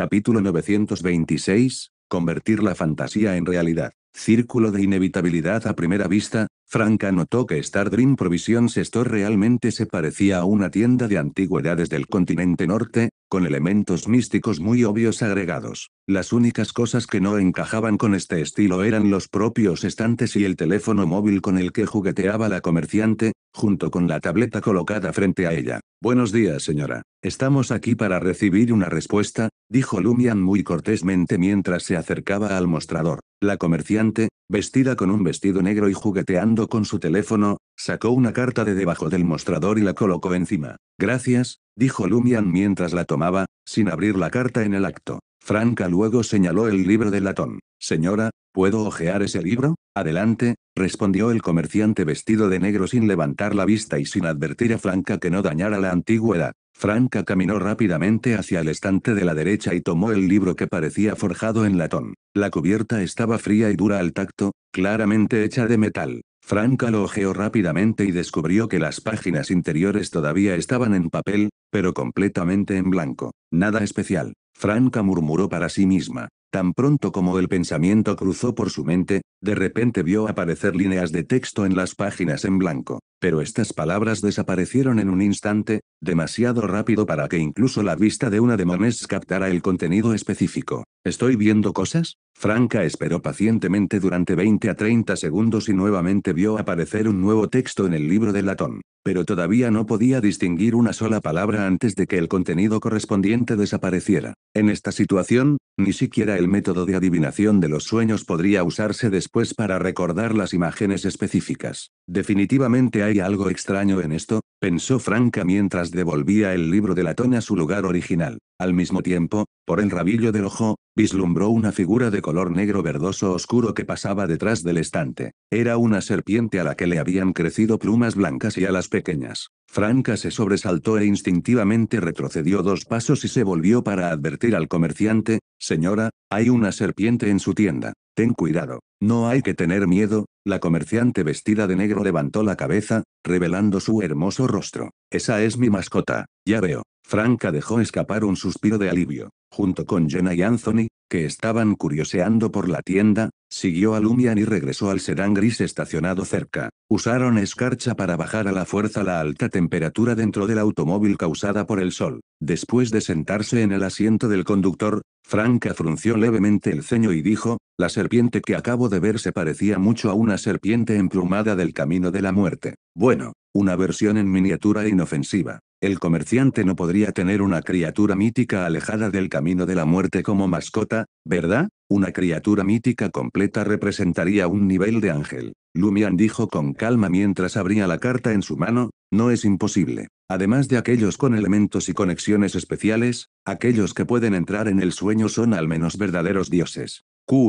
Capítulo 926, Convertir la fantasía en realidad. Círculo de inevitabilidad a primera vista, Franca notó que Star Dream Provisions Store realmente se parecía a una tienda de antigüedades del continente norte, con elementos místicos muy obvios agregados. Las únicas cosas que no encajaban con este estilo eran los propios estantes y el teléfono móvil con el que jugueteaba la comerciante, junto con la tableta colocada frente a ella. Buenos días, señora. Estamos aquí para recibir una respuesta, dijo Lumian muy cortésmente mientras se acercaba al mostrador. La comerciante, vestida con un vestido negro y jugueteando con su teléfono, sacó una carta de debajo del mostrador y la colocó encima. Gracias, dijo Lumian mientras la tomaba, sin abrir la carta en el acto. Franca luego señaló el libro de latón. Señora, ¿puedo ojear ese libro? Adelante, respondió el comerciante vestido de negro sin levantar la vista y sin advertir a Franca que no dañara la antigüedad. Franca caminó rápidamente hacia el estante de la derecha y tomó el libro que parecía forjado en latón. La cubierta estaba fría y dura al tacto, claramente hecha de metal. Franca lo ojeó rápidamente y descubrió que las páginas interiores todavía estaban en papel, pero completamente en blanco. Nada especial. Franca murmuró para sí misma. Tan pronto como el pensamiento cruzó por su mente, de repente vio aparecer líneas de texto en las páginas en blanco, pero estas palabras desaparecieron en un instante, demasiado rápido para que incluso la vista de una demonés captara el contenido específico. ¿Estoy viendo cosas? Franca esperó pacientemente durante 20 a 30 segundos y nuevamente vio aparecer un nuevo texto en el libro de latón, pero todavía no podía distinguir una sola palabra antes de que el contenido correspondiente desapareciera. En esta situación, ni siquiera el método de adivinación de los sueños podría usarse después para recordar las imágenes específicas. Definitivamente hay algo extraño en esto, pensó Franca mientras devolvía el libro de latón a su lugar original. Al mismo tiempo, por el rabillo del ojo, vislumbró una figura de color negro verdoso oscuro que pasaba detrás del estante. Era una serpiente a la que le habían crecido plumas blancas y alas pequeñas. Franca se sobresaltó e instintivamente retrocedió dos pasos y se volvió para advertir al comerciante, Señora, hay una serpiente en su tienda. Ten cuidado, no hay que tener miedo, la comerciante vestida de negro levantó la cabeza, revelando su hermoso rostro. Esa es mi mascota, ya veo, Franca dejó escapar un suspiro de alivio. Junto con Jenna y Anthony, que estaban curioseando por la tienda, siguió a Lumian y regresó al sedán gris estacionado cerca. Usaron escarcha para bajar a la fuerza la alta temperatura dentro del automóvil causada por el sol. Después de sentarse en el asiento del conductor, Franca frunció levemente el ceño y dijo, la serpiente que acabo de ver se parecía mucho a una serpiente emplumada del camino de la muerte. Bueno, una versión en miniatura inofensiva. El comerciante no podría tener una criatura mítica alejada del camino de la muerte como mascota, ¿verdad? Una criatura mítica completa representaría un nivel de ángel. Lumian dijo con calma mientras abría la carta en su mano, no es imposible. Además de aquellos con elementos y conexiones especiales, aquellos que pueden entrar en el sueño son al menos verdaderos dioses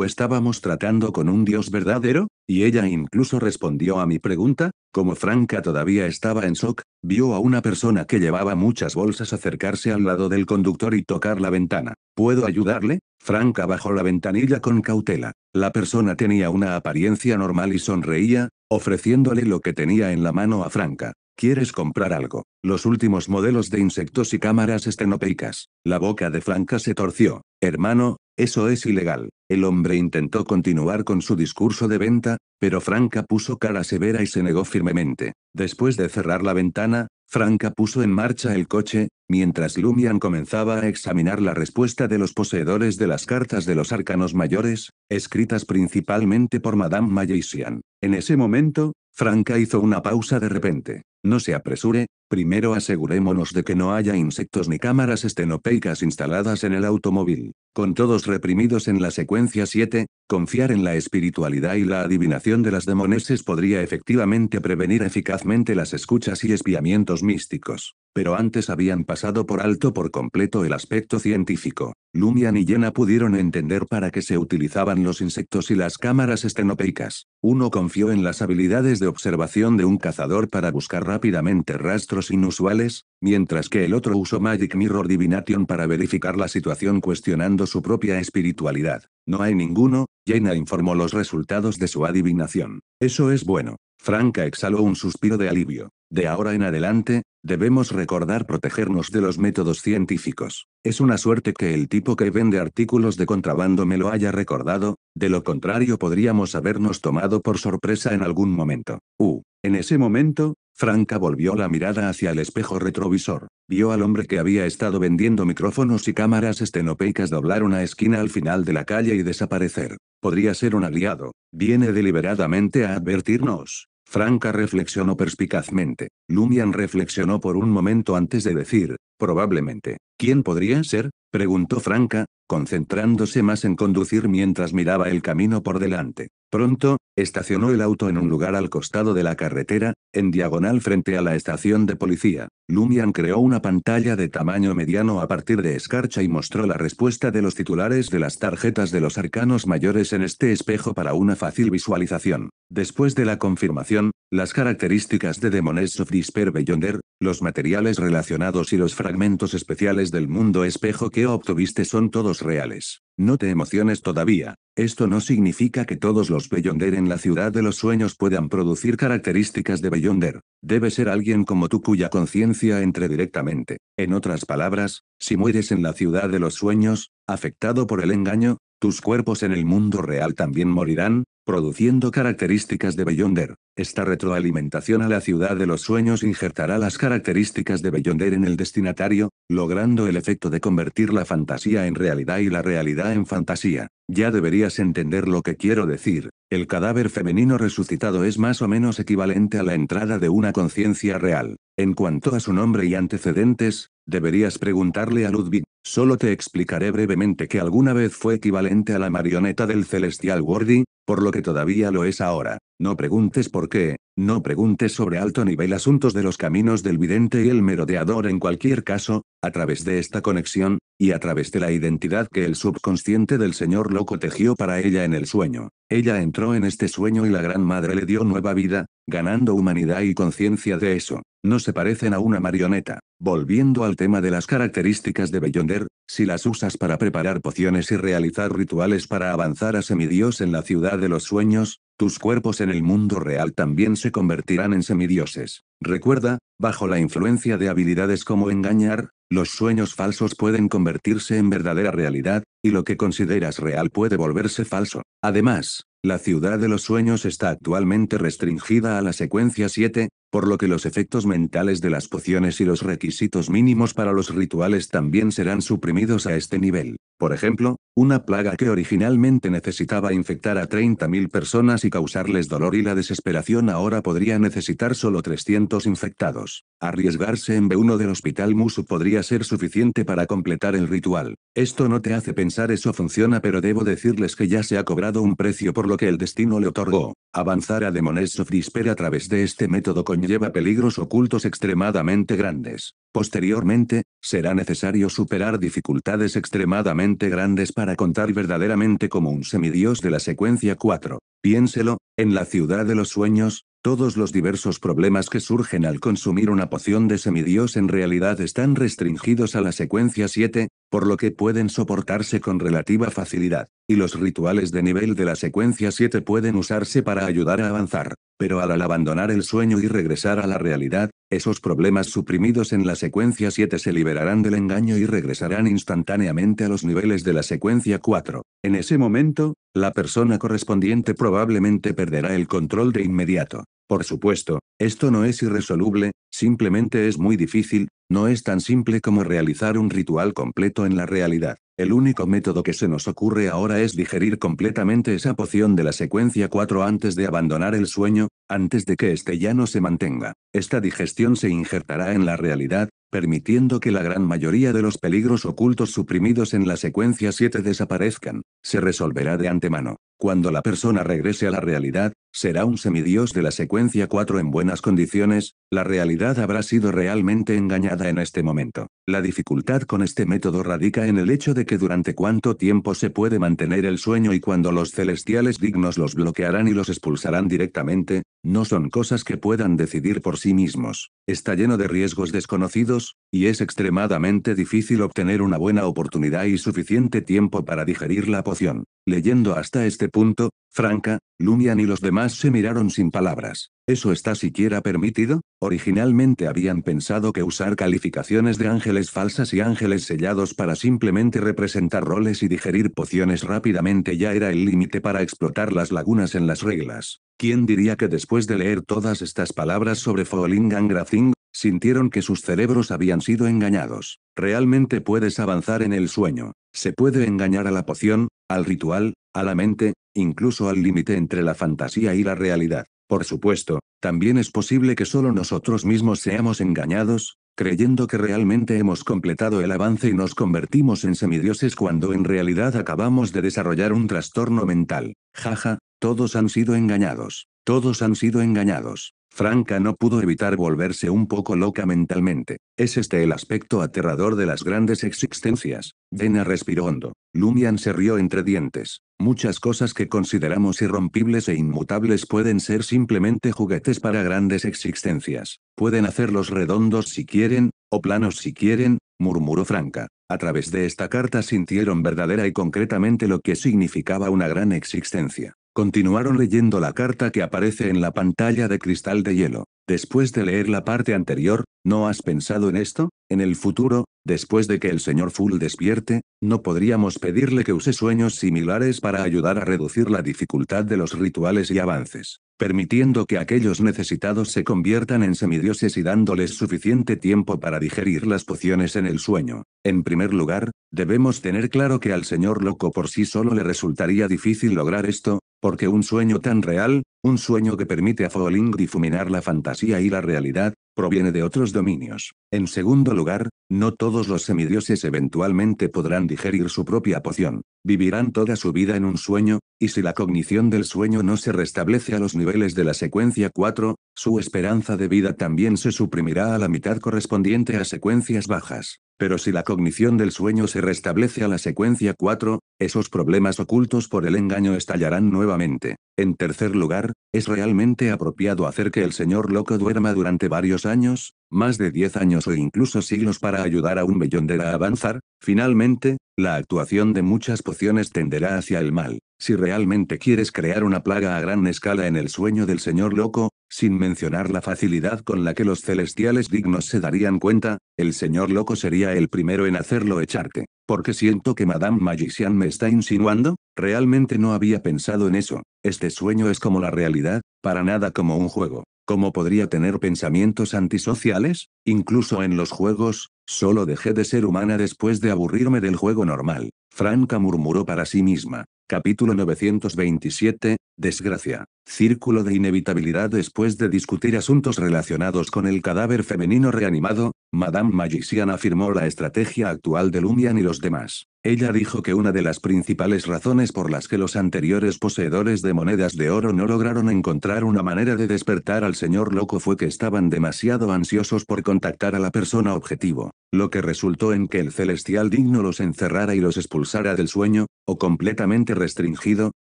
estábamos tratando con un dios verdadero, y ella incluso respondió a mi pregunta, como Franca todavía estaba en shock, vio a una persona que llevaba muchas bolsas acercarse al lado del conductor y tocar la ventana. ¿Puedo ayudarle? Franca bajó la ventanilla con cautela. La persona tenía una apariencia normal y sonreía, ofreciéndole lo que tenía en la mano a Franca. ¿Quieres comprar algo? Los últimos modelos de insectos y cámaras estenopeicas. La boca de Franca se torció. Hermano, eso es ilegal. El hombre intentó continuar con su discurso de venta, pero Franca puso cara severa y se negó firmemente. Después de cerrar la ventana, Franca puso en marcha el coche, mientras Lumian comenzaba a examinar la respuesta de los poseedores de las cartas de los arcanos mayores, escritas principalmente por Madame Mayesian. En ese momento, Franca hizo una pausa de repente. No se apresure, primero asegurémonos de que no haya insectos ni cámaras estenopeicas instaladas en el automóvil. Con todos reprimidos en la secuencia 7, confiar en la espiritualidad y la adivinación de las demoneses podría efectivamente prevenir eficazmente las escuchas y espiamientos místicos. Pero antes habían pasado por alto por completo el aspecto científico. Lumian y Jenna pudieron entender para qué se utilizaban los insectos y las cámaras estenopeicas. Uno confió en las habilidades de observación de un cazador para buscar rápidamente rastros inusuales, mientras que el otro usó Magic Mirror Divination para verificar la situación cuestionando su propia espiritualidad. No hay ninguno, Jenna informó los resultados de su adivinación. Eso es bueno. Franca exhaló un suspiro de alivio. De ahora en adelante, Debemos recordar protegernos de los métodos científicos. Es una suerte que el tipo que vende artículos de contrabando me lo haya recordado, de lo contrario podríamos habernos tomado por sorpresa en algún momento. Uh, en ese momento, Franca volvió la mirada hacia el espejo retrovisor. Vio al hombre que había estado vendiendo micrófonos y cámaras estenopeicas doblar una esquina al final de la calle y desaparecer. Podría ser un aliado. Viene deliberadamente a advertirnos. Franca reflexionó perspicazmente. Lumian reflexionó por un momento antes de decir, probablemente. ¿Quién podría ser? Preguntó Franca, concentrándose más en conducir mientras miraba el camino por delante. Pronto, estacionó el auto en un lugar al costado de la carretera, en diagonal frente a la estación de policía. Lumian creó una pantalla de tamaño mediano a partir de escarcha y mostró la respuesta de los titulares de las tarjetas de los arcanos mayores en este espejo para una fácil visualización. Después de la confirmación, las características de Demoness of Disper Beyonder, los materiales relacionados y los fragmentos especiales del mundo espejo que obtuviste son todos reales. No te emociones todavía. Esto no significa que todos los Beyonder en la ciudad de los sueños puedan producir características de Beyonder. Debe ser alguien como tú cuya conciencia entre directamente. En otras palabras, si mueres en la ciudad de los sueños, afectado por el engaño, tus cuerpos en el mundo real también morirán, produciendo características de Beyonder. Esta retroalimentación a la ciudad de los sueños injertará las características de Beyonder en el destinatario, logrando el efecto de convertir la fantasía en realidad y la realidad en fantasía. Ya deberías entender lo que quiero decir. El cadáver femenino resucitado es más o menos equivalente a la entrada de una conciencia real. En cuanto a su nombre y antecedentes, deberías preguntarle a Ludwig. Solo te explicaré brevemente que alguna vez fue equivalente a la marioneta del celestial Wordy, por lo que todavía lo es ahora. No preguntes por qué, no preguntes sobre alto nivel asuntos de los caminos del vidente y el merodeador en cualquier caso, a través de esta conexión, y a través de la identidad que el subconsciente del señor loco tejió para ella en el sueño. Ella entró en este sueño y la gran madre le dio nueva vida, ganando humanidad y conciencia de eso. No se parecen a una marioneta. Volviendo al tema de las características de Beyonder, si las usas para preparar pociones y realizar rituales para avanzar a semidios en la ciudad de los sueños, tus cuerpos en el mundo real también se convertirán en semidioses. Recuerda, bajo la influencia de habilidades como engañar, los sueños falsos pueden convertirse en verdadera realidad, y lo que consideras real puede volverse falso. Además, la ciudad de los sueños está actualmente restringida a la secuencia 7, por lo que los efectos mentales de las pociones y los requisitos mínimos para los rituales también serán suprimidos a este nivel. Por ejemplo, una plaga que originalmente necesitaba infectar a 30.000 personas y causarles dolor y la desesperación ahora podría necesitar solo 300 infectados. Arriesgarse en B1 del hospital Musu podría ser suficiente para completar el ritual. Esto no te hace pensar eso funciona pero debo decirles que ya se ha cobrado un precio por lo que el destino le otorgó. Avanzar a Demones of a través de este método con lleva peligros ocultos extremadamente grandes. Posteriormente, será necesario superar dificultades extremadamente grandes para contar verdaderamente como un semidios de la secuencia 4. Piénselo, en la ciudad de los sueños, todos los diversos problemas que surgen al consumir una poción de semidios en realidad están restringidos a la secuencia 7, por lo que pueden soportarse con relativa facilidad, y los rituales de nivel de la secuencia 7 pueden usarse para ayudar a avanzar, pero al abandonar el sueño y regresar a la realidad, esos problemas suprimidos en la secuencia 7 se liberarán del engaño y regresarán instantáneamente a los niveles de la secuencia 4. En ese momento, la persona correspondiente probablemente perderá el control de inmediato. Por supuesto, esto no es irresoluble, simplemente es muy difícil, no es tan simple como realizar un ritual completo en la realidad. El único método que se nos ocurre ahora es digerir completamente esa poción de la secuencia 4 antes de abandonar el sueño, antes de que este ya no se mantenga. Esta digestión se injertará en la realidad, permitiendo que la gran mayoría de los peligros ocultos suprimidos en la secuencia 7 desaparezcan, se resolverá de antemano. Cuando la persona regrese a la realidad, será un semidios de la secuencia 4 en buenas condiciones, la realidad habrá sido realmente engañada en este momento. La dificultad con este método radica en el hecho de que durante cuánto tiempo se puede mantener el sueño y cuando los celestiales dignos los bloquearán y los expulsarán directamente, no son cosas que puedan decidir por sí mismos. Está lleno de riesgos desconocidos, y es extremadamente difícil obtener una buena oportunidad y suficiente tiempo para digerir la poción. Leyendo hasta este punto, Franca, Lumian y los demás se miraron sin palabras. ¿Eso está siquiera permitido? Originalmente habían pensado que usar calificaciones de ángeles falsas y ángeles sellados para simplemente representar roles y digerir pociones rápidamente ya era el límite para explotar las lagunas en las reglas. ¿Quién diría que después de leer todas estas palabras sobre and Grafing, sintieron que sus cerebros habían sido engañados? Realmente puedes avanzar en el sueño. Se puede engañar a la poción, al ritual, a la mente, incluso al límite entre la fantasía y la realidad. Por supuesto, también es posible que solo nosotros mismos seamos engañados, creyendo que realmente hemos completado el avance y nos convertimos en semidioses cuando en realidad acabamos de desarrollar un trastorno mental. Jaja, todos han sido engañados, todos han sido engañados. Franca no pudo evitar volverse un poco loca mentalmente. ¿Es este el aspecto aterrador de las grandes existencias? Dena respiró hondo. Lumian se rió entre dientes. Muchas cosas que consideramos irrompibles e inmutables pueden ser simplemente juguetes para grandes existencias. Pueden hacerlos redondos si quieren, o planos si quieren, murmuró Franca. A través de esta carta sintieron verdadera y concretamente lo que significaba una gran existencia. Continuaron leyendo la carta que aparece en la pantalla de cristal de hielo. Después de leer la parte anterior, ¿no has pensado en esto? En el futuro, después de que el señor Full despierte, ¿no podríamos pedirle que use sueños similares para ayudar a reducir la dificultad de los rituales y avances, permitiendo que aquellos necesitados se conviertan en semidioses y dándoles suficiente tiempo para digerir las pociones en el sueño? En primer lugar, debemos tener claro que al señor loco por sí solo le resultaría difícil lograr esto, porque un sueño tan real, un sueño que permite a Fowling difuminar la fantasía y la realidad, proviene de otros dominios. En segundo lugar, no todos los semidioses eventualmente podrán digerir su propia poción. Vivirán toda su vida en un sueño, y si la cognición del sueño no se restablece a los niveles de la secuencia 4, su esperanza de vida también se suprimirá a la mitad correspondiente a secuencias bajas. Pero si la cognición del sueño se restablece a la secuencia 4, esos problemas ocultos por el engaño estallarán nuevamente. En tercer lugar, ¿es realmente apropiado hacer que el señor loco duerma durante varios años, más de 10 años o incluso siglos para ayudar a un bellondera a avanzar? Finalmente, la actuación de muchas pociones tenderá hacia el mal. Si realmente quieres crear una plaga a gran escala en el sueño del señor loco, sin mencionar la facilidad con la que los celestiales dignos se darían cuenta, el señor loco sería el primero en hacerlo echarte. Porque siento que Madame Magician me está insinuando, realmente no había pensado en eso. Este sueño es como la realidad, para nada como un juego. ¿Cómo podría tener pensamientos antisociales? Incluso en los juegos, solo dejé de ser humana después de aburrirme del juego normal. Franca murmuró para sí misma. Capítulo 927, Desgracia. Círculo de inevitabilidad Después de discutir asuntos relacionados con el cadáver femenino reanimado, Madame Magician afirmó la estrategia actual de Lumian y los demás. Ella dijo que una de las principales razones por las que los anteriores poseedores de monedas de oro no lograron encontrar una manera de despertar al señor loco fue que estaban demasiado ansiosos por contactar a la persona objetivo, lo que resultó en que el celestial digno los encerrara y los expulsara del sueño, completamente restringido,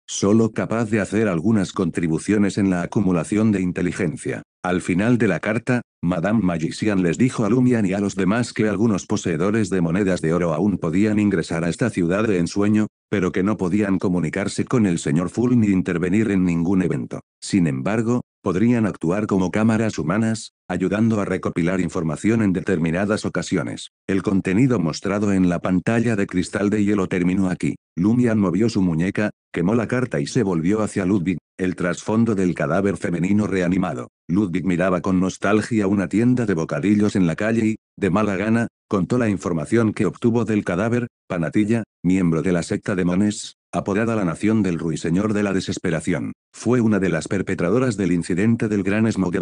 solo capaz de hacer algunas contribuciones en la acumulación de inteligencia. Al final de la carta, Madame Magician les dijo a Lumian y a los demás que algunos poseedores de monedas de oro aún podían ingresar a esta ciudad de ensueño, pero que no podían comunicarse con el señor Full ni intervenir en ningún evento. Sin embargo, podrían actuar como cámaras humanas, ayudando a recopilar información en determinadas ocasiones. El contenido mostrado en la pantalla de cristal de hielo terminó aquí. Lumian movió su muñeca, quemó la carta y se volvió hacia Ludwig, el trasfondo del cadáver femenino reanimado. Ludwig miraba con nostalgia una tienda de bocadillos en la calle y, de mala gana, contó la información que obtuvo del cadáver, Panatilla, miembro de la secta de Mones, apodada la Nación del Ruiseñor de la Desesperación. Fue una de las perpetradoras del incidente del Gran Smog de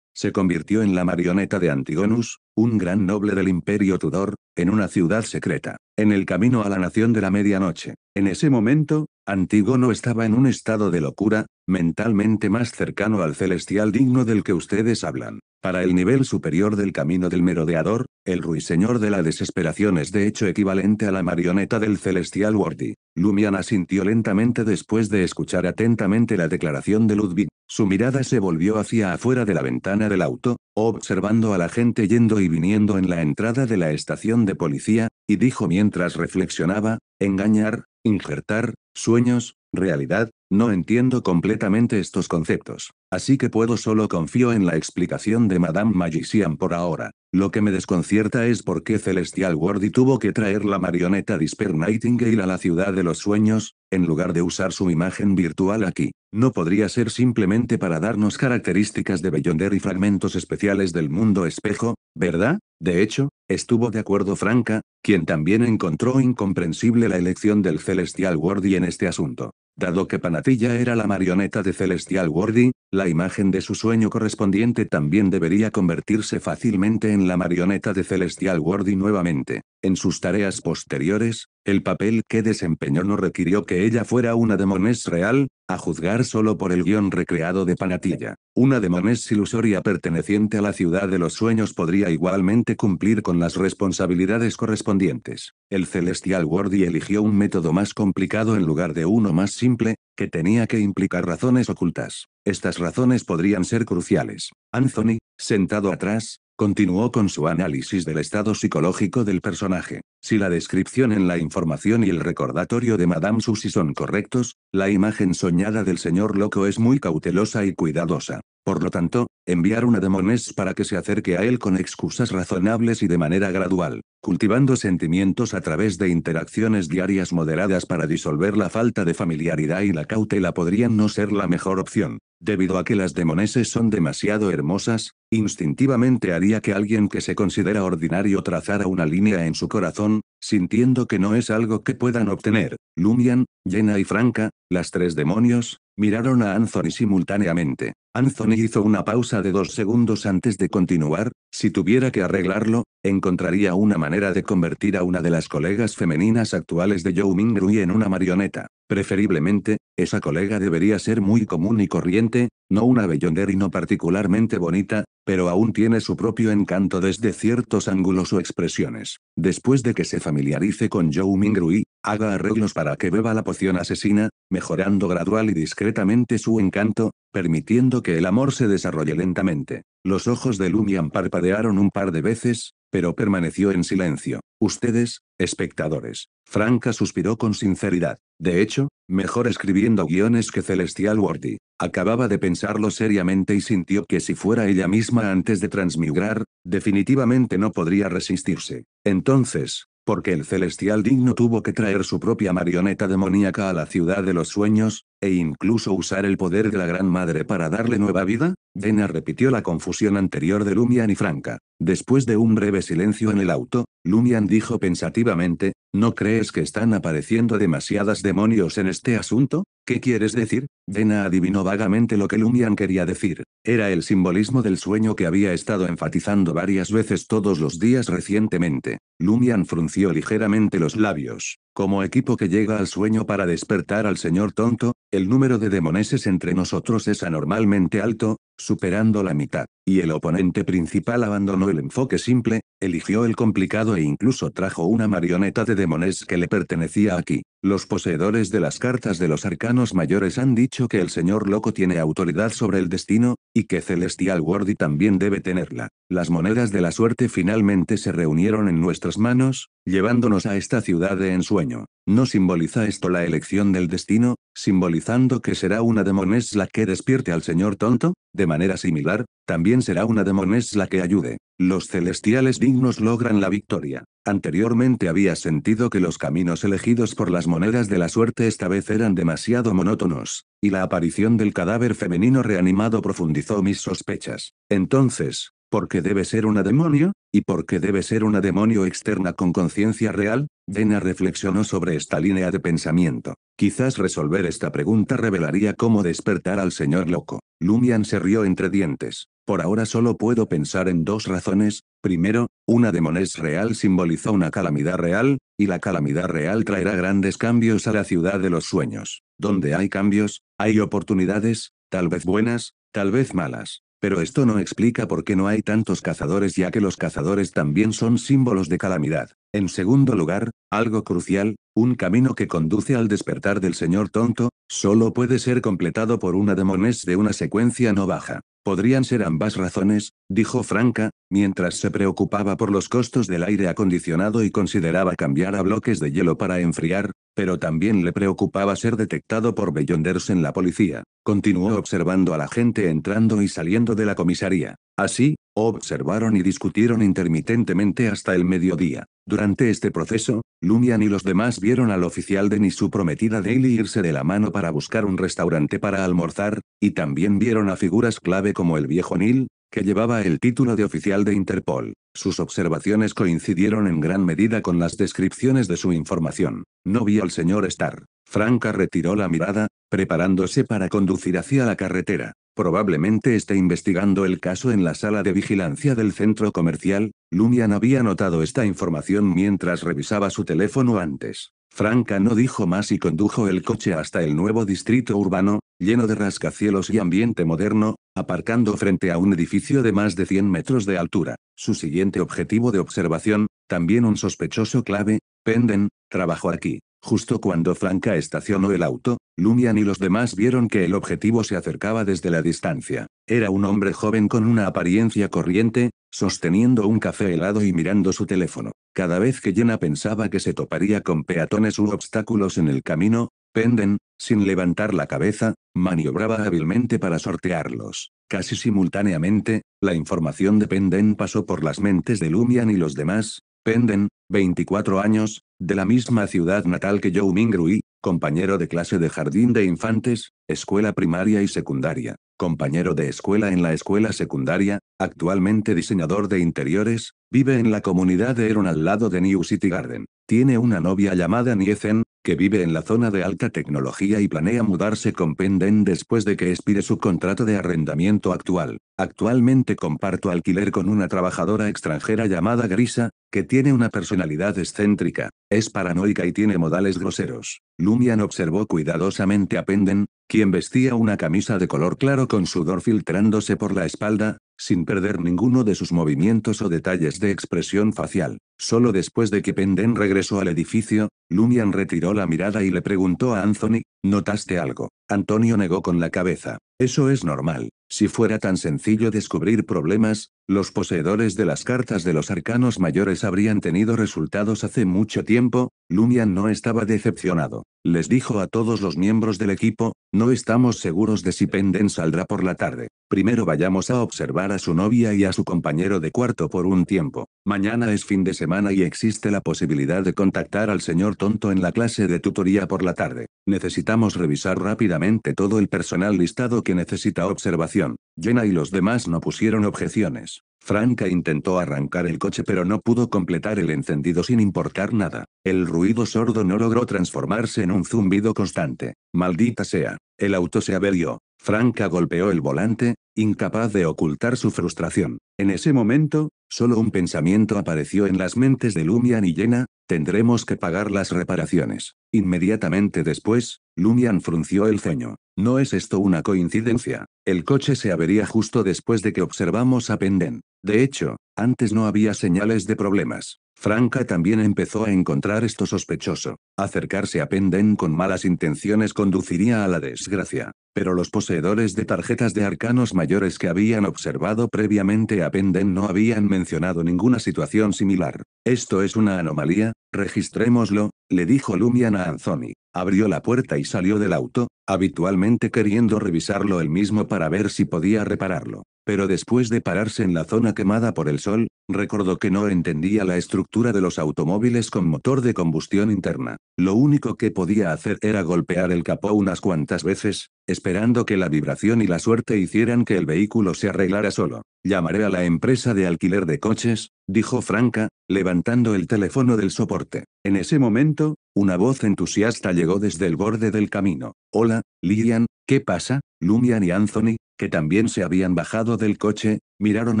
se convirtió en la marioneta de Antigonus, un gran noble del imperio Tudor, en una ciudad secreta, en el camino a la nación de la medianoche. En ese momento, Antígono estaba en un estado de locura, mentalmente más cercano al celestial digno del que ustedes hablan. Para el nivel superior del camino del merodeador, el ruiseñor de la desesperación es de hecho equivalente a la marioneta del celestial Worthy. Lumiana sintió lentamente después de escuchar atentamente la declaración de Ludwig. Su mirada se volvió hacia afuera de la ventana del auto, observando a la gente yendo y viniendo en la entrada de la estación de policía, y dijo mientras reflexionaba, engañar, injertar, sueños, realidad, no entiendo completamente estos conceptos, así que puedo solo confío en la explicación de Madame Magician por ahora. Lo que me desconcierta es por qué Celestial Wardy tuvo que traer la marioneta Disper Nightingale a la ciudad de los sueños, en lugar de usar su imagen virtual aquí. No podría ser simplemente para darnos características de bellonder y fragmentos especiales del mundo espejo, ¿verdad? De hecho, estuvo de acuerdo Franca, quien también encontró incomprensible la elección del Celestial Wardy en este asunto. Dado que Panatilla era la marioneta de Celestial Wordy, la imagen de su sueño correspondiente también debería convertirse fácilmente en la marioneta de Celestial Wordy nuevamente. En sus tareas posteriores, el papel que desempeñó no requirió que ella fuera una demones real, a juzgar solo por el guión recreado de Panatilla. Una demonés ilusoria perteneciente a la ciudad de los sueños podría igualmente cumplir con las responsabilidades correspondientes. El Celestial Wardy eligió un método más complicado en lugar de uno más simple, que tenía que implicar razones ocultas. Estas razones podrían ser cruciales. Anthony, sentado atrás, Continuó con su análisis del estado psicológico del personaje. Si la descripción en la información y el recordatorio de Madame Susi son correctos, la imagen soñada del señor loco es muy cautelosa y cuidadosa. Por lo tanto, enviar una demonés para que se acerque a él con excusas razonables y de manera gradual, cultivando sentimientos a través de interacciones diarias moderadas para disolver la falta de familiaridad y la cautela podrían no ser la mejor opción debido a que las demoneses son demasiado hermosas, instintivamente haría que alguien que se considera ordinario trazara una línea en su corazón, sintiendo que no es algo que puedan obtener. Lumian, llena y Franca, las tres demonios, miraron a Anthony simultáneamente. Anthony hizo una pausa de dos segundos antes de continuar, si tuviera que arreglarlo, encontraría una manera de convertir a una de las colegas femeninas actuales de Joe Mingrui en una marioneta. Preferiblemente, esa colega debería ser muy común y corriente, no una y no particularmente bonita, pero aún tiene su propio encanto desde ciertos ángulos o expresiones. Después de que se familiarice con Joe Mingrui, haga arreglos para que beba la poción asesina, mejorando gradual y discretamente su encanto, permitiendo que el amor se desarrolle lentamente. Los ojos de Lumian parpadearon un par de veces, pero permaneció en silencio. Ustedes, espectadores. Franca suspiró con sinceridad. De hecho, mejor escribiendo guiones que Celestial Worthy. Acababa de pensarlo seriamente y sintió que si fuera ella misma antes de transmigrar, definitivamente no podría resistirse. Entonces, porque el celestial digno tuvo que traer su propia marioneta demoníaca a la ciudad de los sueños, e incluso usar el poder de la Gran Madre para darle nueva vida? Dena repitió la confusión anterior de Lumian y Franca. Después de un breve silencio en el auto, Lumian dijo pensativamente, ¿no crees que están apareciendo demasiadas demonios en este asunto? ¿Qué quieres decir? Dena adivinó vagamente lo que Lumian quería decir. Era el simbolismo del sueño que había estado enfatizando varias veces todos los días recientemente. Lumian frunció ligeramente los labios. Como equipo que llega al sueño para despertar al señor tonto, el número de demoneses entre nosotros es anormalmente alto, superando la mitad, y el oponente principal abandonó el enfoque simple, eligió el complicado e incluso trajo una marioneta de demones que le pertenecía aquí. Los poseedores de las cartas de los arcanos mayores han dicho que el señor loco tiene autoridad sobre el destino, y que Celestial Wardy también debe tenerla. Las monedas de la suerte finalmente se reunieron en nuestras manos, llevándonos a esta ciudad de ensueño. ¿No simboliza esto la elección del destino? simbolizando que será una demonés la que despierte al señor tonto, de manera similar, también será una demonés la que ayude. Los celestiales dignos logran la victoria. Anteriormente había sentido que los caminos elegidos por las monedas de la suerte esta vez eran demasiado monótonos, y la aparición del cadáver femenino reanimado profundizó mis sospechas. Entonces, porque debe ser una demonio, y porque debe ser una demonio externa con conciencia real, Dena reflexionó sobre esta línea de pensamiento. Quizás resolver esta pregunta revelaría cómo despertar al señor loco. Lumian se rió entre dientes. Por ahora solo puedo pensar en dos razones. Primero, una demonés real simbolizó una calamidad real, y la calamidad real traerá grandes cambios a la ciudad de los sueños. Donde hay cambios, hay oportunidades, tal vez buenas, tal vez malas. Pero esto no explica por qué no hay tantos cazadores ya que los cazadores también son símbolos de calamidad. En segundo lugar, algo crucial, un camino que conduce al despertar del señor tonto, Solo puede ser completado por una demones de una secuencia no baja. Podrían ser ambas razones, dijo Franca, mientras se preocupaba por los costos del aire acondicionado y consideraba cambiar a bloques de hielo para enfriar, pero también le preocupaba ser detectado por Bellonders en la policía. Continuó observando a la gente entrando y saliendo de la comisaría. Así, observaron y discutieron intermitentemente hasta el mediodía. Durante este proceso, Lumian y los demás vieron al oficial de y su prometida Daily irse de la mano para buscar un restaurante para almorzar, y también vieron a figuras clave como el viejo Neil, que llevaba el título de oficial de Interpol. Sus observaciones coincidieron en gran medida con las descripciones de su información. No vi al señor Star. Franca retiró la mirada, preparándose para conducir hacia la carretera. Probablemente esté investigando el caso en la sala de vigilancia del centro comercial, Lumian había notado esta información mientras revisaba su teléfono antes. Franca no dijo más y condujo el coche hasta el nuevo distrito urbano, lleno de rascacielos y ambiente moderno, aparcando frente a un edificio de más de 100 metros de altura. Su siguiente objetivo de observación, también un sospechoso clave, Penden, trabajó aquí. Justo cuando Franca estacionó el auto, Lumian y los demás vieron que el objetivo se acercaba desde la distancia. Era un hombre joven con una apariencia corriente, sosteniendo un café helado y mirando su teléfono. Cada vez que Jenna pensaba que se toparía con peatones u obstáculos en el camino, Penden, sin levantar la cabeza, maniobraba hábilmente para sortearlos. Casi simultáneamente, la información de Penden pasó por las mentes de Lumian y los demás, Penden, 24 años, de la misma ciudad natal que Joe Mingrui, compañero de clase de jardín de infantes, escuela primaria y secundaria, compañero de escuela en la escuela secundaria, actualmente diseñador de interiores, vive en la comunidad de Eron al lado de New City Garden. Tiene una novia llamada Niecen que vive en la zona de alta tecnología y planea mudarse con Penden después de que expire su contrato de arrendamiento actual. Actualmente comparto alquiler con una trabajadora extranjera llamada Grisa, que tiene una personalidad excéntrica, es paranoica y tiene modales groseros. Lumian observó cuidadosamente a Penden, quien vestía una camisa de color claro con sudor filtrándose por la espalda, sin perder ninguno de sus movimientos o detalles de expresión facial. Solo después de que Penden regresó al edificio, Lumian retiró la mirada y le preguntó a Anthony, ¿Notaste algo? Antonio negó con la cabeza. Eso es normal. Si fuera tan sencillo descubrir problemas, los poseedores de las cartas de los arcanos mayores habrían tenido resultados hace mucho tiempo, Lumian no estaba decepcionado. Les dijo a todos los miembros del equipo, no estamos seguros de si Penden saldrá por la tarde. Primero vayamos a observar a su novia y a su compañero de cuarto por un tiempo. Mañana es fin de semana y existe la posibilidad de contactar al señor tonto en la clase de tutoría por la tarde. Necesitamos a revisar rápidamente todo el personal listado que necesita observación. Jenna y los demás no pusieron objeciones. Franca intentó arrancar el coche pero no pudo completar el encendido sin importar nada. El ruido sordo no logró transformarse en un zumbido constante. Maldita sea. El auto se averió. Franca golpeó el volante, Incapaz de ocultar su frustración. En ese momento, solo un pensamiento apareció en las mentes de Lumian y Yena, tendremos que pagar las reparaciones. Inmediatamente después, Lumian frunció el ceño. No es esto una coincidencia. El coche se avería justo después de que observamos a Penden. De hecho, antes no había señales de problemas. Franca también empezó a encontrar esto sospechoso. Acercarse a Penden con malas intenciones conduciría a la desgracia. Pero los poseedores de tarjetas de arcanos mayores que habían observado previamente a Penden no habían mencionado ninguna situación similar. Esto es una anomalía, registrémoslo, le dijo Lumian a Anthony. Abrió la puerta y salió del auto, habitualmente queriendo revisarlo él mismo para ver si podía repararlo. Pero después de pararse en la zona quemada por el sol, recordó que no entendía la estructura de los automóviles con motor de combustión interna. Lo único que podía hacer era golpear el capó unas cuantas veces, esperando que la vibración y la suerte hicieran que el vehículo se arreglara solo. Llamaré a la empresa de alquiler de coches, dijo Franca, levantando el teléfono del soporte. En ese momento, una voz entusiasta llegó desde el borde del camino. Hola, Lilian, ¿Qué pasa? Lumian y Anthony, que también se habían bajado del coche, miraron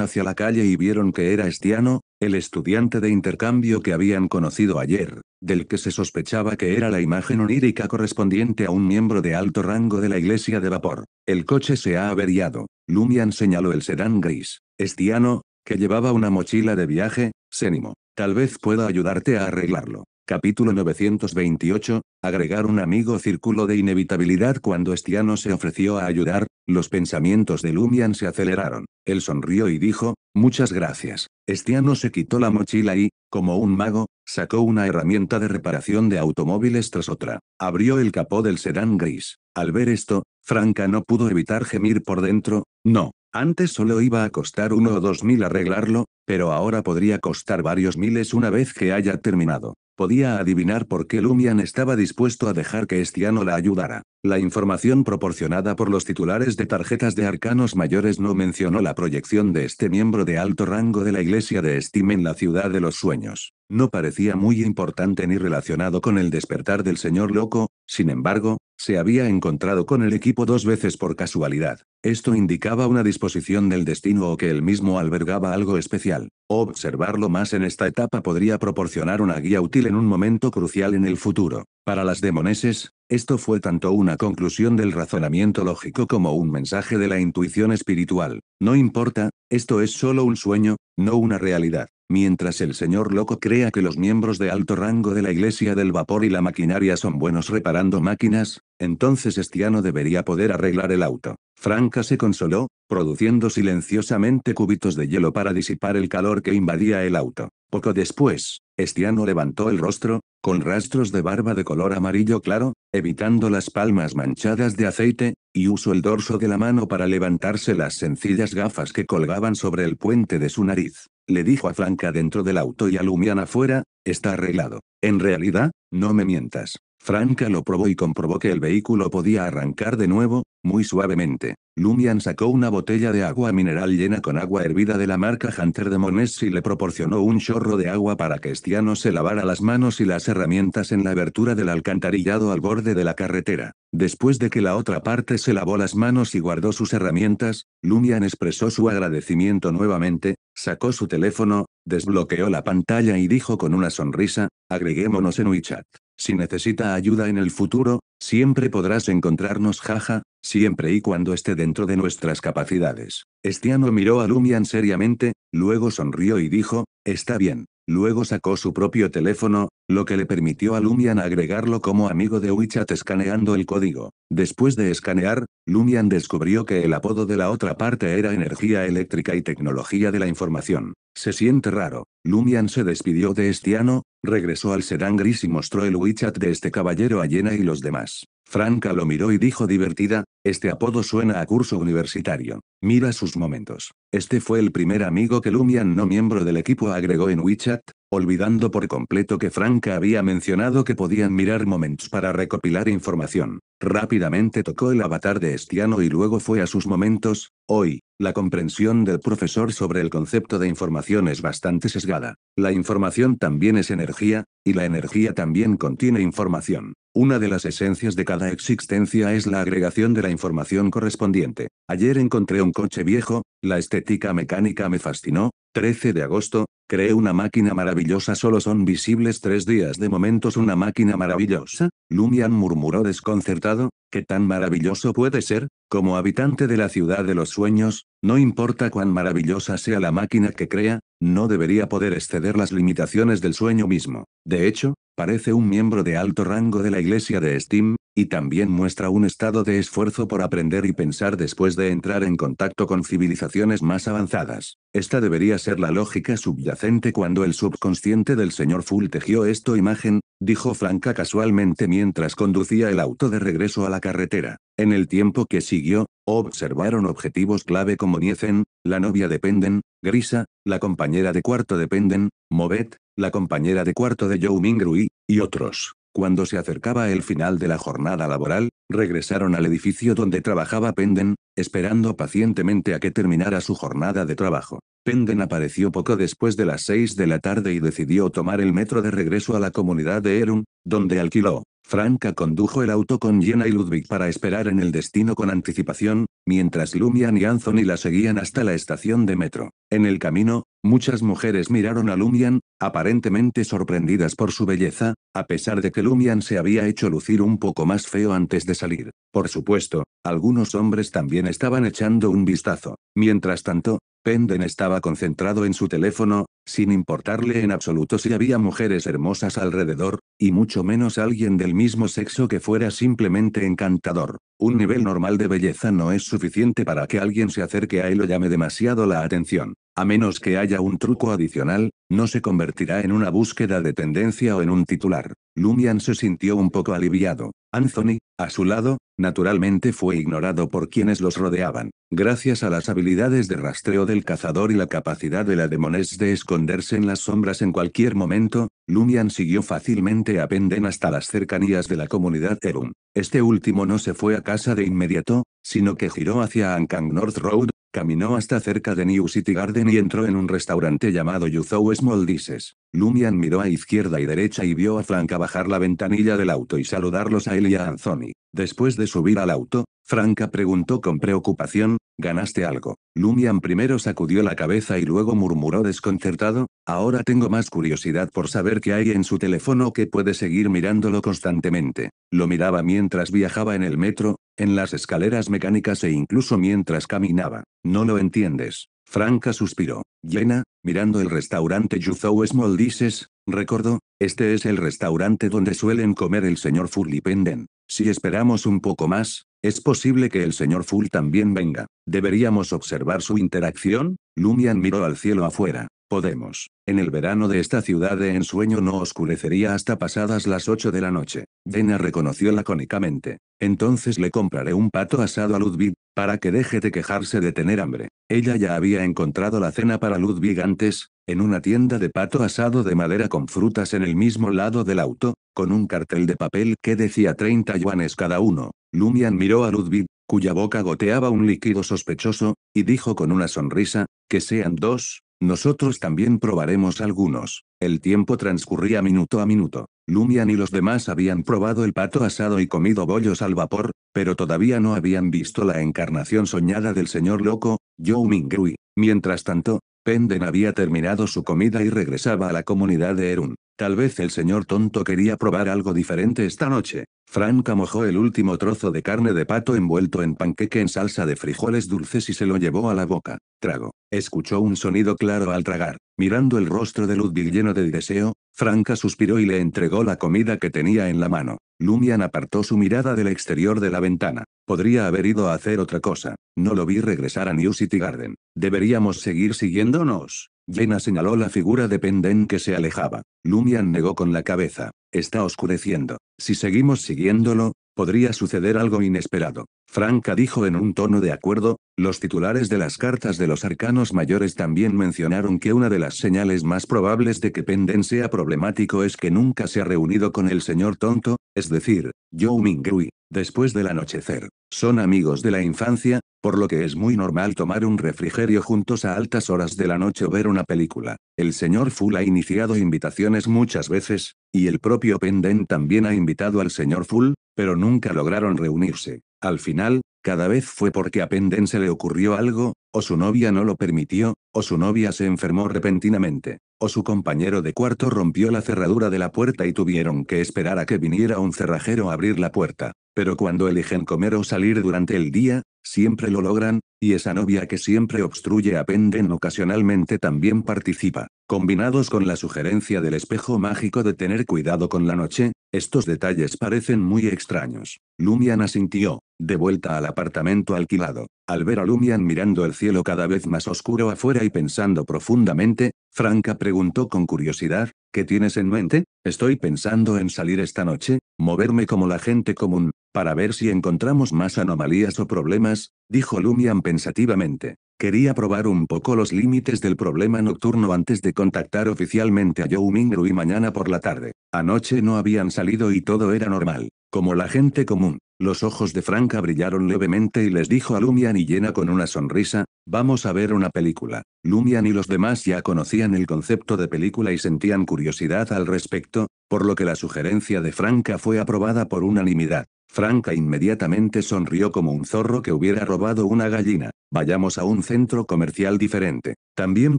hacia la calle y vieron que era Estiano, el estudiante de intercambio que habían conocido ayer, del que se sospechaba que era la imagen onírica correspondiente a un miembro de alto rango de la iglesia de vapor. El coche se ha averiado. Lumian señaló el sedán gris. Estiano, que llevaba una mochila de viaje, se animó. Tal vez pueda ayudarte a arreglarlo. Capítulo 928, agregar un amigo círculo de inevitabilidad cuando Estiano se ofreció a ayudar, los pensamientos de Lumian se aceleraron. Él sonrió y dijo, muchas gracias. Estiano se quitó la mochila y, como un mago, sacó una herramienta de reparación de automóviles tras otra. Abrió el capó del sedán gris. Al ver esto, Franca no pudo evitar gemir por dentro, no. Antes solo iba a costar uno o dos mil arreglarlo, pero ahora podría costar varios miles una vez que haya terminado. Podía adivinar por qué Lumian estaba dispuesto a dejar que Estiano la ayudara. La información proporcionada por los titulares de tarjetas de arcanos mayores no mencionó la proyección de este miembro de alto rango de la iglesia de Estime en la ciudad de los sueños. No parecía muy importante ni relacionado con el despertar del señor loco, sin embargo, se había encontrado con el equipo dos veces por casualidad. Esto indicaba una disposición del destino o que él mismo albergaba algo especial. Observarlo más en esta etapa podría proporcionar una guía útil en un momento crucial en el futuro. Para las demoneses, esto fue tanto una conclusión del razonamiento lógico como un mensaje de la intuición espiritual. No importa, esto es solo un sueño, no una realidad. Mientras el señor loco crea que los miembros de alto rango de la iglesia del vapor y la maquinaria son buenos reparando máquinas, entonces Estiano debería poder arreglar el auto. Franca se consoló, produciendo silenciosamente cubitos de hielo para disipar el calor que invadía el auto. Poco después, Estiano levantó el rostro, con rastros de barba de color amarillo claro, evitando las palmas manchadas de aceite, y usó el dorso de la mano para levantarse las sencillas gafas que colgaban sobre el puente de su nariz le dijo a Franca dentro del auto y a Lumian afuera, está arreglado. En realidad, no me mientas. Franca lo probó y comprobó que el vehículo podía arrancar de nuevo, muy suavemente. Lumian sacó una botella de agua mineral llena con agua hervida de la marca Hunter de Mones y le proporcionó un chorro de agua para que Estiano se lavara las manos y las herramientas en la abertura del alcantarillado al borde de la carretera. Después de que la otra parte se lavó las manos y guardó sus herramientas, Lumian expresó su agradecimiento nuevamente, sacó su teléfono, desbloqueó la pantalla y dijo con una sonrisa, agreguémonos en WeChat. Si necesita ayuda en el futuro, siempre podrás encontrarnos jaja, siempre y cuando esté dentro de nuestras capacidades. Estiano miró a Lumian seriamente, luego sonrió y dijo, está bien. Luego sacó su propio teléfono, lo que le permitió a Lumian agregarlo como amigo de WeChat escaneando el código. Después de escanear, Lumian descubrió que el apodo de la otra parte era energía eléctrica y tecnología de la información. Se siente raro. Lumian se despidió de Estiano, regresó al sedán gris y mostró el WeChat de este caballero a Yena y los demás. Franca lo miró y dijo divertida, este apodo suena a curso universitario. Mira sus momentos. Este fue el primer amigo que Lumian no miembro del equipo agregó en WeChat, olvidando por completo que Franca había mencionado que podían mirar momentos para recopilar información. Rápidamente tocó el avatar de Estiano y luego fue a sus momentos. Hoy, la comprensión del profesor sobre el concepto de información es bastante sesgada. La información también es energía, y la energía también contiene información. Una de las esencias de cada existencia es la agregación de la información correspondiente. Ayer encontré un coche viejo, la estética mecánica me fascinó, 13 de agosto, creé una máquina maravillosa solo son visibles tres días de momentos una máquina maravillosa, Lumian murmuró desconcertado, ¿qué tan maravilloso puede ser? Como habitante de la ciudad de los sueños, no importa cuán maravillosa sea la máquina que crea, no debería poder exceder las limitaciones del sueño mismo. De hecho, Parece un miembro de alto rango de la iglesia de Steam, y también muestra un estado de esfuerzo por aprender y pensar después de entrar en contacto con civilizaciones más avanzadas. Esta debería ser la lógica subyacente cuando el subconsciente del señor Full tejió esto imagen, dijo Franca casualmente mientras conducía el auto de regreso a la carretera. En el tiempo que siguió, observaron objetivos clave como Niecen, la novia de Penden, Grisa, la compañera de cuarto de Penden, Movet, la compañera de cuarto de Zhou Mingrui, y otros. Cuando se acercaba el final de la jornada laboral, regresaron al edificio donde trabajaba Penden, esperando pacientemente a que terminara su jornada de trabajo. Penden apareció poco después de las 6 de la tarde y decidió tomar el metro de regreso a la comunidad de Erun, donde alquiló. Franca condujo el auto con Jenna y Ludwig para esperar en el destino con anticipación, mientras Lumian y Anthony la seguían hasta la estación de metro. En el camino, muchas mujeres miraron a Lumian, aparentemente sorprendidas por su belleza, a pesar de que Lumian se había hecho lucir un poco más feo antes de salir. Por supuesto, algunos hombres también estaban echando un vistazo. Mientras tanto, Penden estaba concentrado en su teléfono, sin importarle en absoluto si había mujeres hermosas alrededor, y mucho menos alguien del mismo sexo que fuera simplemente encantador. Un nivel normal de belleza no es suficiente para que alguien se acerque a él o llame demasiado la atención. A menos que haya un truco adicional, no se convertirá en una búsqueda de tendencia o en un titular. Lumian se sintió un poco aliviado. Anthony, a su lado, naturalmente fue ignorado por quienes los rodeaban. Gracias a las habilidades de rastreo del cazador y la capacidad de la demones de esconder esconderse en las sombras en cualquier momento, Lumian siguió fácilmente a Penden hasta las cercanías de la comunidad Erum. Este último no se fue a casa de inmediato, sino que giró hacia Ankang North Road, caminó hasta cerca de New City Garden y entró en un restaurante llamado Yuzhou Small Dices. Lumian miró a izquierda y derecha y vio a Franca bajar la ventanilla del auto y saludarlos a él y a Anthony. Después de subir al auto, Franca preguntó con preocupación, Ganaste algo. Lumian primero sacudió la cabeza y luego murmuró desconcertado, ahora tengo más curiosidad por saber qué hay en su teléfono que puede seguir mirándolo constantemente. Lo miraba mientras viajaba en el metro, en las escaleras mecánicas e incluso mientras caminaba. No lo entiendes. Franca suspiró. Llena, mirando el restaurante Yuzhou Small dices, recordó, este es el restaurante donde suelen comer el señor Penden. Si esperamos un poco más, es posible que el señor Full también venga. ¿Deberíamos observar su interacción? Lumian miró al cielo afuera. Podemos. En el verano de esta ciudad de ensueño no oscurecería hasta pasadas las 8 de la noche. Dena reconoció lacónicamente. Entonces le compraré un pato asado a Ludwig, para que deje de quejarse de tener hambre. Ella ya había encontrado la cena para Ludwig antes, en una tienda de pato asado de madera con frutas en el mismo lado del auto, con un cartel de papel que decía 30 yuanes cada uno. Lumian miró a Ludwig, cuya boca goteaba un líquido sospechoso, y dijo con una sonrisa, que sean dos, nosotros también probaremos algunos. El tiempo transcurría minuto a minuto. Lumian y los demás habían probado el pato asado y comido bollos al vapor, pero todavía no habían visto la encarnación soñada del señor loco, Joe Mingrui. Mientras tanto, Penden había terminado su comida y regresaba a la comunidad de Erun. Tal vez el señor tonto quería probar algo diferente esta noche. Franca mojó el último trozo de carne de pato envuelto en panqueque en salsa de frijoles dulces y se lo llevó a la boca. Trago. Escuchó un sonido claro al tragar. Mirando el rostro de Ludwig lleno de deseo, Franca suspiró y le entregó la comida que tenía en la mano. Lumian apartó su mirada del exterior de la ventana. Podría haber ido a hacer otra cosa. No lo vi regresar a New City Garden. Deberíamos seguir siguiéndonos. Jenna señaló la figura de Penden que se alejaba. Lumian negó con la cabeza. Está oscureciendo. Si seguimos siguiéndolo, Podría suceder algo inesperado. Franca dijo en un tono de acuerdo, los titulares de las cartas de los arcanos mayores también mencionaron que una de las señales más probables de que Penden sea problemático es que nunca se ha reunido con el señor tonto, es decir, Joe Mingrui, después del anochecer. Son amigos de la infancia, por lo que es muy normal tomar un refrigerio juntos a altas horas de la noche o ver una película. El señor Full ha iniciado invitaciones muchas veces, y el propio Penden también ha invitado al señor Full, pero nunca lograron reunirse. Al final, cada vez fue porque a Penden se le ocurrió algo, o su novia no lo permitió, o su novia se enfermó repentinamente, o su compañero de cuarto rompió la cerradura de la puerta y tuvieron que esperar a que viniera un cerrajero a abrir la puerta. Pero cuando eligen comer o salir durante el día, siempre lo logran, y esa novia que siempre obstruye a Penden ocasionalmente también participa. Combinados con la sugerencia del espejo mágico de tener cuidado con la noche, estos detalles parecen muy extraños. Lumian asintió, de vuelta al apartamento alquilado. Al ver a Lumian mirando el cielo cada vez más oscuro afuera y pensando profundamente, Franca preguntó con curiosidad, ¿qué tienes en mente? Estoy pensando en salir esta noche, moverme como la gente común, para ver si encontramos más anomalías o problemas, dijo Lumian pensativamente. Quería probar un poco los límites del problema nocturno antes de contactar oficialmente a Joe Mingru y mañana por la tarde. Anoche no habían salido y todo era normal, como la gente común. Los ojos de Franca brillaron levemente y les dijo a Lumian y llena con una sonrisa, vamos a ver una película. Lumian y los demás ya conocían el concepto de película y sentían curiosidad al respecto, por lo que la sugerencia de Franca fue aprobada por unanimidad. Franca inmediatamente sonrió como un zorro que hubiera robado una gallina. Vayamos a un centro comercial diferente. También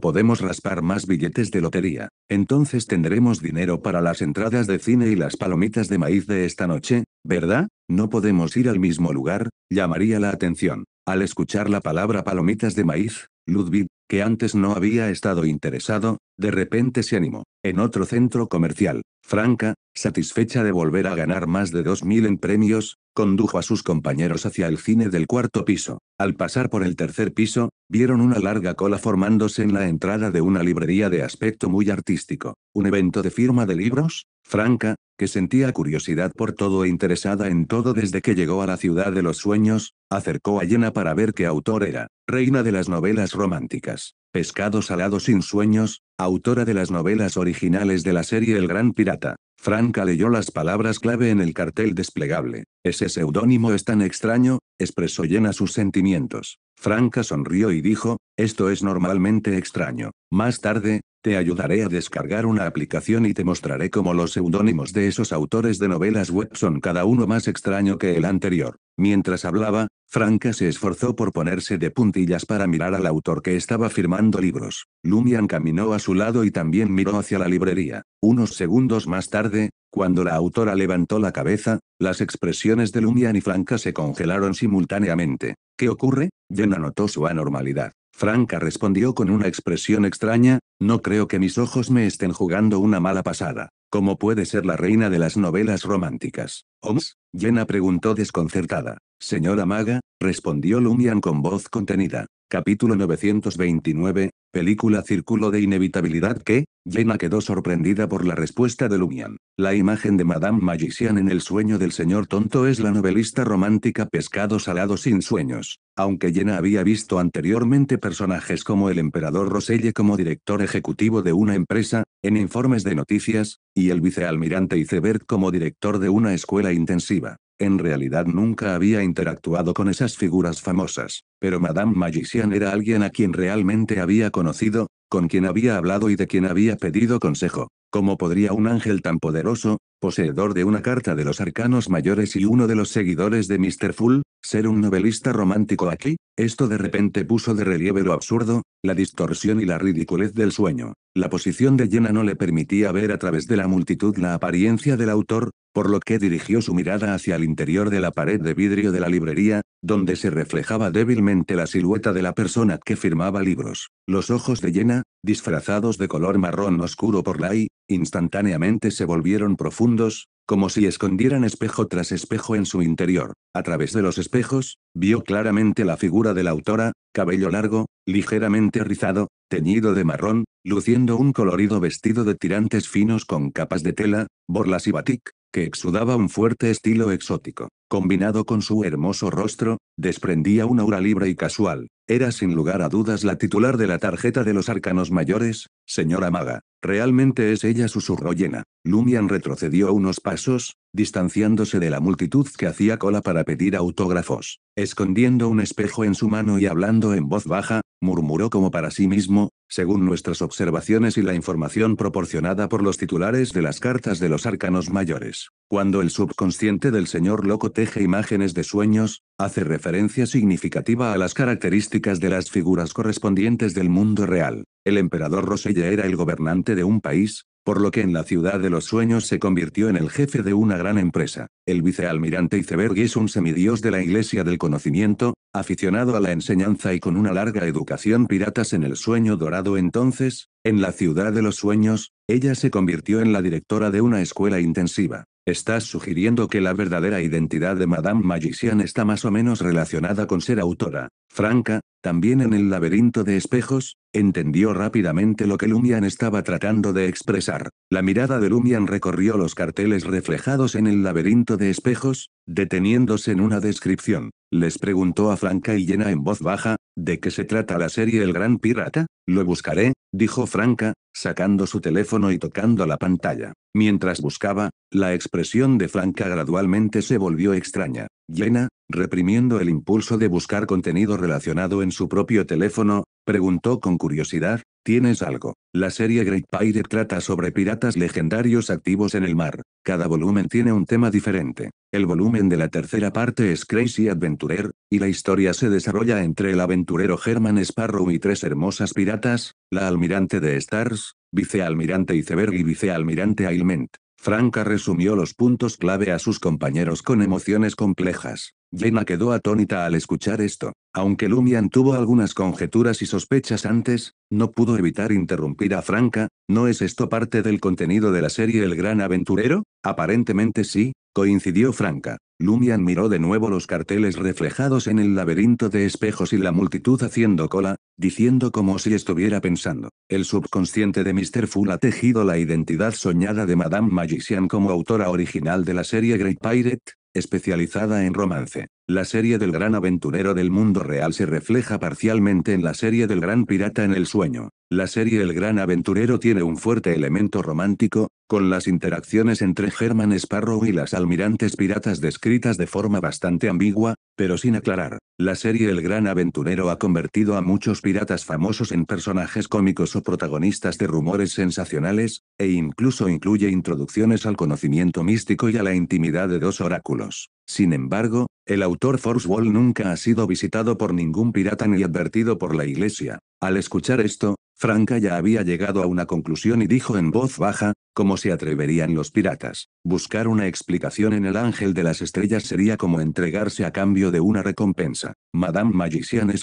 podemos raspar más billetes de lotería. Entonces tendremos dinero para las entradas de cine y las palomitas de maíz de esta noche, ¿verdad? No podemos ir al mismo lugar, llamaría la atención. Al escuchar la palabra palomitas de maíz, Ludwig, que antes no había estado interesado, de repente se animó. En otro centro comercial, Franca, satisfecha de volver a ganar más de 2.000 en premios, condujo a sus compañeros hacia el cine del cuarto piso. Al pasar por el tercer piso, vieron una larga cola formándose en la entrada de una librería de aspecto muy artístico. ¿Un evento de firma de libros? Franca, que sentía curiosidad por todo e interesada en todo desde que llegó a la ciudad de los sueños, acercó a Yena para ver qué autor era, reina de las novelas románticas, Pescado Salado sin Sueños, autora de las novelas originales de la serie El Gran Pirata. Franca leyó las palabras clave en el cartel desplegable. Ese seudónimo es tan extraño, expresó Yena sus sentimientos. Franca sonrió y dijo, esto es normalmente extraño. Más tarde, te ayudaré a descargar una aplicación y te mostraré cómo los seudónimos de esos autores de novelas web son cada uno más extraño que el anterior. Mientras hablaba, Franca se esforzó por ponerse de puntillas para mirar al autor que estaba firmando libros. Lumian caminó a su lado y también miró hacia la librería. Unos segundos más tarde, cuando la autora levantó la cabeza, las expresiones de Lumian y Franca se congelaron simultáneamente. ¿Qué ocurre? Jenna notó su anormalidad. Franca respondió con una expresión extraña, no creo que mis ojos me estén jugando una mala pasada. ¿Cómo puede ser la reina de las novelas románticas? ¿Oms? Jenna preguntó desconcertada. Señora maga, respondió Lumian con voz contenida. Capítulo 929, película Círculo de Inevitabilidad que, Jenna quedó sorprendida por la respuesta de Lumian. La imagen de Madame Magician en el sueño del señor tonto es la novelista romántica Pescado Salado sin sueños. Aunque Jenna había visto anteriormente personajes como el emperador Roselle como director ejecutivo de una empresa, en informes de noticias, y el vicealmirante Iceberg como director de una escuela intensiva. En realidad nunca había interactuado con esas figuras famosas, pero Madame Magician era alguien a quien realmente había conocido, con quien había hablado y de quien había pedido consejo. ¿Cómo podría un ángel tan poderoso, poseedor de una carta de los arcanos mayores y uno de los seguidores de Mr. Full, ser un novelista romántico aquí? Esto de repente puso de relieve lo absurdo, la distorsión y la ridiculez del sueño. La posición de Yena no le permitía ver a través de la multitud la apariencia del autor, por lo que dirigió su mirada hacia el interior de la pared de vidrio de la librería, donde se reflejaba débilmente la silueta de la persona que firmaba libros. Los ojos de Yena, disfrazados de color marrón oscuro por la I, instantáneamente se volvieron profundos, como si escondieran espejo tras espejo en su interior. A través de los espejos, vio claramente la figura de la autora, cabello largo, ligeramente rizado, teñido de marrón, luciendo un colorido vestido de tirantes finos con capas de tela, borlas y batik, que exudaba un fuerte estilo exótico. Combinado con su hermoso rostro, desprendía un aura libre y casual. Era sin lugar a dudas la titular de la tarjeta de los arcanos mayores, señora maga. Realmente es ella, susurró llena. Lumian retrocedió unos pasos, distanciándose de la multitud que hacía cola para pedir autógrafos. Escondiendo un espejo en su mano y hablando en voz baja, murmuró como para sí mismo, según nuestras observaciones y la información proporcionada por los titulares de las cartas de los arcanos mayores, cuando el subconsciente del señor loco teje imágenes de sueños, hace referencia significativa a las características de las figuras correspondientes del mundo real. El emperador Roselle era el gobernante de un país, por lo que en la ciudad de los sueños se convirtió en el jefe de una gran empresa. El vicealmirante Iceberg es un semidios de la Iglesia del Conocimiento, aficionado a la enseñanza y con una larga educación piratas en el sueño dorado entonces, en la ciudad de los sueños, ella se convirtió en la directora de una escuela intensiva. Estás sugiriendo que la verdadera identidad de Madame Magician está más o menos relacionada con ser autora franca, también en el laberinto de espejos, entendió rápidamente lo que Lumian estaba tratando de expresar. La mirada de Lumian recorrió los carteles reflejados en el laberinto de espejos, deteniéndose en una descripción. Les preguntó a Franca y llena en voz baja, ¿de qué se trata la serie El Gran Pirata? Lo buscaré, dijo Franca, sacando su teléfono y tocando la pantalla. Mientras buscaba, la expresión de Franca gradualmente se volvió extraña. Llena, reprimiendo el impulso de buscar contenido relacionado en su propio teléfono, preguntó con curiosidad, ¿tienes algo? La serie Great Pirate trata sobre piratas legendarios activos en el mar. Cada volumen tiene un tema diferente. El volumen de la tercera parte es Crazy Adventurer, y la historia se desarrolla entre el aventurero German Sparrow y tres hermosas piratas, la almirante de Stars, vicealmirante Iceberg y vicealmirante Ailment. Franca resumió los puntos clave a sus compañeros con emociones complejas. Jenna quedó atónita al escuchar esto. Aunque Lumian tuvo algunas conjeturas y sospechas antes, no pudo evitar interrumpir a Franca, ¿no es esto parte del contenido de la serie El Gran Aventurero? Aparentemente sí, coincidió Franca. Lumian miró de nuevo los carteles reflejados en el laberinto de espejos y la multitud haciendo cola, diciendo como si estuviera pensando. El subconsciente de Mr. Full ha tejido la identidad soñada de Madame Magician como autora original de la serie Great Pirate, especializada en romance. La serie del gran aventurero del mundo real se refleja parcialmente en la serie del gran pirata en el sueño. La serie El gran aventurero tiene un fuerte elemento romántico, con las interacciones entre Herman Sparrow y las almirantes piratas descritas de forma bastante ambigua, pero sin aclarar. La serie El gran aventurero ha convertido a muchos piratas famosos en personajes cómicos o protagonistas de rumores sensacionales, e incluso incluye introducciones al conocimiento místico y a la intimidad de dos oráculos. Sin embargo, el autor Wall nunca ha sido visitado por ningún pirata ni advertido por la iglesia. Al escuchar esto, Franca ya había llegado a una conclusión y dijo en voz baja, ¿cómo se atreverían los piratas, buscar una explicación en el ángel de las estrellas sería como entregarse a cambio de una recompensa. Madame Magician es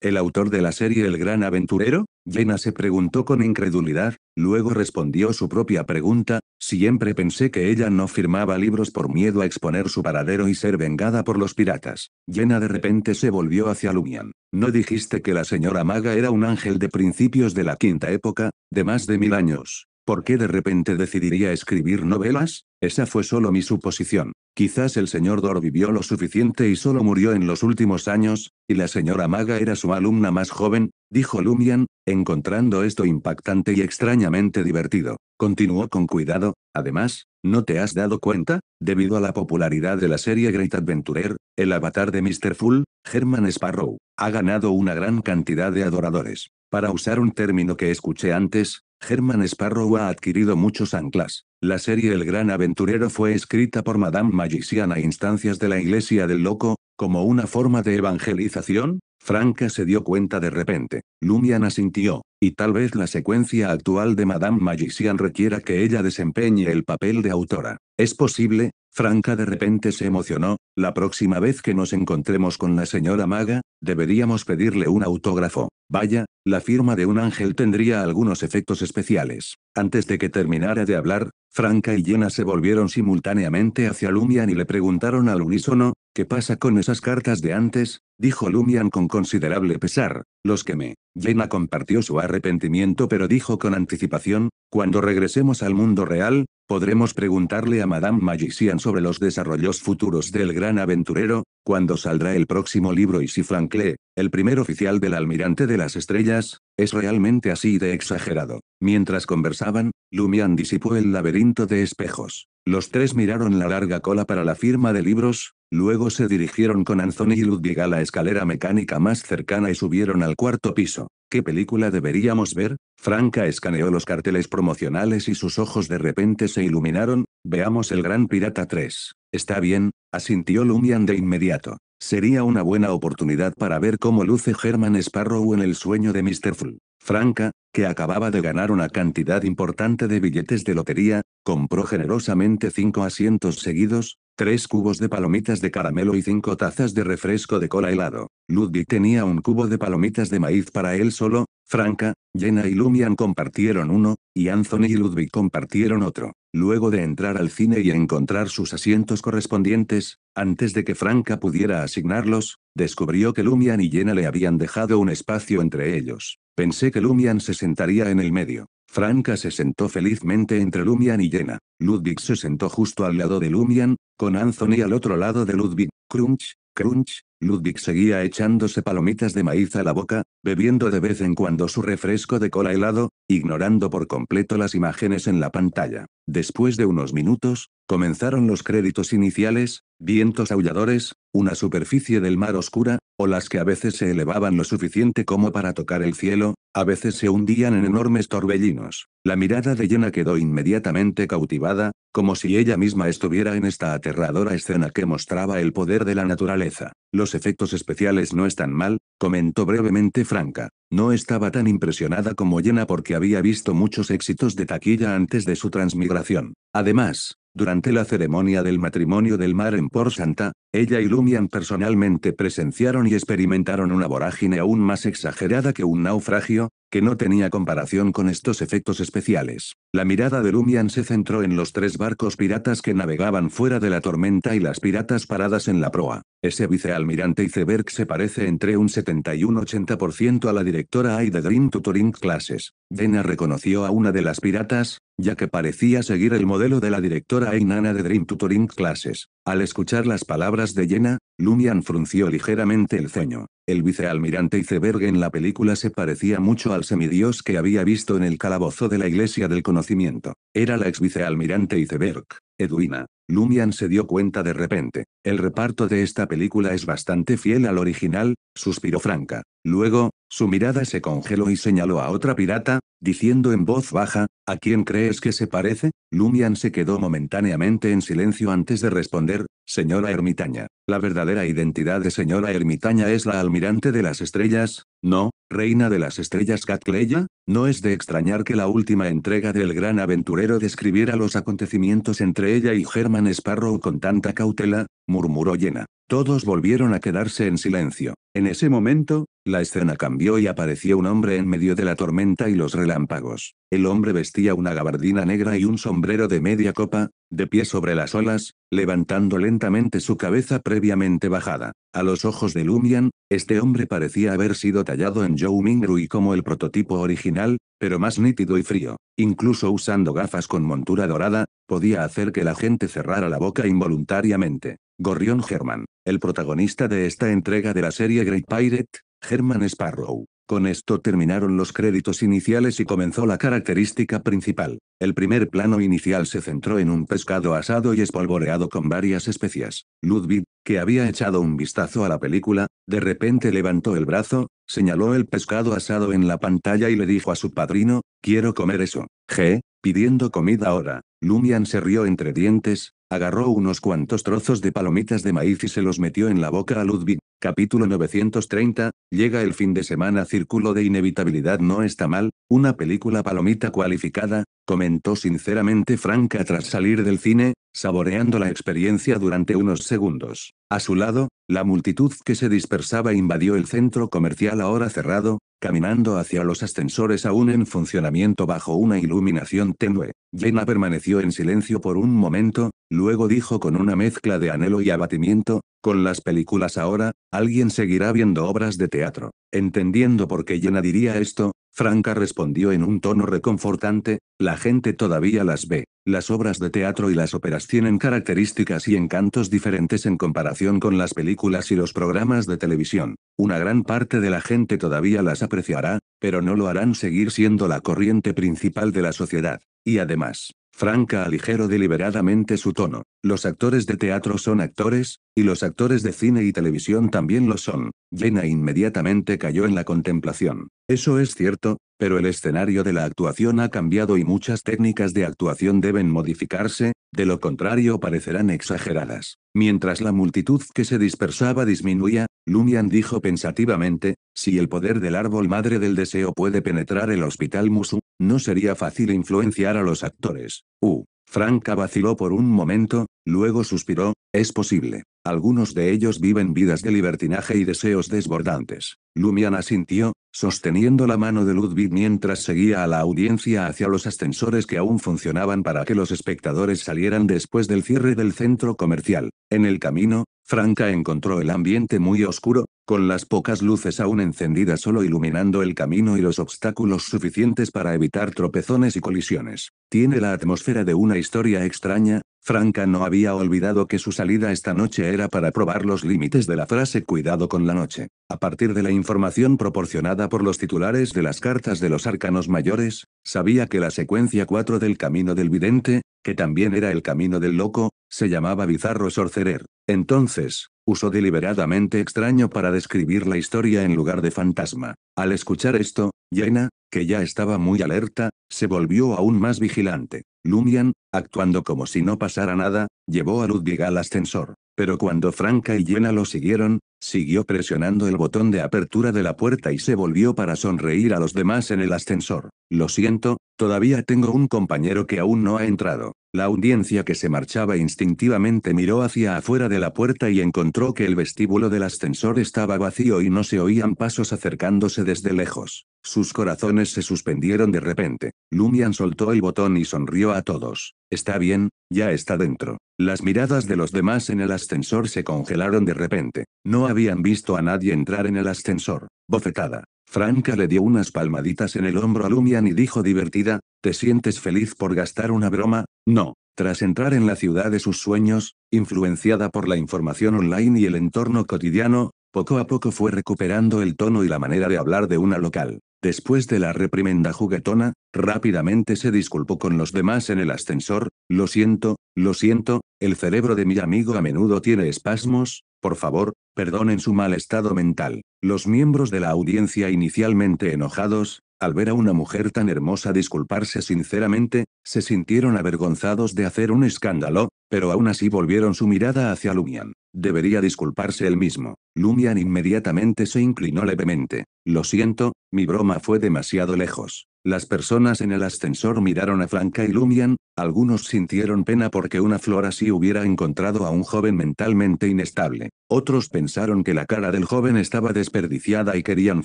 el autor de la serie El Gran Aventurero, Jenna se preguntó con incredulidad, luego respondió su propia pregunta, siempre pensé que ella no firmaba libros por miedo a exponer su paradero y ser vengada por los piratas. Jenna de repente se volvió hacia Lumian. ¿No dijiste que la señora maga era un ángel de principios de la quinta época, de más de mil años? ¿Por qué de repente decidiría escribir novelas? Esa fue solo mi suposición. Quizás el señor Dor vivió lo suficiente y solo murió en los últimos años, y la señora maga era su alumna más joven, dijo Lumian, encontrando esto impactante y extrañamente divertido. Continuó con cuidado, además, ¿no te has dado cuenta? Debido a la popularidad de la serie Great Adventurer, el avatar de Mr. Fool, Herman Sparrow, ha ganado una gran cantidad de adoradores. Para usar un término que escuché antes, Herman Sparrow ha adquirido muchos anclas. La serie El Gran Aventurero fue escrita por Madame Magician a instancias de la Iglesia del Loco, como una forma de evangelización, Franca se dio cuenta de repente. Lumian asintió, y tal vez la secuencia actual de Madame Magician requiera que ella desempeñe el papel de autora. Es posible, Franca de repente se emocionó, la próxima vez que nos encontremos con la señora Maga, deberíamos pedirle un autógrafo. Vaya, la firma de un ángel tendría algunos efectos especiales. Antes de que terminara de hablar, Franca y Jenna se volvieron simultáneamente hacia Lumian y le preguntaron al unísono, ¿Qué pasa con esas cartas de antes? dijo Lumian con considerable pesar, los que me. Lena compartió su arrepentimiento pero dijo con anticipación, cuando regresemos al mundo real, podremos preguntarle a Madame Magician sobre los desarrollos futuros del gran aventurero, cuando saldrá el próximo libro y si lee el primer oficial del almirante de las estrellas, es realmente así de exagerado. Mientras conversaban, Lumian disipó el laberinto de espejos. Los tres miraron la larga cola para la firma de libros, Luego se dirigieron con Anthony y Ludwig a la escalera mecánica más cercana y subieron al cuarto piso. ¿Qué película deberíamos ver? Franca escaneó los carteles promocionales y sus ojos de repente se iluminaron. Veamos El Gran Pirata 3. Está bien, asintió Lumian de inmediato. Sería una buena oportunidad para ver cómo luce Herman Sparrow en el sueño de Mr. Full. Franca, que acababa de ganar una cantidad importante de billetes de lotería, compró generosamente cinco asientos seguidos, tres cubos de palomitas de caramelo y cinco tazas de refresco de cola helado. Ludwig tenía un cubo de palomitas de maíz para él solo, Franca, Jenna y Lumian compartieron uno, y Anthony y Ludwig compartieron otro. Luego de entrar al cine y encontrar sus asientos correspondientes, antes de que Franca pudiera asignarlos, descubrió que Lumian y Jenna le habían dejado un espacio entre ellos. Pensé que Lumian se sentaría en el medio. Franca se sentó felizmente entre Lumian y Jenna. Ludwig se sentó justo al lado de Lumian, con Anthony al otro lado de Ludwig. Crunch, crunch, Ludwig seguía echándose palomitas de maíz a la boca, bebiendo de vez en cuando su refresco de cola helado, ignorando por completo las imágenes en la pantalla. Después de unos minutos, comenzaron los créditos iniciales, vientos aulladores, una superficie del mar oscura, o las que a veces se elevaban lo suficiente como para tocar el cielo, a veces se hundían en enormes torbellinos. La mirada de Jenna quedó inmediatamente cautivada, como si ella misma estuviera en esta aterradora escena que mostraba el poder de la naturaleza. Los efectos especiales no están mal, comentó brevemente Franca. No estaba tan impresionada como Jenna porque había visto muchos éxitos de taquilla antes de su transmigración. Además, durante la ceremonia del matrimonio del mar en Port Santa, ella y Lumian personalmente presenciaron y experimentaron una vorágine aún más exagerada que un naufragio, que no tenía comparación con estos efectos especiales. La mirada de Lumian se centró en los tres barcos piratas que navegaban fuera de la tormenta y las piratas paradas en la proa. Ese vicealmirante Iceberg se parece entre un 71 y 80% a la directora de Dream Tutoring Classes. Dena reconoció a una de las piratas, ya que parecía seguir el modelo de la directora Ainana de Dream Tutoring Classes. Al escuchar las palabras de Jenna, Lumian frunció ligeramente el ceño. El vicealmirante Iceberg en la película se parecía mucho al semidios que había visto en el calabozo de la Iglesia del Conocimiento. Era la exvicealmirante vicealmirante Iceberg. Edwina. Lumian se dio cuenta de repente. El reparto de esta película es bastante fiel al original, suspiró Franca. Luego, su mirada se congeló y señaló a otra pirata, diciendo en voz baja, ¿A quién crees que se parece? Lumian se quedó momentáneamente en silencio antes de responder, señora ermitaña. La verdadera identidad de señora ermitaña es la almirante de las estrellas, no, reina de las estrellas Catleya, no es de extrañar que la última entrega del gran aventurero describiera los acontecimientos entre ella y German Sparrow con tanta cautela, murmuró Jenna. Todos volvieron a quedarse en silencio. En ese momento, la escena cambió y apareció un hombre en medio de la tormenta y los relámpagos. El hombre vestía una gabardina negra y un sombrero de media copa, de pie sobre las olas, levantando lentamente su cabeza previamente bajada. A los ojos de Lumian, este hombre parecía haber sido tallado en Joe Mingrui como el prototipo original, pero más nítido y frío. Incluso usando gafas con montura dorada, podía hacer que la gente cerrara la boca involuntariamente. Gorrión German, el protagonista de esta entrega de la serie Great Pirate, Herman Sparrow. Con esto terminaron los créditos iniciales y comenzó la característica principal. El primer plano inicial se centró en un pescado asado y espolvoreado con varias especias. Ludwig, que había echado un vistazo a la película, de repente levantó el brazo, señaló el pescado asado en la pantalla y le dijo a su padrino, quiero comer eso. G, pidiendo comida ahora. Lumian se rió entre dientes, Agarró unos cuantos trozos de palomitas de maíz y se los metió en la boca a Ludwig. Capítulo 930, llega el fin de semana Círculo de Inevitabilidad no está mal, una película palomita cualificada, comentó sinceramente Franca tras salir del cine, saboreando la experiencia durante unos segundos. A su lado, la multitud que se dispersaba invadió el centro comercial ahora cerrado, caminando hacia los ascensores aún en funcionamiento bajo una iluminación tenue. Jenna permaneció en silencio por un momento, luego dijo con una mezcla de anhelo y abatimiento, con las películas ahora, alguien seguirá viendo obras de teatro. Entendiendo por qué Jenna diría esto, Franca respondió en un tono reconfortante, la gente todavía las ve, las obras de teatro y las óperas tienen características y encantos diferentes en comparación con las películas y los programas de televisión. Una gran parte de la gente todavía las apreciará, pero no lo harán seguir siendo la corriente principal de la sociedad. Y además, Franca aligeró deliberadamente su tono. Los actores de teatro son actores, y los actores de cine y televisión también lo son. Jenna inmediatamente cayó en la contemplación. Eso es cierto, pero el escenario de la actuación ha cambiado y muchas técnicas de actuación deben modificarse, de lo contrario parecerán exageradas. Mientras la multitud que se dispersaba disminuía, Lumian dijo pensativamente, si el poder del árbol madre del deseo puede penetrar el hospital Musu, no sería fácil influenciar a los actores. Uh, Franca vaciló por un momento, luego suspiró, es posible. Algunos de ellos viven vidas de libertinaje y deseos desbordantes. Lumiana asintió, sosteniendo la mano de Ludwig mientras seguía a la audiencia hacia los ascensores que aún funcionaban para que los espectadores salieran después del cierre del centro comercial. En el camino, Franca encontró el ambiente muy oscuro, con las pocas luces aún encendidas solo iluminando el camino y los obstáculos suficientes para evitar tropezones y colisiones. Tiene la atmósfera de una historia extraña, Franca no había olvidado que su salida esta noche era para probar los límites de la frase cuidado con la noche. A partir de la información proporcionada por los titulares de las cartas de los arcanos mayores, sabía que la secuencia 4 del camino del vidente, que también era el camino del loco, se llamaba Bizarro Sorcerer. Entonces, usó deliberadamente extraño para describir la historia en lugar de fantasma. Al escuchar esto, Jaina, que ya estaba muy alerta, se volvió aún más vigilante. Lumian, actuando como si no pasara nada, llevó a Ludwig al ascensor. Pero cuando Franca y Jenna lo siguieron, siguió presionando el botón de apertura de la puerta y se volvió para sonreír a los demás en el ascensor. Lo siento, todavía tengo un compañero que aún no ha entrado. La audiencia que se marchaba instintivamente miró hacia afuera de la puerta y encontró que el vestíbulo del ascensor estaba vacío y no se oían pasos acercándose desde lejos. Sus corazones se suspendieron de repente. Lumian soltó el botón y sonrió a todos. Está bien, ya está dentro. Las miradas de los demás en el ascensor se congelaron de repente. No habían visto a nadie entrar en el ascensor. Bofetada. Franca le dio unas palmaditas en el hombro a Lumian y dijo divertida, ¿te sientes feliz por gastar una broma? No. Tras entrar en la ciudad de sus sueños, influenciada por la información online y el entorno cotidiano, poco a poco fue recuperando el tono y la manera de hablar de una local. Después de la reprimenda juguetona, rápidamente se disculpó con los demás en el ascensor, lo siento, lo siento, el cerebro de mi amigo a menudo tiene espasmos, por favor, perdonen su mal estado mental. Los miembros de la audiencia inicialmente enojados, al ver a una mujer tan hermosa disculparse sinceramente, se sintieron avergonzados de hacer un escándalo, pero aún así volvieron su mirada hacia Lumian. Debería disculparse él mismo. Lumian inmediatamente se inclinó levemente. Lo siento, mi broma fue demasiado lejos. Las personas en el ascensor miraron a Franca y Lumian, algunos sintieron pena porque una flor así hubiera encontrado a un joven mentalmente inestable. Otros pensaron que la cara del joven estaba desperdiciada y querían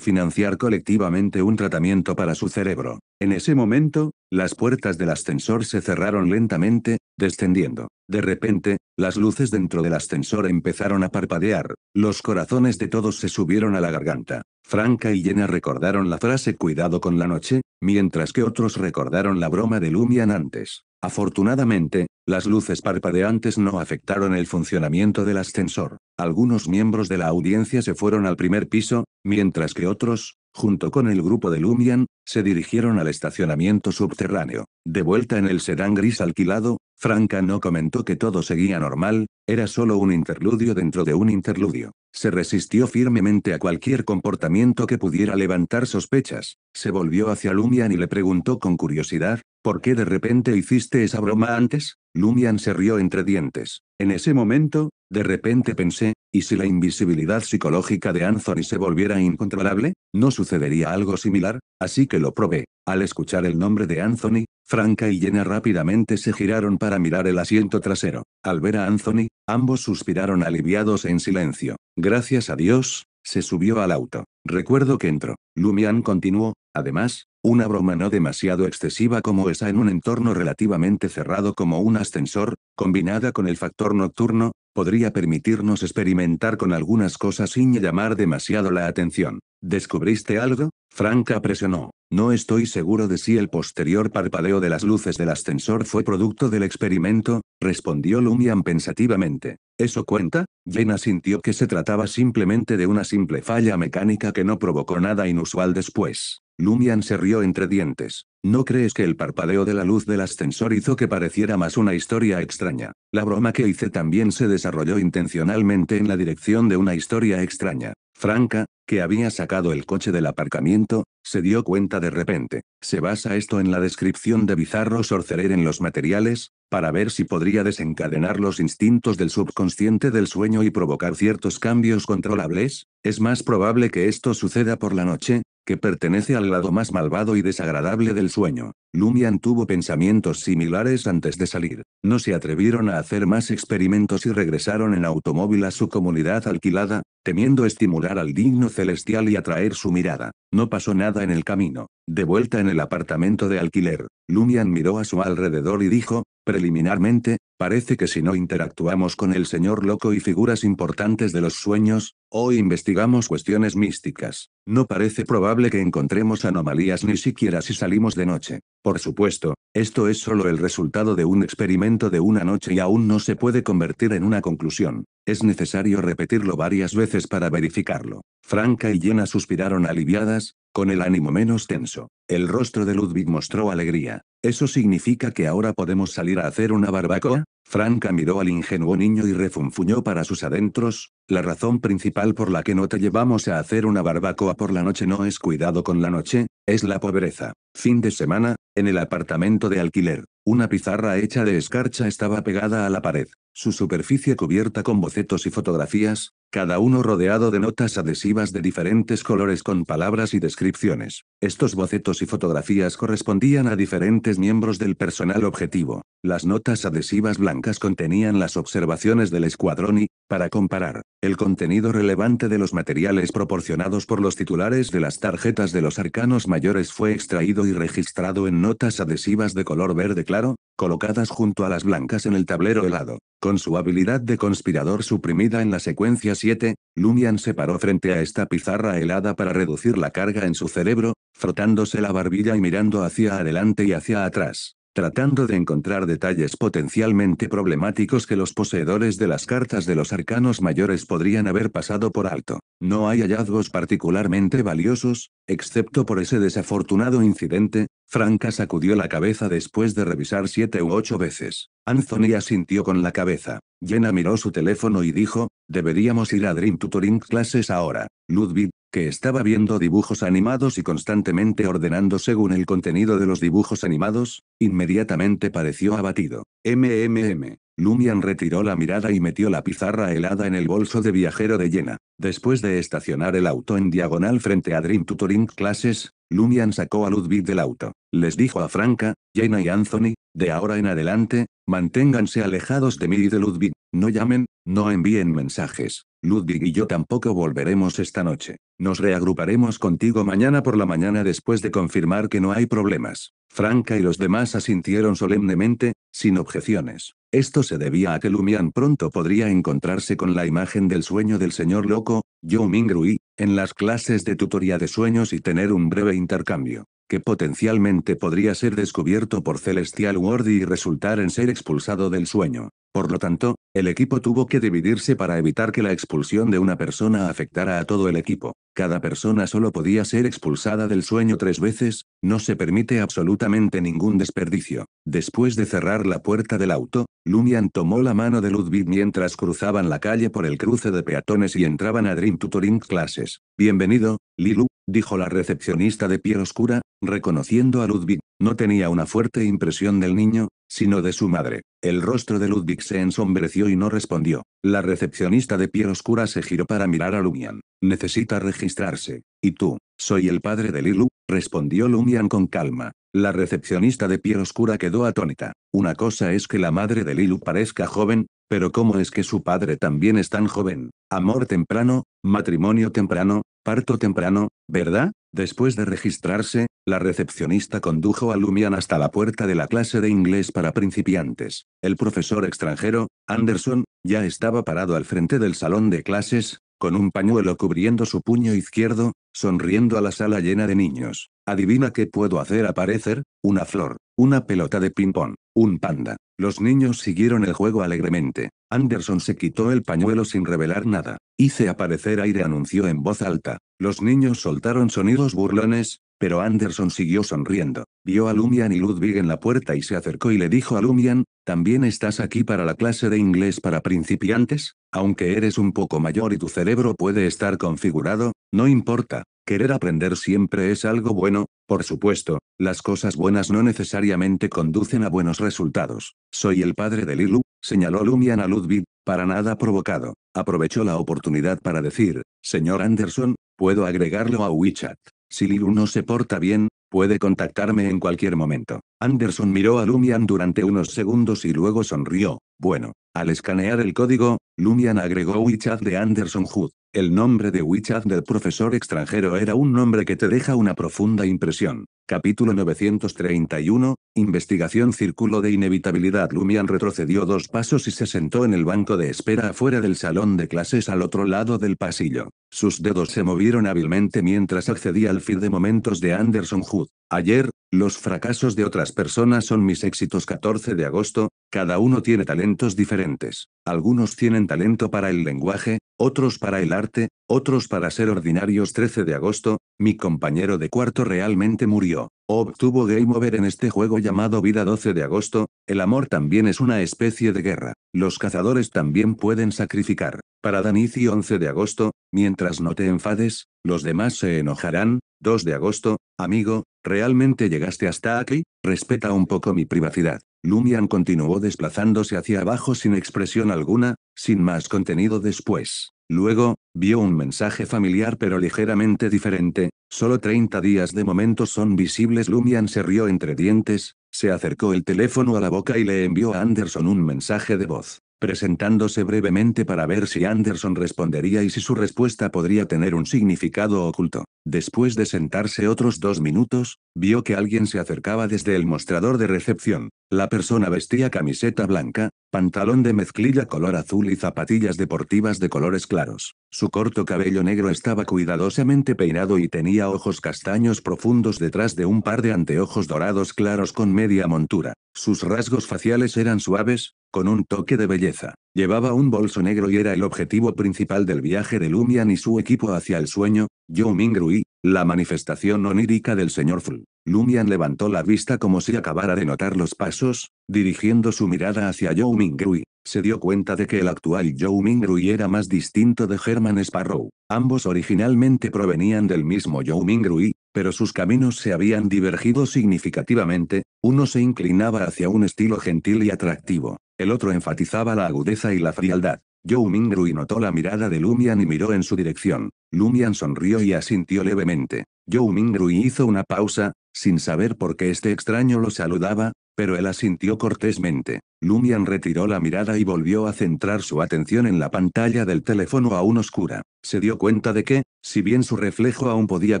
financiar colectivamente un tratamiento para su cerebro. En ese momento, las puertas del ascensor se cerraron lentamente, descendiendo. De repente, las luces dentro del ascensor empezaron a parpadear, los corazones de todos se subieron a la garganta. Franca y Jenna recordaron la frase cuidado con la noche, mientras que otros recordaron la broma de Lumian antes. Afortunadamente, las luces parpadeantes no afectaron el funcionamiento del ascensor. Algunos miembros de la audiencia se fueron al primer piso, mientras que otros, junto con el grupo de Lumian, se dirigieron al estacionamiento subterráneo. De vuelta en el sedán gris alquilado, Franca no comentó que todo seguía normal, era solo un interludio dentro de un interludio. Se resistió firmemente a cualquier comportamiento que pudiera levantar sospechas. Se volvió hacia Lumian y le preguntó con curiosidad, ¿por qué de repente hiciste esa broma antes? Lumian se rió entre dientes. En ese momento, de repente pensé, ¿Y si la invisibilidad psicológica de Anthony se volviera incontrolable? ¿No sucedería algo similar? Así que lo probé. Al escuchar el nombre de Anthony, Franca y Jenna rápidamente se giraron para mirar el asiento trasero. Al ver a Anthony, ambos suspiraron aliviados en silencio. Gracias a Dios, se subió al auto. Recuerdo que entró. Lumian continuó, además, una broma no demasiado excesiva como esa en un entorno relativamente cerrado como un ascensor, combinada con el factor nocturno, podría permitirnos experimentar con algunas cosas sin llamar demasiado la atención. ¿Descubriste algo? Franca presionó. No estoy seguro de si el posterior parpadeo de las luces del ascensor fue producto del experimento, respondió Lumian pensativamente. ¿Eso cuenta? Jenna sintió que se trataba simplemente de una simple falla mecánica que no provocó nada inusual después. Lumian se rió entre dientes. ¿No crees que el parpadeo de la luz del ascensor hizo que pareciera más una historia extraña? La broma que hice también se desarrolló intencionalmente en la dirección de una historia extraña. Franca, que había sacado el coche del aparcamiento, se dio cuenta de repente. ¿Se basa esto en la descripción de Bizarro Sorcerer en los materiales? Para ver si podría desencadenar los instintos del subconsciente del sueño y provocar ciertos cambios controlables, es más probable que esto suceda por la noche, que pertenece al lado más malvado y desagradable del sueño. Lumian tuvo pensamientos similares antes de salir. No se atrevieron a hacer más experimentos y regresaron en automóvil a su comunidad alquilada, temiendo estimular al digno celestial y atraer su mirada. No pasó nada en el camino. De vuelta en el apartamento de alquiler, Lumian miró a su alrededor y dijo, preliminarmente, Parece que si no interactuamos con el señor loco y figuras importantes de los sueños, o investigamos cuestiones místicas, no parece probable que encontremos anomalías ni siquiera si salimos de noche. Por supuesto, esto es solo el resultado de un experimento de una noche y aún no se puede convertir en una conclusión. Es necesario repetirlo varias veces para verificarlo. Franca y llena suspiraron aliviadas, con el ánimo menos tenso. El rostro de Ludwig mostró alegría. ¿Eso significa que ahora podemos salir a hacer una barbacoa? Franca miró al ingenuo niño y refunfuñó para sus adentros, la razón principal por la que no te llevamos a hacer una barbacoa por la noche no es cuidado con la noche, es la pobreza. Fin de semana, en el apartamento de alquiler. Una pizarra hecha de escarcha estaba pegada a la pared, su superficie cubierta con bocetos y fotografías, cada uno rodeado de notas adhesivas de diferentes colores con palabras y descripciones. Estos bocetos y fotografías correspondían a diferentes miembros del personal objetivo. Las notas adhesivas blancas contenían las observaciones del escuadrón y, para comparar, el contenido relevante de los materiales proporcionados por los titulares de las tarjetas de los arcanos mayores fue extraído y registrado en notas adhesivas de color verde claro colocadas junto a las blancas en el tablero helado. Con su habilidad de conspirador suprimida en la secuencia 7, Lumian se paró frente a esta pizarra helada para reducir la carga en su cerebro, frotándose la barbilla y mirando hacia adelante y hacia atrás tratando de encontrar detalles potencialmente problemáticos que los poseedores de las cartas de los arcanos mayores podrían haber pasado por alto. No hay hallazgos particularmente valiosos, excepto por ese desafortunado incidente, Franca sacudió la cabeza después de revisar siete u ocho veces. Anthony asintió con la cabeza. Jenna miró su teléfono y dijo, deberíamos ir a Dream Tutoring Classes ahora. Ludwig, que estaba viendo dibujos animados y constantemente ordenando según el contenido de los dibujos animados, inmediatamente pareció abatido. MMM. Lumian retiró la mirada y metió la pizarra helada en el bolso de viajero de Jena. Después de estacionar el auto en diagonal frente a Dream Tutoring Classes, Lumian sacó a Ludwig del auto. Les dijo a Franca, Jena y Anthony, de ahora en adelante, manténganse alejados de mí y de Ludwig. No llamen, no envíen mensajes. Ludwig y yo tampoco volveremos esta noche. Nos reagruparemos contigo mañana por la mañana después de confirmar que no hay problemas. Franca y los demás asintieron solemnemente, sin objeciones. Esto se debía a que Lumian pronto podría encontrarse con la imagen del sueño del señor loco, Joe Mingrui, en las clases de tutoría de sueños y tener un breve intercambio que potencialmente podría ser descubierto por Celestial Wardy y resultar en ser expulsado del sueño. Por lo tanto, el equipo tuvo que dividirse para evitar que la expulsión de una persona afectara a todo el equipo. Cada persona solo podía ser expulsada del sueño tres veces, no se permite absolutamente ningún desperdicio. Después de cerrar la puerta del auto, Lumian tomó la mano de Ludwig mientras cruzaban la calle por el cruce de peatones y entraban a Dream Tutoring Classes. Bienvenido, Lilu, dijo la recepcionista de piel oscura, reconociendo a Ludwig. No tenía una fuerte impresión del niño, sino de su madre. El rostro de Ludwig se ensombreció y no respondió. La recepcionista de piel oscura se giró para mirar a Lumian. Necesita registrarse. ¿Y tú? Soy el padre de Lilu, respondió Lumian con calma. La recepcionista de piel oscura quedó atónita. Una cosa es que la madre de Lilu parezca joven, pero ¿cómo es que su padre también es tan joven? Amor temprano, matrimonio temprano, Parto temprano, ¿verdad? Después de registrarse, la recepcionista condujo a Lumian hasta la puerta de la clase de inglés para principiantes. El profesor extranjero, Anderson, ya estaba parado al frente del salón de clases, con un pañuelo cubriendo su puño izquierdo, sonriendo a la sala llena de niños. Adivina qué puedo hacer aparecer, una flor, una pelota de ping-pong, un panda. Los niños siguieron el juego alegremente. Anderson se quitó el pañuelo sin revelar nada. Hice aparecer aire, anunció en voz alta. Los niños soltaron sonidos burlones, pero Anderson siguió sonriendo. Vio a Lumian y Ludwig en la puerta y se acercó y le dijo a Lumian, ¿también estás aquí para la clase de inglés para principiantes? Aunque eres un poco mayor y tu cerebro puede estar configurado, no importa, Querer aprender siempre es algo bueno, por supuesto, las cosas buenas no necesariamente conducen a buenos resultados. Soy el padre de Lilu, señaló Lumian a Ludwig, para nada provocado. Aprovechó la oportunidad para decir, señor Anderson, puedo agregarlo a WeChat. Si Lilu no se porta bien, puede contactarme en cualquier momento. Anderson miró a Lumian durante unos segundos y luego sonrió. Bueno, al escanear el código, Lumian agregó WeChat de Anderson Hood. El nombre de Wichat del profesor extranjero era un nombre que te deja una profunda impresión. Capítulo 931, Investigación Círculo de Inevitabilidad Lumian retrocedió dos pasos y se sentó en el banco de espera afuera del salón de clases al otro lado del pasillo. Sus dedos se movieron hábilmente mientras accedía al feed de momentos de Anderson Hood. Ayer, los fracasos de otras personas son mis éxitos 14 de agosto, cada uno tiene talentos diferentes. Algunos tienen talento para el lenguaje, otros para el arte, otros para ser ordinarios 13 de agosto, mi compañero de cuarto realmente murió. Obtuvo Game Over en este juego llamado Vida 12 de agosto, el amor también es una especie de guerra, los cazadores también pueden sacrificar. Para Danici 11 de agosto, mientras no te enfades, los demás se enojarán, 2 de agosto, amigo, ¿realmente llegaste hasta aquí? Respeta un poco mi privacidad. Lumian continuó desplazándose hacia abajo sin expresión alguna, sin más contenido después. Luego, vio un mensaje familiar pero ligeramente diferente, solo 30 días de momento son visibles. Lumian se rió entre dientes, se acercó el teléfono a la boca y le envió a Anderson un mensaje de voz presentándose brevemente para ver si Anderson respondería y si su respuesta podría tener un significado oculto. Después de sentarse otros dos minutos, vio que alguien se acercaba desde el mostrador de recepción. La persona vestía camiseta blanca, pantalón de mezclilla color azul y zapatillas deportivas de colores claros. Su corto cabello negro estaba cuidadosamente peinado y tenía ojos castaños profundos detrás de un par de anteojos dorados claros con media montura. Sus rasgos faciales eran suaves, con un toque de belleza. Llevaba un bolso negro y era el objetivo principal del viaje de Lumian y su equipo hacia el sueño, Mingrui, la manifestación onírica del señor Full. Lumian levantó la vista como si acabara de notar los pasos, dirigiendo su mirada hacia Mingrui. Se dio cuenta de que el actual Mingrui era más distinto de Herman Sparrow. Ambos originalmente provenían del mismo Mingrui pero sus caminos se habían divergido significativamente, uno se inclinaba hacia un estilo gentil y atractivo, el otro enfatizaba la agudeza y la frialdad. Joe Mingrui notó la mirada de Lumian y miró en su dirección. Lumian sonrió y asintió levemente. Joe Mingrui hizo una pausa, sin saber por qué este extraño lo saludaba, pero él asintió cortésmente. Lumian retiró la mirada y volvió a centrar su atención en la pantalla del teléfono aún oscura. Se dio cuenta de que, si bien su reflejo aún podía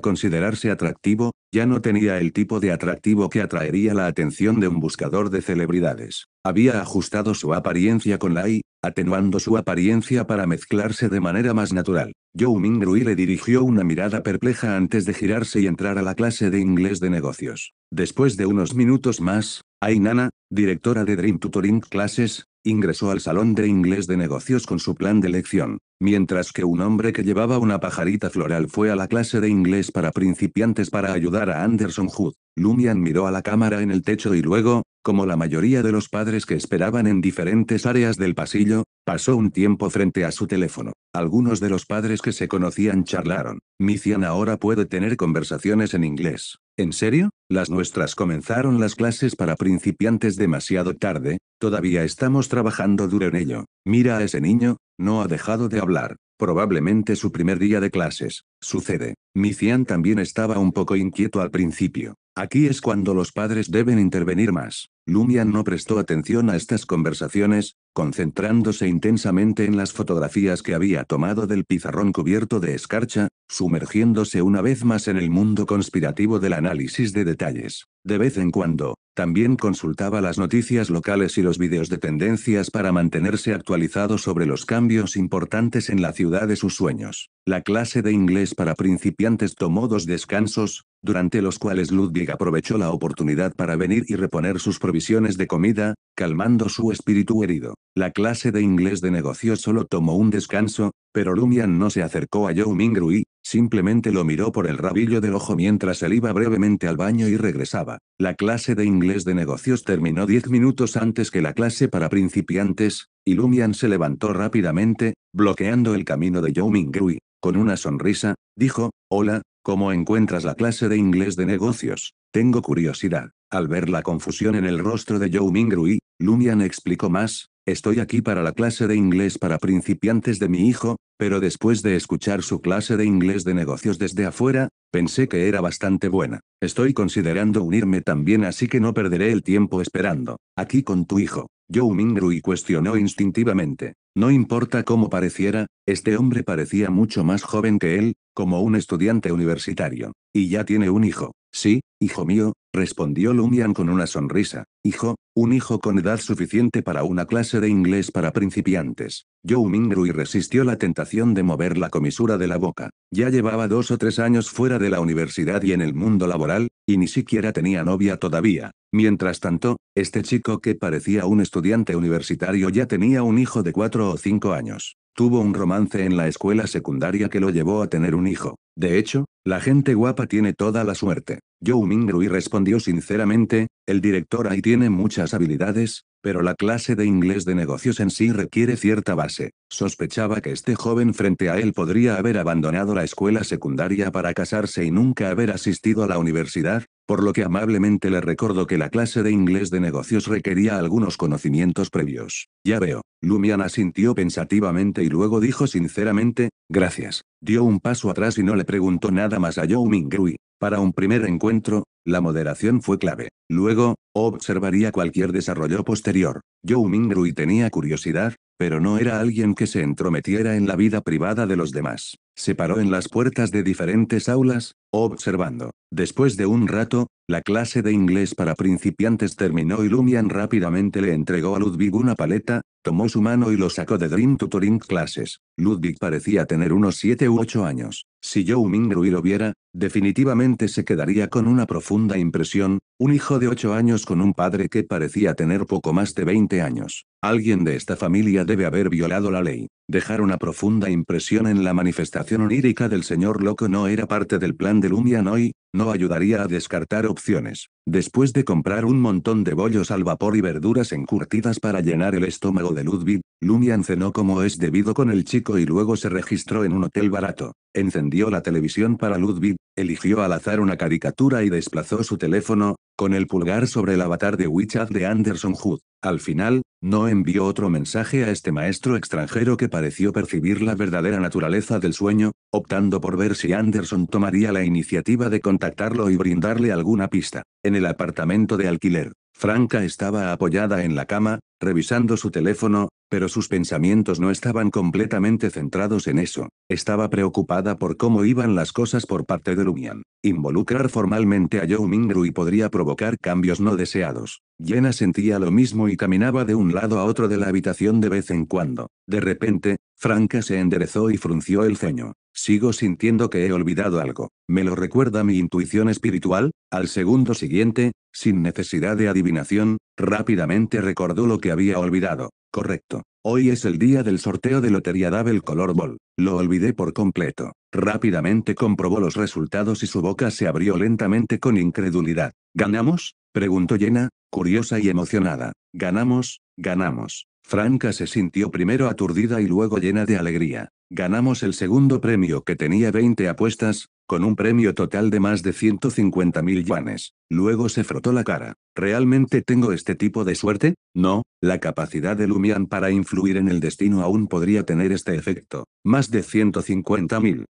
considerarse atractivo, ya no tenía el tipo de atractivo que atraería la atención de un buscador de celebridades. Había ajustado su apariencia con la I, atenuando su apariencia para mezclarse de manera más natural. Joe Mingrui le dirigió una mirada perpleja antes de girarse y entrar a la clase de inglés de negocios. Después de unos minutos más, Ainana, directora de Dream Tutoring Classes, ingresó al salón de inglés de negocios con su plan de lección, mientras que un hombre que llevaba una pajarita floral fue a la clase de inglés para principiantes para ayudar a Anderson Hood. Lumian miró a la cámara en el techo y luego, como la mayoría de los padres que esperaban en diferentes áreas del pasillo, pasó un tiempo frente a su teléfono. Algunos de los padres que se conocían charlaron. Mician ahora puede tener conversaciones en inglés. ¿En serio? Las nuestras comenzaron las clases para principiantes demasiado tarde, todavía estamos trabajando duro en ello. Mira a ese niño, no ha dejado de hablar. Probablemente su primer día de clases. Sucede. Mi también estaba un poco inquieto al principio. Aquí es cuando los padres deben intervenir más. Lumian no prestó atención a estas conversaciones, concentrándose intensamente en las fotografías que había tomado del pizarrón cubierto de escarcha, sumergiéndose una vez más en el mundo conspirativo del análisis de detalles. De vez en cuando, también consultaba las noticias locales y los vídeos de tendencias para mantenerse actualizado sobre los cambios importantes en la ciudad de sus sueños. La clase de inglés para principiantes tomó dos descansos, durante los cuales Ludwig aprovechó la oportunidad para venir y reponer sus provisiones de comida, calmando su espíritu herido. La clase de inglés de negocios solo tomó un descanso, pero Lumian no se acercó a Joe Mingrui, simplemente lo miró por el rabillo del ojo mientras él iba brevemente al baño y regresaba. La clase de inglés de negocios terminó diez minutos antes que la clase para principiantes, y Lumian se levantó rápidamente, bloqueando el camino de Joe Mingrui. Con una sonrisa, dijo, Hola, ¿Cómo encuentras la clase de inglés de negocios? Tengo curiosidad. Al ver la confusión en el rostro de Zhou Mingrui, Lumian explicó más, estoy aquí para la clase de inglés para principiantes de mi hijo, pero después de escuchar su clase de inglés de negocios desde afuera, pensé que era bastante buena. Estoy considerando unirme también así que no perderé el tiempo esperando. Aquí con tu hijo. Zhou Mingrui cuestionó instintivamente. No importa cómo pareciera, este hombre parecía mucho más joven que él, como un estudiante universitario. Y ya tiene un hijo. Sí, hijo mío, respondió Lumian con una sonrisa. Hijo, un hijo con edad suficiente para una clase de inglés para principiantes. Joe Mingrui resistió la tentación de mover la comisura de la boca. Ya llevaba dos o tres años fuera de la universidad y en el mundo laboral, y ni siquiera tenía novia todavía. Mientras tanto, este chico que parecía un estudiante universitario ya tenía un hijo de cuatro o cinco años. Tuvo un romance en la escuela secundaria que lo llevó a tener un hijo. De hecho, la gente guapa tiene toda la suerte. Joe Mingrui respondió sinceramente, el director ahí tiene muchas habilidades, pero la clase de inglés de negocios en sí requiere cierta base. Sospechaba que este joven frente a él podría haber abandonado la escuela secundaria para casarse y nunca haber asistido a la universidad, por lo que amablemente le recuerdo que la clase de inglés de negocios requería algunos conocimientos previos. Ya veo. Lumian asintió pensativamente y luego dijo sinceramente, gracias. Dio un paso atrás y no le preguntó nada más a yo Mingrui. Para un primer encuentro, la moderación fue clave. Luego, observaría cualquier desarrollo posterior. yo Mingrui tenía curiosidad, pero no era alguien que se entrometiera en la vida privada de los demás. Se paró en las puertas de diferentes aulas, observando. Después de un rato, la clase de inglés para principiantes terminó y Lumian rápidamente le entregó a Ludwig una paleta, tomó su mano y lo sacó de Dream Tutoring Classes. Ludwig parecía tener unos 7 u 8 años. Si Joe Mingrui lo viera, definitivamente se quedaría con una profunda impresión, un hijo de 8 años con un padre que parecía tener poco más de 20 años. Alguien de esta familia debe haber violado la ley. Dejar una profunda impresión en la manifestación onírica del señor loco no era parte del plan de Lumian hoy, no ayudaría a descartar opciones. Después de comprar un montón de bollos al vapor y verduras encurtidas para llenar el estómago de Ludwig, Lumian cenó como es debido con el chico y luego se registró en un hotel barato. Encendió la televisión para Ludwig, eligió al azar una caricatura y desplazó su teléfono, con el pulgar sobre el avatar de WeChat de Anderson Hood. Al final, no envió otro mensaje a este maestro extranjero que pareció percibir la verdadera naturaleza del sueño, optando por ver si Anderson tomaría la iniciativa de contactarlo y brindarle alguna pista. En el apartamento de alquiler, Franca estaba apoyada en la cama, revisando su teléfono, pero sus pensamientos no estaban completamente centrados en eso. Estaba preocupada por cómo iban las cosas por parte de Lumian. Involucrar formalmente a Mingru Mingrui podría provocar cambios no deseados. Yena sentía lo mismo y caminaba de un lado a otro de la habitación de vez en cuando. De repente, Franca se enderezó y frunció el ceño. Sigo sintiendo que he olvidado algo. ¿Me lo recuerda mi intuición espiritual? Al segundo siguiente, sin necesidad de adivinación, rápidamente recordó lo que había olvidado. Correcto. Hoy es el día del sorteo de Lotería Double Color Ball. Lo olvidé por completo. Rápidamente comprobó los resultados y su boca se abrió lentamente con incredulidad. ¿Ganamos? preguntó llena, curiosa y emocionada. Ganamos, ganamos. Franca se sintió primero aturdida y luego llena de alegría. Ganamos el segundo premio que tenía 20 apuestas, con un premio total de más de 150 mil yuanes. Luego se frotó la cara. ¿Realmente tengo este tipo de suerte? No, la capacidad de Lumian para influir en el destino aún podría tener este efecto. Más de 150 mil.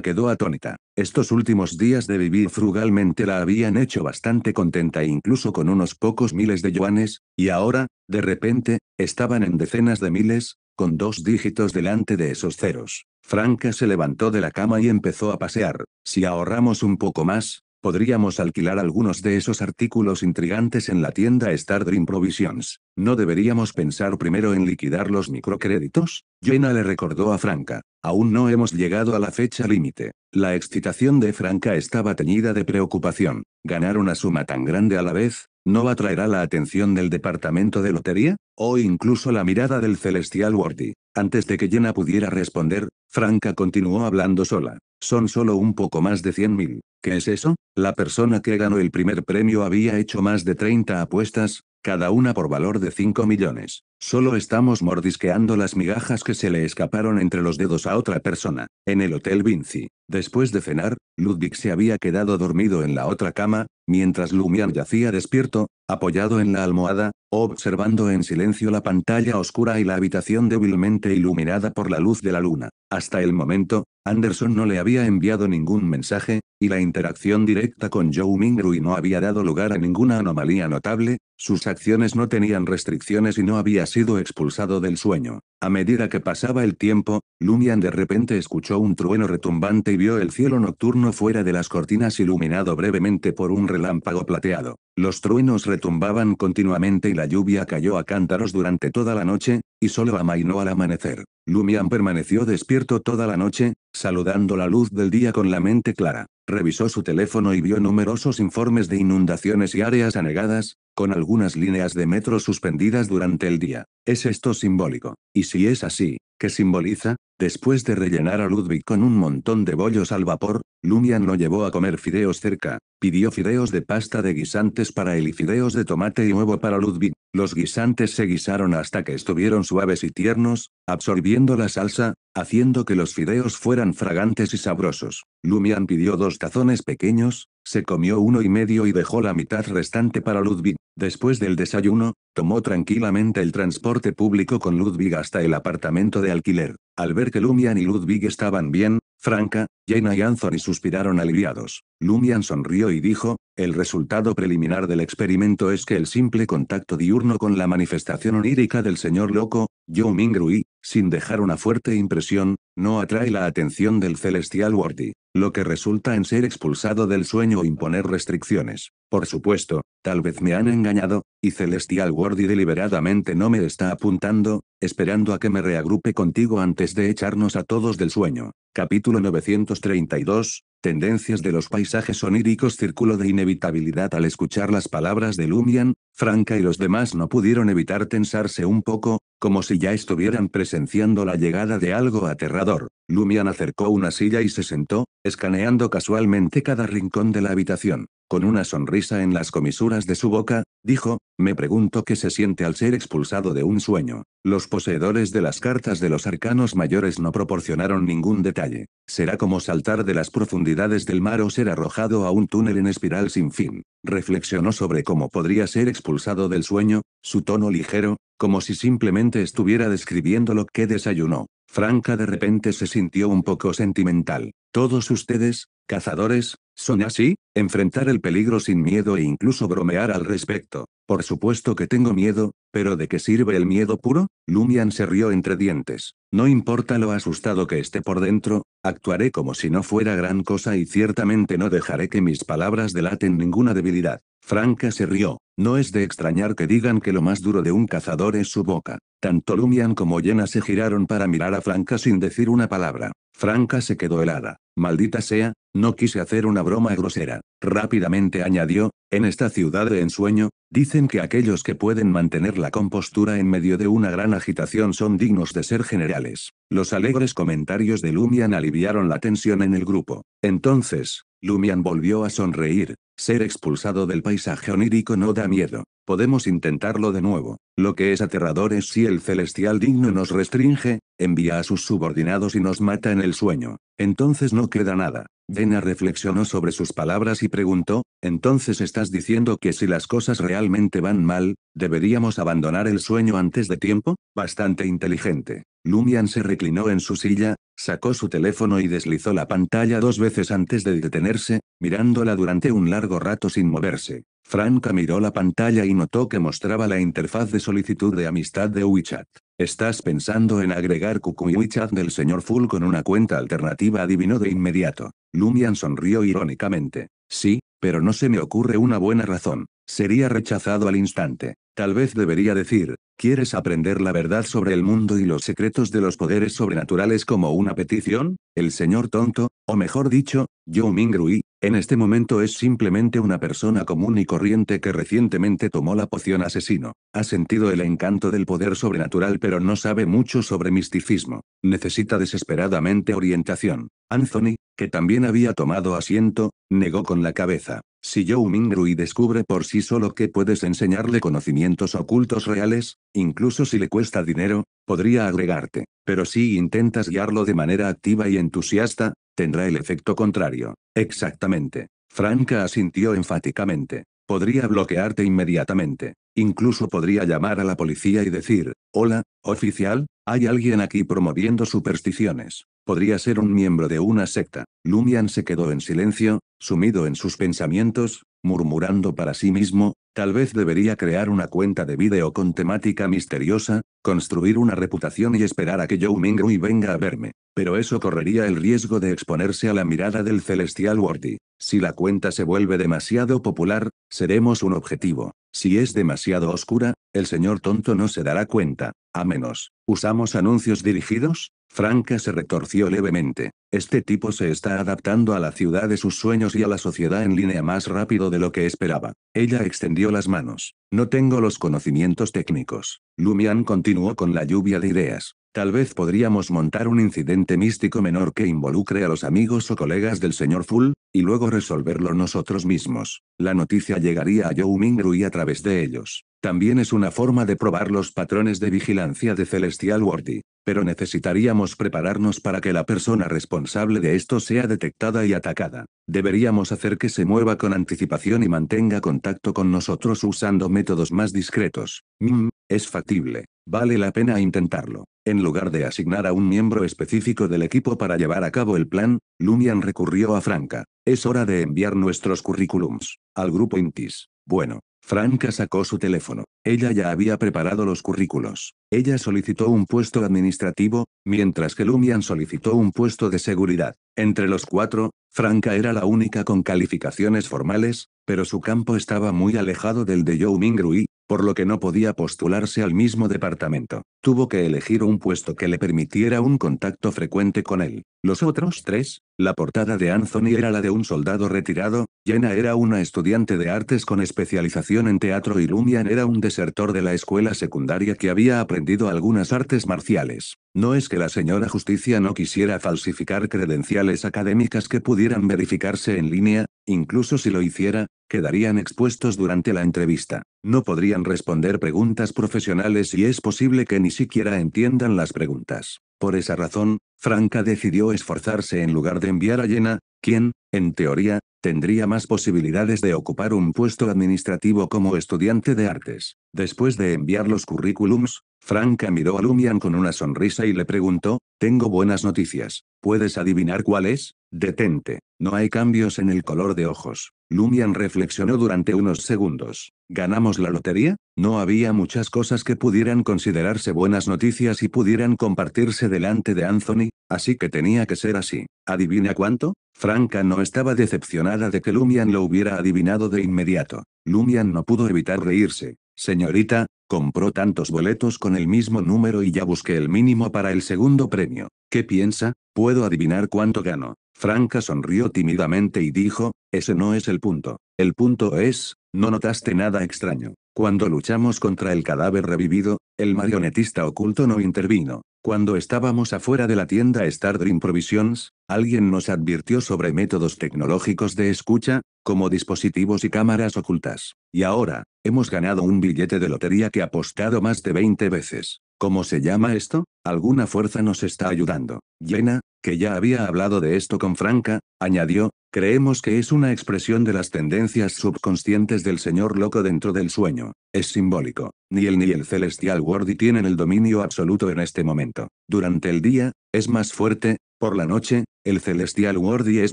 quedó atónita. Estos últimos días de vivir frugalmente la habían hecho bastante contenta incluso con unos pocos miles de yuanes, y ahora, de repente, estaban en decenas de miles, con dos dígitos delante de esos ceros. Franca se levantó de la cama y empezó a pasear. Si ahorramos un poco más, podríamos alquilar algunos de esos artículos intrigantes en la tienda Stardream Provisions. ¿No deberíamos pensar primero en liquidar los microcréditos? Jenna le recordó a Franca. Aún no hemos llegado a la fecha límite. La excitación de Franca estaba teñida de preocupación. Ganar una suma tan grande a la vez, ¿No atraerá la atención del departamento de lotería? O incluso la mirada del celestial Wardy. Antes de que Jenna pudiera responder, Franca continuó hablando sola. Son solo un poco más de 100.000. ¿Qué es eso? La persona que ganó el primer premio había hecho más de 30 apuestas, cada una por valor de 5 millones. Solo estamos mordisqueando las migajas que se le escaparon entre los dedos a otra persona. En el Hotel Vinci, después de cenar, Ludwig se había quedado dormido en la otra cama, mientras Lumian yacía despierto, apoyado en la almohada, observando en silencio la pantalla oscura y la habitación débilmente iluminada por la luz de la luna. Hasta el momento, Anderson no le había enviado ningún mensaje, y la interacción directa con Zhou Rui no había dado lugar a ninguna anomalía notable, sus acciones no tenían restricciones y no había sido expulsado del sueño. A medida que pasaba el tiempo, Lumian de repente escuchó un trueno retumbante y vio el cielo nocturno fuera de las cortinas iluminado brevemente por un relámpago plateado. Los truenos retumbaban continuamente y la lluvia cayó a cántaros durante toda la noche, y solo amainó al amanecer. Lumian permaneció despierto toda la noche, saludando la luz del día con la mente clara. Revisó su teléfono y vio numerosos informes de inundaciones y áreas anegadas, con algunas líneas de metro suspendidas durante el día. ¿Es esto simbólico? Y si es así, ¿qué simboliza? Después de rellenar a Ludwig con un montón de bollos al vapor, Lumian lo llevó a comer fideos cerca, pidió fideos de pasta de guisantes para él y fideos de tomate y huevo para Ludwig. Los guisantes se guisaron hasta que estuvieron suaves y tiernos, absorbiendo la salsa, haciendo que los fideos fueran fragantes y sabrosos. Lumian pidió dos tazones pequeños, se comió uno y medio y dejó la mitad restante para Ludwig. Después del desayuno, tomó tranquilamente el transporte público con Ludwig hasta el apartamento de alquiler. Al que Lumian y Ludwig estaban bien, Franca, Jaina y Anthony suspiraron aliviados. Lumian sonrió y dijo, el resultado preliminar del experimento es que el simple contacto diurno con la manifestación onírica del señor loco, Joe Mingrui, sin dejar una fuerte impresión, no atrae la atención del celestial Wardy lo que resulta en ser expulsado del sueño o imponer restricciones. Por supuesto, tal vez me han engañado, y Celestial Wordy deliberadamente no me está apuntando, esperando a que me reagrupe contigo antes de echarnos a todos del sueño. Capítulo 932, tendencias de los paisajes oníricos círculo de inevitabilidad al escuchar las palabras de Lumian, Franca y los demás no pudieron evitar tensarse un poco, como si ya estuvieran presenciando la llegada de algo aterrador. Lumian acercó una silla y se sentó, escaneando casualmente cada rincón de la habitación. Con una sonrisa en las comisuras de su boca, dijo, me pregunto qué se siente al ser expulsado de un sueño. Los poseedores de las cartas de los arcanos mayores no proporcionaron ningún detalle. Será como saltar de las profundidades del mar o ser arrojado a un túnel en espiral sin fin. Reflexionó sobre cómo podría ser expulsado del sueño, su tono ligero, como si simplemente estuviera describiendo lo que desayunó. Franca de repente se sintió un poco sentimental. Todos ustedes, cazadores, son así, enfrentar el peligro sin miedo e incluso bromear al respecto. Por supuesto que tengo miedo, pero ¿de qué sirve el miedo puro? Lumian se rió entre dientes. No importa lo asustado que esté por dentro, actuaré como si no fuera gran cosa y ciertamente no dejaré que mis palabras delaten ninguna debilidad. Franca se rió. No es de extrañar que digan que lo más duro de un cazador es su boca. Tanto Lumian como Yena se giraron para mirar a Franca sin decir una palabra. Franca se quedó helada. Maldita sea, no quise hacer una broma grosera. Rápidamente añadió, en esta ciudad de ensueño, dicen que aquellos que pueden mantener la compostura en medio de una gran agitación son dignos de ser generales. Los alegres comentarios de Lumian aliviaron la tensión en el grupo. Entonces, Lumian volvió a sonreír. Ser expulsado del paisaje onírico no da miedo. Podemos intentarlo de nuevo. Lo que es aterrador es si el celestial digno nos restringe, envía a sus subordinados y nos mata en el sueño. Entonces no queda nada. Dena reflexionó sobre sus palabras y preguntó, entonces estás diciendo que si las cosas realmente van mal, deberíamos abandonar el sueño antes de tiempo? Bastante inteligente. Lumian se reclinó en su silla, sacó su teléfono y deslizó la pantalla dos veces antes de detenerse, mirándola durante un largo rato sin moverse. Franca miró la pantalla y notó que mostraba la interfaz de solicitud de amistad de WeChat. ¿Estás pensando en agregar cucu y WeChat del señor Full con una cuenta alternativa? Adivinó de inmediato. Lumian sonrió irónicamente. Sí, pero no se me ocurre una buena razón. Sería rechazado al instante. Tal vez debería decir, ¿quieres aprender la verdad sobre el mundo y los secretos de los poderes sobrenaturales como una petición? El señor tonto, o mejor dicho, Yo Mingrui, en este momento es simplemente una persona común y corriente que recientemente tomó la poción asesino. Ha sentido el encanto del poder sobrenatural pero no sabe mucho sobre misticismo. Necesita desesperadamente orientación. Anthony, que también había tomado asiento, negó con la cabeza. Si Joe Mingrui descubre por sí solo que puedes enseñarle conocimientos ocultos reales, incluso si le cuesta dinero, podría agregarte. Pero si intentas guiarlo de manera activa y entusiasta, Tendrá el efecto contrario. Exactamente. Franca asintió enfáticamente. Podría bloquearte inmediatamente. Incluso podría llamar a la policía y decir, hola, oficial, hay alguien aquí promoviendo supersticiones. Podría ser un miembro de una secta. Lumian se quedó en silencio, sumido en sus pensamientos, murmurando para sí mismo, Tal vez debería crear una cuenta de vídeo con temática misteriosa, construir una reputación y esperar a que Joe Mingrui venga a verme. Pero eso correría el riesgo de exponerse a la mirada del celestial Worthy. Si la cuenta se vuelve demasiado popular, seremos un objetivo. Si es demasiado oscura, el señor tonto no se dará cuenta. A menos. ¿Usamos anuncios dirigidos? Franca se retorció levemente. Este tipo se está adaptando a la ciudad de sus sueños y a la sociedad en línea más rápido de lo que esperaba. Ella extendió las manos. No tengo los conocimientos técnicos. Lumian continuó con la lluvia de ideas. Tal vez podríamos montar un incidente místico menor que involucre a los amigos o colegas del señor Full, y luego resolverlo nosotros mismos. La noticia llegaría a Yao Mingru a través de ellos. También es una forma de probar los patrones de vigilancia de Celestial Worthy. Pero necesitaríamos prepararnos para que la persona responda responsable de esto sea detectada y atacada. Deberíamos hacer que se mueva con anticipación y mantenga contacto con nosotros usando métodos más discretos. Mmm, es factible. Vale la pena intentarlo. En lugar de asignar a un miembro específico del equipo para llevar a cabo el plan, Lumian recurrió a Franca. Es hora de enviar nuestros currículums al grupo Intis. Bueno, Franca sacó su teléfono. Ella ya había preparado los currículos. Ella solicitó un puesto administrativo, mientras que Lumian solicitó un puesto de seguridad. Entre los cuatro, Franca era la única con calificaciones formales, pero su campo estaba muy alejado del de Zhou Mingrui, por lo que no podía postularse al mismo departamento. Tuvo que elegir un puesto que le permitiera un contacto frecuente con él. Los otros tres, la portada de Anthony era la de un soldado retirado, Jenna era una estudiante de artes con especialización en teatro y Lumian era un desertor de la escuela secundaria que había aprendido algunas artes marciales. No es que la señora Justicia no quisiera falsificar credenciales académicas que pudieran verificarse en línea, incluso si lo hiciera, quedarían expuestos durante la entrevista. No podrían responder preguntas profesionales y es posible que ni siquiera entiendan las preguntas. Por esa razón, Franca decidió esforzarse en lugar de enviar a Jenna, quien, en teoría, tendría más posibilidades de ocupar un puesto administrativo como estudiante de artes. Después de enviar los currículums, Franca miró a Lumian con una sonrisa y le preguntó, tengo buenas noticias, ¿puedes adivinar cuál es? Detente, no hay cambios en el color de ojos. Lumian reflexionó durante unos segundos. ¿Ganamos la lotería? No había muchas cosas que pudieran considerarse buenas noticias y pudieran compartirse delante de Anthony, así que tenía que ser así. ¿Adivina cuánto? Franca no estaba decepcionada de que Lumian lo hubiera adivinado de inmediato. Lumian no pudo evitar reírse. Señorita, Compró tantos boletos con el mismo número y ya busqué el mínimo para el segundo premio. ¿Qué piensa? Puedo adivinar cuánto gano. Franca sonrió tímidamente y dijo, ese no es el punto. El punto es, no notaste nada extraño. Cuando luchamos contra el cadáver revivido, el marionetista oculto no intervino. Cuando estábamos afuera de la tienda Star Dream Provisions, alguien nos advirtió sobre métodos tecnológicos de escucha, como dispositivos y cámaras ocultas. Y ahora, hemos ganado un billete de lotería que ha apostado más de 20 veces. ¿Cómo se llama esto? Alguna fuerza nos está ayudando. Jenna, que ya había hablado de esto con Franca, añadió, Creemos que es una expresión de las tendencias subconscientes del señor loco dentro del sueño. Es simbólico. Ni él ni el Celestial Wordy tienen el dominio absoluto en este momento. Durante el día, es más fuerte, por la noche, el Celestial Wordy es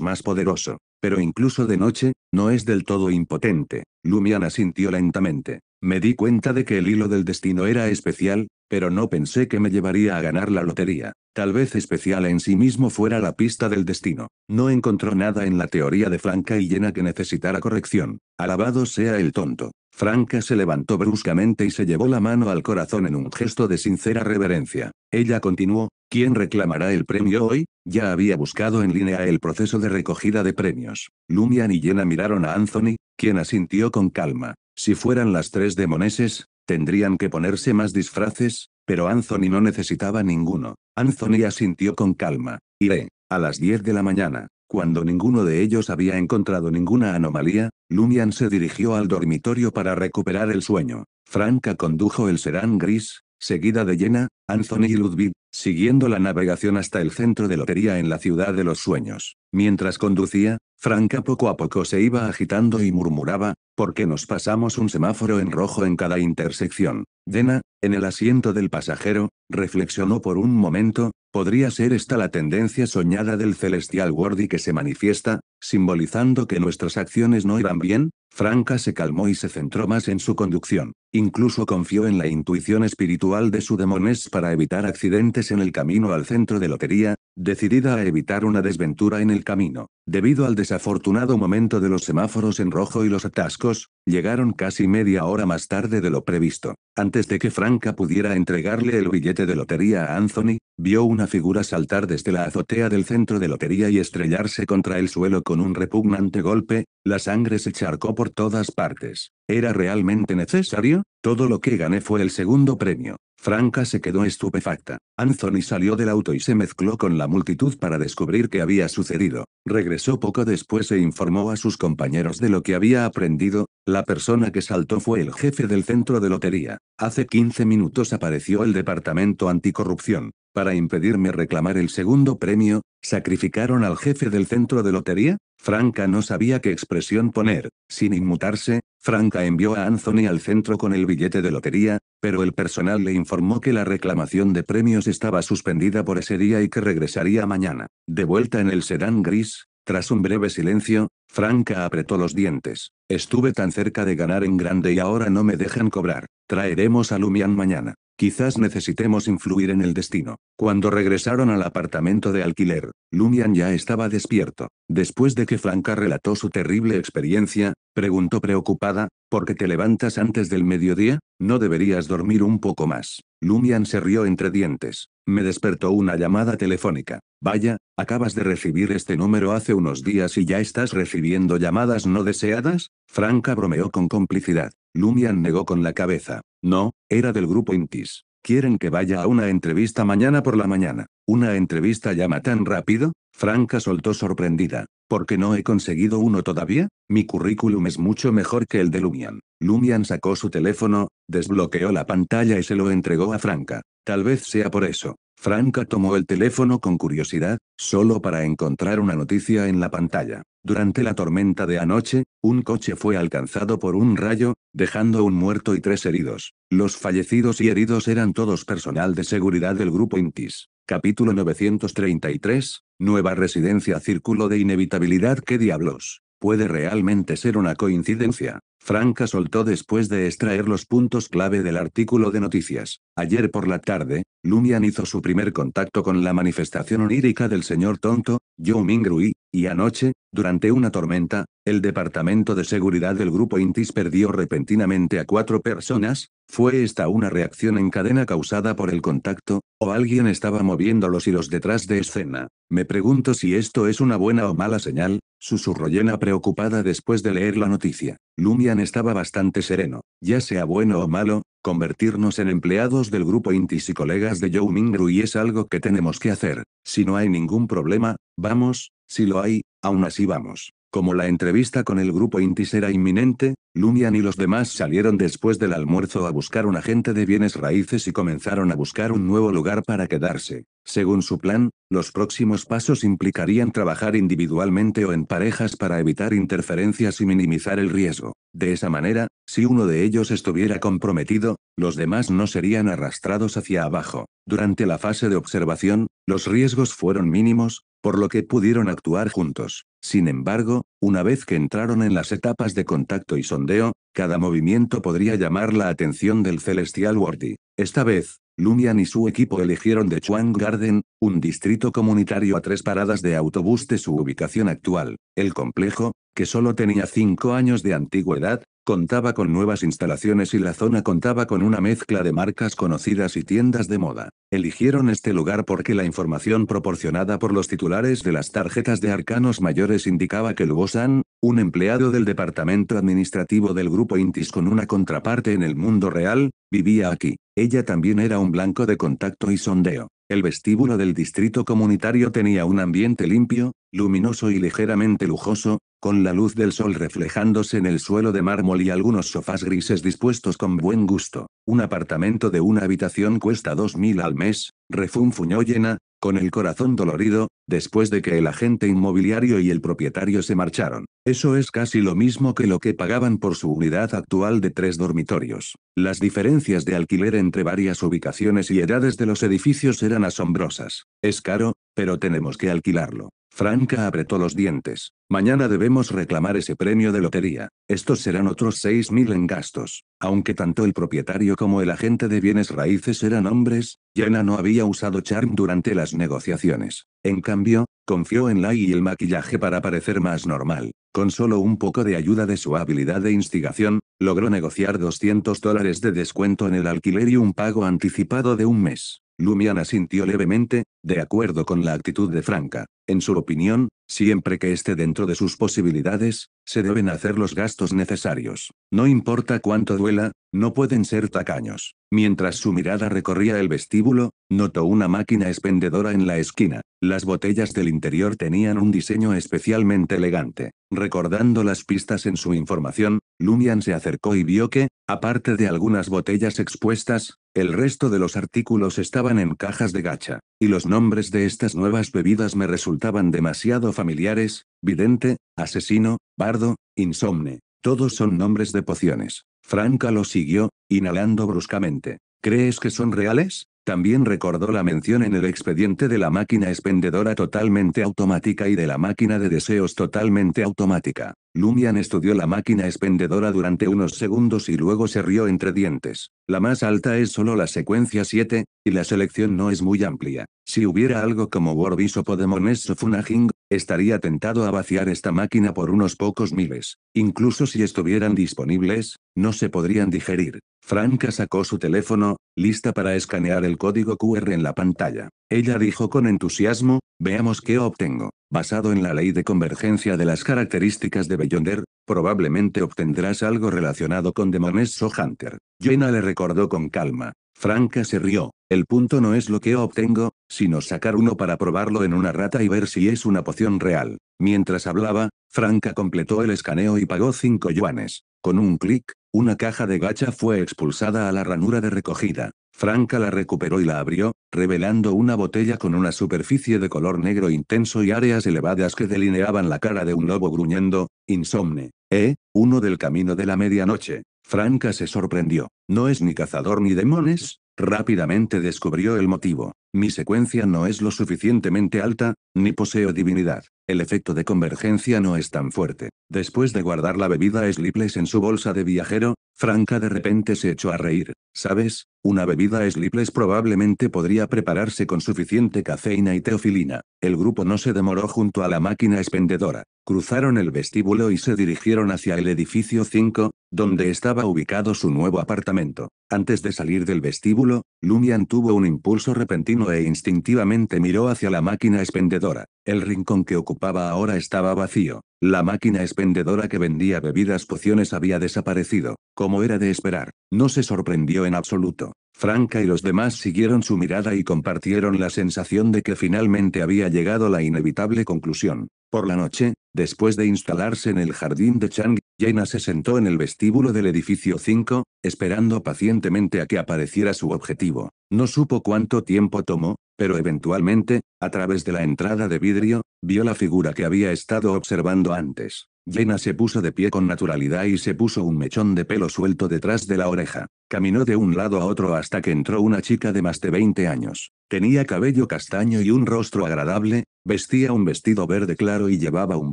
más poderoso. Pero incluso de noche, no es del todo impotente. Lumiana sintió lentamente. Me di cuenta de que el hilo del destino era especial, pero no pensé que me llevaría a ganar la lotería. Tal vez especial en sí mismo fuera la pista del destino. No encontró nada en la teoría de Franca y llena que necesitara corrección. Alabado sea el tonto. Franca se levantó bruscamente y se llevó la mano al corazón en un gesto de sincera reverencia. Ella continuó, ¿quién reclamará el premio hoy? Ya había buscado en línea el proceso de recogida de premios. Lumian y Jenna miraron a Anthony, quien asintió con calma. Si fueran las tres demoneses, Tendrían que ponerse más disfraces, pero Anthony no necesitaba ninguno. Anthony asintió con calma. Iré. A las 10 de la mañana, cuando ninguno de ellos había encontrado ninguna anomalía, Lumian se dirigió al dormitorio para recuperar el sueño. Franca condujo el serán gris, seguida de Jenna, Anthony y Ludwig, siguiendo la navegación hasta el centro de lotería en la ciudad de los sueños. Mientras conducía, Franca poco a poco se iba agitando y murmuraba, ¿por qué nos pasamos un semáforo en rojo en cada intersección? Dena, en el asiento del pasajero, reflexionó por un momento, podría ser esta la tendencia soñada del celestial Wordy que se manifiesta, simbolizando que nuestras acciones no irán bien, Franca se calmó y se centró más en su conducción. Incluso confió en la intuición espiritual de su demonés para evitar accidentes en el camino al centro de lotería, decidida a evitar una desventura en el camino. Debido al desafortunado momento de los semáforos en rojo y los atascos, llegaron casi media hora más tarde de lo previsto. Antes de que Franca pudiera entregarle el billete de lotería a Anthony, vio una figura saltar desde la azotea del centro de lotería y estrellarse contra el suelo con un repugnante golpe, la sangre se charcó por todas partes. ¿Era realmente necesario? Todo lo que gané fue el segundo premio. Franca se quedó estupefacta. Anthony salió del auto y se mezcló con la multitud para descubrir qué había sucedido. Regresó poco después e informó a sus compañeros de lo que había aprendido. La persona que saltó fue el jefe del centro de lotería. Hace 15 minutos apareció el departamento anticorrupción. Para impedirme reclamar el segundo premio, ¿sacrificaron al jefe del centro de lotería? Franca no sabía qué expresión poner. Sin inmutarse, Franca envió a Anthony al centro con el billete de lotería, pero el personal le informó que la reclamación de premios estaba suspendida por ese día y que regresaría mañana. De vuelta en el sedán gris, tras un breve silencio, Franca apretó los dientes. Estuve tan cerca de ganar en grande y ahora no me dejan cobrar. Traeremos a Lumian mañana. Quizás necesitemos influir en el destino. Cuando regresaron al apartamento de alquiler, Lumian ya estaba despierto. Después de que Franca relató su terrible experiencia, preguntó preocupada, ¿por qué te levantas antes del mediodía? ¿No deberías dormir un poco más? Lumian se rió entre dientes. Me despertó una llamada telefónica. Vaya, acabas de recibir este número hace unos días y ya estás recibiendo llamadas no deseadas. Franca bromeó con complicidad. Lumian negó con la cabeza. No, era del grupo Intis. Quieren que vaya a una entrevista mañana por la mañana. ¿Una entrevista llama tan rápido? Franca soltó sorprendida. ¿Por qué no he conseguido uno todavía? Mi currículum es mucho mejor que el de Lumian. Lumian sacó su teléfono, desbloqueó la pantalla y se lo entregó a Franca. Tal vez sea por eso. Franca tomó el teléfono con curiosidad, solo para encontrar una noticia en la pantalla. Durante la tormenta de anoche, un coche fue alcanzado por un rayo, dejando un muerto y tres heridos. Los fallecidos y heridos eran todos personal de seguridad del grupo Intis. Capítulo 933, Nueva Residencia Círculo de Inevitabilidad ¿Qué diablos? Puede realmente ser una coincidencia. Franca soltó después de extraer los puntos clave del artículo de noticias. Ayer por la tarde, Lumian hizo su primer contacto con la manifestación onírica del señor tonto, Joe Mingrui, y anoche, durante una tormenta, el departamento de seguridad del grupo Intis perdió repentinamente a cuatro personas, ¿fue esta una reacción en cadena causada por el contacto, o alguien estaba moviendo los hilos detrás de escena? Me pregunto si esto es una buena o mala señal, Susurró llena preocupada después de leer la noticia. Lumian estaba bastante sereno. Ya sea bueno o malo, convertirnos en empleados del grupo Intis y colegas de Joe y es algo que tenemos que hacer. Si no hay ningún problema, vamos, si lo hay, aún así vamos. Como la entrevista con el grupo Intis era inminente, Lumian y los demás salieron después del almuerzo a buscar un agente de bienes raíces y comenzaron a buscar un nuevo lugar para quedarse. Según su plan, los próximos pasos implicarían trabajar individualmente o en parejas para evitar interferencias y minimizar el riesgo. De esa manera, si uno de ellos estuviera comprometido, los demás no serían arrastrados hacia abajo. Durante la fase de observación, los riesgos fueron mínimos, por lo que pudieron actuar juntos. Sin embargo, una vez que entraron en las etapas de contacto y sondeo, cada movimiento podría llamar la atención del Celestial Worthy. Esta vez, Lumian y su equipo eligieron de Chuang Garden, un distrito comunitario a tres paradas de autobús de su ubicación actual. El complejo, que solo tenía cinco años de antigüedad, Contaba con nuevas instalaciones y la zona contaba con una mezcla de marcas conocidas y tiendas de moda. Eligieron este lugar porque la información proporcionada por los titulares de las tarjetas de arcanos mayores indicaba que Lubosan, un empleado del departamento administrativo del grupo Intis con una contraparte en el mundo real, vivía aquí. Ella también era un blanco de contacto y sondeo. El vestíbulo del distrito comunitario tenía un ambiente limpio, luminoso y ligeramente lujoso, con la luz del sol reflejándose en el suelo de mármol y algunos sofás grises dispuestos con buen gusto. Un apartamento de una habitación cuesta dos mil al mes, refunfuñó llena, con el corazón dolorido, después de que el agente inmobiliario y el propietario se marcharon. Eso es casi lo mismo que lo que pagaban por su unidad actual de tres dormitorios. Las diferencias de alquiler entre varias ubicaciones y edades de los edificios eran asombrosas. Es caro, pero tenemos que alquilarlo. Franca apretó los dientes. Mañana debemos reclamar ese premio de lotería. Estos serán otros 6.000 en gastos. Aunque tanto el propietario como el agente de bienes raíces eran hombres, Jenna no había usado charm durante las negociaciones. En cambio, confió en Lai y el maquillaje para parecer más normal. Con solo un poco de ayuda de su habilidad de instigación, logró negociar 200 dólares de descuento en el alquiler y un pago anticipado de un mes. Lumian asintió levemente, de acuerdo con la actitud de Franca. En su opinión, siempre que esté dentro de sus posibilidades, se deben hacer los gastos necesarios. No importa cuánto duela, no pueden ser tacaños. Mientras su mirada recorría el vestíbulo, notó una máquina expendedora en la esquina. Las botellas del interior tenían un diseño especialmente elegante. Recordando las pistas en su información, Lumian se acercó y vio que, aparte de algunas botellas expuestas, el resto de los artículos estaban en cajas de gacha, y los nombres de estas nuevas bebidas me resultaban demasiado familiares, vidente, asesino, bardo, insomne. Todos son nombres de pociones. Franca lo siguió, inhalando bruscamente. ¿Crees que son reales? También recordó la mención en el expediente de la máquina expendedora totalmente automática y de la máquina de deseos totalmente automática. Lumian estudió la máquina expendedora durante unos segundos y luego se rió entre dientes. La más alta es solo la secuencia 7, y la selección no es muy amplia. Si hubiera algo como Warbis o Podemones o Funajing, estaría tentado a vaciar esta máquina por unos pocos miles. Incluso si estuvieran disponibles, no se podrían digerir. Franca sacó su teléfono, lista para escanear el código QR en la pantalla. Ella dijo con entusiasmo, veamos qué obtengo. Basado en la ley de convergencia de las características de Beyonder, probablemente obtendrás algo relacionado con Demones o Hunter. Jenna le recordó con calma. Franca se rió. El punto no es lo que obtengo, sino sacar uno para probarlo en una rata y ver si es una poción real. Mientras hablaba, Franca completó el escaneo y pagó 5 yuanes. Con un clic, una caja de gacha fue expulsada a la ranura de recogida. Franca la recuperó y la abrió, revelando una botella con una superficie de color negro intenso y áreas elevadas que delineaban la cara de un lobo gruñendo, insomne. Eh, uno del camino de la medianoche. Franca se sorprendió. No es ni cazador ni demones, Rápidamente descubrió el motivo. Mi secuencia no es lo suficientemente alta, ni poseo divinidad. El efecto de convergencia no es tan fuerte. Después de guardar la bebida Sleepless en su bolsa de viajero, Franca de repente se echó a reír. ¿Sabes? Una bebida Sleepless probablemente podría prepararse con suficiente cafeína y teofilina. El grupo no se demoró junto a la máquina expendedora. Cruzaron el vestíbulo y se dirigieron hacia el edificio 5, donde estaba ubicado su nuevo apartamento. Antes de salir del vestíbulo, Lumian tuvo un impulso repentino e instintivamente miró hacia la máquina expendedora. El rincón que ocupaba ahora estaba vacío. La máquina expendedora que vendía bebidas pociones había desaparecido, como era de esperar. No se sorprendió en absoluto. Franca y los demás siguieron su mirada y compartieron la sensación de que finalmente había llegado la inevitable conclusión. Por la noche, después de instalarse en el jardín de Chang, Jaina se sentó en el vestíbulo del edificio 5, esperando pacientemente a que apareciera su objetivo. No supo cuánto tiempo tomó, pero eventualmente, a través de la entrada de vidrio, vio la figura que había estado observando antes. Lena se puso de pie con naturalidad y se puso un mechón de pelo suelto detrás de la oreja. Caminó de un lado a otro hasta que entró una chica de más de 20 años. Tenía cabello castaño y un rostro agradable, vestía un vestido verde claro y llevaba un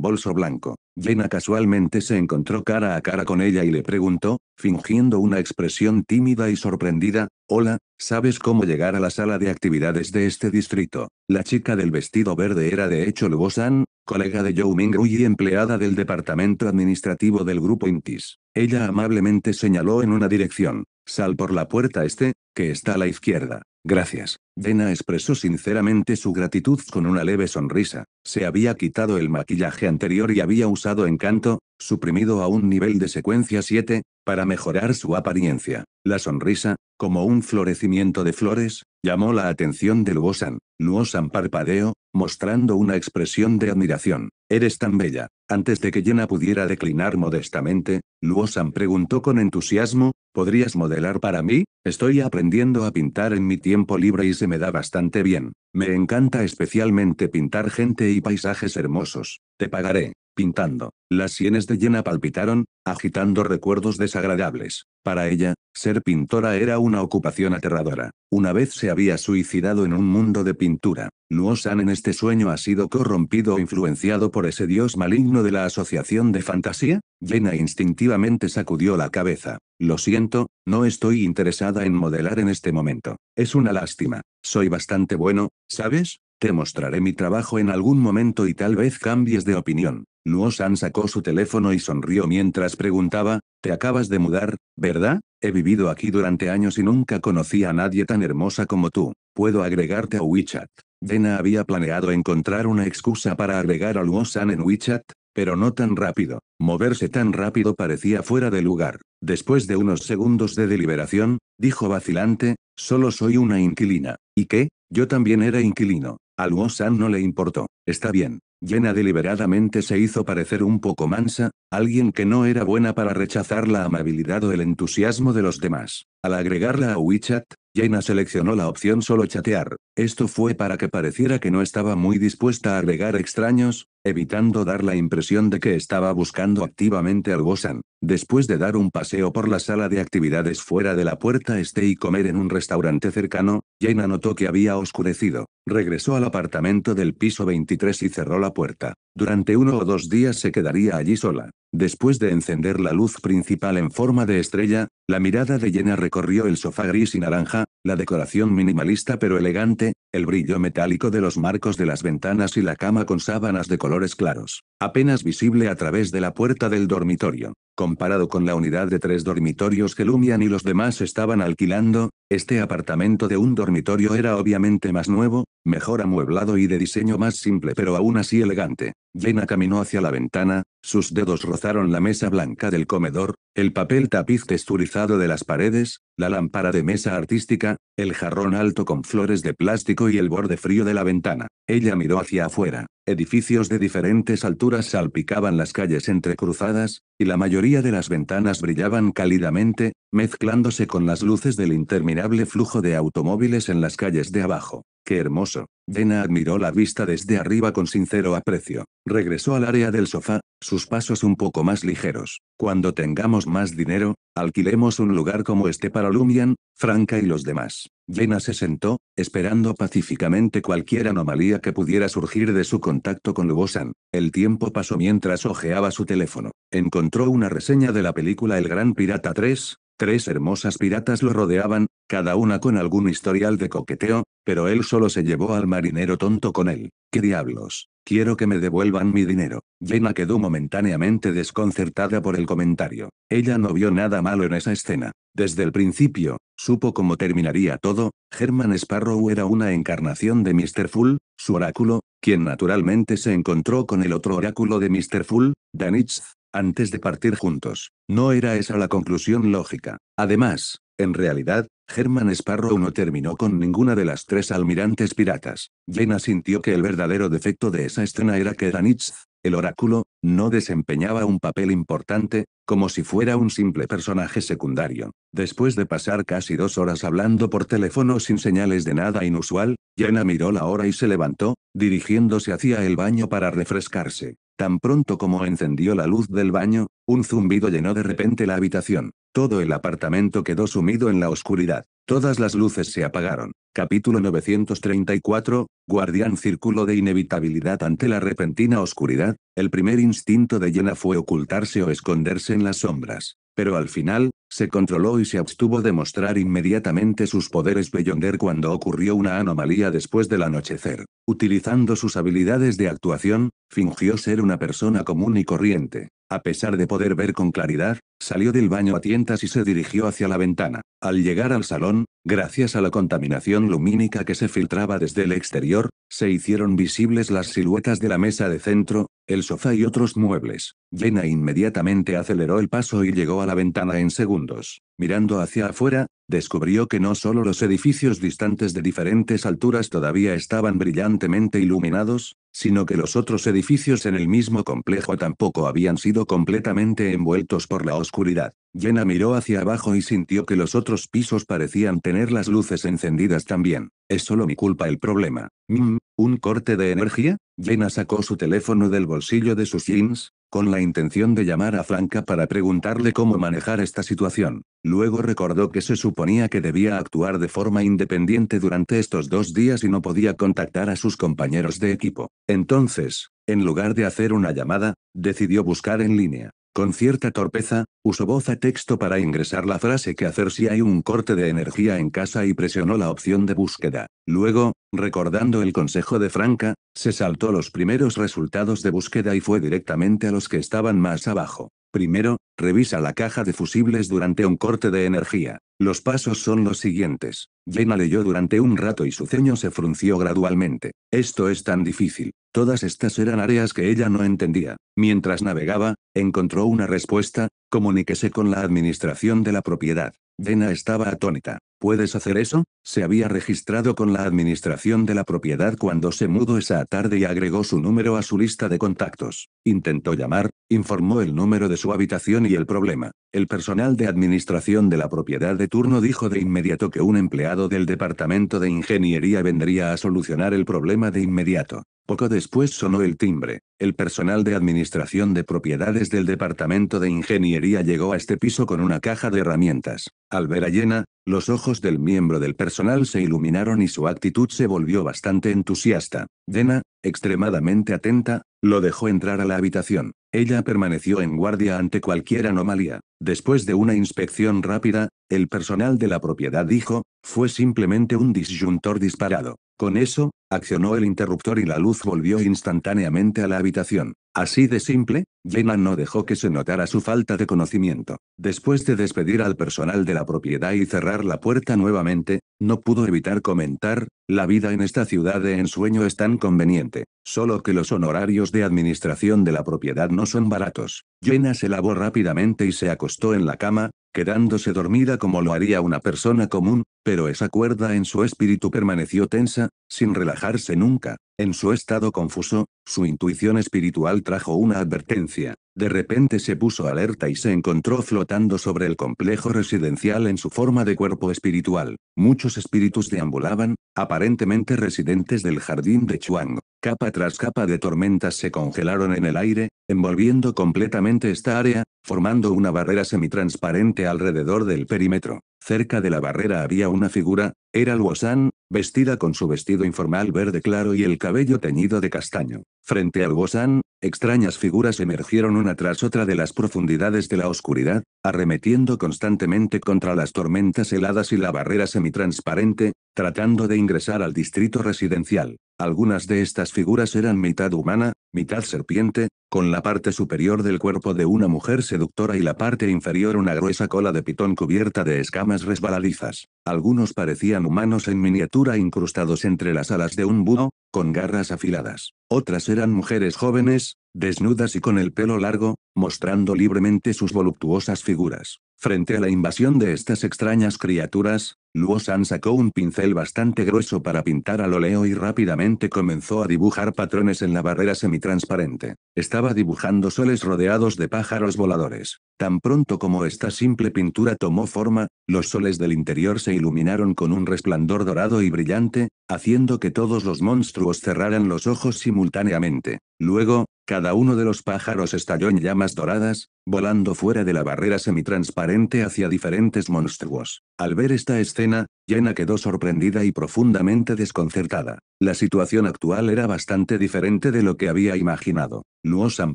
bolso blanco. Lena casualmente se encontró cara a cara con ella y le preguntó, fingiendo una expresión tímida y sorprendida, Hola, ¿sabes cómo llegar a la sala de actividades de este distrito? La chica del vestido verde era de hecho Lubosan, colega de Joe Mingru y empleada del departamento administrativo del grupo Intis. Ella amablemente señaló en una dirección. Sal por la puerta este, que está a la izquierda. Gracias. Dena expresó sinceramente su gratitud con una leve sonrisa. Se había quitado el maquillaje anterior y había usado encanto, suprimido a un nivel de secuencia 7, para mejorar su apariencia. La sonrisa, como un florecimiento de flores, llamó la atención de Luosan. Luosan parpadeó, mostrando una expresión de admiración. Eres tan bella. Antes de que Jenna pudiera declinar modestamente, Luosan preguntó con entusiasmo, ¿Podrías modelar para mí? Estoy aprendiendo a pintar en mi tiempo libre y se me da bastante bien. Me encanta especialmente pintar gente y paisajes hermosos. Te pagaré pintando. Las sienes de Jenna palpitaron, agitando recuerdos desagradables. Para ella, ser pintora era una ocupación aterradora. Una vez se había suicidado en un mundo de pintura. ¿Luosan en este sueño ha sido corrompido o influenciado por ese dios maligno de la asociación de fantasía? Jenna instintivamente sacudió la cabeza. Lo siento, no estoy interesada en modelar en este momento. Es una lástima. Soy bastante bueno, ¿sabes? Te mostraré mi trabajo en algún momento y tal vez cambies de opinión. Luo-san sacó su teléfono y sonrió mientras preguntaba, «¿Te acabas de mudar, verdad? He vivido aquí durante años y nunca conocí a nadie tan hermosa como tú. Puedo agregarte a WeChat». Dena había planeado encontrar una excusa para agregar a Luo-san en WeChat, pero no tan rápido. Moverse tan rápido parecía fuera de lugar. Después de unos segundos de deliberación, dijo vacilante, «Solo soy una inquilina. ¿Y qué? Yo también era inquilino». A Luo-san no le importó. Está bien, Llena deliberadamente se hizo parecer un poco mansa, alguien que no era buena para rechazar la amabilidad o el entusiasmo de los demás. Al agregarla a WeChat, Jaina seleccionó la opción solo chatear, esto fue para que pareciera que no estaba muy dispuesta a agregar extraños, evitando dar la impresión de que estaba buscando activamente al Bosan. Después de dar un paseo por la sala de actividades fuera de la puerta este y comer en un restaurante cercano, Jaina notó que había oscurecido. Regresó al apartamento del piso 23 y cerró la puerta. Durante uno o dos días se quedaría allí sola. Después de encender la luz principal en forma de estrella, la mirada de Jenna recorrió el sofá gris y naranja, la decoración minimalista pero elegante, el brillo metálico de los marcos de las ventanas y la cama con sábanas de colores claros, apenas visible a través de la puerta del dormitorio. Comparado con la unidad de tres dormitorios que Lumian y los demás estaban alquilando, este apartamento de un dormitorio era obviamente más nuevo, mejor amueblado y de diseño más simple pero aún así elegante. Lena caminó hacia la ventana, sus dedos rozaron la mesa blanca del comedor, el papel tapiz texturizado de las paredes, la lámpara de mesa artística, el jarrón alto con flores de plástico y el borde frío de la ventana. Ella miró hacia afuera. Edificios de diferentes alturas salpicaban las calles entrecruzadas, y la mayoría de las ventanas brillaban cálidamente, mezclándose con las luces del interminable flujo de automóviles en las calles de abajo. ¡Qué hermoso! Dena admiró la vista desde arriba con sincero aprecio. Regresó al área del sofá, sus pasos un poco más ligeros. Cuando tengamos más dinero, alquilemos un lugar como este para Lumian, Franca y los demás. Dena se sentó, esperando pacíficamente cualquier anomalía que pudiera surgir de su contacto con Lubosan. El tiempo pasó mientras ojeaba su teléfono. Encontró una reseña de la película El Gran Pirata 3, Tres hermosas piratas lo rodeaban, cada una con algún historial de coqueteo, pero él solo se llevó al marinero tonto con él. ¿Qué diablos? Quiero que me devuelvan mi dinero. Jenna quedó momentáneamente desconcertada por el comentario. Ella no vio nada malo en esa escena. Desde el principio, supo cómo terminaría todo, German Sparrow era una encarnación de Mr. Full, su oráculo, quien naturalmente se encontró con el otro oráculo de Mr. Full, Danitz, antes de partir juntos. No era esa la conclusión lógica. Además, en realidad, Herman Sparrow no terminó con ninguna de las tres almirantes piratas. Jenna sintió que el verdadero defecto de esa escena era que Danitz, el oráculo, no desempeñaba un papel importante, como si fuera un simple personaje secundario. Después de pasar casi dos horas hablando por teléfono sin señales de nada inusual, Jenna miró la hora y se levantó, dirigiéndose hacia el baño para refrescarse. Tan pronto como encendió la luz del baño, un zumbido llenó de repente la habitación. Todo el apartamento quedó sumido en la oscuridad. Todas las luces se apagaron. Capítulo 934, Guardián Círculo de Inevitabilidad Ante la repentina oscuridad, el primer instinto de Yena fue ocultarse o esconderse en las sombras. Pero al final, se controló y se abstuvo de mostrar inmediatamente sus poderes Beyonder cuando ocurrió una anomalía después del anochecer. Utilizando sus habilidades de actuación, Fingió ser una persona común y corriente. A pesar de poder ver con claridad, salió del baño a tientas y se dirigió hacia la ventana. Al llegar al salón, Gracias a la contaminación lumínica que se filtraba desde el exterior, se hicieron visibles las siluetas de la mesa de centro, el sofá y otros muebles. Lena inmediatamente aceleró el paso y llegó a la ventana en segundos. Mirando hacia afuera, descubrió que no solo los edificios distantes de diferentes alturas todavía estaban brillantemente iluminados, sino que los otros edificios en el mismo complejo tampoco habían sido completamente envueltos por la oscuridad. Jenna miró hacia abajo y sintió que los otros pisos parecían tener las luces encendidas también. Es solo mi culpa el problema. Mm, ¿Un corte de energía? Jenna sacó su teléfono del bolsillo de sus jeans, con la intención de llamar a Franca para preguntarle cómo manejar esta situación. Luego recordó que se suponía que debía actuar de forma independiente durante estos dos días y no podía contactar a sus compañeros de equipo. Entonces, en lugar de hacer una llamada, decidió buscar en línea. Con cierta torpeza, usó voz a texto para ingresar la frase que hacer si hay un corte de energía en casa y presionó la opción de búsqueda. Luego, recordando el consejo de Franca, se saltó los primeros resultados de búsqueda y fue directamente a los que estaban más abajo. Primero, revisa la caja de fusibles durante un corte de energía. Los pasos son los siguientes. Jenna leyó durante un rato y su ceño se frunció gradualmente. Esto es tan difícil. Todas estas eran áreas que ella no entendía. Mientras navegaba, encontró una respuesta, comuníquese con la administración de la propiedad. Dena estaba atónita. ¿Puedes hacer eso? Se había registrado con la administración de la propiedad cuando se mudó esa tarde y agregó su número a su lista de contactos. Intentó llamar, informó el número de su habitación y el problema. El personal de administración de la propiedad de turno dijo de inmediato que un empleado del departamento de ingeniería vendría a solucionar el problema de inmediato. Poco después sonó el timbre. El personal de administración de propiedades del Departamento de Ingeniería llegó a este piso con una caja de herramientas. Al ver a Jenna, los ojos del miembro del personal se iluminaron y su actitud se volvió bastante entusiasta. Jenna, extremadamente atenta, lo dejó entrar a la habitación. Ella permaneció en guardia ante cualquier anomalía. Después de una inspección rápida, el personal de la propiedad dijo, fue simplemente un disyuntor disparado. Con eso, accionó el interruptor y la luz volvió instantáneamente a la habitación. Así de simple, Jenna no dejó que se notara su falta de conocimiento. Después de despedir al personal de la propiedad y cerrar la puerta nuevamente, no pudo evitar comentar, la vida en esta ciudad de ensueño es tan conveniente, solo que los honorarios de administración de la propiedad no son baratos. Jenna se lavó rápidamente y se acostó en la cama, quedándose dormida como lo haría una persona común, pero esa cuerda en su espíritu permaneció tensa, sin relajarse nunca. En su estado confuso, su intuición espiritual trajo una advertencia. De repente se puso alerta y se encontró flotando sobre el complejo residencial en su forma de cuerpo espiritual. Muchos espíritus deambulaban, aparentemente residentes del jardín de Chuang. Capa tras capa de tormentas se congelaron en el aire, envolviendo completamente esta área, formando una barrera semitransparente alrededor del perímetro. Cerca de la barrera había una figura, era Luosan, vestida con su vestido informal verde claro y el cabello teñido de castaño. Frente al Wosan, extrañas figuras emergieron una tras otra de las profundidades de la oscuridad, arremetiendo constantemente contra las tormentas heladas y la barrera semitransparente, tratando de ingresar al distrito residencial. Algunas de estas figuras eran mitad humana, mitad serpiente, con la parte superior del cuerpo de una mujer seductora y la parte inferior una gruesa cola de pitón cubierta de escamas resbaladizas. Algunos parecían humanos en miniatura incrustados entre las alas de un búho, con garras afiladas. Otras eran mujeres jóvenes, desnudas y con el pelo largo, mostrando libremente sus voluptuosas figuras. Frente a la invasión de estas extrañas criaturas, Luo San sacó un pincel bastante grueso para pintar al oleo y rápidamente comenzó a dibujar patrones en la barrera semitransparente. Estaba dibujando soles rodeados de pájaros voladores. Tan pronto como esta simple pintura tomó forma, los soles del interior se iluminaron con un resplandor dorado y brillante, haciendo que todos los monstruos cerraran los ojos simultáneamente. Luego, cada uno de los pájaros estalló en llamas doradas, volando fuera de la barrera semitransparente hacia diferentes monstruos. Al ver esta escena, Yena quedó sorprendida y profundamente desconcertada. La situación actual era bastante diferente de lo que había imaginado. San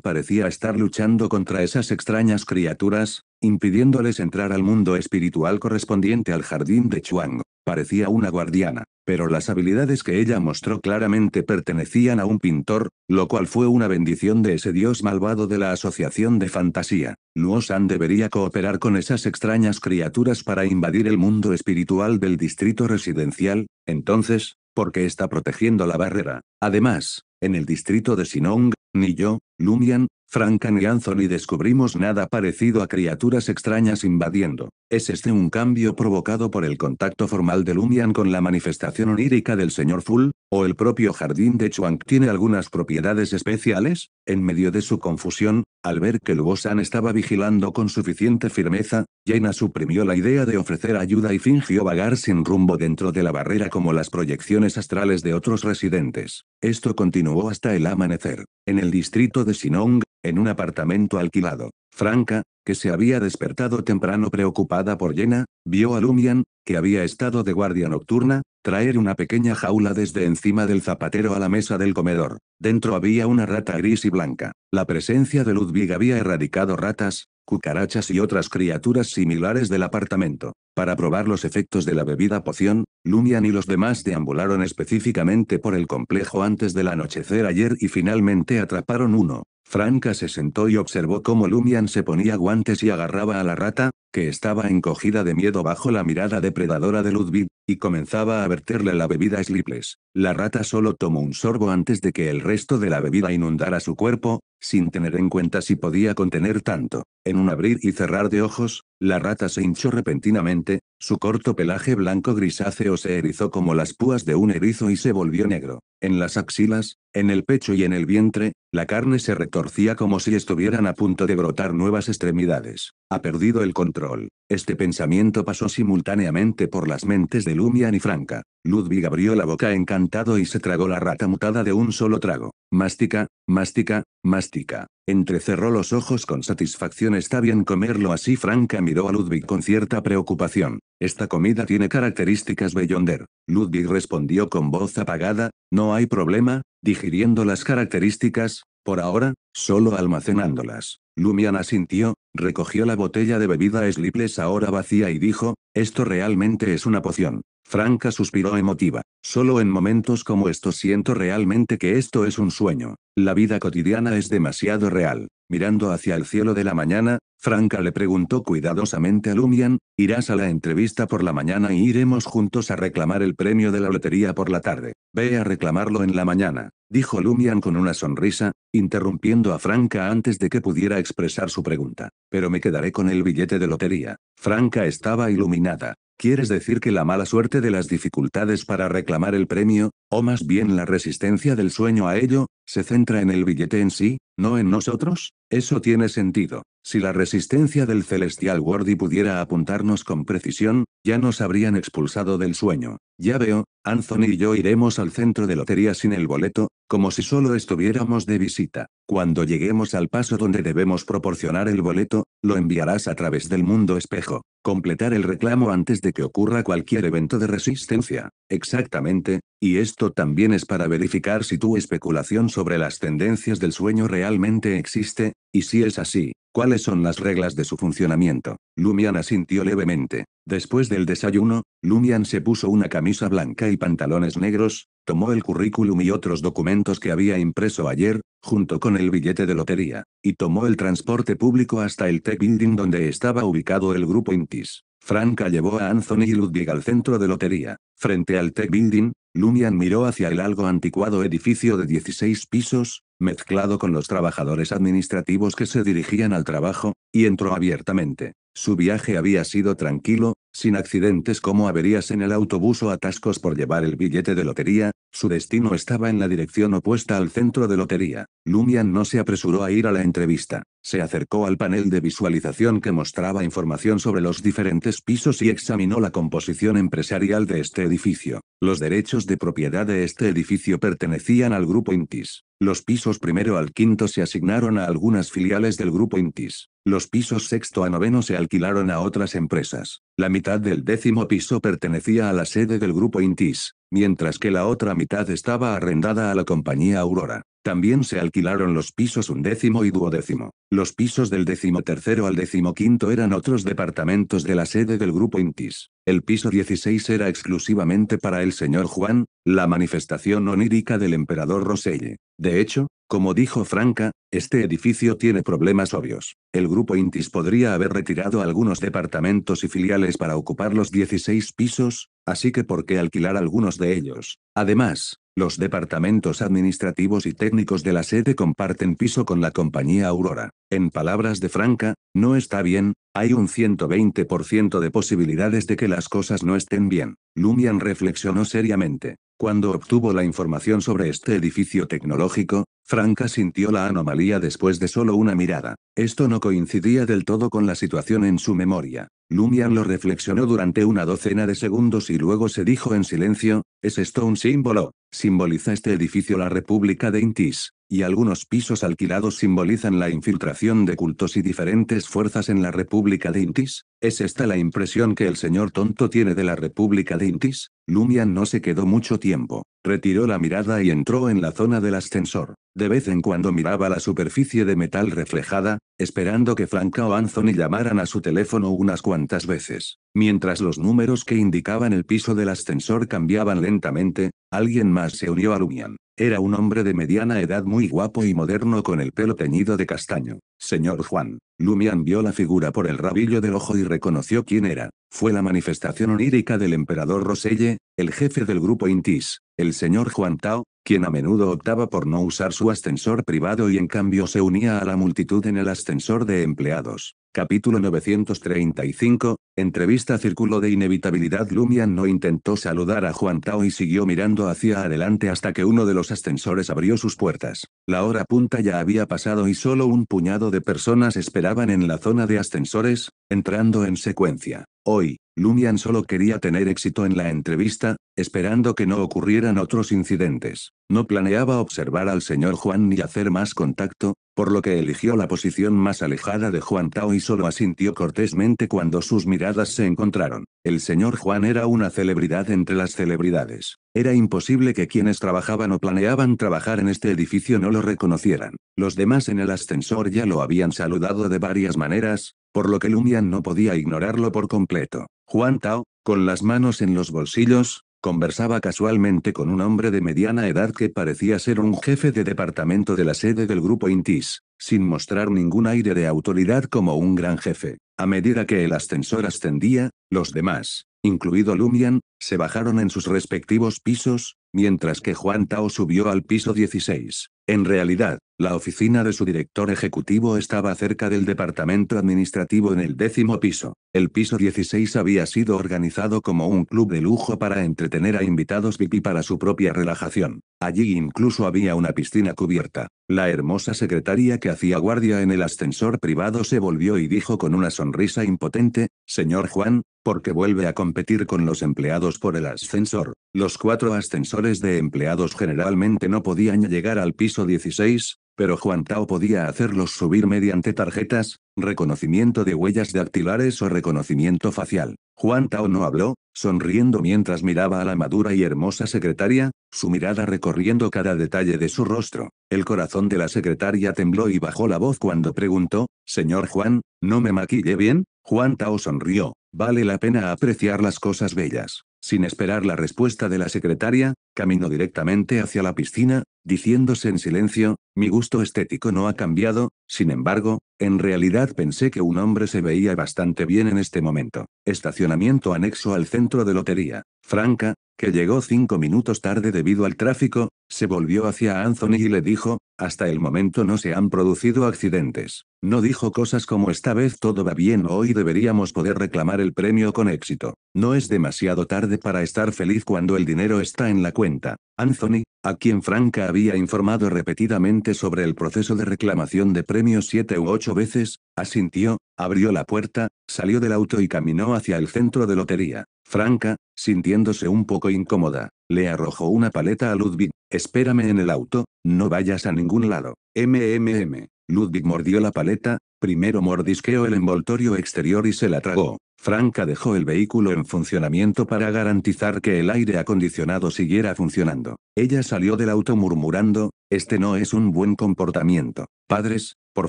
parecía estar luchando contra esas extrañas criaturas, impidiéndoles entrar al mundo espiritual correspondiente al jardín de Chuang. Parecía una guardiana pero las habilidades que ella mostró claramente pertenecían a un pintor, lo cual fue una bendición de ese dios malvado de la Asociación de Fantasía. San debería cooperar con esas extrañas criaturas para invadir el mundo espiritual del distrito residencial, entonces, porque está protegiendo la barrera. Además, en el distrito de Sinong, ni yo, Lumian, Franken y Anthony descubrimos nada parecido a criaturas extrañas invadiendo. ¿Es este un cambio provocado por el contacto formal de Lumian con la manifestación onírica del señor Full? ¿O el propio jardín de Chuang tiene algunas propiedades especiales? En medio de su confusión, al ver que Bosan estaba vigilando con suficiente firmeza, Jaina suprimió la idea de ofrecer ayuda y fingió vagar sin rumbo dentro de la barrera como las proyecciones astrales de otros residentes. Esto continuó hasta el amanecer. En el distrito de Sinong, en un apartamento alquilado. Franca, que se había despertado temprano preocupada por Jenna, vio a Lumian, que había estado de guardia nocturna, traer una pequeña jaula desde encima del zapatero a la mesa del comedor. Dentro había una rata gris y blanca. La presencia de Ludwig había erradicado ratas, cucarachas y otras criaturas similares del apartamento. Para probar los efectos de la bebida poción, Lumian y los demás deambularon específicamente por el complejo antes del anochecer ayer y finalmente atraparon uno. Franca se sentó y observó cómo Lumian se ponía guantes y agarraba a la rata, que estaba encogida de miedo bajo la mirada depredadora de Ludwig, y comenzaba a verterle la bebida Sleepless. La rata solo tomó un sorbo antes de que el resto de la bebida inundara su cuerpo, sin tener en cuenta si podía contener tanto. En un abrir y cerrar de ojos, la rata se hinchó repentinamente, su corto pelaje blanco grisáceo se erizó como las púas de un erizo y se volvió negro. En las axilas, en el pecho y en el vientre, la carne se retorcía como si estuvieran a punto de brotar nuevas extremidades. Ha perdido el control. Este pensamiento pasó simultáneamente por las mentes de Lumian y Franca. Ludwig abrió la boca encantado y se tragó la rata mutada de un solo trago. Mástica, mástica, mástica. Entrecerró los ojos con satisfacción. Está bien comerlo así. Franca miró a Ludwig con cierta preocupación. Esta comida tiene características bellonder, Ludwig respondió con voz apagada, no hay problema, digiriendo las características, por ahora, solo almacenándolas. Lumian asintió, recogió la botella de bebida Slipless ahora vacía y dijo, esto realmente es una poción. Franca suspiró emotiva. Solo en momentos como estos siento realmente que esto es un sueño. La vida cotidiana es demasiado real. Mirando hacia el cielo de la mañana, Franca le preguntó cuidadosamente a Lumian, irás a la entrevista por la mañana y iremos juntos a reclamar el premio de la lotería por la tarde. Ve a reclamarlo en la mañana, dijo Lumian con una sonrisa, interrumpiendo a Franca antes de que pudiera expresar su pregunta. Pero me quedaré con el billete de lotería. Franca estaba iluminada. ¿Quieres decir que la mala suerte de las dificultades para reclamar el premio, o más bien la resistencia del sueño a ello, se centra en el billete en sí, no en nosotros? Eso tiene sentido. Si la resistencia del Celestial Wardy pudiera apuntarnos con precisión, ya nos habrían expulsado del sueño. Ya veo, Anthony y yo iremos al centro de lotería sin el boleto, como si solo estuviéramos de visita. Cuando lleguemos al paso donde debemos proporcionar el boleto, lo enviarás a través del mundo espejo. Completar el reclamo antes de que ocurra cualquier evento de resistencia. Exactamente, y esto también es para verificar si tu especulación sobre las tendencias del sueño realmente existe, y si es así, ¿Cuáles son las reglas de su funcionamiento? Lumian asintió levemente. Después del desayuno, Lumian se puso una camisa blanca y pantalones negros, tomó el currículum y otros documentos que había impreso ayer, junto con el billete de lotería, y tomó el transporte público hasta el Tech Building donde estaba ubicado el grupo Intis. Franca llevó a Anthony y Ludwig al centro de lotería. Frente al Tech Building, Lumian miró hacia el algo anticuado edificio de 16 pisos, mezclado con los trabajadores administrativos que se dirigían al trabajo, y entró abiertamente. Su viaje había sido tranquilo, sin accidentes como averías en el autobús o atascos por llevar el billete de lotería, su destino estaba en la dirección opuesta al centro de lotería. Lumian no se apresuró a ir a la entrevista. Se acercó al panel de visualización que mostraba información sobre los diferentes pisos y examinó la composición empresarial de este edificio. Los derechos de propiedad de este edificio pertenecían al grupo Intis. Los pisos primero al quinto se asignaron a algunas filiales del grupo Intis. Los pisos sexto a noveno se alquilaron a otras empresas. La mitad del décimo piso pertenecía a la sede del grupo Intis, mientras que la otra mitad estaba arrendada a la compañía Aurora. También se alquilaron los pisos décimo y duodécimo. Los pisos del decimotercero al decimoquinto eran otros departamentos de la sede del grupo Intis. El piso 16 era exclusivamente para el señor Juan, la manifestación onírica del emperador Roselle. De hecho, como dijo Franca, este edificio tiene problemas obvios. El grupo Intis podría haber retirado algunos departamentos y filiales para ocupar los 16 pisos, así que ¿por qué alquilar algunos de ellos? Además, los departamentos administrativos y técnicos de la sede comparten piso con la compañía Aurora. En palabras de Franca, no está bien, hay un 120% de posibilidades de que las cosas no estén bien. Lumian reflexionó seriamente. Cuando obtuvo la información sobre este edificio tecnológico, Franca sintió la anomalía después de solo una mirada. Esto no coincidía del todo con la situación en su memoria. Lumian lo reflexionó durante una docena de segundos y luego se dijo en silencio, ¿es esto un símbolo? Simboliza este edificio la República de Intis, y algunos pisos alquilados simbolizan la infiltración de cultos y diferentes fuerzas en la República de Intis. ¿Es esta la impresión que el señor tonto tiene de la República de Intis? Lumian no se quedó mucho tiempo. Retiró la mirada y entró en la zona del ascensor. De vez en cuando miraba la superficie de metal reflejada, esperando que Franca o Anthony llamaran a su teléfono unas cuantas veces. Mientras los números que indicaban el piso del ascensor cambiaban lentamente, alguien más se unió a Lumian. Era un hombre de mediana edad muy guapo y moderno con el pelo teñido de castaño. Señor Juan. Lumian vio la figura por el rabillo del ojo y reconoció quién era. Fue la manifestación onírica del emperador Roselle, el jefe del grupo Intis. El señor Juan Tao, quien a menudo optaba por no usar su ascensor privado y en cambio se unía a la multitud en el ascensor de empleados. Capítulo 935, entrevista Círculo de Inevitabilidad Lumian no intentó saludar a Juan Tao y siguió mirando hacia adelante hasta que uno de los ascensores abrió sus puertas. La hora punta ya había pasado y solo un puñado de personas esperaban en la zona de ascensores, entrando en secuencia. Hoy, Lumian solo quería tener éxito en la entrevista, esperando que no ocurrieran otros incidentes. No planeaba observar al señor Juan ni hacer más contacto, por lo que eligió la posición más alejada de Juan Tao y solo asintió cortésmente cuando sus miradas se encontraron. El señor Juan era una celebridad entre las celebridades. Era imposible que quienes trabajaban o planeaban trabajar en este edificio no lo reconocieran. Los demás en el ascensor ya lo habían saludado de varias maneras, por lo que Lumian no podía ignorarlo por completo. Juan Tao, con las manos en los bolsillos, conversaba casualmente con un hombre de mediana edad que parecía ser un jefe de departamento de la sede del grupo Intis, sin mostrar ningún aire de autoridad como un gran jefe. A medida que el ascensor ascendía, los demás, incluido Lumian, se bajaron en sus respectivos pisos, mientras que Juan Tao subió al piso 16. En realidad, la oficina de su director ejecutivo estaba cerca del departamento administrativo en el décimo piso. El piso 16 había sido organizado como un club de lujo para entretener a invitados VIP para su propia relajación. Allí incluso había una piscina cubierta. La hermosa secretaria que hacía guardia en el ascensor privado se volvió y dijo con una sonrisa impotente, Señor Juan, porque vuelve a competir con los empleados por el ascensor. Los cuatro ascensores de empleados generalmente no podían llegar al piso 16, pero Juan Tao podía hacerlos subir mediante tarjetas, reconocimiento de huellas dactilares o reconocimiento facial. Juan Tao no habló, sonriendo mientras miraba a la madura y hermosa secretaria, su mirada recorriendo cada detalle de su rostro. El corazón de la secretaria tembló y bajó la voz cuando preguntó, Señor Juan, ¿no me maquillé bien? Juan Tao sonrió, Vale la pena apreciar las cosas bellas. Sin esperar la respuesta de la secretaria, caminó directamente hacia la piscina, diciéndose en silencio, mi gusto estético no ha cambiado, sin embargo, en realidad pensé que un hombre se veía bastante bien en este momento. Estacionamiento anexo al centro de lotería. Franca, que llegó cinco minutos tarde debido al tráfico, se volvió hacia Anthony y le dijo, hasta el momento no se han producido accidentes. No dijo cosas como esta vez todo va bien o hoy deberíamos poder reclamar el premio con éxito. No es demasiado tarde para estar feliz cuando el dinero está en la cuenta. Anthony, a quien Franca había informado repetidamente sobre el proceso de reclamación de premios siete u ocho veces, asintió, abrió la puerta, salió del auto y caminó hacia el centro de lotería. Franca, sintiéndose un poco incómoda, le arrojó una paleta a Ludwig. Espérame en el auto, no vayas a ningún lado. MMM. Ludwig mordió la paleta, primero mordisqueó el envoltorio exterior y se la tragó. Franca dejó el vehículo en funcionamiento para garantizar que el aire acondicionado siguiera funcionando. Ella salió del auto murmurando, este no es un buen comportamiento. Padres, por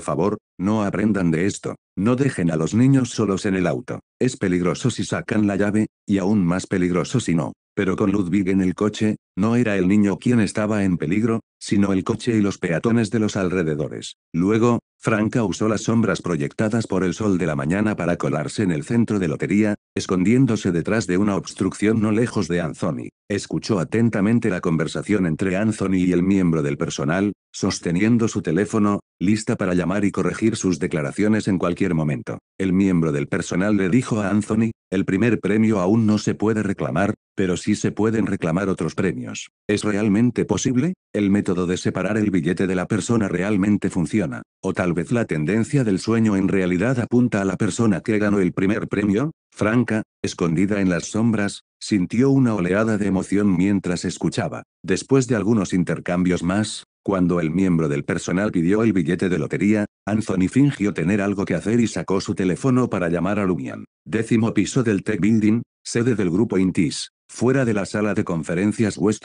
favor, no aprendan de esto, no dejen a los niños solos en el auto. Es peligroso si sacan la llave, y aún más peligroso si no. Pero con Ludwig en el coche, no era el niño quien estaba en peligro, sino el coche y los peatones de los alrededores. Luego, Franca usó las sombras proyectadas por el sol de la mañana para colarse en el centro de lotería, escondiéndose detrás de una obstrucción no lejos de Anthony. Escuchó atentamente la conversación entre Anthony y el miembro del personal, sosteniendo su teléfono, lista para llamar y corregir sus declaraciones en cualquier momento. El miembro del personal le dijo a Anthony, el primer premio aún no se puede reclamar, pero sí se pueden reclamar otros premios. ¿Es realmente posible? El método de separar el billete de la persona realmente funciona. O tal vez la tendencia del sueño en realidad apunta a la persona que ganó el primer premio. Franca, escondida en las sombras, sintió una oleada de emoción mientras escuchaba. Después de algunos intercambios más, cuando el miembro del personal pidió el billete de lotería, Anthony fingió tener algo que hacer y sacó su teléfono para llamar a Lumian. Décimo piso del Tech Building, sede del grupo Intis, fuera de la sala de conferencias West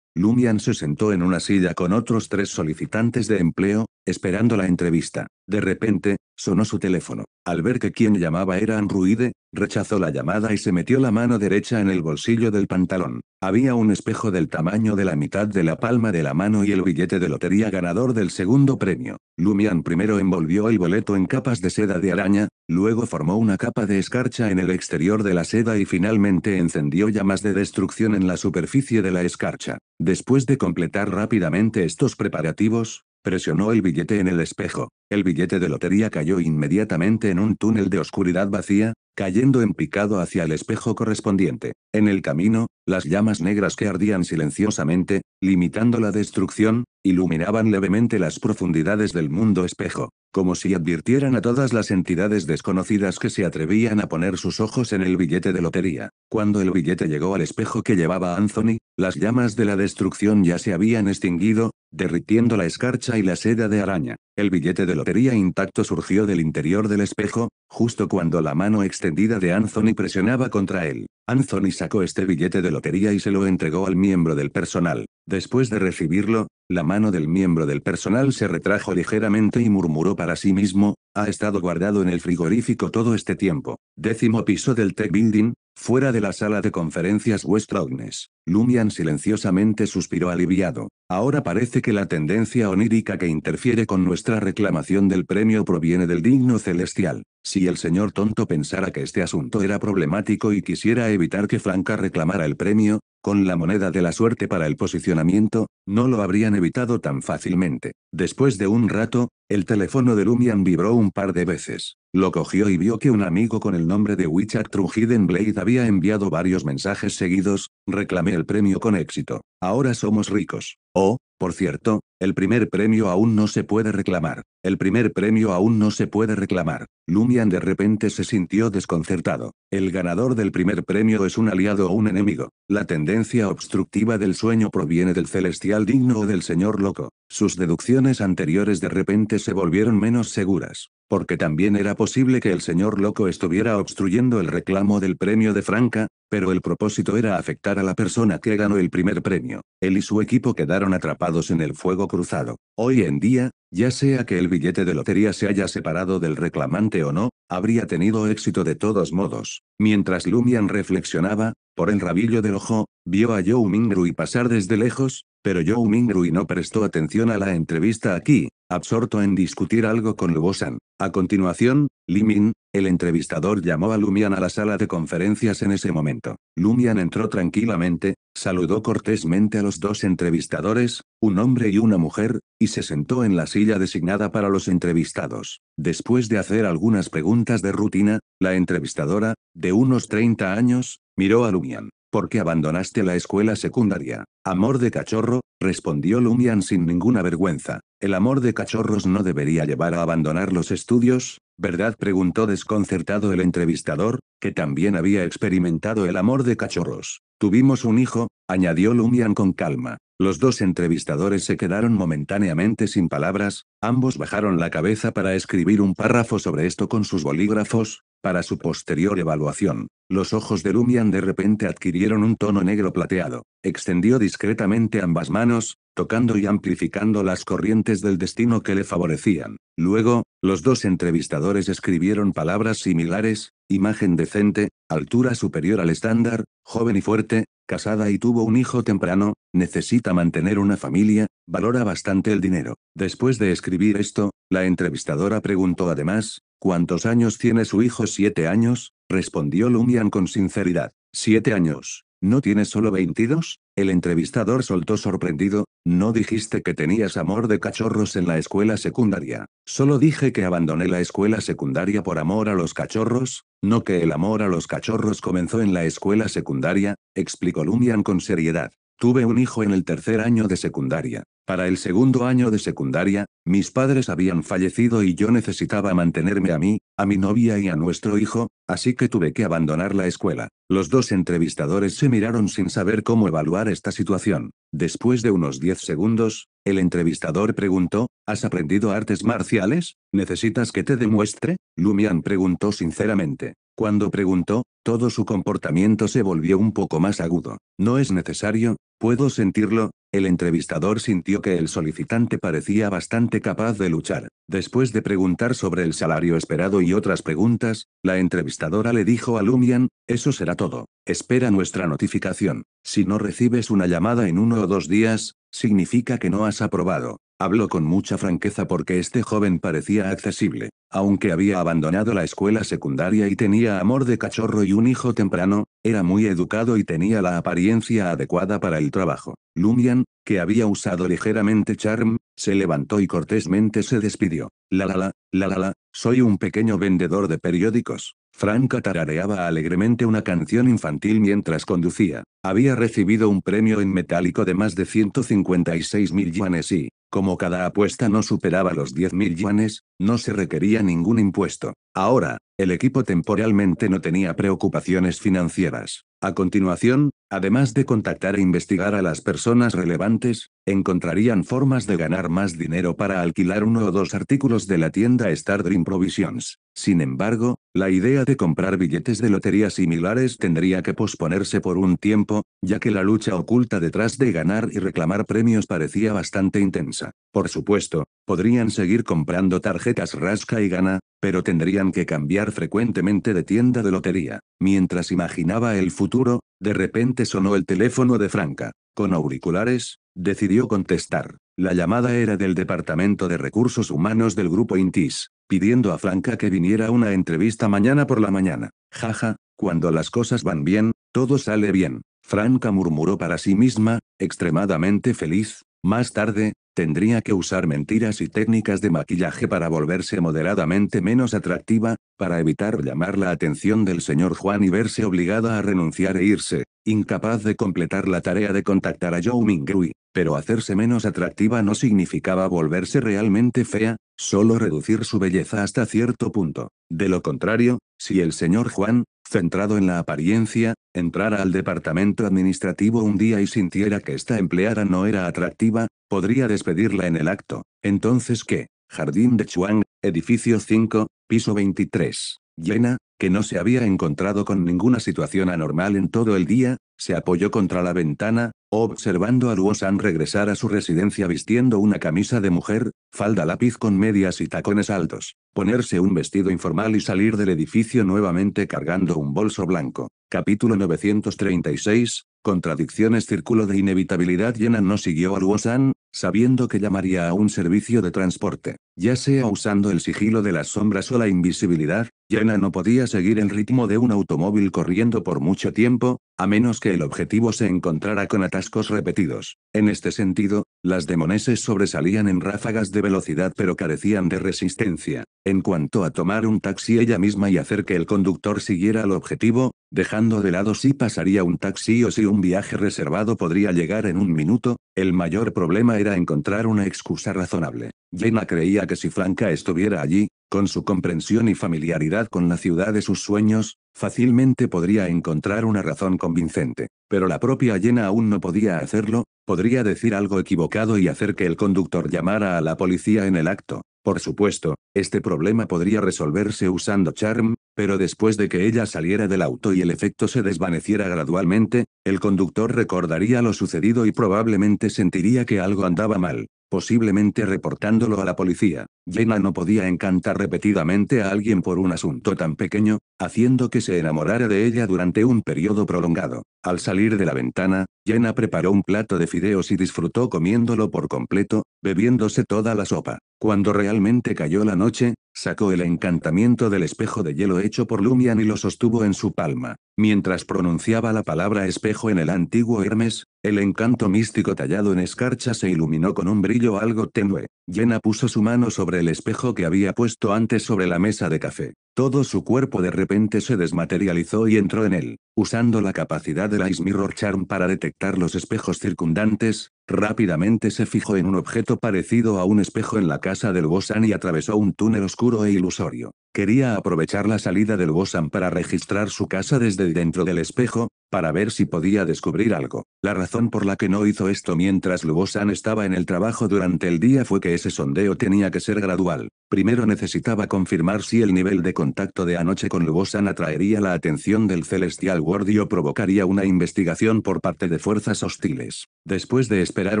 Lumian se sentó en una silla con otros tres solicitantes de empleo, esperando la entrevista. De repente, sonó su teléfono. Al ver que quien llamaba era Anruide, Rechazó la llamada y se metió la mano derecha en el bolsillo del pantalón. Había un espejo del tamaño de la mitad de la palma de la mano y el billete de lotería ganador del segundo premio. Lumian primero envolvió el boleto en capas de seda de araña, luego formó una capa de escarcha en el exterior de la seda y finalmente encendió llamas de destrucción en la superficie de la escarcha. Después de completar rápidamente estos preparativos, Presionó el billete en el espejo. El billete de lotería cayó inmediatamente en un túnel de oscuridad vacía, cayendo en picado hacia el espejo correspondiente. En el camino, las llamas negras que ardían silenciosamente, limitando la destrucción, iluminaban levemente las profundidades del mundo espejo, como si advirtieran a todas las entidades desconocidas que se atrevían a poner sus ojos en el billete de lotería. Cuando el billete llegó al espejo que llevaba Anthony, las llamas de la destrucción ya se habían extinguido, derritiendo la escarcha y la seda de araña. El billete de lotería intacto surgió del interior del espejo, justo cuando la mano extendida de Anthony presionaba contra él. Anthony sacó este billete de lotería y se lo entregó al miembro del personal. Después de recibirlo, la mano del miembro del personal se retrajo ligeramente y murmuró para sí mismo, ha estado guardado en el frigorífico todo este tiempo. Décimo piso del Tech Building, Fuera de la sala de conferencias Westrognes Lumian silenciosamente suspiró aliviado. Ahora parece que la tendencia onírica que interfiere con nuestra reclamación del premio proviene del digno celestial. Si el señor tonto pensara que este asunto era problemático y quisiera evitar que Franca reclamara el premio, con la moneda de la suerte para el posicionamiento, no lo habrían evitado tan fácilmente. Después de un rato, el teléfono de Lumian vibró un par de veces. Lo cogió y vio que un amigo con el nombre de Richard Trujidenblade Blade había enviado varios mensajes seguidos, reclamé el premio con éxito. Ahora somos ricos. Oh, por cierto, el primer premio aún no se puede reclamar. El primer premio aún no se puede reclamar. Lumian de repente se sintió desconcertado. El ganador del primer premio es un aliado o un enemigo. La tendencia obstructiva del sueño proviene del celestial digno o del señor loco. Sus deducciones anteriores de repente se volvieron menos seguras. Porque también era posible que el señor loco estuviera obstruyendo el reclamo del premio de Franca, pero el propósito era afectar a la persona que ganó el primer premio. Él y su equipo quedaron atrapados en el fuego cruzado. Hoy en día, ya sea que el billete de lotería se haya separado del reclamante o no, habría tenido éxito de todos modos. Mientras Lumian reflexionaba, por el rabillo del ojo, vio a Joe Mingrui pasar desde lejos, pero Joe Mingrui no prestó atención a la entrevista aquí, absorto en discutir algo con San. A continuación, Limin, el entrevistador llamó a Lumian a la sala de conferencias en ese momento. Lumian entró tranquilamente, saludó cortésmente a los dos entrevistadores, un hombre y una mujer, y se sentó en la silla designada para los entrevistados. Después de hacer algunas preguntas de rutina, la entrevistadora, de unos 30 años, miró a Lumian. ¿Por qué abandonaste la escuela secundaria? Amor de cachorro, respondió Lumian sin ninguna vergüenza. El amor de cachorros no debería llevar a abandonar los estudios, ¿verdad? preguntó desconcertado el entrevistador, que también había experimentado el amor de cachorros. Tuvimos un hijo, añadió Lumian con calma. Los dos entrevistadores se quedaron momentáneamente sin palabras, ambos bajaron la cabeza para escribir un párrafo sobre esto con sus bolígrafos, para su posterior evaluación. Los ojos de Lumian de repente adquirieron un tono negro plateado. Extendió discretamente ambas manos, tocando y amplificando las corrientes del destino que le favorecían. Luego, los dos entrevistadores escribieron palabras similares, imagen decente, altura superior al estándar, joven y fuerte, casada y tuvo un hijo temprano, necesita mantener una familia, valora bastante el dinero. Después de escribir esto, la entrevistadora preguntó además, ¿cuántos años tiene su hijo? Siete años, respondió Lumian con sinceridad. Siete años. ¿No tiene solo 22? El entrevistador soltó sorprendido, no dijiste que tenías amor de cachorros en la escuela secundaria. Solo dije que abandoné la escuela secundaria por amor a los cachorros, no que el amor a los cachorros comenzó en la escuela secundaria, explicó Lumian con seriedad. Tuve un hijo en el tercer año de secundaria. Para el segundo año de secundaria, mis padres habían fallecido y yo necesitaba mantenerme a mí, a mi novia y a nuestro hijo, así que tuve que abandonar la escuela. Los dos entrevistadores se miraron sin saber cómo evaluar esta situación. Después de unos 10 segundos, el entrevistador preguntó, ¿Has aprendido artes marciales? ¿Necesitas que te demuestre? Lumian preguntó sinceramente. Cuando preguntó, todo su comportamiento se volvió un poco más agudo. No es necesario, Puedo sentirlo, el entrevistador sintió que el solicitante parecía bastante capaz de luchar. Después de preguntar sobre el salario esperado y otras preguntas, la entrevistadora le dijo a Lumian, eso será todo. Espera nuestra notificación. Si no recibes una llamada en uno o dos días, significa que no has aprobado. Habló con mucha franqueza porque este joven parecía accesible. Aunque había abandonado la escuela secundaria y tenía amor de cachorro y un hijo temprano, era muy educado y tenía la apariencia adecuada para el trabajo. Lumian, que había usado ligeramente charm, se levantó y cortésmente se despidió. La la la, la la la, soy un pequeño vendedor de periódicos. Franca tarareaba alegremente una canción infantil mientras conducía. Había recibido un premio en metálico de más de 156 mil yuanes y, como cada apuesta no superaba los 10.000 yuanes, no se requería ningún impuesto. Ahora, el equipo temporalmente no tenía preocupaciones financieras. A continuación, además de contactar e investigar a las personas relevantes, encontrarían formas de ganar más dinero para alquilar uno o dos artículos de la tienda Star Dream Provisions. Sin embargo, la idea de comprar billetes de lotería similares tendría que posponerse por un tiempo, ya que la lucha oculta detrás de ganar y reclamar premios parecía bastante intensa. Por supuesto, podrían seguir comprando tarjetas rasca y gana, pero tendrían que cambiar frecuentemente de tienda de lotería. Mientras imaginaba el futuro, de repente sonó el teléfono de Franca. Con auriculares, decidió contestar. La llamada era del Departamento de Recursos Humanos del Grupo Intis pidiendo a Franca que viniera a una entrevista mañana por la mañana. Jaja, cuando las cosas van bien, todo sale bien. Franca murmuró para sí misma, extremadamente feliz, más tarde, tendría que usar mentiras y técnicas de maquillaje para volverse moderadamente menos atractiva, para evitar llamar la atención del señor Juan y verse obligada a renunciar e irse, incapaz de completar la tarea de contactar a Zhou Mingrui, pero hacerse menos atractiva no significaba volverse realmente fea, solo reducir su belleza hasta cierto punto. De lo contrario, si el señor Juan, centrado en la apariencia, entrara al departamento administrativo un día y sintiera que esta empleada no era atractiva, podría despedirla en el acto. Entonces qué? Jardín de Chuang, edificio 5, piso 23. Llena, que no se había encontrado con ninguna situación anormal en todo el día, se apoyó contra la ventana, observando a Luosan regresar a su residencia vistiendo una camisa de mujer, falda lápiz con medias y tacones altos, ponerse un vestido informal y salir del edificio nuevamente cargando un bolso blanco. Capítulo 936, Contradicciones Círculo de inevitabilidad Yena no siguió a Luosan, sabiendo que llamaría a un servicio de transporte, ya sea usando el sigilo de las sombras o la invisibilidad, Jenna no podía seguir el ritmo de un automóvil corriendo por mucho tiempo, a menos que el objetivo se encontrara con atascos repetidos. En este sentido, las demoneses sobresalían en ráfagas de velocidad pero carecían de resistencia. En cuanto a tomar un taxi ella misma y hacer que el conductor siguiera al objetivo, dejando de lado si pasaría un taxi o si un viaje reservado podría llegar en un minuto, el mayor problema era encontrar una excusa razonable. Jenna creía que si Franca estuviera allí, con su comprensión y familiaridad con la ciudad de sus sueños, fácilmente podría encontrar una razón convincente. Pero la propia llena aún no podía hacerlo, podría decir algo equivocado y hacer que el conductor llamara a la policía en el acto. Por supuesto, este problema podría resolverse usando Charm, pero después de que ella saliera del auto y el efecto se desvaneciera gradualmente, el conductor recordaría lo sucedido y probablemente sentiría que algo andaba mal posiblemente reportándolo a la policía. Jenna no podía encantar repetidamente a alguien por un asunto tan pequeño, haciendo que se enamorara de ella durante un periodo prolongado. Al salir de la ventana, Jenna preparó un plato de fideos y disfrutó comiéndolo por completo, bebiéndose toda la sopa. Cuando realmente cayó la noche, sacó el encantamiento del espejo de hielo hecho por Lumian y lo sostuvo en su palma. Mientras pronunciaba la palabra espejo en el antiguo Hermes, el encanto místico tallado en escarcha se iluminó con un brillo algo tenue. Jenna puso su mano sobre el espejo que había puesto antes sobre la mesa de café. Todo su cuerpo de repente se desmaterializó y entró en él, usando la capacidad del Ice Mirror Charm para detectar los espejos circundantes, Rápidamente se fijó en un objeto parecido a un espejo en la casa del Bosan y atravesó un túnel oscuro e ilusorio. Quería aprovechar la salida del Bosan para registrar su casa desde dentro del espejo, para ver si podía descubrir algo. La razón por la que no hizo esto mientras Lubosan estaba en el trabajo durante el día fue que ese sondeo tenía que ser gradual. Primero necesitaba confirmar si el nivel de contacto de anoche con Lubosan atraería la atención del Celestial guardio, provocaría una investigación por parte de fuerzas hostiles. Después de esperar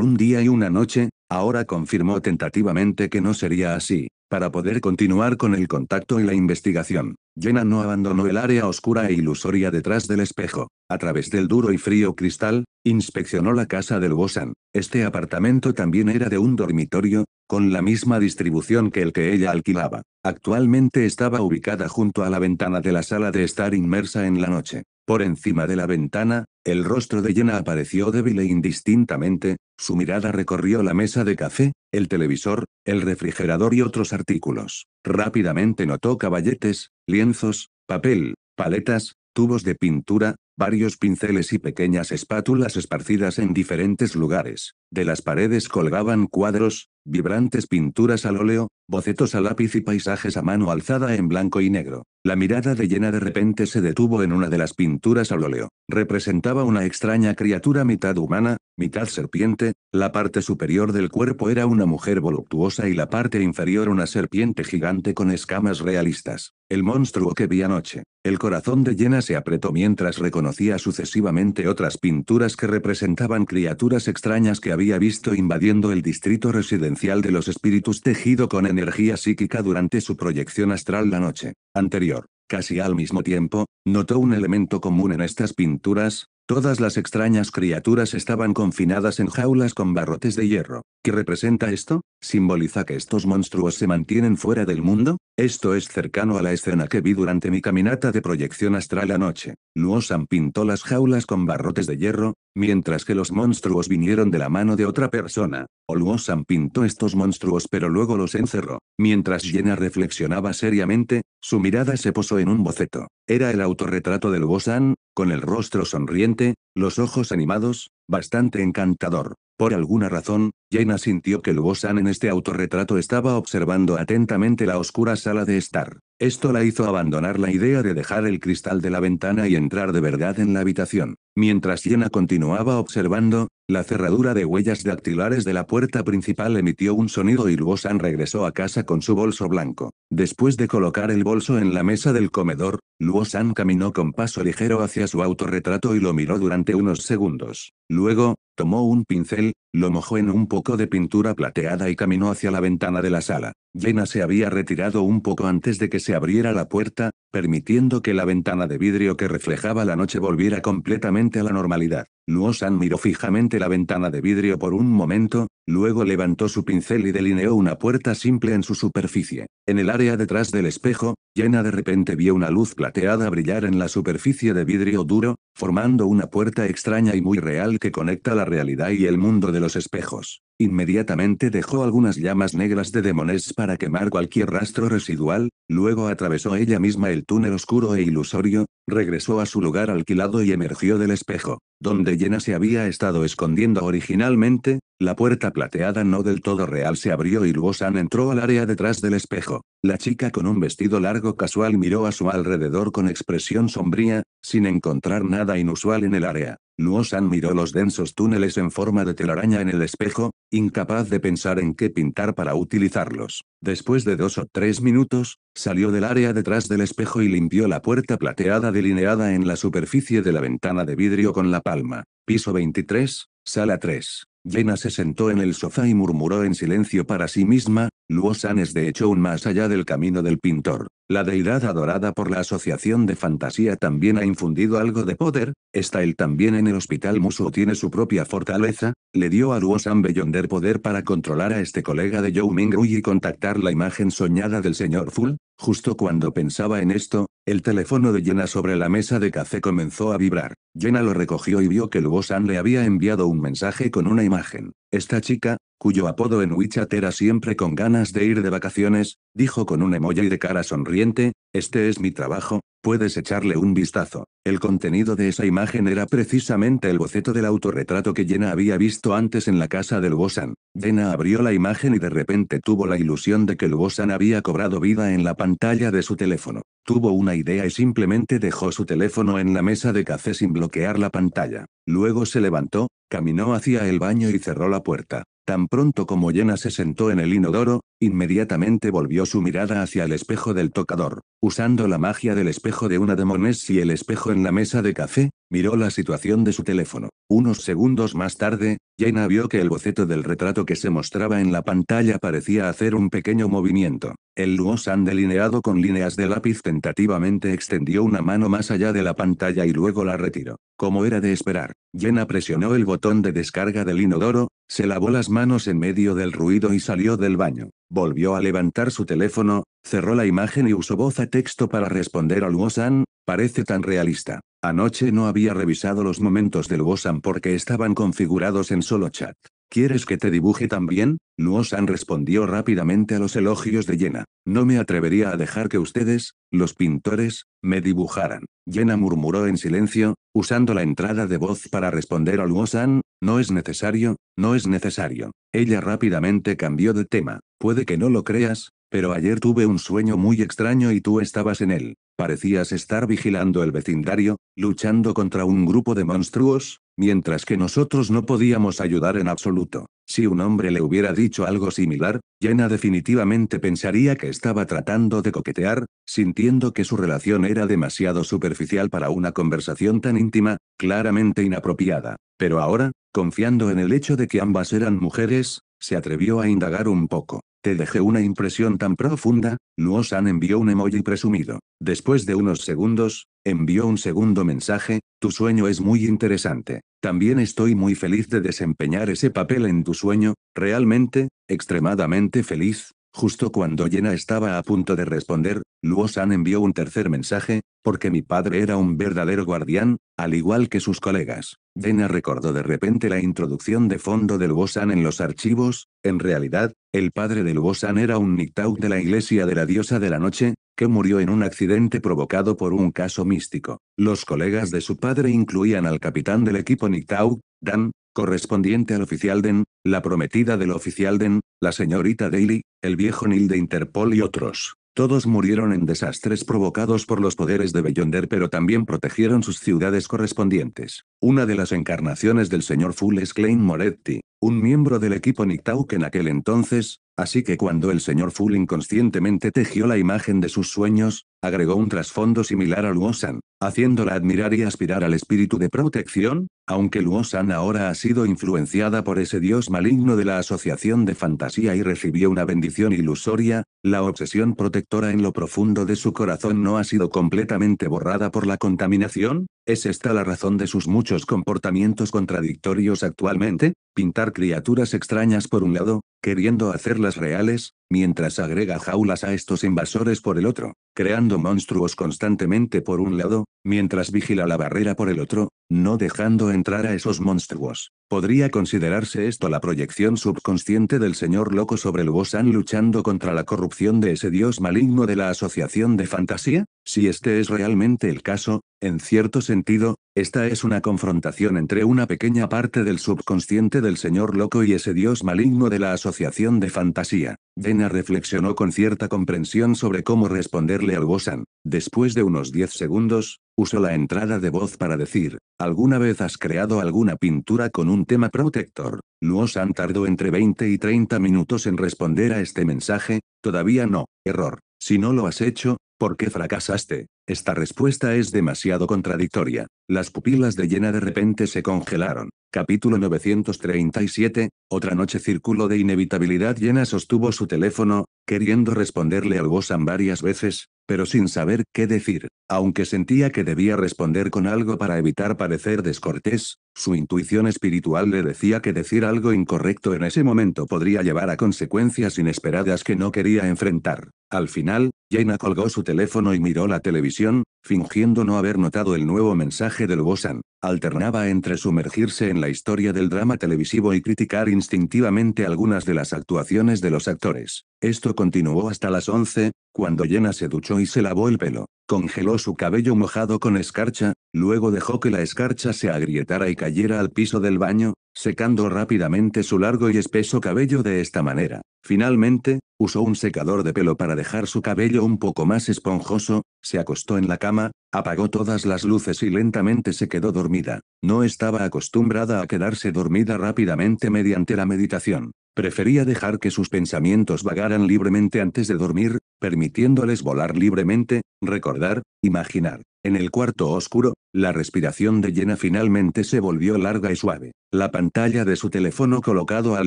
un día y una noche, ahora confirmó tentativamente que no sería así, para poder continuar con el contacto y la investigación. Jenna no abandonó el área oscura e ilusoria detrás del espejo. A través del duro y frío cristal, inspeccionó la casa del Bosan. Este apartamento también era de un dormitorio, con la misma distribución que el que ella alquilaba. Actualmente estaba ubicada junto a la ventana de la sala de estar inmersa en la noche. Por encima de la ventana, el rostro de Jenna apareció débil e indistintamente, su mirada recorrió la mesa de café, el televisor, el refrigerador y otros artículos. Rápidamente notó caballetes, lienzos, papel, paletas, tubos de pintura, varios pinceles y pequeñas espátulas esparcidas en diferentes lugares. De las paredes colgaban cuadros, Vibrantes pinturas al óleo, bocetos a lápiz y paisajes a mano alzada en blanco y negro. La mirada de Jenna de repente se detuvo en una de las pinturas al óleo. Representaba una extraña criatura mitad humana, mitad serpiente, la parte superior del cuerpo era una mujer voluptuosa y la parte inferior una serpiente gigante con escamas realistas. El monstruo que vi anoche. El corazón de Yena se apretó mientras reconocía sucesivamente otras pinturas que representaban criaturas extrañas que había visto invadiendo el distrito residencial de los espíritus tejido con energía psíquica durante su proyección astral la noche anterior. Casi al mismo tiempo, notó un elemento común en estas pinturas, todas las extrañas criaturas estaban confinadas en jaulas con barrotes de hierro. ¿Qué representa esto? simboliza que estos monstruos se mantienen fuera del mundo, esto es cercano a la escena que vi durante mi caminata de proyección astral anoche. Nuosan pintó las jaulas con barrotes de hierro, mientras que los monstruos vinieron de la mano de otra persona. Luosan pintó estos monstruos pero luego los encerró. Mientras Jenna reflexionaba seriamente, su mirada se posó en un boceto. Era el autorretrato de Luosan, con el rostro sonriente, los ojos animados, bastante encantador. Por alguna razón, Yena sintió que Luo-san en este autorretrato estaba observando atentamente la oscura sala de estar. Esto la hizo abandonar la idea de dejar el cristal de la ventana y entrar de verdad en la habitación. Mientras Yena continuaba observando, la cerradura de huellas dactilares de la puerta principal emitió un sonido y Luo-san regresó a casa con su bolso blanco. Después de colocar el bolso en la mesa del comedor, Luo-san caminó con paso ligero hacia su autorretrato y lo miró durante unos segundos. Luego, tomó un pincel, lo mojó en un poco de pintura plateada y caminó hacia la ventana de la sala. Jenna se había retirado un poco antes de que se abriera la puerta, permitiendo que la ventana de vidrio que reflejaba la noche volviera completamente a la normalidad. San miró fijamente la ventana de vidrio por un momento, luego levantó su pincel y delineó una puerta simple en su superficie. En el área detrás del espejo, Jenna de repente vio una luz plateada brillar en la superficie de vidrio duro, formando una puerta extraña y muy real que conecta la realidad y el mundo de los espejos. Inmediatamente dejó algunas llamas negras de demones para quemar cualquier rastro residual, luego atravesó ella misma el túnel oscuro e ilusorio, Regresó a su lugar alquilado y emergió del espejo, donde llena se había estado escondiendo originalmente, la puerta plateada no del todo real se abrió y Luosan entró al área detrás del espejo. La chica con un vestido largo casual miró a su alrededor con expresión sombría, sin encontrar nada inusual en el área. Luosan miró los densos túneles en forma de telaraña en el espejo, incapaz de pensar en qué pintar para utilizarlos. Después de dos o tres minutos, Salió del área detrás del espejo y limpió la puerta plateada delineada en la superficie de la ventana de vidrio con la palma. Piso 23, sala 3. Yena se sentó en el sofá y murmuró en silencio para sí misma, Luosan es de hecho un más allá del camino del pintor. La deidad adorada por la Asociación de Fantasía también ha infundido algo de poder, está él también en el hospital Musu tiene su propia fortaleza, le dio a Luosan Beyonder poder para controlar a este colega de Zhou rui y contactar la imagen soñada del señor Full. Justo cuando pensaba en esto, el teléfono de Yena sobre la mesa de café comenzó a vibrar. Jenna lo recogió y vio que el san le había enviado un mensaje con una imagen. Esta chica, cuyo apodo en WeChat era siempre con ganas de ir de vacaciones, dijo con un emoji de cara sonriente, este es mi trabajo, puedes echarle un vistazo. El contenido de esa imagen era precisamente el boceto del autorretrato que Jenna había visto antes en la casa del Bosan. Jenna abrió la imagen y de repente tuvo la ilusión de que el Bosan había cobrado vida en la pantalla de su teléfono. Tuvo una idea y simplemente dejó su teléfono en la mesa de café sin bloquear la pantalla. Luego se levantó, caminó hacia el baño y cerró la puerta. Tan pronto como Jenna se sentó en el inodoro, inmediatamente volvió su mirada hacia el espejo del tocador. Usando la magia del espejo de una de y el espejo en la mesa de café, miró la situación de su teléfono. Unos segundos más tarde, Jenna vio que el boceto del retrato que se mostraba en la pantalla parecía hacer un pequeño movimiento. El Luosan delineado con líneas de lápiz tentativamente extendió una mano más allá de la pantalla y luego la retiró. Como era de esperar, Jenna presionó el botón de descarga del inodoro, se lavó las manos en medio del ruido y salió del baño. Volvió a levantar su teléfono, cerró la imagen y usó voz a texto para responder al Wosan, parece tan realista. Anoche no había revisado los momentos del Wosan porque estaban configurados en solo chat. ¿Quieres que te dibuje también? Nuo-san respondió rápidamente a los elogios de Yena. No me atrevería a dejar que ustedes, los pintores, me dibujaran. Yena murmuró en silencio, usando la entrada de voz para responder a Luo-san, no es necesario, no es necesario. Ella rápidamente cambió de tema. Puede que no lo creas, pero ayer tuve un sueño muy extraño y tú estabas en él. Parecías estar vigilando el vecindario, luchando contra un grupo de monstruos, mientras que nosotros no podíamos ayudar en absoluto. Si un hombre le hubiera dicho algo similar, Jenna definitivamente pensaría que estaba tratando de coquetear, sintiendo que su relación era demasiado superficial para una conversación tan íntima, claramente inapropiada. Pero ahora, confiando en el hecho de que ambas eran mujeres, se atrevió a indagar un poco. Te dejé una impresión tan profunda, Luo san envió un emoji presumido. Después de unos segundos, envió un segundo mensaje, tu sueño es muy interesante. También estoy muy feliz de desempeñar ese papel en tu sueño, realmente, extremadamente feliz, Justo cuando Yena estaba a punto de responder, Luo San envió un tercer mensaje, porque mi padre era un verdadero guardián, al igual que sus colegas. Dena recordó de repente la introducción de fondo de Luo en los archivos, en realidad, el padre de Luo era un Nictau de la iglesia de la diosa de la noche, que murió en un accidente provocado por un caso místico. Los colegas de su padre incluían al capitán del equipo Nictau, Dan, correspondiente al oficial Den, la prometida del oficial Den, la señorita Daly, el viejo Neil de Interpol y otros. Todos murieron en desastres provocados por los poderes de Bellonder pero también protegieron sus ciudades correspondientes. Una de las encarnaciones del señor Full es Klein Moretti, un miembro del equipo Nictauk en aquel entonces, así que cuando el señor Full inconscientemente tejió la imagen de sus sueños, agregó un trasfondo similar al Luosan haciéndola admirar y aspirar al espíritu de protección, aunque Luosan ahora ha sido influenciada por ese dios maligno de la asociación de fantasía y recibió una bendición ilusoria, la obsesión protectora en lo profundo de su corazón no ha sido completamente borrada por la contaminación, ¿Es esta la razón de sus muchos comportamientos contradictorios actualmente? Pintar criaturas extrañas por un lado, queriendo hacerlas reales, mientras agrega jaulas a estos invasores por el otro, creando monstruos constantemente por un lado, mientras vigila la barrera por el otro, no dejando entrar a esos monstruos. ¿Podría considerarse esto la proyección subconsciente del señor loco sobre el bosán luchando contra la corrupción de ese dios maligno de la asociación de fantasía? Si este es realmente el caso, en ciertos sentido, esta es una confrontación entre una pequeña parte del subconsciente del señor loco y ese dios maligno de la asociación de fantasía. Dena reflexionó con cierta comprensión sobre cómo responderle al Gosan. Después de unos 10 segundos, usó la entrada de voz para decir, ¿alguna vez has creado alguna pintura con un tema protector? Luosan tardó entre 20 y 30 minutos en responder a este mensaje, todavía no, error. Si no lo has hecho, ¿Por qué fracasaste? Esta respuesta es demasiado contradictoria. Las pupilas de Yena de repente se congelaron. Capítulo 937. Otra noche círculo de inevitabilidad Yena sostuvo su teléfono, queriendo responderle al Gosan varias veces, pero sin saber qué decir, aunque sentía que debía responder con algo para evitar parecer descortés, su intuición espiritual le decía que decir algo incorrecto en ese momento podría llevar a consecuencias inesperadas que no quería enfrentar. Al final, Jaina colgó su teléfono y miró la televisión, fingiendo no haber notado el nuevo mensaje del Bosan alternaba entre sumergirse en la historia del drama televisivo y criticar instintivamente algunas de las actuaciones de los actores. Esto continuó hasta las 11, cuando Jenna se duchó y se lavó el pelo, congeló su cabello mojado con escarcha, luego dejó que la escarcha se agrietara y cayera al piso del baño, secando rápidamente su largo y espeso cabello de esta manera. Finalmente, usó un secador de pelo para dejar su cabello un poco más esponjoso, se acostó en la cama, apagó todas las luces y lentamente se quedó dormido. No estaba acostumbrada a quedarse dormida rápidamente mediante la meditación. Prefería dejar que sus pensamientos vagaran libremente antes de dormir, permitiéndoles volar libremente, recordar, imaginar. En el cuarto oscuro, la respiración de Jenna finalmente se volvió larga y suave. La pantalla de su teléfono colocado al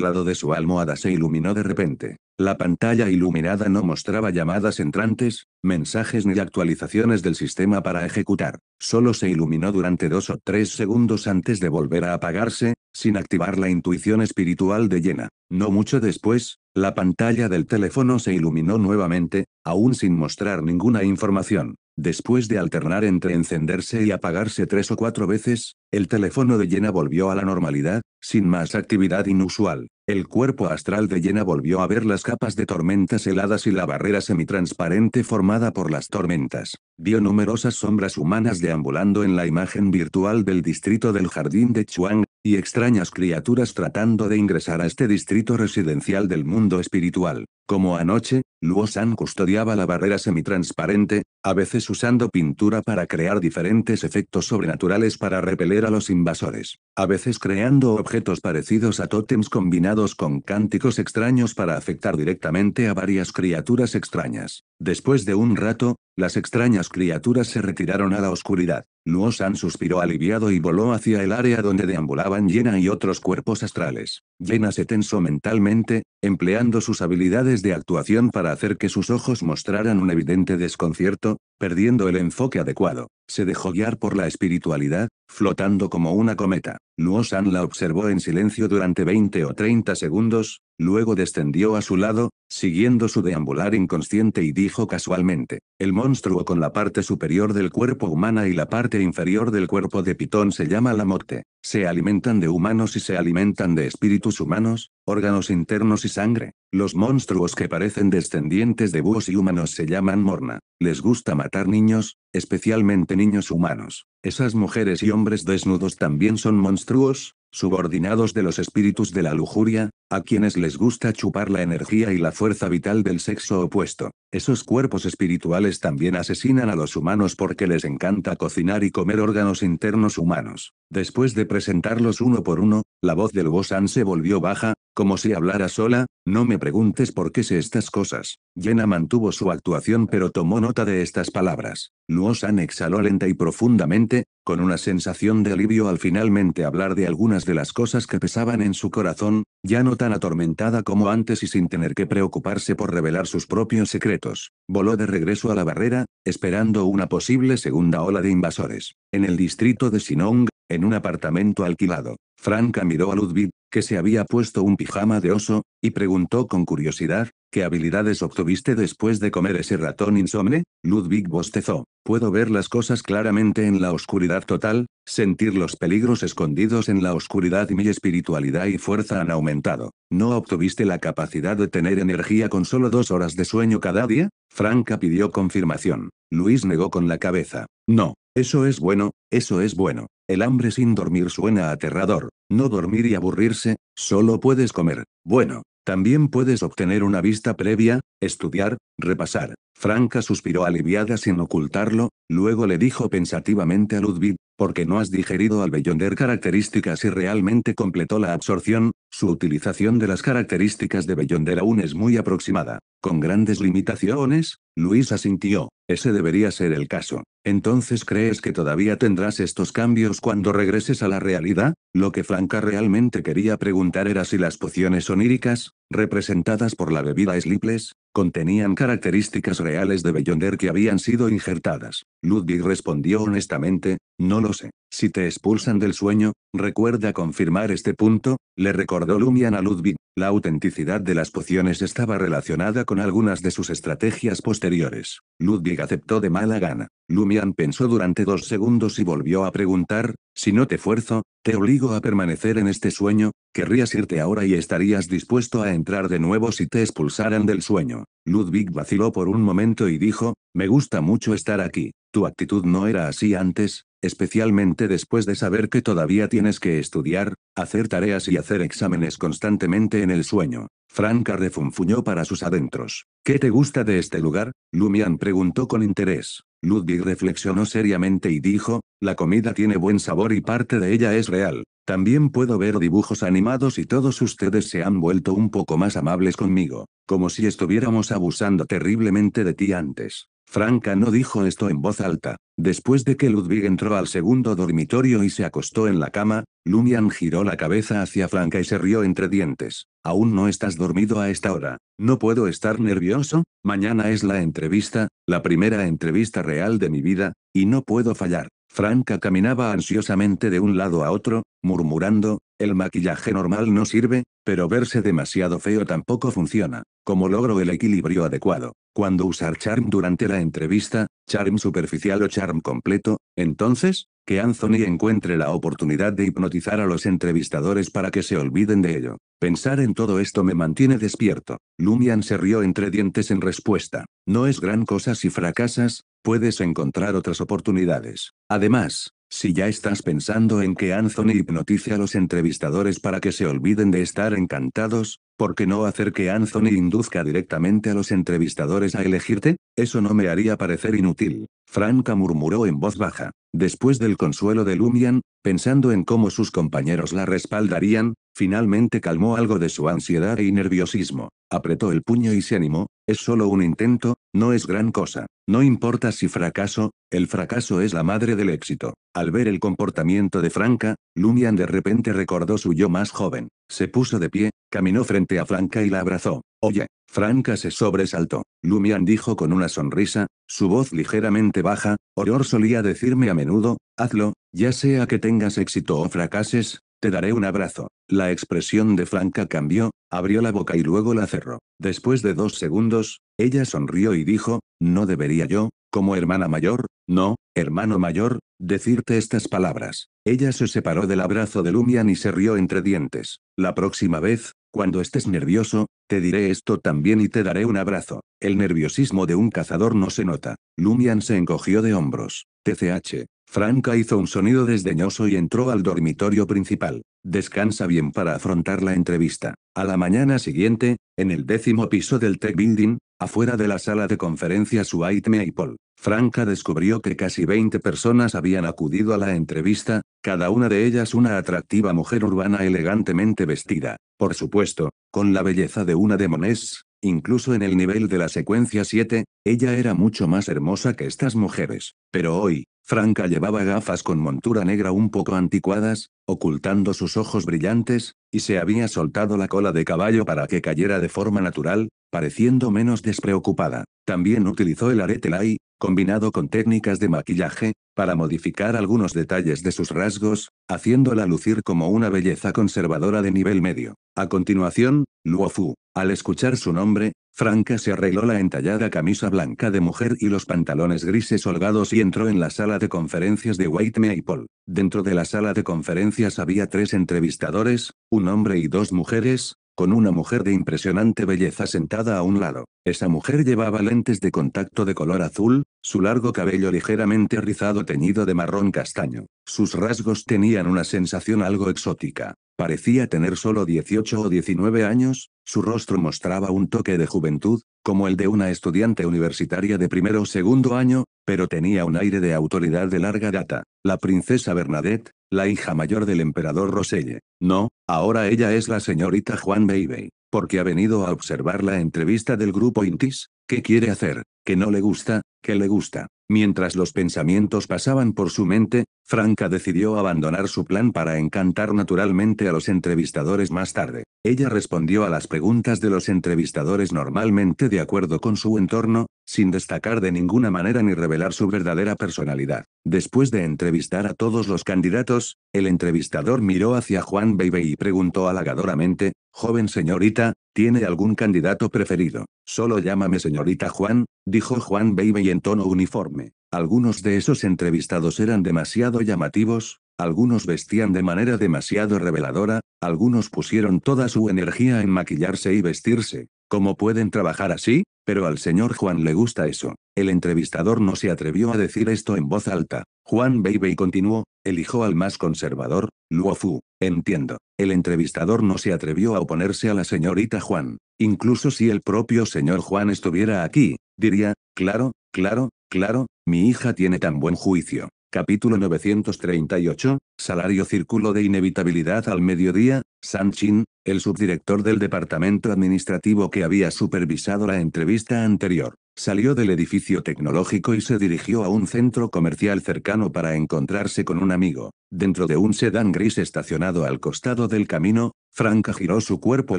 lado de su almohada se iluminó de repente. La pantalla iluminada no mostraba llamadas entrantes, mensajes ni actualizaciones del sistema para ejecutar. Solo se iluminó durante dos o tres segundos antes de volver a apagarse, sin activar la intuición espiritual de Jenna. No mucho después, la pantalla del teléfono se iluminó nuevamente, aún sin mostrar ninguna información. Después de alternar entre encenderse y apagarse tres o cuatro veces, el teléfono de Yena volvió a la normalidad, sin más actividad inusual. El cuerpo astral de Yena volvió a ver las capas de tormentas heladas y la barrera semitransparente formada por las tormentas. Vio numerosas sombras humanas deambulando en la imagen virtual del distrito del jardín de Chuang, y extrañas criaturas tratando de ingresar a este distrito residencial del mundo espiritual. Como anoche, Luo custodiaba la barrera semitransparente, a veces usando pintura para crear diferentes efectos sobrenaturales para repeler a los invasores, a veces creando objetos parecidos a tótems combinados con cánticos extraños para afectar directamente a varias criaturas extrañas. Después de un rato, las extrañas criaturas se retiraron a la oscuridad. Luo San suspiró aliviado y voló hacia el área donde deambulaban Yena y otros cuerpos astrales. Yena se tensó mentalmente, empleando sus habilidades de actuación para hacer que sus ojos mostraran un evidente desconcierto, perdiendo el enfoque adecuado. Se dejó guiar por la espiritualidad, flotando como una cometa. Luo San la observó en silencio durante 20 o 30 segundos, luego descendió a su lado, siguiendo su deambular inconsciente y dijo casualmente, el monstruo con la parte superior del cuerpo humana y la parte inferior del cuerpo de Pitón se llama la morte Se alimentan de humanos y se alimentan de espíritus humanos, órganos internos y sangre. Los monstruos que parecen descendientes de búhos y humanos se llaman morna. Les gusta matar niños, especialmente niños humanos. Esas mujeres y hombres desnudos también son monstruos, subordinados de los espíritus de la lujuria, a quienes les gusta chupar la energía y la fuerza vital del sexo opuesto. Esos cuerpos espirituales también asesinan a los humanos porque les encanta cocinar y comer órganos internos humanos. Después de presentarlos uno por uno, la voz del Bosan se volvió baja, como si hablara sola, no me preguntes por qué sé estas cosas. Yena mantuvo su actuación pero tomó nota de estas palabras. Luosan exhaló lenta y profundamente, con una sensación de alivio al finalmente hablar de algunas de las cosas que pesaban en su corazón, ya no tan atormentada como antes y sin tener que preocuparse por revelar sus propios secretos. Voló de regreso a la barrera, esperando una posible segunda ola de invasores. En el distrito de Sinong, en un apartamento alquilado. Franca miró a Ludwig, que se había puesto un pijama de oso, y preguntó con curiosidad, ¿qué habilidades obtuviste después de comer ese ratón insomne? Ludwig bostezó, puedo ver las cosas claramente en la oscuridad total, sentir los peligros escondidos en la oscuridad y mi espiritualidad y fuerza han aumentado. ¿No obtuviste la capacidad de tener energía con solo dos horas de sueño cada día? Franca pidió confirmación. Luis negó con la cabeza. No, eso es bueno, eso es bueno. El hambre sin dormir suena aterrador. No dormir y aburrirse, solo puedes comer. Bueno, también puedes obtener una vista previa, Estudiar, repasar. Franca suspiró aliviada sin ocultarlo, luego le dijo pensativamente a Ludwig, porque no has digerido al Beyonder características y realmente completó la absorción, su utilización de las características de Beyonder aún es muy aproximada. Con grandes limitaciones, Luis asintió, ese debería ser el caso. Entonces crees que todavía tendrás estos cambios cuando regreses a la realidad? Lo que Franca realmente quería preguntar era si las pociones oníricas, representadas por la bebida Slipless, contenían características reales de Bellonder que habían sido injertadas. Ludwig respondió honestamente, no lo sé. Si te expulsan del sueño, recuerda confirmar este punto, le recordó Lumian a Ludwig. La autenticidad de las pociones estaba relacionada con algunas de sus estrategias posteriores. Ludwig aceptó de mala gana. Lumian pensó durante dos segundos y volvió a preguntar, si no te fuerzo, te obligo a permanecer en este sueño, querrías irte ahora y estarías dispuesto a entrar de nuevo si te expulsaran del sueño. Ludwig vaciló por un momento y dijo, me gusta mucho estar aquí. Tu actitud no era así antes, especialmente después de saber que todavía tienes que estudiar, hacer tareas y hacer exámenes constantemente en el sueño. Franca refunfuñó para sus adentros. ¿Qué te gusta de este lugar? Lumian preguntó con interés. Ludwig reflexionó seriamente y dijo, la comida tiene buen sabor y parte de ella es real. También puedo ver dibujos animados y todos ustedes se han vuelto un poco más amables conmigo, como si estuviéramos abusando terriblemente de ti antes. Franca no dijo esto en voz alta. Después de que Ludwig entró al segundo dormitorio y se acostó en la cama, Lumian giró la cabeza hacia Franca y se rió entre dientes. Aún no estás dormido a esta hora. ¿No puedo estar nervioso? Mañana es la entrevista, la primera entrevista real de mi vida, y no puedo fallar. Franca caminaba ansiosamente de un lado a otro, murmurando, el maquillaje normal no sirve, pero verse demasiado feo tampoco funciona. Como logro el equilibrio adecuado? Cuando usar charm durante la entrevista, charm superficial o charm completo, entonces, que Anthony encuentre la oportunidad de hipnotizar a los entrevistadores para que se olviden de ello. Pensar en todo esto me mantiene despierto. Lumian se rió entre dientes en respuesta. No es gran cosa si fracasas, puedes encontrar otras oportunidades. Además, si ya estás pensando en que Anthony hipnotice a los entrevistadores para que se olviden de estar encantados, ¿Por qué no hacer que Anthony induzca directamente a los entrevistadores a elegirte? Eso no me haría parecer inútil. Franca murmuró en voz baja. Después del consuelo de Lumian, pensando en cómo sus compañeros la respaldarían, finalmente calmó algo de su ansiedad y e nerviosismo. Apretó el puño y se animó. Es solo un intento, no es gran cosa. No importa si fracaso, el fracaso es la madre del éxito. Al ver el comportamiento de Franca, Lumian de repente recordó su yo más joven. Se puso de pie, Caminó frente a Franca y la abrazó. Oye, Franca se sobresaltó. Lumian dijo con una sonrisa, su voz ligeramente baja, Oror solía decirme a menudo, hazlo, ya sea que tengas éxito o fracases, te daré un abrazo. La expresión de Franca cambió, abrió la boca y luego la cerró. Después de dos segundos, ella sonrió y dijo, no debería yo, como hermana mayor, no, hermano mayor, decirte estas palabras. Ella se separó del abrazo de Lumian y se rió entre dientes. La próxima vez, cuando estés nervioso, te diré esto también y te daré un abrazo. El nerviosismo de un cazador no se nota. Lumian se encogió de hombros. TCH. Franca hizo un sonido desdeñoso y entró al dormitorio principal. Descansa bien para afrontar la entrevista. A la mañana siguiente, en el décimo piso del Tech Building, afuera de la sala de conferencias White y Paul, Franca descubrió que casi 20 personas habían acudido a la entrevista, cada una de ellas una atractiva mujer urbana elegantemente vestida, por supuesto, con la belleza de una demonés, Incluso en el nivel de la secuencia 7, ella era mucho más hermosa que estas mujeres. Pero hoy, Franca llevaba gafas con montura negra un poco anticuadas, ocultando sus ojos brillantes, y se había soltado la cola de caballo para que cayera de forma natural, pareciendo menos despreocupada. También utilizó el arete lai, combinado con técnicas de maquillaje, para modificar algunos detalles de sus rasgos, haciéndola lucir como una belleza conservadora de nivel medio. A continuación, Luofu, al escuchar su nombre, Franca se arregló la entallada camisa blanca de mujer y los pantalones grises holgados y entró en la sala de conferencias de White Maple. Dentro de la sala de conferencias había tres entrevistadores, un hombre y dos mujeres, con una mujer de impresionante belleza sentada a un lado. Esa mujer llevaba lentes de contacto de color azul, su largo cabello ligeramente rizado teñido de marrón castaño. Sus rasgos tenían una sensación algo exótica. Parecía tener solo 18 o 19 años, su rostro mostraba un toque de juventud, como el de una estudiante universitaria de primero o segundo año, pero tenía un aire de autoridad de larga data. La princesa Bernadette, la hija mayor del emperador Roselle. No, ahora ella es la señorita Juan Baby, porque ha venido a observar la entrevista del grupo Intis. ¿Qué quiere hacer? ¿Qué no le gusta? ¿Qué le gusta? Mientras los pensamientos pasaban por su mente, Franca decidió abandonar su plan para encantar naturalmente a los entrevistadores más tarde. Ella respondió a las preguntas de los entrevistadores normalmente de acuerdo con su entorno, sin destacar de ninguna manera ni revelar su verdadera personalidad. Después de entrevistar a todos los candidatos, el entrevistador miró hacia Juan Bebe y preguntó halagadoramente, Joven señorita, ¿tiene algún candidato preferido? Solo llámame señorita Juan, dijo Juan Bebe en tono uniforme. Algunos de esos entrevistados eran demasiado llamativos, algunos vestían de manera demasiado reveladora, algunos pusieron toda su energía en maquillarse y vestirse. ¿Cómo pueden trabajar así? Pero al señor Juan le gusta eso. El entrevistador no se atrevió a decir esto en voz alta. Juan Baby continuó, elijo al más conservador, Luofu. Entiendo. El entrevistador no se atrevió a oponerse a la señorita Juan. Incluso si el propio señor Juan estuviera aquí, diría, claro, claro, claro, mi hija tiene tan buen juicio. Capítulo 938, Salario Círculo de Inevitabilidad al Mediodía, San Chin, el subdirector del departamento administrativo que había supervisado la entrevista anterior, salió del edificio tecnológico y se dirigió a un centro comercial cercano para encontrarse con un amigo. Dentro de un sedán gris estacionado al costado del camino, Franca giró su cuerpo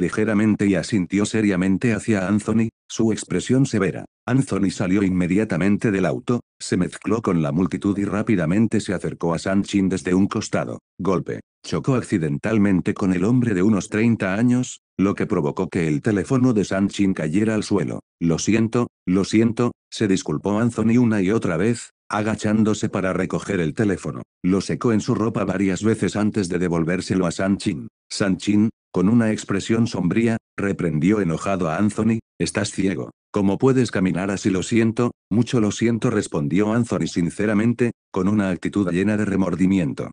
ligeramente y asintió seriamente hacia Anthony, su expresión severa. Anthony salió inmediatamente del auto, se mezcló con la multitud y rápidamente se acercó a Sanchin desde un costado. Golpe. Chocó accidentalmente con el hombre de unos 30 años, lo que provocó que el teléfono de Sanchin cayera al suelo. Lo siento, lo siento, se disculpó Anthony una y otra vez, agachándose para recoger el teléfono. Lo secó en su ropa varias veces antes de devolvérselo a Sanchin. Chin, con una expresión sombría, reprendió enojado a Anthony, estás ciego. ¿Cómo puedes caminar así? Lo siento, mucho lo siento, respondió Anthony sinceramente, con una actitud llena de remordimiento.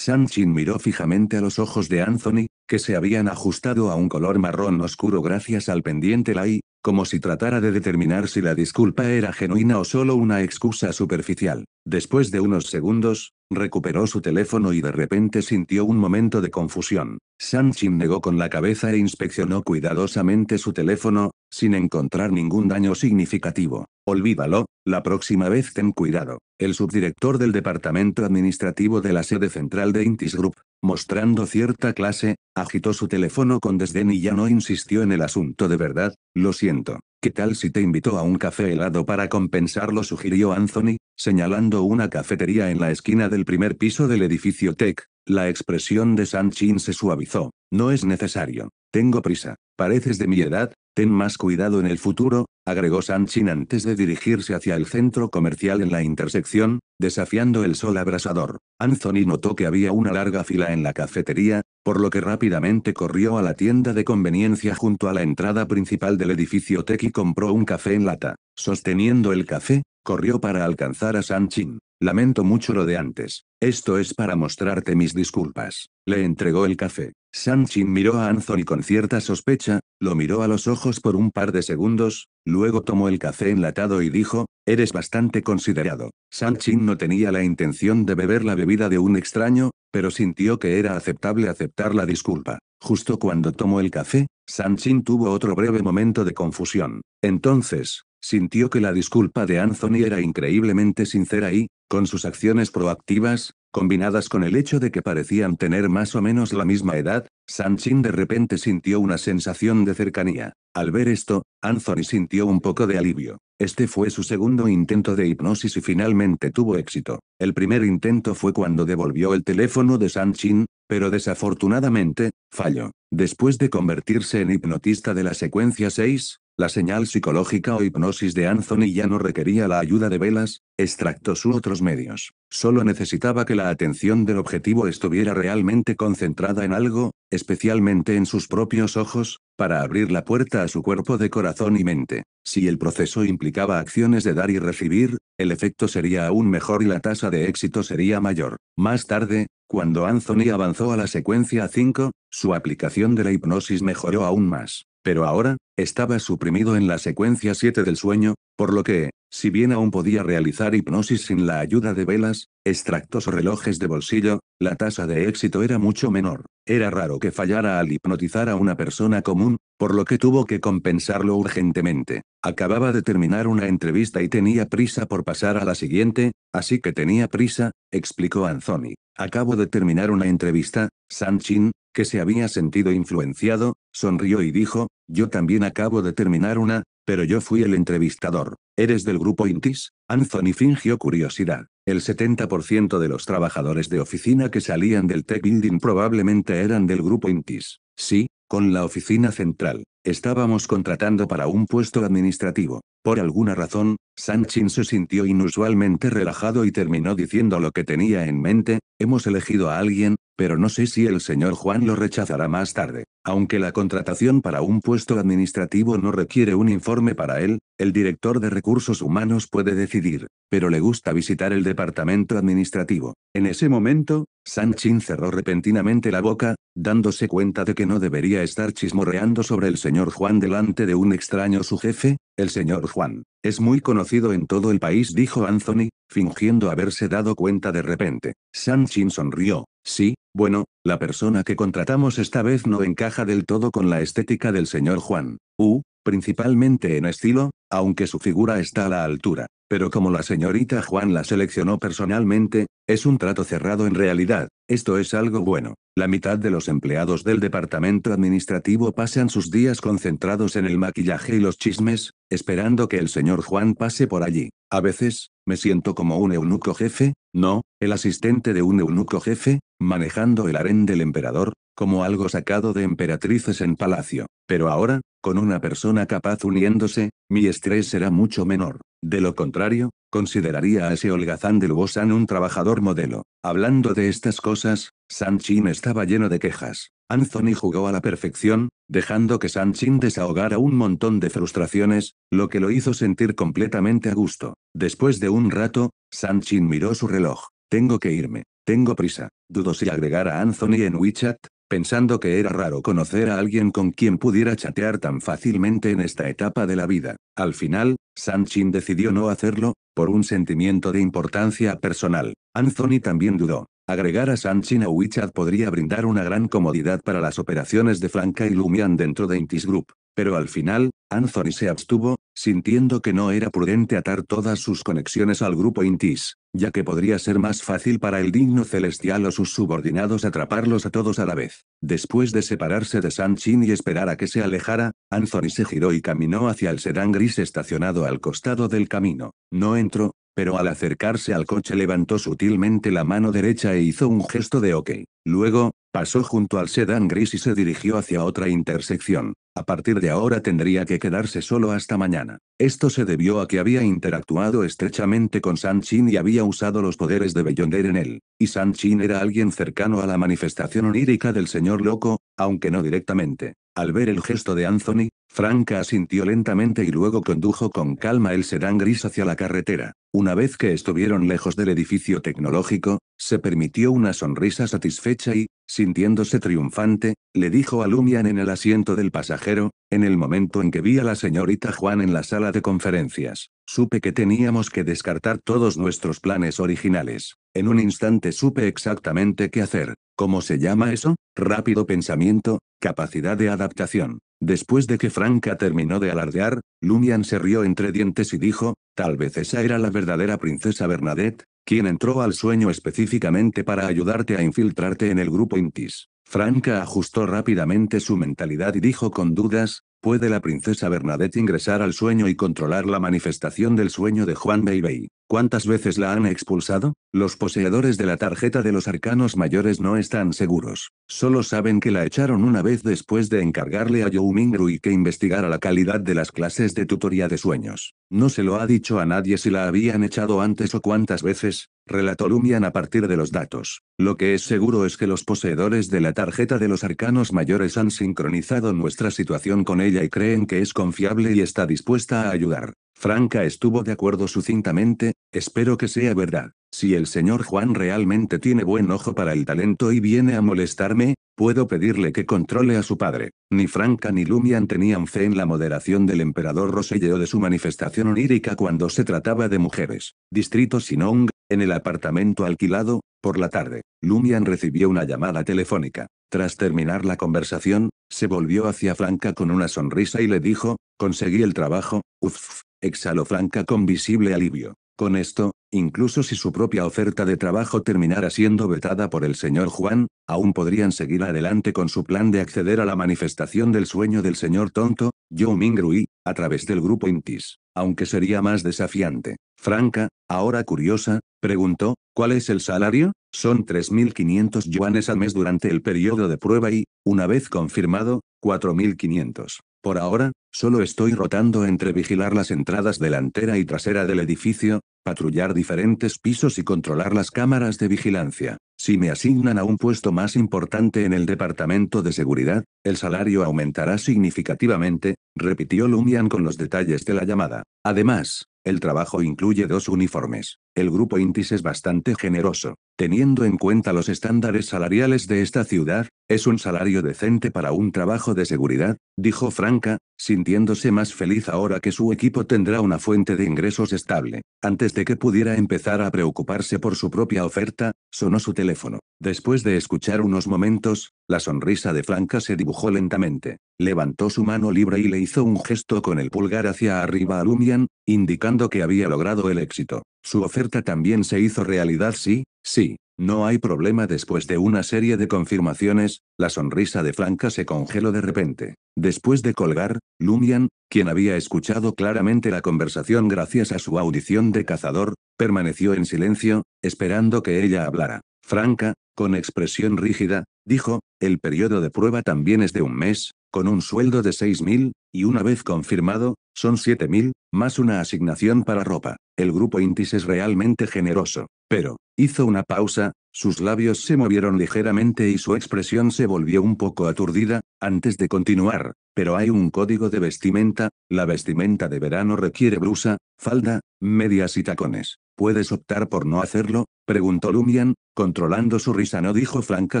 Chin miró fijamente a los ojos de Anthony, que se habían ajustado a un color marrón oscuro gracias al pendiente lai, como si tratara de determinar si la disculpa era genuina o solo una excusa superficial. Después de unos segundos, recuperó su teléfono y de repente sintió un momento de confusión. Sanchin negó con la cabeza e inspeccionó cuidadosamente su teléfono, sin encontrar ningún daño significativo. Olvídalo, la próxima vez ten cuidado. El subdirector del departamento administrativo de la sede central de Intis Group, mostrando cierta clase, agitó su teléfono con desdén y ya no insistió en el asunto de verdad, lo siento. ¿Qué tal si te invito a un café helado para compensarlo? sugirió Anthony, señalando una cafetería en la esquina del primer piso del edificio Tech. La expresión de Sanchin se suavizó. No es necesario. Tengo prisa. Pareces de mi edad, ten más cuidado en el futuro, agregó Sanchin antes de dirigirse hacia el centro comercial en la intersección, desafiando el sol abrasador. Anthony notó que había una larga fila en la cafetería, por lo que rápidamente corrió a la tienda de conveniencia junto a la entrada principal del edificio Tech y compró un café en lata. Sosteniendo el café, corrió para alcanzar a Chin. Lamento mucho lo de antes. Esto es para mostrarte mis disculpas. Le entregó el café. Sanchin miró a Anthony con cierta sospecha, lo miró a los ojos por un par de segundos, luego tomó el café enlatado y dijo, eres bastante considerado. Sanchin no tenía la intención de beber la bebida de un extraño, pero sintió que era aceptable aceptar la disculpa. Justo cuando tomó el café, Sanchin tuvo otro breve momento de confusión. Entonces, sintió que la disculpa de Anthony era increíblemente sincera y, con sus acciones proactivas, combinadas con el hecho de que parecían tener más o menos la misma edad, Sanchin de repente sintió una sensación de cercanía. Al ver esto, Anthony sintió un poco de alivio. Este fue su segundo intento de hipnosis y finalmente tuvo éxito. El primer intento fue cuando devolvió el teléfono de Sanchin, pero desafortunadamente, falló. Después de convertirse en hipnotista de la secuencia 6, la señal psicológica o hipnosis de Anthony ya no requería la ayuda de velas, extractos u otros medios. Solo necesitaba que la atención del objetivo estuviera realmente concentrada en algo, especialmente en sus propios ojos, para abrir la puerta a su cuerpo de corazón y mente. Si el proceso implicaba acciones de dar y recibir, el efecto sería aún mejor y la tasa de éxito sería mayor. Más tarde, cuando Anthony avanzó a la secuencia 5, su aplicación de la hipnosis mejoró aún más, pero ahora, estaba suprimido en la secuencia 7 del sueño, por lo que, si bien aún podía realizar hipnosis sin la ayuda de velas, extractos o relojes de bolsillo, la tasa de éxito era mucho menor. Era raro que fallara al hipnotizar a una persona común, por lo que tuvo que compensarlo urgentemente. Acababa de terminar una entrevista y tenía prisa por pasar a la siguiente, Así que tenía prisa, explicó Anthony. Acabo de terminar una entrevista, Sanchin, que se había sentido influenciado, sonrió y dijo, yo también acabo de terminar una, pero yo fui el entrevistador. ¿Eres del grupo Intis? Anthony fingió curiosidad. El 70% de los trabajadores de oficina que salían del Tech Building probablemente eran del grupo Intis. Sí, con la oficina central. Estábamos contratando para un puesto administrativo. Por alguna razón, Sanchin se sintió inusualmente relajado y terminó diciendo lo que tenía en mente, hemos elegido a alguien, pero no sé si el señor Juan lo rechazará más tarde. Aunque la contratación para un puesto administrativo no requiere un informe para él, el director de recursos humanos puede decidir, pero le gusta visitar el departamento administrativo. En ese momento, Sanchin cerró repentinamente la boca, dándose cuenta de que no debería estar chismorreando sobre el señor Juan delante de un extraño su jefe, el señor Juan. Es muy conocido en todo el país, dijo Anthony, fingiendo haberse dado cuenta de repente. Sanchin sonrió, Sí, bueno, la persona que contratamos esta vez no encaja del todo con la estética del señor Juan. ¿U? Uh, principalmente en estilo, aunque su figura está a la altura. Pero como la señorita Juan la seleccionó personalmente, es un trato cerrado en realidad, esto es algo bueno. La mitad de los empleados del departamento administrativo pasan sus días concentrados en el maquillaje y los chismes, esperando que el señor Juan pase por allí. A veces, me siento como un eunuco jefe, no, el asistente de un eunuco jefe, manejando el harén del emperador, como algo sacado de emperatrices en palacio. Pero ahora, con una persona capaz uniéndose, mi estrés será mucho menor. De lo contrario, consideraría a ese holgazán del bosan un trabajador modelo. Hablando de estas cosas, Sanchin estaba lleno de quejas. Anthony jugó a la perfección, dejando que Sanchin desahogara un montón de frustraciones, lo que lo hizo sentir completamente a gusto. Después de un rato, Sanchin miró su reloj. Tengo que irme. Tengo prisa. Dudo si agregar a Anthony en WeChat, pensando que era raro conocer a alguien con quien pudiera chatear tan fácilmente en esta etapa de la vida. Al final, Sanchin decidió no hacerlo, por un sentimiento de importancia personal. Anthony también dudó. Agregar a Sanchin a WeChat podría brindar una gran comodidad para las operaciones de Franca y Lumian dentro de Intis Group. Pero al final, Anthony se abstuvo, sintiendo que no era prudente atar todas sus conexiones al grupo Intis, ya que podría ser más fácil para el digno celestial o sus subordinados atraparlos a todos a la vez. Después de separarse de San Chin y esperar a que se alejara, Anthony se giró y caminó hacia el sedán gris estacionado al costado del camino. No entró, pero al acercarse al coche levantó sutilmente la mano derecha e hizo un gesto de ok. Luego, Pasó junto al sedán gris y se dirigió hacia otra intersección. A partir de ahora tendría que quedarse solo hasta mañana. Esto se debió a que había interactuado estrechamente con Chin y había usado los poderes de Beyonder en él. Y Sans-Chin era alguien cercano a la manifestación onírica del señor loco, aunque no directamente. Al ver el gesto de Anthony, Franca asintió lentamente y luego condujo con calma el sedán gris hacia la carretera. Una vez que estuvieron lejos del edificio tecnológico, se permitió una sonrisa satisfecha y, sintiéndose triunfante, le dijo a Lumian en el asiento del pasajero, en el momento en que vi a la señorita Juan en la sala de conferencias, supe que teníamos que descartar todos nuestros planes originales. En un instante supe exactamente qué hacer. ¿Cómo se llama eso? Rápido pensamiento, capacidad de adaptación. Después de que Franca terminó de alardear, Lumian se rió entre dientes y dijo, tal vez esa era la verdadera princesa Bernadette, quien entró al sueño específicamente para ayudarte a infiltrarte en el grupo Intis. Franca ajustó rápidamente su mentalidad y dijo con dudas, ¿puede la princesa Bernadette ingresar al sueño y controlar la manifestación del sueño de Juan Bey? ¿Cuántas veces la han expulsado? Los poseedores de la tarjeta de los arcanos mayores no están seguros. Solo saben que la echaron una vez después de encargarle a Mingru y que investigara la calidad de las clases de tutoría de sueños. No se lo ha dicho a nadie si la habían echado antes o cuántas veces, relató Lumian a partir de los datos. Lo que es seguro es que los poseedores de la tarjeta de los arcanos mayores han sincronizado nuestra situación con ella y creen que es confiable y está dispuesta a ayudar. Franca estuvo de acuerdo sucintamente, Espero que sea verdad. Si el señor Juan realmente tiene buen ojo para el talento y viene a molestarme, puedo pedirle que controle a su padre. Ni Franca ni Lumian tenían fe en la moderación del emperador Roselleo de su manifestación onírica cuando se trataba de mujeres. Distrito Sinong, en el apartamento alquilado, por la tarde, Lumian recibió una llamada telefónica. Tras terminar la conversación, se volvió hacia Franca con una sonrisa y le dijo, conseguí el trabajo, uff, exhaló Franca con visible alivio. Con esto, incluso si su propia oferta de trabajo terminara siendo vetada por el señor Juan, aún podrían seguir adelante con su plan de acceder a la manifestación del sueño del señor tonto, Joe Mingrui, a través del grupo Intis, aunque sería más desafiante. Franca, ahora curiosa, preguntó, ¿cuál es el salario? Son 3.500 yuanes al mes durante el periodo de prueba y, una vez confirmado, 4.500. Por ahora, Solo estoy rotando entre vigilar las entradas delantera y trasera del edificio, patrullar diferentes pisos y controlar las cámaras de vigilancia. Si me asignan a un puesto más importante en el departamento de seguridad, el salario aumentará significativamente, repitió Lumian con los detalles de la llamada. Además, el trabajo incluye dos uniformes. El grupo Intis es bastante generoso. Teniendo en cuenta los estándares salariales de esta ciudad, es un salario decente para un trabajo de seguridad, dijo Franca, sintiéndose más feliz ahora que su equipo tendrá una fuente de ingresos estable. Antes de que pudiera empezar a preocuparse por su propia oferta, sonó su teléfono. Después de escuchar unos momentos, la sonrisa de Franca se dibujó lentamente. Levantó su mano libre y le hizo un gesto con el pulgar hacia arriba a Lumian, indicando que había logrado el éxito. Su oferta también se hizo realidad sí, sí, no hay problema después de una serie de confirmaciones, la sonrisa de Franca se congeló de repente. Después de colgar, Lumian, quien había escuchado claramente la conversación gracias a su audición de cazador, permaneció en silencio, esperando que ella hablara. Franca, con expresión rígida, dijo, el periodo de prueba también es de un mes, con un sueldo de 6.000, y una vez confirmado, son 7.000, más una asignación para ropa. El grupo Intis es realmente generoso. Pero, hizo una pausa, sus labios se movieron ligeramente y su expresión se volvió un poco aturdida, antes de continuar. Pero hay un código de vestimenta, la vestimenta de verano requiere blusa, falda, medias y tacones. ¿Puedes optar por no hacerlo? preguntó Lumian, controlando su risa. No dijo Franca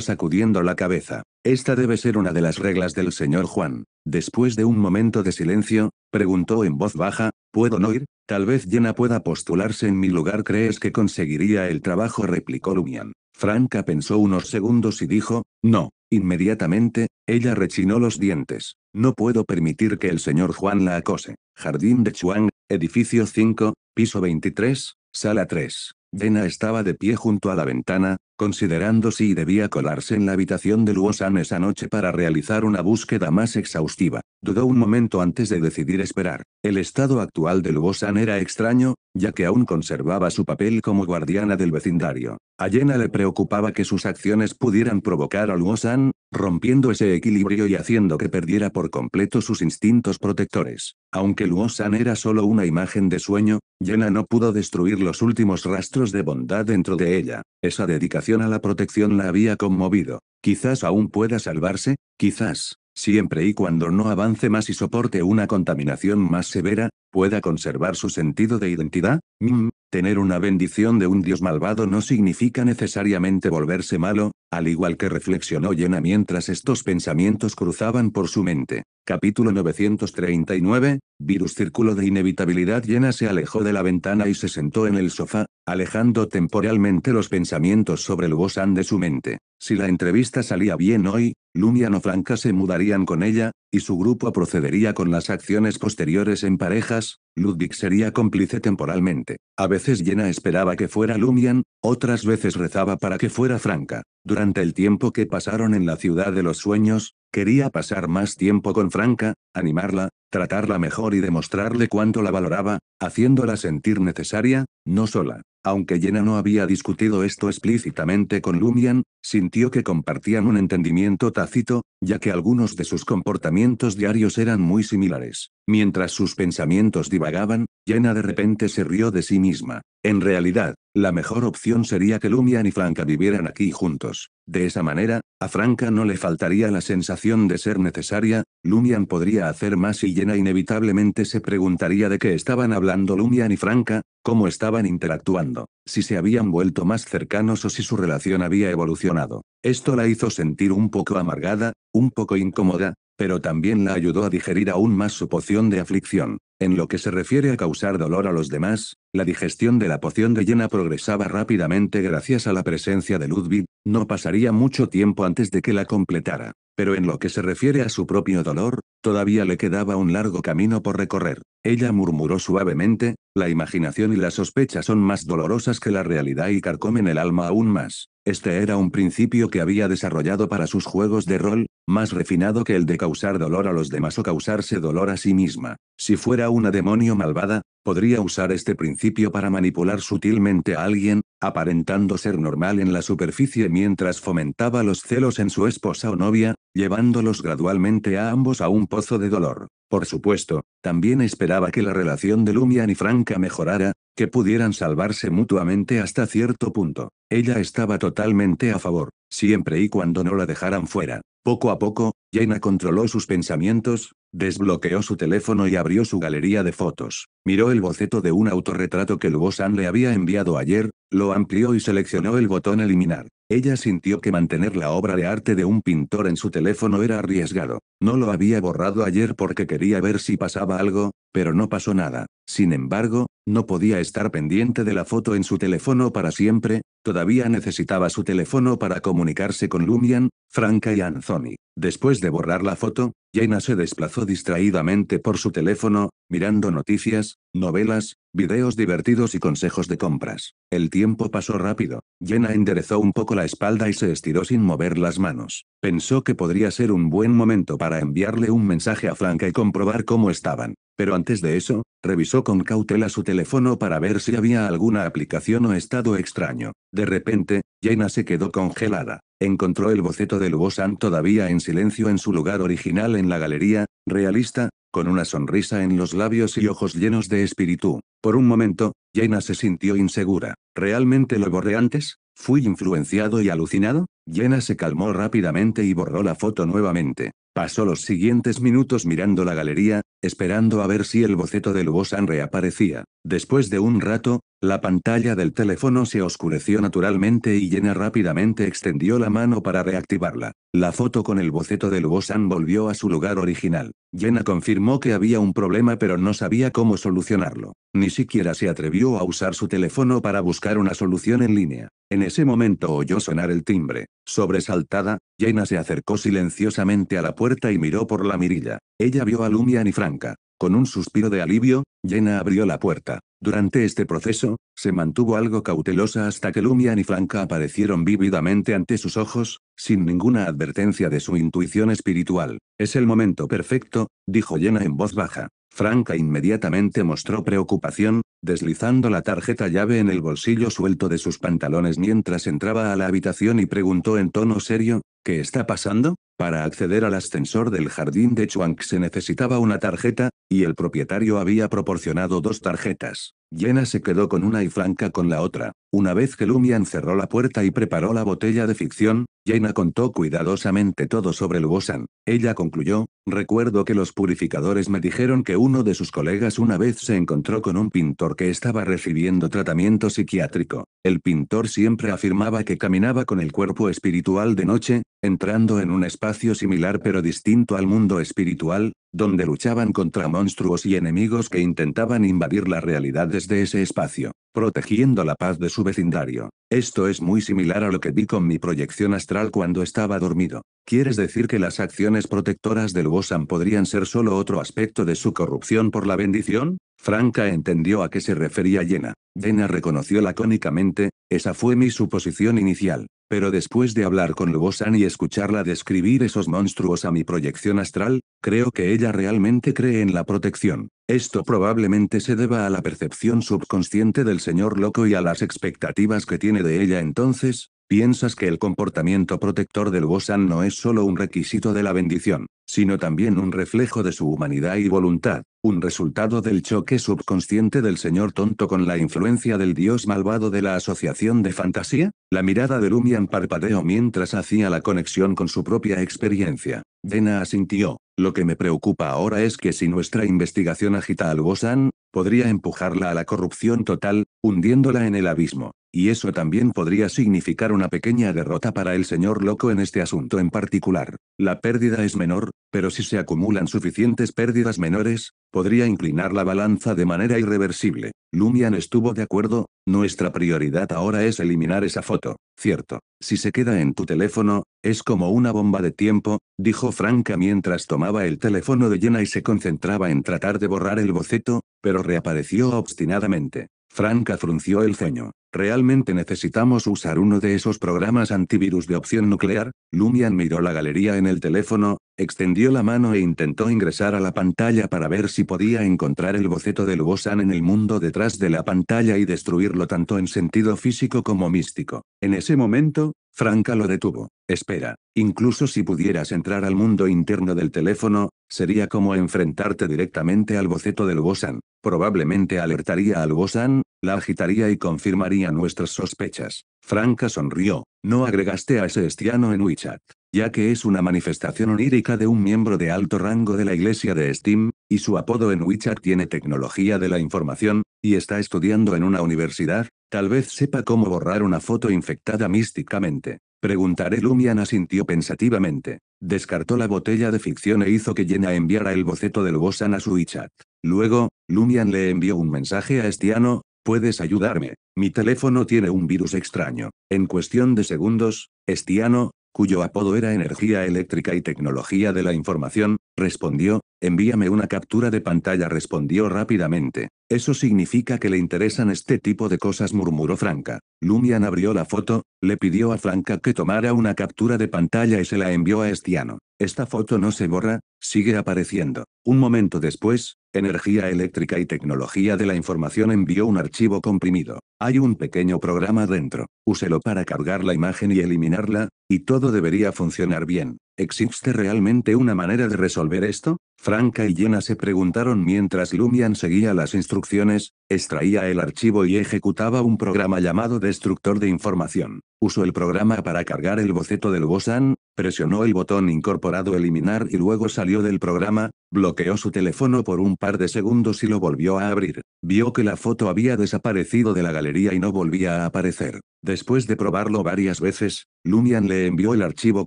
sacudiendo la cabeza. Esta debe ser una de las reglas del señor Juan. Después de un momento de silencio, preguntó en voz baja, ¿Puedo no ir? Tal vez Jenna pueda postularse en mi lugar. ¿Crees que conseguiría el trabajo? replicó Lumian. Franca pensó unos segundos y dijo, no. Inmediatamente, ella rechinó los dientes. No puedo permitir que el señor Juan la acose. Jardín de Chuang, edificio 5, piso 23, sala 3. dena estaba de pie junto a la ventana, considerando si debía colarse en la habitación de Luosan esa noche para realizar una búsqueda más exhaustiva. Dudó un momento antes de decidir esperar. El estado actual de Luosan era extraño, ya que aún conservaba su papel como guardiana del vecindario. A Yena le preocupaba que sus acciones pudieran provocar a Luosan, rompiendo ese equilibrio y haciendo que perdiera por completo sus instintos protectores. Aunque Luosan era solo una imagen de sueño, Yena no pudo destruir los últimos rastros de bondad dentro de ella. Esa dedicación a la protección la había conmovido. Quizás aún pueda salvarse, quizás siempre y cuando no avance más y soporte una contaminación más severa, pueda conservar su sentido de identidad? Mmm, tener una bendición de un dios malvado no significa necesariamente volverse malo, al igual que reflexionó Yena mientras estos pensamientos cruzaban por su mente. Capítulo 939, Virus Círculo de Inevitabilidad Yena se alejó de la ventana y se sentó en el sofá, alejando temporalmente los pensamientos sobre el bosán de su mente. Si la entrevista salía bien hoy, Lumian o Franca se mudarían con ella, y su grupo procedería con las acciones posteriores en parejas, Ludwig sería cómplice temporalmente. A veces Jenna esperaba que fuera Lumian, otras veces rezaba para que fuera Franca. Durante el tiempo que pasaron en la ciudad de los sueños, quería pasar más tiempo con Franca, animarla, tratarla mejor y demostrarle cuánto la valoraba, haciéndola sentir necesaria, no sola. Aunque Yena no había discutido esto explícitamente con Lumian, sintió que compartían un entendimiento tácito, ya que algunos de sus comportamientos diarios eran muy similares. Mientras sus pensamientos divagaban, Jenna de repente se rió de sí misma. En realidad, la mejor opción sería que Lumian y Franca vivieran aquí juntos. De esa manera, a Franca no le faltaría la sensación de ser necesaria, Lumian podría hacer más y Jenna inevitablemente se preguntaría de qué estaban hablando Lumian y Franca, cómo estaban interactuando, si se habían vuelto más cercanos o si su relación había evolucionado. Esto la hizo sentir un poco amargada, un poco incómoda, pero también la ayudó a digerir aún más su poción de aflicción. En lo que se refiere a causar dolor a los demás, la digestión de la poción de llena progresaba rápidamente gracias a la presencia de Ludwig, no pasaría mucho tiempo antes de que la completara. Pero en lo que se refiere a su propio dolor, todavía le quedaba un largo camino por recorrer. Ella murmuró suavemente, la imaginación y la sospecha son más dolorosas que la realidad y carcomen el alma aún más. Este era un principio que había desarrollado para sus juegos de rol, más refinado que el de causar dolor a los demás o causarse dolor a sí misma. Si fuera una demonio malvada, podría usar este principio para manipular sutilmente a alguien, aparentando ser normal en la superficie mientras fomentaba los celos en su esposa o novia, llevándolos gradualmente a ambos a un pozo de dolor. Por supuesto, también esperaba que la relación de Lumian y Franca mejorara, que pudieran salvarse mutuamente hasta cierto punto. Ella estaba totalmente a favor, siempre y cuando no la dejaran fuera. Poco a poco, Jaina controló sus pensamientos, desbloqueó su teléfono y abrió su galería de fotos. Miró el boceto de un autorretrato que Luo-san le había enviado ayer, lo amplió y seleccionó el botón eliminar. Ella sintió que mantener la obra de arte de un pintor en su teléfono era arriesgado. No lo había borrado ayer porque quería ver si pasaba algo, pero no pasó nada. Sin embargo, no podía estar pendiente de la foto en su teléfono para siempre, todavía necesitaba su teléfono para comunicarse con Lumian, Franca y Anthony. Después de borrar la foto, Jaina se desplazó distraídamente por su teléfono, mirando noticias, novelas, videos divertidos y consejos de compras. El tiempo pasó rápido. Jaina enderezó un poco la espalda y se estiró sin mover las manos. Pensó que podría ser un buen momento para enviarle un mensaje a Franca y comprobar cómo estaban. Pero antes de eso, revisó con cautela su teléfono para ver si había alguna aplicación o estado extraño. De repente, Jaina se quedó congelada. Encontró el boceto de Lubosan todavía en silencio en su lugar original en la galería, realista, con una sonrisa en los labios y ojos llenos de espíritu. Por un momento, Jaina se sintió insegura. ¿Realmente lo borré antes? ¿Fui influenciado y alucinado? Jaina se calmó rápidamente y borró la foto nuevamente. Pasó los siguientes minutos mirando la galería, esperando a ver si el boceto de Lubosan reaparecía. Después de un rato, la pantalla del teléfono se oscureció naturalmente y Jenna rápidamente extendió la mano para reactivarla. La foto con el boceto del Bosan volvió a su lugar original. Jenna confirmó que había un problema pero no sabía cómo solucionarlo. Ni siquiera se atrevió a usar su teléfono para buscar una solución en línea. En ese momento oyó sonar el timbre. Sobresaltada, Jenna se acercó silenciosamente a la puerta y miró por la mirilla. Ella vio a Lumian y Franca. Con un suspiro de alivio, Jenna abrió la puerta. Durante este proceso, se mantuvo algo cautelosa hasta que Lumia y Franca aparecieron vívidamente ante sus ojos, sin ninguna advertencia de su intuición espiritual. Es el momento perfecto, dijo Jenna en voz baja. Franca inmediatamente mostró preocupación, deslizando la tarjeta llave en el bolsillo suelto de sus pantalones mientras entraba a la habitación y preguntó en tono serio, ¿qué está pasando? Para acceder al ascensor del jardín de Chuang se necesitaba una tarjeta, y el propietario había proporcionado dos tarjetas llena se quedó con una y Franca con la otra. Una vez que Lumian cerró la puerta y preparó la botella de ficción, llena contó cuidadosamente todo sobre el Lugosan. Ella concluyó, recuerdo que los purificadores me dijeron que uno de sus colegas una vez se encontró con un pintor que estaba recibiendo tratamiento psiquiátrico. El pintor siempre afirmaba que caminaba con el cuerpo espiritual de noche, entrando en un espacio similar pero distinto al mundo espiritual, donde luchaban contra monstruos y enemigos que intentaban invadir la realidad desde ese espacio, protegiendo la paz de su vecindario. Esto es muy similar a lo que vi con mi proyección astral cuando estaba dormido. ¿Quieres decir que las acciones protectoras del Bosan podrían ser solo otro aspecto de su corrupción por la bendición? Franca entendió a qué se refería Yena. Yena reconoció lacónicamente, esa fue mi suposición inicial. Pero después de hablar con Lugosan y escucharla describir esos monstruos a mi proyección astral, creo que ella realmente cree en la protección. Esto probablemente se deba a la percepción subconsciente del señor loco y a las expectativas que tiene de ella entonces, piensas que el comportamiento protector del Bosan no es solo un requisito de la bendición sino también un reflejo de su humanidad y voluntad, un resultado del choque subconsciente del señor tonto con la influencia del dios malvado de la asociación de fantasía? La mirada de Lumian parpadeó mientras hacía la conexión con su propia experiencia. Dena asintió. Lo que me preocupa ahora es que si nuestra investigación agita al Gosan, podría empujarla a la corrupción total, hundiéndola en el abismo. Y eso también podría significar una pequeña derrota para el señor loco en este asunto en particular. La pérdida es menor, pero si se acumulan suficientes pérdidas menores, podría inclinar la balanza de manera irreversible. Lumian estuvo de acuerdo, nuestra prioridad ahora es eliminar esa foto. Cierto, si se queda en tu teléfono, es como una bomba de tiempo, dijo Franca mientras tomaba el teléfono de llena y se concentraba en tratar de borrar el boceto, pero reapareció obstinadamente. Franca frunció el ceño. ¿Realmente necesitamos usar uno de esos programas antivirus de opción nuclear? Lumian miró la galería en el teléfono, extendió la mano e intentó ingresar a la pantalla para ver si podía encontrar el boceto de Lugosan en el mundo detrás de la pantalla y destruirlo tanto en sentido físico como místico. En ese momento, Franca lo detuvo. Espera, incluso si pudieras entrar al mundo interno del teléfono, sería como enfrentarte directamente al boceto del Bosan. Probablemente alertaría al Bosan, la agitaría y confirmaría nuestras sospechas. Franca sonrió. No agregaste a ese estiano en WeChat, ya que es una manifestación onírica de un miembro de alto rango de la iglesia de Steam, y su apodo en WeChat tiene tecnología de la información, y está estudiando en una universidad, Tal vez sepa cómo borrar una foto infectada místicamente. Preguntaré Lumian asintió pensativamente. Descartó la botella de ficción e hizo que Yena enviara el boceto del Bosan a su WeChat. Luego, Lumian le envió un mensaje a Estiano, ¿Puedes ayudarme? Mi teléfono tiene un virus extraño. En cuestión de segundos, Estiano, cuyo apodo era Energía Eléctrica y Tecnología de la Información, respondió, envíame una captura de pantalla, respondió rápidamente. Eso significa que le interesan este tipo de cosas, murmuró Franca. Lumian abrió la foto, le pidió a Franca que tomara una captura de pantalla y se la envió a Estiano. Esta foto no se borra, sigue apareciendo. Un momento después, Energía Eléctrica y Tecnología de la Información envió un archivo comprimido. Hay un pequeño programa dentro. Úselo para cargar la imagen y eliminarla, y todo debería funcionar bien. ¿Existe realmente una manera de resolver esto? Franca y Jenna se preguntaron mientras Lumian seguía las instrucciones, extraía el archivo y ejecutaba un programa llamado Destructor de Información. Usó el programa para cargar el boceto del Bosan, presionó el botón incorporado eliminar y luego salió del programa, bloqueó su teléfono por un par de segundos y lo volvió a abrir. Vio que la foto había desaparecido de la galería y no volvía a aparecer. Después de probarlo varias veces, Lumian le envió el archivo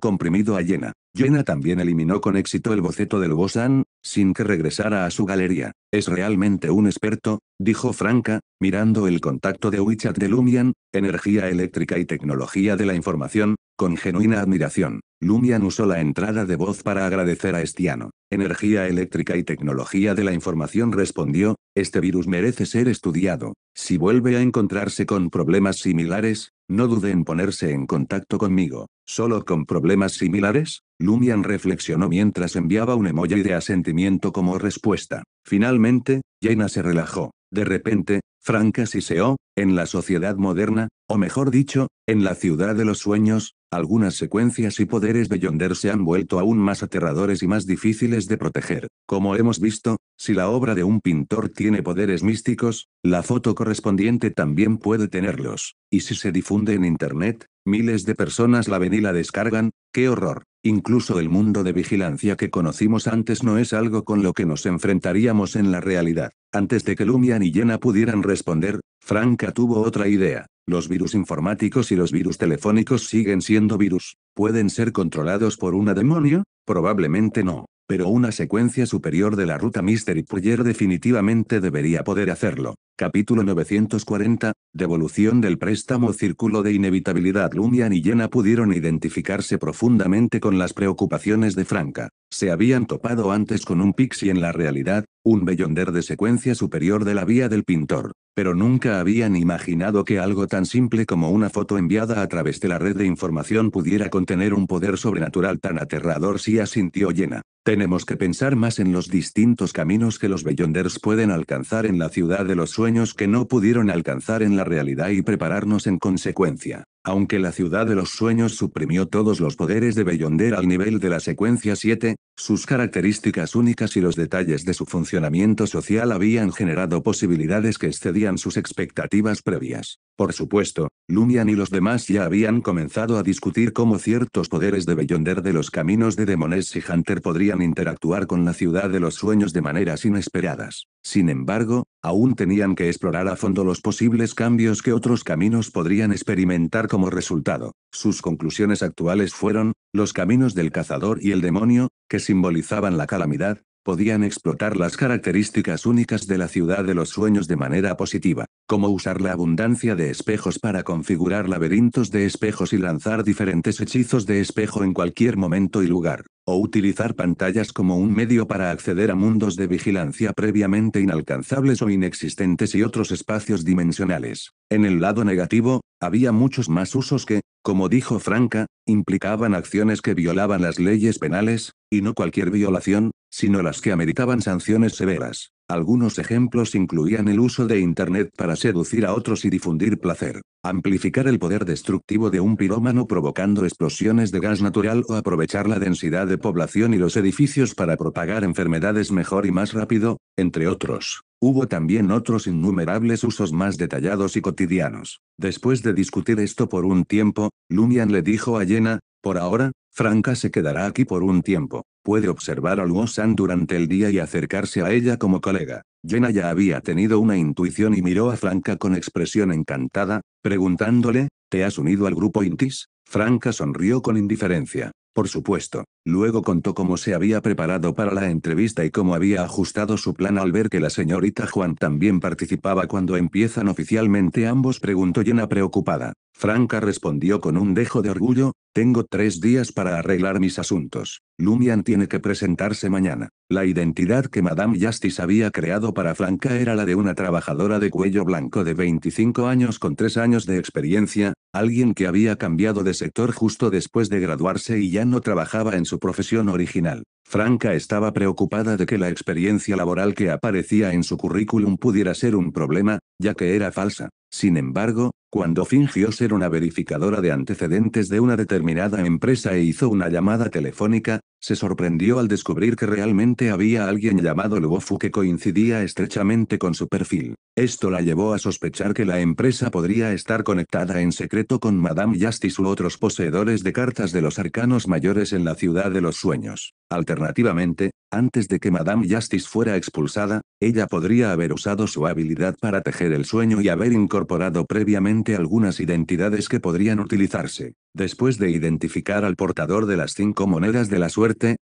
comprimido a Yena. Yena también eliminó con éxito el boceto del Bosan, sin que regresara a su galería. Es realmente un experto, dijo Franca, mirando el contacto de WeChat de Lumian, energía eléctrica y tecnología de la información, con genuina admiración, Lumian usó la entrada de voz para agradecer a Estiano. Energía eléctrica y tecnología de la información respondió, este virus merece ser estudiado. Si vuelve a encontrarse con problemas similares, no dude en ponerse en contacto conmigo. ¿Solo con problemas similares? Lumian reflexionó mientras enviaba un emoji de asentimiento como respuesta. Finalmente, Jaina se relajó. De repente, Franca siseó, en la sociedad moderna, o mejor dicho, en la ciudad de los sueños, algunas secuencias y poderes de Yonder se han vuelto aún más aterradores y más difíciles de proteger. Como hemos visto, si la obra de un pintor tiene poderes místicos, la foto correspondiente también puede tenerlos. Y si se difunde en Internet, miles de personas la ven y la descargan, ¡qué horror! Incluso el mundo de vigilancia que conocimos antes no es algo con lo que nos enfrentaríamos en la realidad. Antes de que Lumian y Jenna pudieran responder, Franca tuvo otra idea. Los virus informáticos y los virus telefónicos siguen siendo virus. ¿Pueden ser controlados por una demonio? Probablemente no. Pero una secuencia superior de la ruta Mystery Poyer definitivamente debería poder hacerlo. Capítulo 940, Devolución del préstamo Círculo de inevitabilidad Lumian y Jenna pudieron identificarse profundamente con las preocupaciones de Franca. Se habían topado antes con un pixie en la realidad, un bellonder de secuencia superior de la vía del pintor. Pero nunca habían imaginado que algo tan simple como una foto enviada a través de la red de información pudiera contener un poder sobrenatural tan aterrador si asintió llena. Tenemos que pensar más en los distintos caminos que los Beyonders pueden alcanzar en la ciudad de los sueños que no pudieron alcanzar en la realidad y prepararnos en consecuencia. Aunque la ciudad de los sueños suprimió todos los poderes de Beyonder al nivel de la secuencia 7, sus características únicas y los detalles de su funcionamiento social habían generado posibilidades que excedían sus expectativas previas. Por supuesto, Lumian y los demás ya habían comenzado a discutir cómo ciertos poderes de Beyonder de los caminos de Demones y Hunter podrían interactuar con la ciudad de los sueños de maneras inesperadas. Sin embargo, Aún tenían que explorar a fondo los posibles cambios que otros caminos podrían experimentar como resultado. Sus conclusiones actuales fueron, los caminos del cazador y el demonio, que simbolizaban la calamidad, podían explotar las características únicas de la ciudad de los sueños de manera positiva, como usar la abundancia de espejos para configurar laberintos de espejos y lanzar diferentes hechizos de espejo en cualquier momento y lugar, o utilizar pantallas como un medio para acceder a mundos de vigilancia previamente inalcanzables o inexistentes y otros espacios dimensionales. En el lado negativo, había muchos más usos que, como dijo Franca, implicaban acciones que violaban las leyes penales, y no cualquier violación, sino las que ameritaban sanciones severas. Algunos ejemplos incluían el uso de Internet para seducir a otros y difundir placer, amplificar el poder destructivo de un pirómano provocando explosiones de gas natural o aprovechar la densidad de población y los edificios para propagar enfermedades mejor y más rápido, entre otros. Hubo también otros innumerables usos más detallados y cotidianos. Después de discutir esto por un tiempo, Lumian le dijo a Yena, por ahora, Franca se quedará aquí por un tiempo. Puede observar a Luo-san durante el día y acercarse a ella como colega. Jenna ya había tenido una intuición y miró a Franca con expresión encantada, preguntándole, ¿te has unido al grupo Intis? Franca sonrió con indiferencia. Por supuesto. Luego contó cómo se había preparado para la entrevista y cómo había ajustado su plan al ver que la señorita Juan también participaba cuando empiezan oficialmente ambos, preguntó llena preocupada. Franca respondió con un dejo de orgullo, tengo tres días para arreglar mis asuntos. Lumian tiene que presentarse mañana. La identidad que Madame Justice había creado para Franca era la de una trabajadora de cuello blanco de 25 años con tres años de experiencia, alguien que había cambiado de sector justo después de graduarse y ya no trabajaba en su profesión original. Franca estaba preocupada de que la experiencia laboral que aparecía en su currículum pudiera ser un problema, ya que era falsa. Sin embargo, cuando fingió ser una verificadora de antecedentes de una determinada empresa e hizo una llamada telefónica, se sorprendió al descubrir que realmente había alguien llamado Luofu que coincidía estrechamente con su perfil. Esto la llevó a sospechar que la empresa podría estar conectada en secreto con Madame Justice u otros poseedores de cartas de los arcanos mayores en la ciudad de los sueños. Alternativamente, antes de que Madame Justice fuera expulsada, ella podría haber usado su habilidad para tejer el sueño y haber incorporado previamente algunas identidades que podrían utilizarse. Después de identificar al portador de las cinco monedas de la suerte,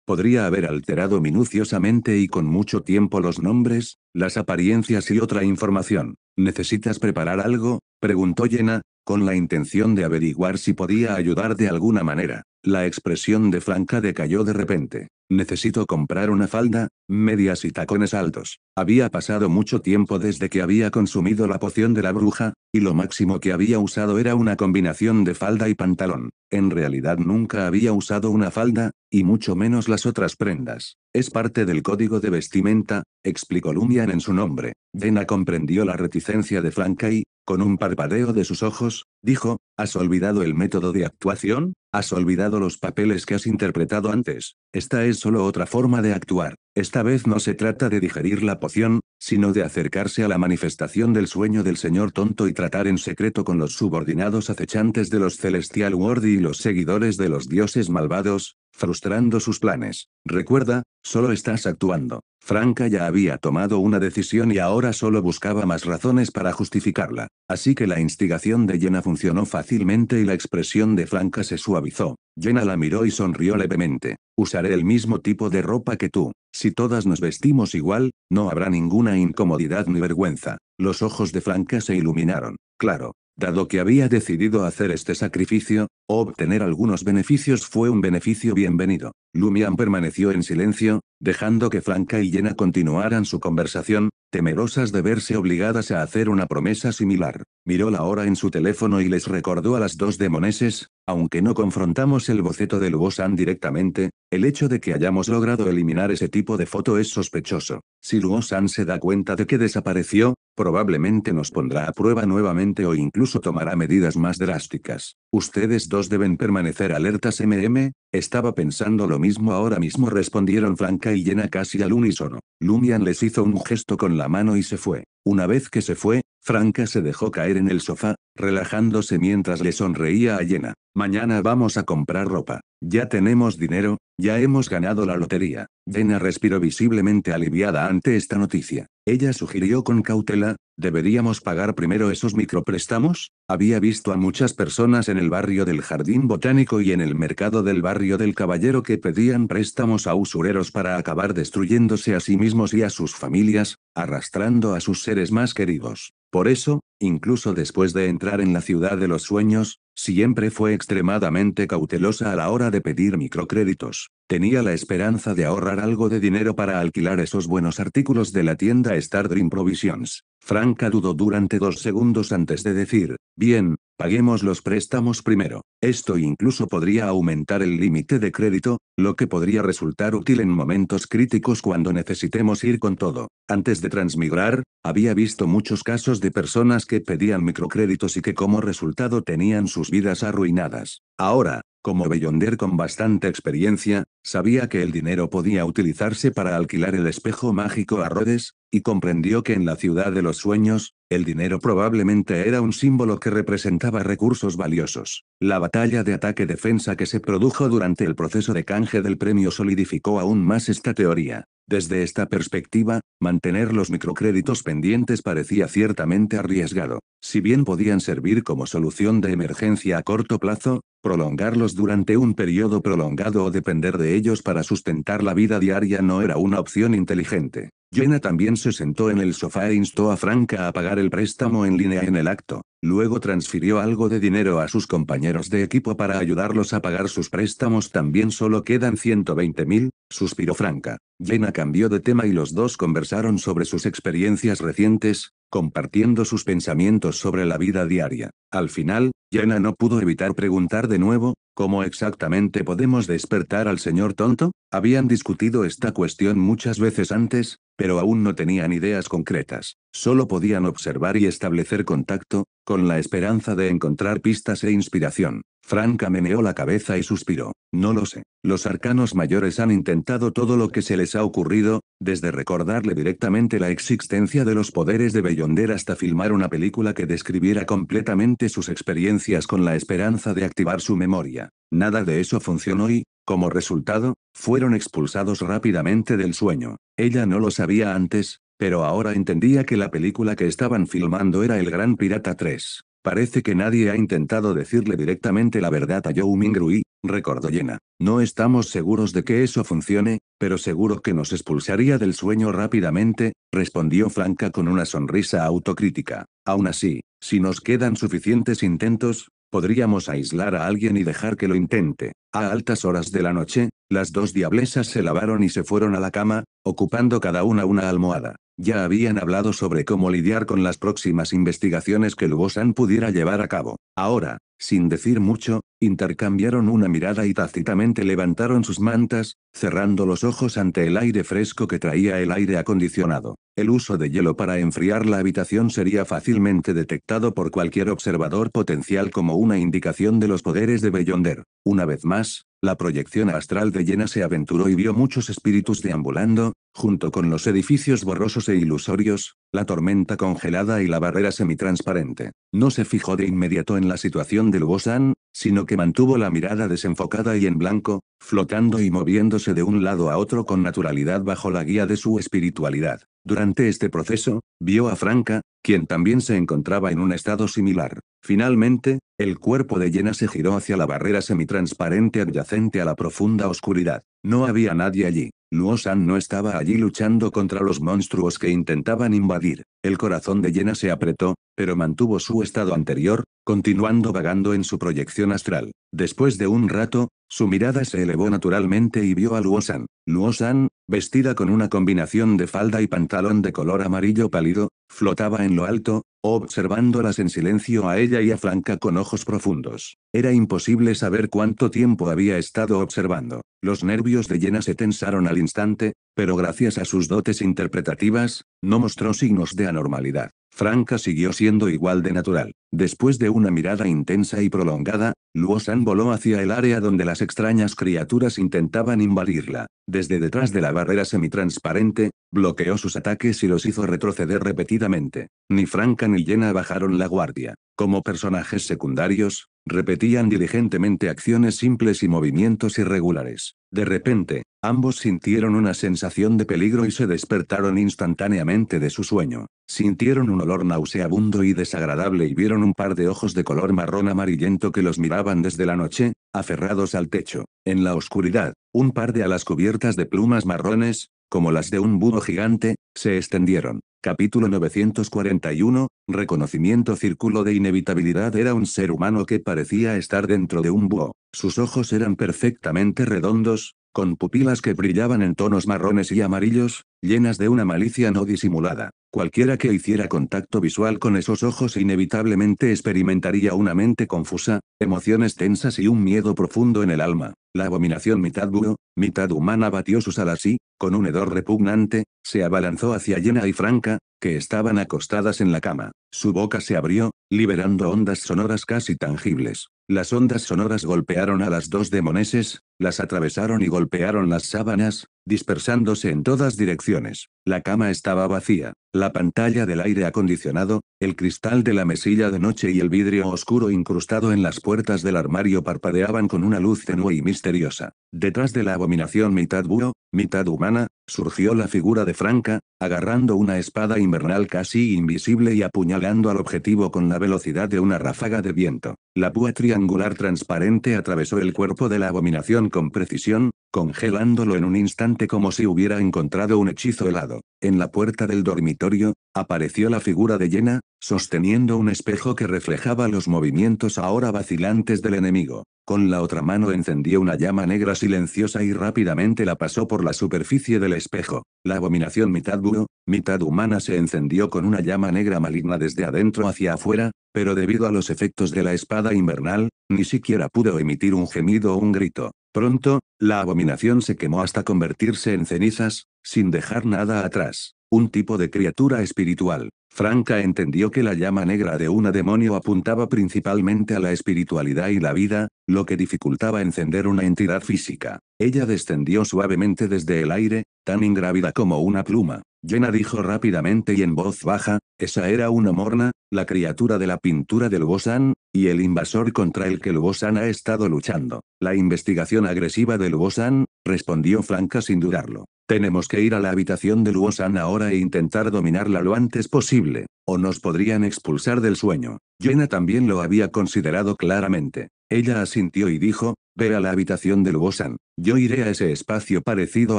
podría haber alterado minuciosamente y con mucho tiempo los nombres, las apariencias y otra información. ¿Necesitas preparar algo? preguntó Yena, con la intención de averiguar si podía ayudar de alguna manera. La expresión de Franca decayó de repente. Necesito comprar una falda, medias y tacones altos. Había pasado mucho tiempo desde que había consumido la poción de la bruja, y lo máximo que había usado era una combinación de falda y pantalón. En realidad nunca había usado una falda, y mucho menos las otras prendas. Es parte del código de vestimenta, explicó Lumian en su nombre. Dena comprendió la reticencia de Franca y, con un parpadeo de sus ojos, dijo, has olvidado el método de actuación, has olvidado los papeles que has interpretado antes, esta es solo otra forma de actuar, esta vez no se trata de digerir la poción, sino de acercarse a la manifestación del sueño del señor tonto y tratar en secreto con los subordinados acechantes de los Celestial Ward y los seguidores de los dioses malvados, frustrando sus planes. Recuerda, solo estás actuando. Franca ya había tomado una decisión y ahora solo buscaba más razones para justificarla, así que la instigación de Jenna funcionó fácilmente y la expresión de Franca se suavizó. Jenna la miró y sonrió levemente. Usaré el mismo tipo de ropa que tú. Si todas nos vestimos igual, no habrá ninguna incomodidad ni vergüenza. Los ojos de Franca se iluminaron. Claro, Dado que había decidido hacer este sacrificio, obtener algunos beneficios fue un beneficio bienvenido. Lumian permaneció en silencio, dejando que Franca y Yena continuaran su conversación, temerosas de verse obligadas a hacer una promesa similar. Miró la hora en su teléfono y les recordó a las dos demoneses, aunque no confrontamos el boceto Luo San directamente, el hecho de que hayamos logrado eliminar ese tipo de foto es sospechoso. Si Luo-san se da cuenta de que desapareció, probablemente nos pondrá a prueba nuevamente o incluso tomará medidas más drásticas. Ustedes dos deben permanecer alertas MM, estaba pensando lo mismo ahora mismo respondieron Franca y Llena casi al unísono. Lumian les hizo un gesto con la mano y se fue. Una vez que se fue, Franca se dejó caer en el sofá, relajándose mientras le sonreía a Jenna. Mañana vamos a comprar ropa. Ya tenemos dinero, ya hemos ganado la lotería. Dena respiró visiblemente aliviada ante esta noticia. Ella sugirió con cautela, ¿deberíamos pagar primero esos micropréstamos. Había visto a muchas personas en el barrio del Jardín Botánico y en el mercado del barrio del Caballero que pedían préstamos a usureros para acabar destruyéndose a sí mismos y a sus familias, arrastrando a sus seres más queridos. Por eso, incluso después de entrar en la ciudad de los sueños, siempre fue extremadamente cautelosa a la hora de pedir microcréditos. Tenía la esperanza de ahorrar algo de dinero para alquilar esos buenos artículos de la tienda Star Dream Provisions. Franca dudó durante dos segundos antes de decir, bien, paguemos los préstamos primero. Esto incluso podría aumentar el límite de crédito, lo que podría resultar útil en momentos críticos cuando necesitemos ir con todo. Antes de transmigrar, había visto muchos casos de personas que pedían microcréditos y que como resultado tenían sus vidas arruinadas. Ahora, como Bellonder con bastante experiencia, sabía que el dinero podía utilizarse para alquilar el espejo mágico a Rhodes, y comprendió que en la ciudad de los sueños, el dinero probablemente era un símbolo que representaba recursos valiosos. La batalla de ataque-defensa que se produjo durante el proceso de canje del premio solidificó aún más esta teoría. Desde esta perspectiva, mantener los microcréditos pendientes parecía ciertamente arriesgado. Si bien podían servir como solución de emergencia a corto plazo, prolongarlos durante un periodo prolongado o depender de ellos para sustentar la vida diaria no era una opción inteligente. Jenna también se sentó en el sofá e instó a Franca a pagar el préstamo en línea en el acto. Luego transfirió algo de dinero a sus compañeros de equipo para ayudarlos a pagar sus préstamos. También solo quedan 120 mil, suspiró Franca. Jenna cambió de tema y los dos conversaron sobre sus experiencias recientes, compartiendo sus pensamientos sobre la vida diaria. Al final, Jenna no pudo evitar preguntar de nuevo, ¿cómo exactamente podemos despertar al señor tonto? Habían discutido esta cuestión muchas veces antes, pero aún no tenían ideas concretas. Solo podían observar y establecer contacto, con la esperanza de encontrar pistas e inspiración. Franca meneó la cabeza y suspiró. No lo sé. Los arcanos mayores han intentado todo lo que se les ha ocurrido, desde recordarle directamente la existencia de los poderes de Bellonder hasta filmar una película que describiera completamente sus experiencias con la esperanza de activar su memoria. Nada de eso funcionó y, como resultado, fueron expulsados rápidamente del sueño. Ella no lo sabía antes, pero ahora entendía que la película que estaban filmando era El Gran Pirata 3. Parece que nadie ha intentado decirle directamente la verdad a Joe Mingrui, recordó Llena. No estamos seguros de que eso funcione, pero seguro que nos expulsaría del sueño rápidamente, respondió Franca con una sonrisa autocrítica. Aún así, si nos quedan suficientes intentos, podríamos aislar a alguien y dejar que lo intente. A altas horas de la noche, las dos diablesas se lavaron y se fueron a la cama, ocupando cada una una almohada. Ya habían hablado sobre cómo lidiar con las próximas investigaciones que Lugosan pudiera llevar a cabo. Ahora, sin decir mucho, intercambiaron una mirada y tácitamente levantaron sus mantas, cerrando los ojos ante el aire fresco que traía el aire acondicionado. El uso de hielo para enfriar la habitación sería fácilmente detectado por cualquier observador potencial como una indicación de los poderes de Beyonder. Una vez más, la proyección astral de Yena se aventuró y vio muchos espíritus deambulando, junto con los edificios borrosos e ilusorios, la tormenta congelada y la barrera semitransparente. No se fijó de inmediato en la situación del Bosan, sino que mantuvo la mirada desenfocada y en blanco, flotando y moviéndose de un lado a otro con naturalidad bajo la guía de su espiritualidad. Durante este proceso, vio a Franca, quien también se encontraba en un estado similar. Finalmente, el cuerpo de Jenna se giró hacia la barrera semitransparente adyacente a la profunda oscuridad. No había nadie allí. San no estaba allí luchando contra los monstruos que intentaban invadir. El corazón de Yena se apretó, pero mantuvo su estado anterior, continuando vagando en su proyección astral. Después de un rato, su mirada se elevó naturalmente y vio a Luosan. Luosan, vestida con una combinación de falda y pantalón de color amarillo pálido, flotaba en lo alto, observándolas en silencio a ella y a Franca con ojos profundos. Era imposible saber cuánto tiempo había estado observando. Los nervios de Yena se tensaron al instante, pero gracias a sus dotes interpretativas, no mostró signos de anormalidad. Franca siguió siendo igual de natural. Después de una mirada intensa y prolongada, San voló hacia el área donde las extrañas criaturas intentaban invadirla. Desde detrás de la barrera semitransparente, bloqueó sus ataques y los hizo retroceder repetidamente. Ni Franca ni Llena bajaron la guardia. Como personajes secundarios, repetían diligentemente acciones simples y movimientos irregulares. De repente, ambos sintieron una sensación de peligro y se despertaron instantáneamente de su sueño. Sintieron un olor nauseabundo y desagradable y vieron un par de ojos de color marrón amarillento que los miraban desde la noche, aferrados al techo, en la oscuridad, un par de alas cubiertas de plumas marrones, como las de un búho gigante, se extendieron. Capítulo 941, Reconocimiento Círculo de Inevitabilidad era un ser humano que parecía estar dentro de un búho. Sus ojos eran perfectamente redondos, con pupilas que brillaban en tonos marrones y amarillos, llenas de una malicia no disimulada. Cualquiera que hiciera contacto visual con esos ojos inevitablemente experimentaría una mente confusa, emociones tensas y un miedo profundo en el alma. La abominación mitad búho, mitad humana batió sus alas y, con un hedor repugnante, se abalanzó hacia Llena y Franca, que estaban acostadas en la cama. Su boca se abrió, liberando ondas sonoras casi tangibles. Las ondas sonoras golpearon a las dos demoneses, las atravesaron y golpearon las sábanas, dispersándose en todas direcciones. La cama estaba vacía, la pantalla del aire acondicionado, el cristal de la mesilla de noche y el vidrio oscuro incrustado en las puertas del armario parpadeaban con una luz tenue y misteriosa. Detrás de la abominación mitad buro, mitad humana, surgió la figura de Franca, agarrando una espada invernal casi invisible y apuñalando al objetivo con la velocidad de una ráfaga de viento. La púa triangular transparente atravesó el cuerpo de la abominación con precisión, congelándolo en un instante como si hubiera encontrado un hechizo helado. En la puerta del dormitorio, apareció la figura de Yena, sosteniendo un espejo que reflejaba los movimientos ahora vacilantes del enemigo. Con la otra mano encendió una llama negra silenciosa y rápidamente la pasó por la superficie del espejo. La abominación mitad búho, mitad humana se encendió con una llama negra maligna desde adentro hacia afuera, pero debido a los efectos de la espada invernal, ni siquiera pudo emitir un gemido o un grito. Pronto, la abominación se quemó hasta convertirse en cenizas, sin dejar nada atrás. Un tipo de criatura espiritual. Franca entendió que la llama negra de una demonio apuntaba principalmente a la espiritualidad y la vida, lo que dificultaba encender una entidad física. Ella descendió suavemente desde el aire, tan ingrávida como una pluma. Jenna dijo rápidamente y en voz baja, esa era una morna, la criatura de la pintura del Bosan, y el invasor contra el que Lugosan ha estado luchando. La investigación agresiva de Lugosan, respondió Franca sin dudarlo. Tenemos que ir a la habitación de Lugosan ahora e intentar dominarla lo antes posible, o nos podrían expulsar del sueño. Yena también lo había considerado claramente. Ella asintió y dijo, ve a la habitación de Lugosan. yo iré a ese espacio parecido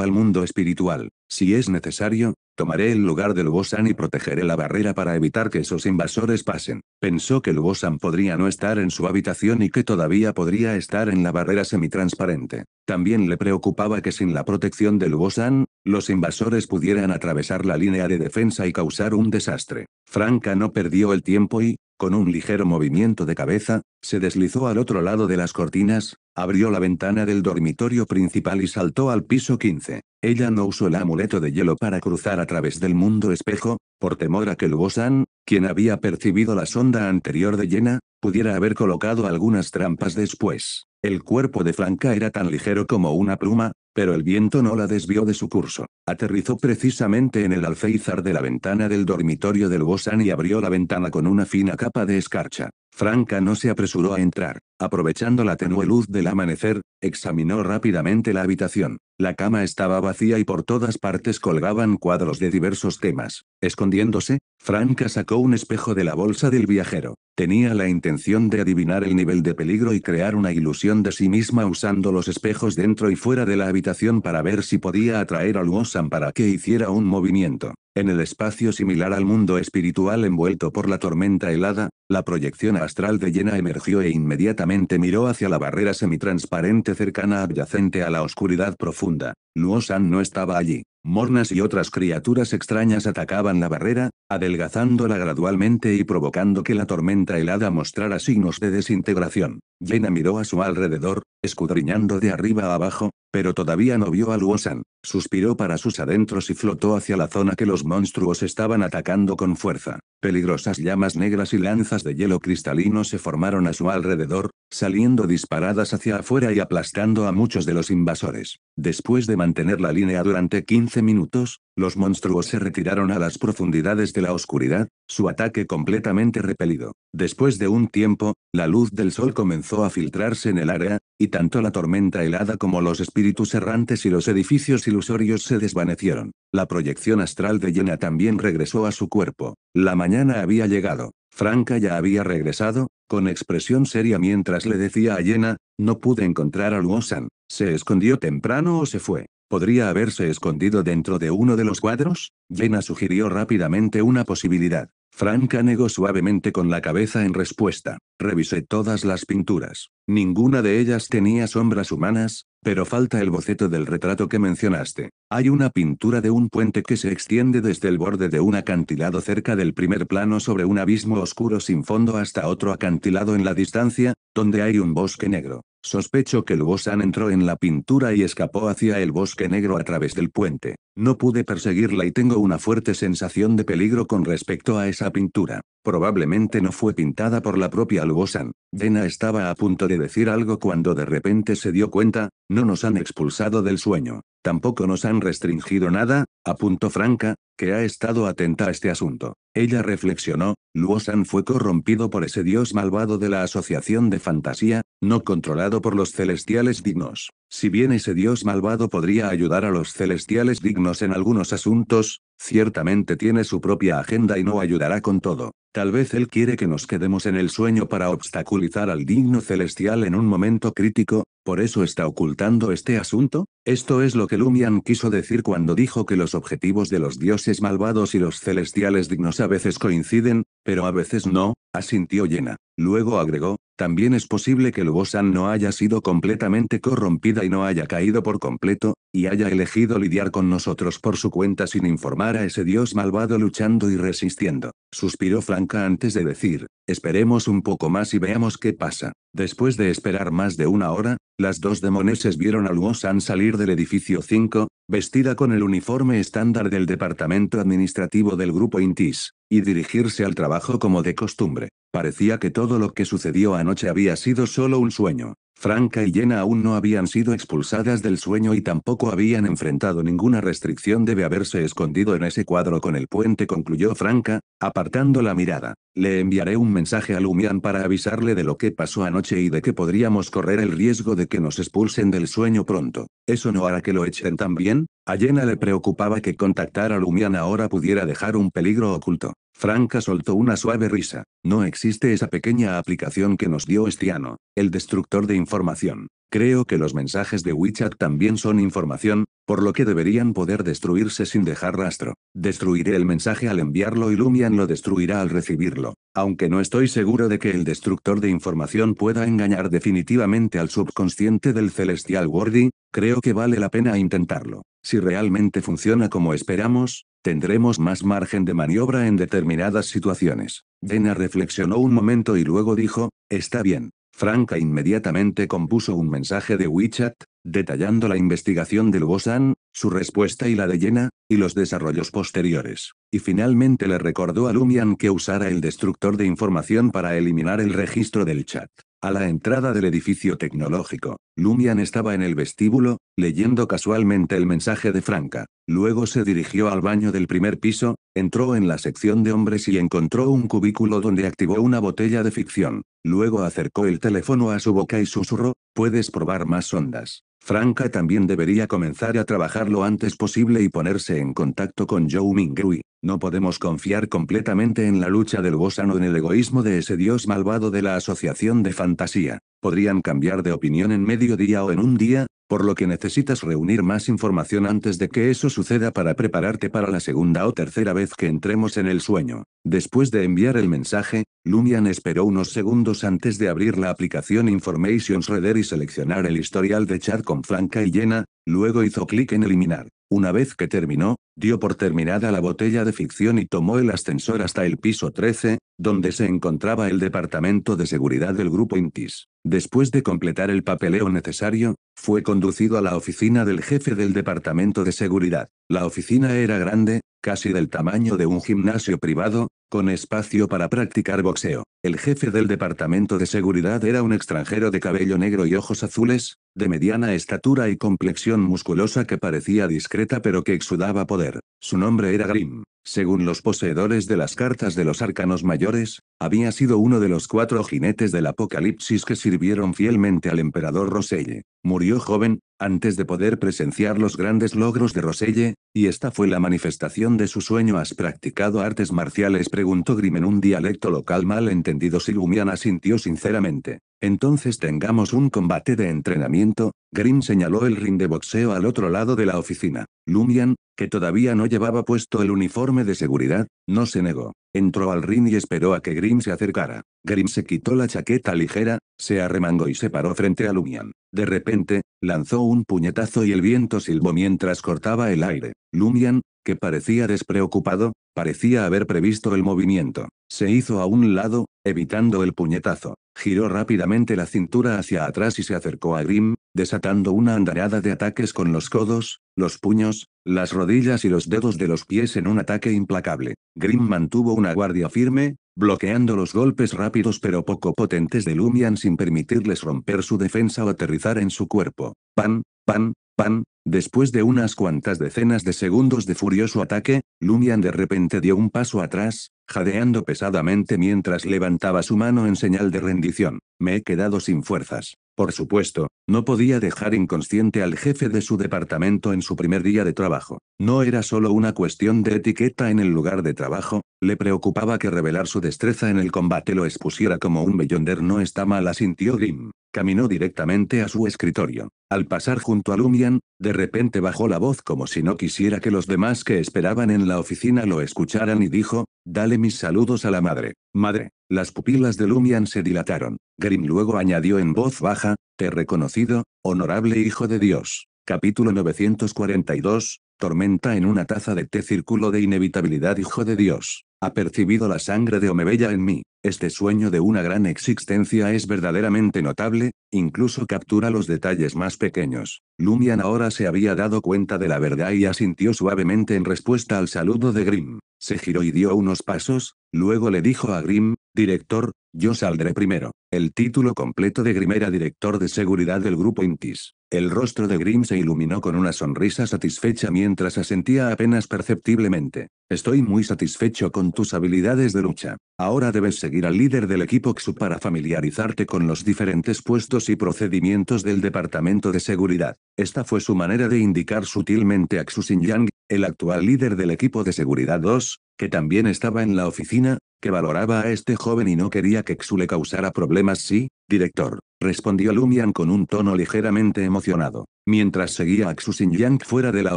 al mundo espiritual. Si es necesario, tomaré el lugar del bosan y protegeré la barrera para evitar que esos invasores pasen. Pensó que el bosan podría no estar en su habitación y que todavía podría estar en la barrera semitransparente. También le preocupaba que sin la protección del bosan los invasores pudieran atravesar la línea de defensa y causar un desastre. Franca no perdió el tiempo y, con un ligero movimiento de cabeza, se deslizó al otro lado de las cortinas, abrió la ventana del dormitorio principal y saltó al piso 15. Ella no usó el amuleto de hielo para cruzar a través del mundo espejo, por temor a que Bosan, quien había percibido la sonda anterior de Yena, pudiera haber colocado algunas trampas después. El cuerpo de Franca era tan ligero como una pluma, pero el viento no la desvió de su curso. Aterrizó precisamente en el alféizar de la ventana del dormitorio del Bosan y abrió la ventana con una fina capa de escarcha. Franca no se apresuró a entrar. Aprovechando la tenue luz del amanecer, examinó rápidamente la habitación. La cama estaba vacía y por todas partes colgaban cuadros de diversos temas. Escondiéndose, Franca sacó un espejo de la bolsa del viajero. Tenía la intención de adivinar el nivel de peligro y crear una ilusión de sí misma usando los espejos dentro y fuera de la habitación para ver si podía atraer a Luosan para que hiciera un movimiento. En el espacio similar al mundo espiritual envuelto por la tormenta helada, la proyección astral de Yena emergió e inmediatamente miró hacia la barrera semitransparente cercana adyacente a la oscuridad profunda. Luo San no estaba allí. Mornas y otras criaturas extrañas atacaban la barrera, adelgazándola gradualmente y provocando que la tormenta helada mostrara signos de desintegración. Jena miró a su alrededor, escudriñando de arriba a abajo, pero todavía no vio a Luosan. Suspiró para sus adentros y flotó hacia la zona que los monstruos estaban atacando con fuerza. Peligrosas llamas negras y lanzas de hielo cristalino se formaron a su alrededor, saliendo disparadas hacia afuera y aplastando a muchos de los invasores. Después de mantener la línea durante 15 minutos, los monstruos se retiraron a las profundidades de la oscuridad, su ataque completamente repelido. Después de un tiempo, la luz del sol comenzó a filtrarse en el área, y tanto la tormenta helada como los espíritus errantes y los edificios ilusorios se desvanecieron. La proyección astral de Yena también regresó a su cuerpo. La mañana había llegado. Franca ya había regresado, con expresión seria mientras le decía a Yena, no pude encontrar a Luosan, se escondió temprano o se fue. ¿Podría haberse escondido dentro de uno de los cuadros? Jenna sugirió rápidamente una posibilidad. Franca negó suavemente con la cabeza en respuesta. Revisé todas las pinturas. Ninguna de ellas tenía sombras humanas, pero falta el boceto del retrato que mencionaste. Hay una pintura de un puente que se extiende desde el borde de un acantilado cerca del primer plano sobre un abismo oscuro sin fondo hasta otro acantilado en la distancia, donde hay un bosque negro. Sospecho que el Lugosan entró en la pintura y escapó hacia el bosque negro a través del puente. No pude perseguirla y tengo una fuerte sensación de peligro con respecto a esa pintura. Probablemente no fue pintada por la propia Luosan. Dena estaba a punto de decir algo cuando de repente se dio cuenta, no nos han expulsado del sueño. Tampoco nos han restringido nada, apuntó Franca, que ha estado atenta a este asunto. Ella reflexionó, Luosan fue corrompido por ese dios malvado de la Asociación de Fantasía, no controlado por los celestiales dignos. Si bien ese dios malvado podría ayudar a los celestiales dignos, en algunos asuntos, ciertamente tiene su propia agenda y no ayudará con todo. Tal vez él quiere que nos quedemos en el sueño para obstaculizar al digno celestial en un momento crítico, ¿Por eso está ocultando este asunto? Esto es lo que Lumian quiso decir cuando dijo que los objetivos de los dioses malvados y los celestiales dignos a veces coinciden, pero a veces no, asintió Llena. Luego agregó, también es posible que Lugosan no haya sido completamente corrompida y no haya caído por completo, y haya elegido lidiar con nosotros por su cuenta sin informar a ese dios malvado luchando y resistiendo. Suspiró Franca antes de decir, esperemos un poco más y veamos qué pasa. Después de esperar más de una hora, las dos demoneses vieron a Luosan salir del edificio 5, vestida con el uniforme estándar del departamento administrativo del grupo Intis, y dirigirse al trabajo como de costumbre. Parecía que todo lo que sucedió anoche había sido solo un sueño. Franca y Jenna aún no habían sido expulsadas del sueño y tampoco habían enfrentado ninguna restricción. Debe haberse escondido en ese cuadro con el puente, concluyó Franca, apartando la mirada. Le enviaré un mensaje a Lumian para avisarle de lo que pasó anoche y de que podríamos correr el riesgo de que nos expulsen del sueño pronto. ¿Eso no hará que lo echen también? A Jenna le preocupaba que contactar a Lumian ahora pudiera dejar un peligro oculto. Franca soltó una suave risa. No existe esa pequeña aplicación que nos dio Estiano, el destructor de información. Creo que los mensajes de WeChat también son información, por lo que deberían poder destruirse sin dejar rastro. Destruiré el mensaje al enviarlo y Lumian lo destruirá al recibirlo, aunque no estoy seguro de que el destructor de información pueda engañar definitivamente al subconsciente del Celestial Wordy, creo que vale la pena intentarlo. Si realmente funciona como esperamos, Tendremos más margen de maniobra en determinadas situaciones. Dena reflexionó un momento y luego dijo, está bien. Franca inmediatamente compuso un mensaje de WeChat, detallando la investigación del Bosan, su respuesta y la de Yena, y los desarrollos posteriores. Y finalmente le recordó a Lumian que usara el destructor de información para eliminar el registro del chat. A la entrada del edificio tecnológico, Lumian estaba en el vestíbulo, leyendo casualmente el mensaje de Franca. Luego se dirigió al baño del primer piso, entró en la sección de hombres y encontró un cubículo donde activó una botella de ficción. Luego acercó el teléfono a su boca y susurró, puedes probar más ondas. Franca también debería comenzar a trabajar lo antes posible y ponerse en contacto con Joe Mingrui. No podemos confiar completamente en la lucha del gusano en el egoísmo de ese dios malvado de la asociación de fantasía. Podrían cambiar de opinión en medio día o en un día, por lo que necesitas reunir más información antes de que eso suceda para prepararte para la segunda o tercera vez que entremos en el sueño. Después de enviar el mensaje, Lumian esperó unos segundos antes de abrir la aplicación Informations Reader y seleccionar el historial de chat con Franca y Llena, luego hizo clic en eliminar. Una vez que terminó, dio por terminada la botella de ficción y tomó el ascensor hasta el piso 13, donde se encontraba el departamento de seguridad del grupo Intis. Después de completar el papeleo necesario, fue con conducido a la oficina del jefe del departamento de seguridad. La oficina era grande, casi del tamaño de un gimnasio privado, con espacio para practicar boxeo. El jefe del departamento de seguridad era un extranjero de cabello negro y ojos azules, de mediana estatura y complexión musculosa que parecía discreta pero que exudaba poder. Su nombre era Grimm. Según los poseedores de las cartas de los arcanos mayores, había sido uno de los cuatro jinetes del Apocalipsis que sirvieron fielmente al emperador Roselle. Murió joven, antes de poder presenciar los grandes logros de Roselle, y esta fue la manifestación de su sueño. ¿Has practicado artes marciales? preguntó Grimm en un dialecto local mal entendido. Lumian asintió sinceramente. Entonces tengamos un combate de entrenamiento, Grimm señaló el ring de boxeo al otro lado de la oficina. Lumian, que todavía no llevaba puesto el uniforme de seguridad, no se negó. Entró al ring y esperó a que Grimm se acercara. Grimm se quitó la chaqueta ligera, se arremangó y se paró frente a Lumian. De repente, lanzó un puñetazo y el viento silbó mientras cortaba el aire. Lumian, que parecía despreocupado, parecía haber previsto el movimiento. Se hizo a un lado, evitando el puñetazo, giró rápidamente la cintura hacia atrás y se acercó a Grimm, desatando una andarada de ataques con los codos, los puños, las rodillas y los dedos de los pies en un ataque implacable. Grimm mantuvo una guardia firme, bloqueando los golpes rápidos pero poco potentes de Lumian sin permitirles romper su defensa o aterrizar en su cuerpo. Pan, pan, Pan, después de unas cuantas decenas de segundos de furioso ataque, Lumian de repente dio un paso atrás, jadeando pesadamente mientras levantaba su mano en señal de rendición. Me he quedado sin fuerzas. Por supuesto, no podía dejar inconsciente al jefe de su departamento en su primer día de trabajo. No era solo una cuestión de etiqueta en el lugar de trabajo, le preocupaba que revelar su destreza en el combate lo expusiera como un bellonder no está mal, asintió Grim. Caminó directamente a su escritorio. Al pasar junto a Lumian de repente bajó la voz como si no quisiera que los demás que esperaban en la oficina lo escucharan y dijo, Dale mis saludos a la madre. Madre, las pupilas de Lumian se dilataron. Grimm luego añadió en voz baja, Te reconocido, honorable hijo de Dios. Capítulo 942, Tormenta en una taza de té Círculo de inevitabilidad Hijo de Dios. Ha percibido la sangre de Omebella en mí. Este sueño de una gran existencia es verdaderamente notable, incluso captura los detalles más pequeños. Lumian ahora se había dado cuenta de la verdad y asintió suavemente en respuesta al saludo de Grimm. Se giró y dio unos pasos, luego le dijo a Grimm, director, yo saldré primero. El título completo de Grimm era director de seguridad del grupo Intis. El rostro de Grim se iluminó con una sonrisa satisfecha mientras asentía apenas perceptiblemente. Estoy muy satisfecho con tus habilidades de lucha. Ahora debes seguir al líder del equipo XU para familiarizarte con los diferentes puestos y procedimientos del Departamento de Seguridad. Esta fue su manera de indicar sutilmente a Xu Yang, el actual líder del equipo de seguridad 2, que también estaba en la oficina, que valoraba a este joven y no quería que Xu le causara problemas si, Director, respondió Lumian con un tono ligeramente emocionado. Mientras seguía a Xuxin Yang fuera de la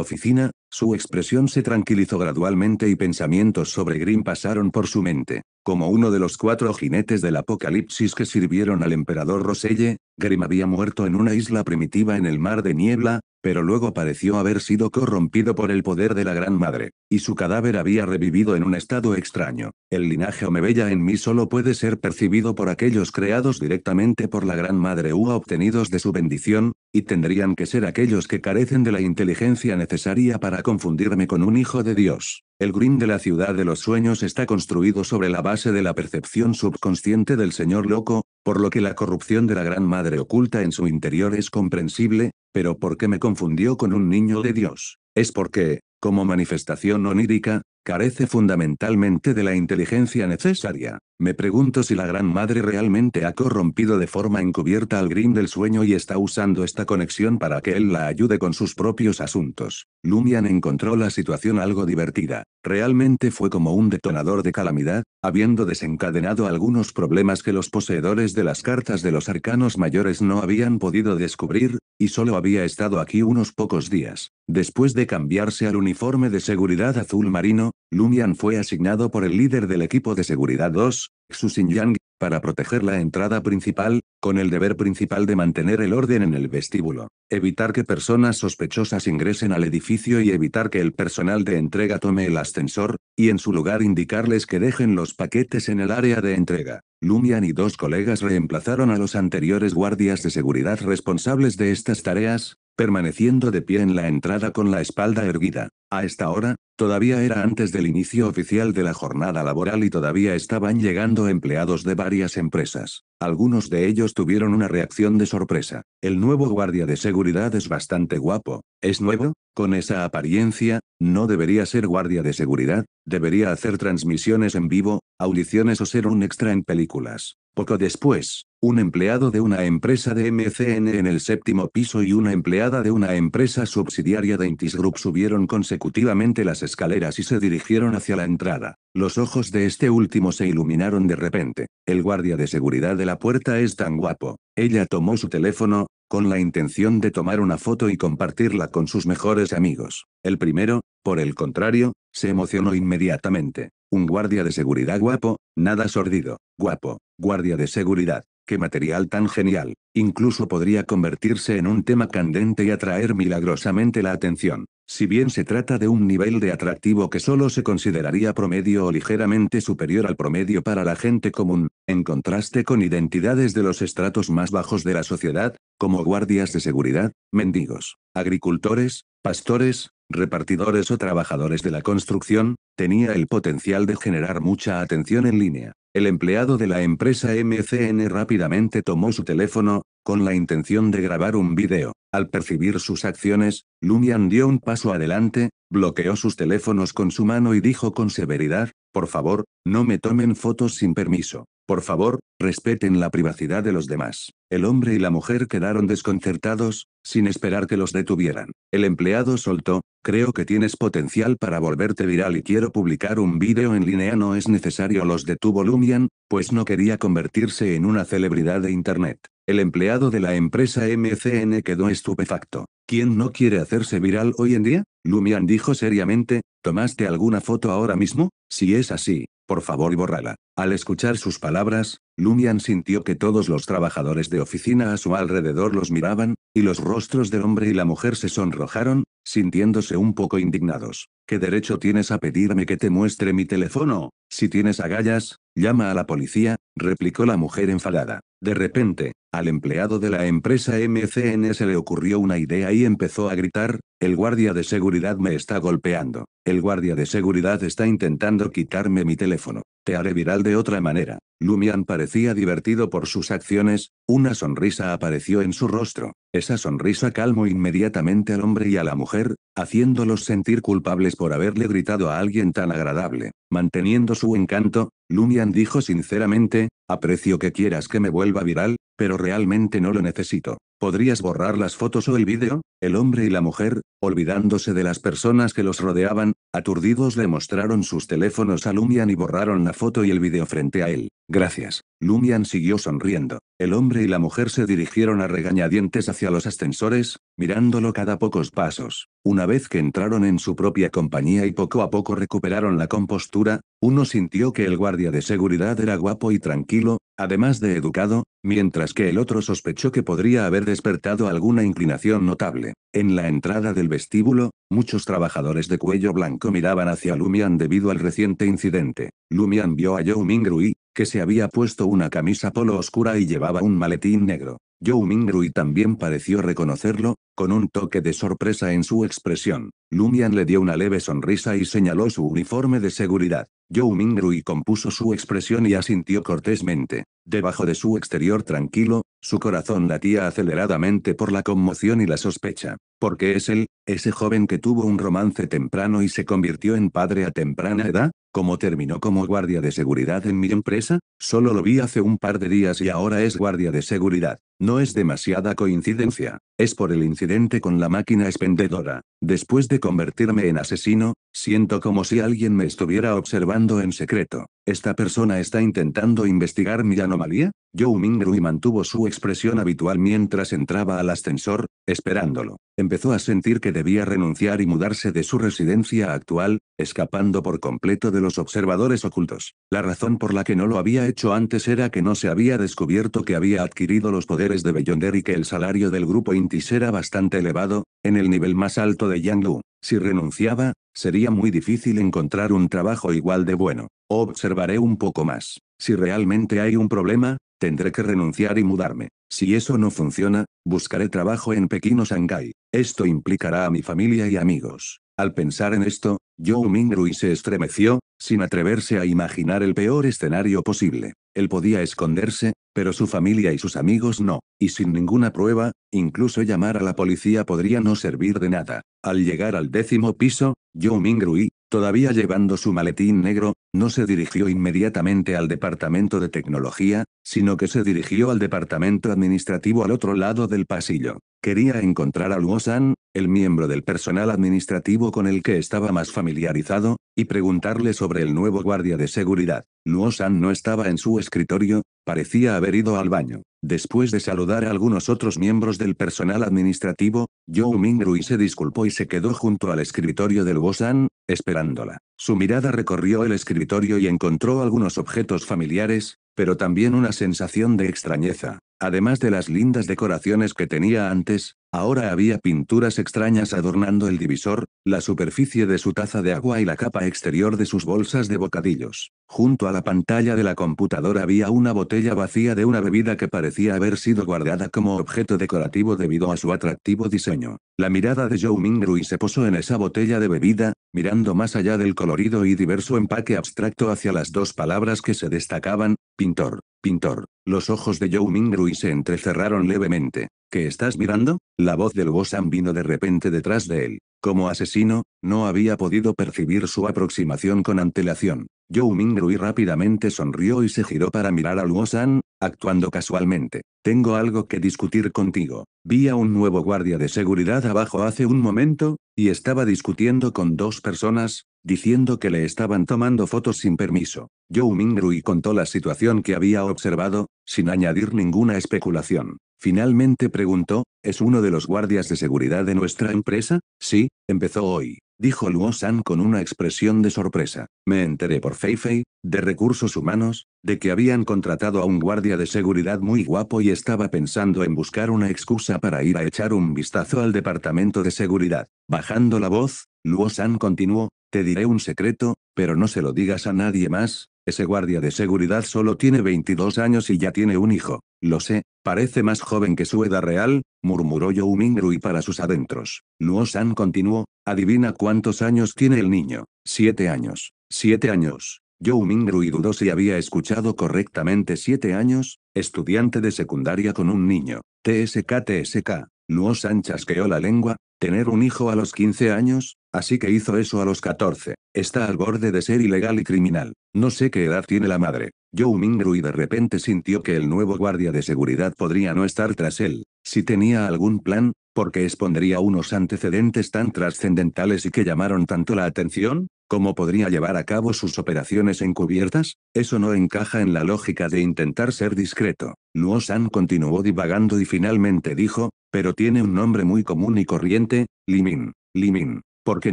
oficina, su expresión se tranquilizó gradualmente y pensamientos sobre Green pasaron por su mente. Como uno de los cuatro jinetes del apocalipsis que sirvieron al emperador Roselle, Grim había muerto en una isla primitiva en el mar de niebla, pero luego pareció haber sido corrompido por el poder de la Gran Madre, y su cadáver había revivido en un estado extraño. El linaje Omebella en mí solo puede ser percibido por aquellos creados directamente por la Gran Madre u obtenidos de su bendición, y tendrían que ser aquellos que carecen de la inteligencia necesaria para confundirme con un hijo de Dios. El Green de la ciudad de los sueños está construido sobre la base de la percepción subconsciente del señor loco, por lo que la corrupción de la gran madre oculta en su interior es comprensible, pero ¿por qué me confundió con un niño de Dios? Es porque, como manifestación onírica, carece fundamentalmente de la inteligencia necesaria. Me pregunto si la Gran Madre realmente ha corrompido de forma encubierta al Green del sueño y está usando esta conexión para que él la ayude con sus propios asuntos. Lumian encontró la situación algo divertida. Realmente fue como un detonador de calamidad, habiendo desencadenado algunos problemas que los poseedores de las cartas de los arcanos mayores no habían podido descubrir, y solo había estado aquí unos pocos días. Después de cambiarse al uniforme de seguridad azul marino, Lumian fue asignado por el líder del equipo de seguridad 2, Xu Yang, para proteger la entrada principal, con el deber principal de mantener el orden en el vestíbulo, evitar que personas sospechosas ingresen al edificio y evitar que el personal de entrega tome el ascensor, y en su lugar indicarles que dejen los paquetes en el área de entrega. Lumian y dos colegas reemplazaron a los anteriores guardias de seguridad responsables de estas tareas, permaneciendo de pie en la entrada con la espalda erguida. A esta hora, Todavía era antes del inicio oficial de la jornada laboral y todavía estaban llegando empleados de varias empresas. Algunos de ellos tuvieron una reacción de sorpresa. El nuevo guardia de seguridad es bastante guapo. ¿Es nuevo? Con esa apariencia, no debería ser guardia de seguridad, debería hacer transmisiones en vivo, audiciones o ser un extra en películas. Poco después, un empleado de una empresa de MCN en el séptimo piso y una empleada de una empresa subsidiaria de Intis Group subieron consecutivamente las escaleras y se dirigieron hacia la entrada. Los ojos de este último se iluminaron de repente. El guardia de seguridad de la puerta es tan guapo. Ella tomó su teléfono, con la intención de tomar una foto y compartirla con sus mejores amigos. El primero, por el contrario, se emocionó inmediatamente. Un guardia de seguridad guapo, nada sordido, guapo, guardia de seguridad material tan genial, incluso podría convertirse en un tema candente y atraer milagrosamente la atención. Si bien se trata de un nivel de atractivo que solo se consideraría promedio o ligeramente superior al promedio para la gente común, en contraste con identidades de los estratos más bajos de la sociedad, como guardias de seguridad, mendigos, agricultores, pastores, repartidores o trabajadores de la construcción, tenía el potencial de generar mucha atención en línea. El empleado de la empresa MCN rápidamente tomó su teléfono, con la intención de grabar un video. Al percibir sus acciones, Lumian dio un paso adelante, bloqueó sus teléfonos con su mano y dijo con severidad, por favor, no me tomen fotos sin permiso. Por favor, respeten la privacidad de los demás. El hombre y la mujer quedaron desconcertados, sin esperar que los detuvieran. El empleado soltó, creo que tienes potencial para volverte viral y quiero publicar un vídeo en línea no es necesario los detuvo Lumian, pues no quería convertirse en una celebridad de internet. El empleado de la empresa MCN quedó estupefacto. ¿Quién no quiere hacerse viral hoy en día? Lumian dijo seriamente, ¿tomaste alguna foto ahora mismo? Si es así, por favor, bórrala. Al escuchar sus palabras, Lumian sintió que todos los trabajadores de oficina a su alrededor los miraban, y los rostros del hombre y la mujer se sonrojaron, sintiéndose un poco indignados. ¿Qué derecho tienes a pedirme que te muestre mi teléfono? Si tienes agallas, llama a la policía, replicó la mujer enfadada. De repente, al empleado de la empresa MCN se le ocurrió una idea y empezó a gritar, el guardia de seguridad me está golpeando, el guardia de seguridad está intentando quitarme mi teléfono, te haré viral de otra manera. Lumian parecía divertido por sus acciones, una sonrisa apareció en su rostro, esa sonrisa calmó inmediatamente al hombre y a la mujer, haciéndolos sentir culpables por haberle gritado a alguien tan agradable. Manteniendo su encanto, Lumian dijo sinceramente, aprecio que quieras que me vuelva viral, pero realmente no lo necesito. ¿Podrías borrar las fotos o el vídeo? El hombre y la mujer, olvidándose de las personas que los rodeaban, aturdidos le mostraron sus teléfonos a Lumian y borraron la foto y el vídeo frente a él. Gracias. Lumian siguió sonriendo. El hombre y la mujer se dirigieron a regañadientes hacia los ascensores, mirándolo cada pocos pasos. Una vez que entraron en su propia compañía y poco a poco recuperaron la compostura, uno sintió que el guardia de seguridad era guapo y tranquilo, además de educado, mientras que el otro sospechó que podría haber despertado alguna inclinación notable. En la entrada del vestíbulo, muchos trabajadores de cuello blanco miraban hacia Lumian debido al reciente incidente. Lumian vio a Joe Mingrui, que se había puesto una camisa polo oscura y llevaba un maletín negro. Joe Mingrui también pareció reconocerlo, con un toque de sorpresa en su expresión. Lumian le dio una leve sonrisa y señaló su uniforme de seguridad. Joe Mingrui compuso su expresión y asintió cortésmente. Debajo de su exterior tranquilo, su corazón latía aceleradamente por la conmoción y la sospecha. Porque es él, ese joven que tuvo un romance temprano y se convirtió en padre a temprana edad, como terminó como guardia de seguridad en mi empresa, solo lo vi hace un par de días y ahora es guardia de seguridad. No es demasiada coincidencia. Es por el incidente con la máquina expendedora. Después de convertirme en asesino, siento como si alguien me estuviera observando en secreto. ¿Esta persona está intentando investigar mi anomalía? Joe Mingrui mantuvo su expresión habitual mientras entraba al ascensor, esperándolo. Empezó a sentir que debía renunciar y mudarse de su residencia actual, escapando por completo de los observadores ocultos. La razón por la que no lo había hecho antes era que no se había descubierto que había adquirido los poderes de Beyonder y que el salario del grupo Intis era bastante elevado, en el nivel más alto de Yanglu. Si renunciaba, sería muy difícil encontrar un trabajo igual de bueno. Observaré un poco más. Si realmente hay un problema, tendré que renunciar y mudarme. Si eso no funciona, buscaré trabajo en Pekín o Shanghái. Esto implicará a mi familia y amigos. Al pensar en esto, Zhou Mingrui se estremeció, sin atreverse a imaginar el peor escenario posible. Él podía esconderse, pero su familia y sus amigos no, y sin ninguna prueba, incluso llamar a la policía podría no servir de nada. Al llegar al décimo piso, Joe Mingrui, todavía llevando su maletín negro, no se dirigió inmediatamente al departamento de tecnología, sino que se dirigió al departamento administrativo al otro lado del pasillo. Quería encontrar a Luo-san, el miembro del personal administrativo con el que estaba más familiarizado, y preguntarle sobre el nuevo guardia de seguridad. Luo-san no estaba en su escritorio, parecía haber ido al baño. Después de saludar a algunos otros miembros del personal administrativo, Zhou Mingrui se disculpó y se quedó junto al escritorio de san esperándola. Su mirada recorrió el escritorio y encontró algunos objetos familiares, pero también una sensación de extrañeza. Además de las lindas decoraciones que tenía antes, ahora había pinturas extrañas adornando el divisor, la superficie de su taza de agua y la capa exterior de sus bolsas de bocadillos. Junto a la pantalla de la computadora había una botella vacía de una bebida que parecía haber sido guardada como objeto decorativo debido a su atractivo diseño. La mirada de Joe Mingrui se posó en esa botella de bebida, mirando más allá del colorido y diverso empaque abstracto hacia las dos palabras que se destacaban, pintor. Pintor. Los ojos de Joe Mingrui se entrecerraron levemente. ¿Qué estás mirando? La voz del gosan vino de repente detrás de él. Como asesino, no había podido percibir su aproximación con antelación. Joe Mingrui rápidamente sonrió y se giró para mirar al Wosan, actuando casualmente. Tengo algo que discutir contigo. Vi a un nuevo guardia de seguridad abajo hace un momento, y estaba discutiendo con dos personas, diciendo que le estaban tomando fotos sin permiso. Joe Mingrui contó la situación que había observado, sin añadir ninguna especulación. Finalmente preguntó, ¿es uno de los guardias de seguridad de nuestra empresa? Sí, empezó hoy dijo Luo San con una expresión de sorpresa. Me enteré por Feifei, de recursos humanos, de que habían contratado a un guardia de seguridad muy guapo y estaba pensando en buscar una excusa para ir a echar un vistazo al departamento de seguridad. Bajando la voz, Luo San continuó, te diré un secreto, pero no se lo digas a nadie más, ese guardia de seguridad solo tiene 22 años y ya tiene un hijo. Lo sé, parece más joven que su edad real, murmuró Youmingru y para sus adentros. nuo san continuó, adivina cuántos años tiene el niño. Siete años. Siete años. Youmingru y dudó si había escuchado correctamente siete años, estudiante de secundaria con un niño. TSK TSK. Luo-san chasqueó la lengua, tener un hijo a los 15 años, así que hizo eso a los 14. Está al borde de ser ilegal y criminal. No sé qué edad tiene la madre. Joe Mingrui de repente sintió que el nuevo guardia de seguridad podría no estar tras él. Si tenía algún plan, ¿por qué expondría unos antecedentes tan trascendentales y que llamaron tanto la atención, ¿cómo podría llevar a cabo sus operaciones encubiertas? Eso no encaja en la lógica de intentar ser discreto. Luo San continuó divagando y finalmente dijo, pero tiene un nombre muy común y corriente, Limin. Limin. ¿Por qué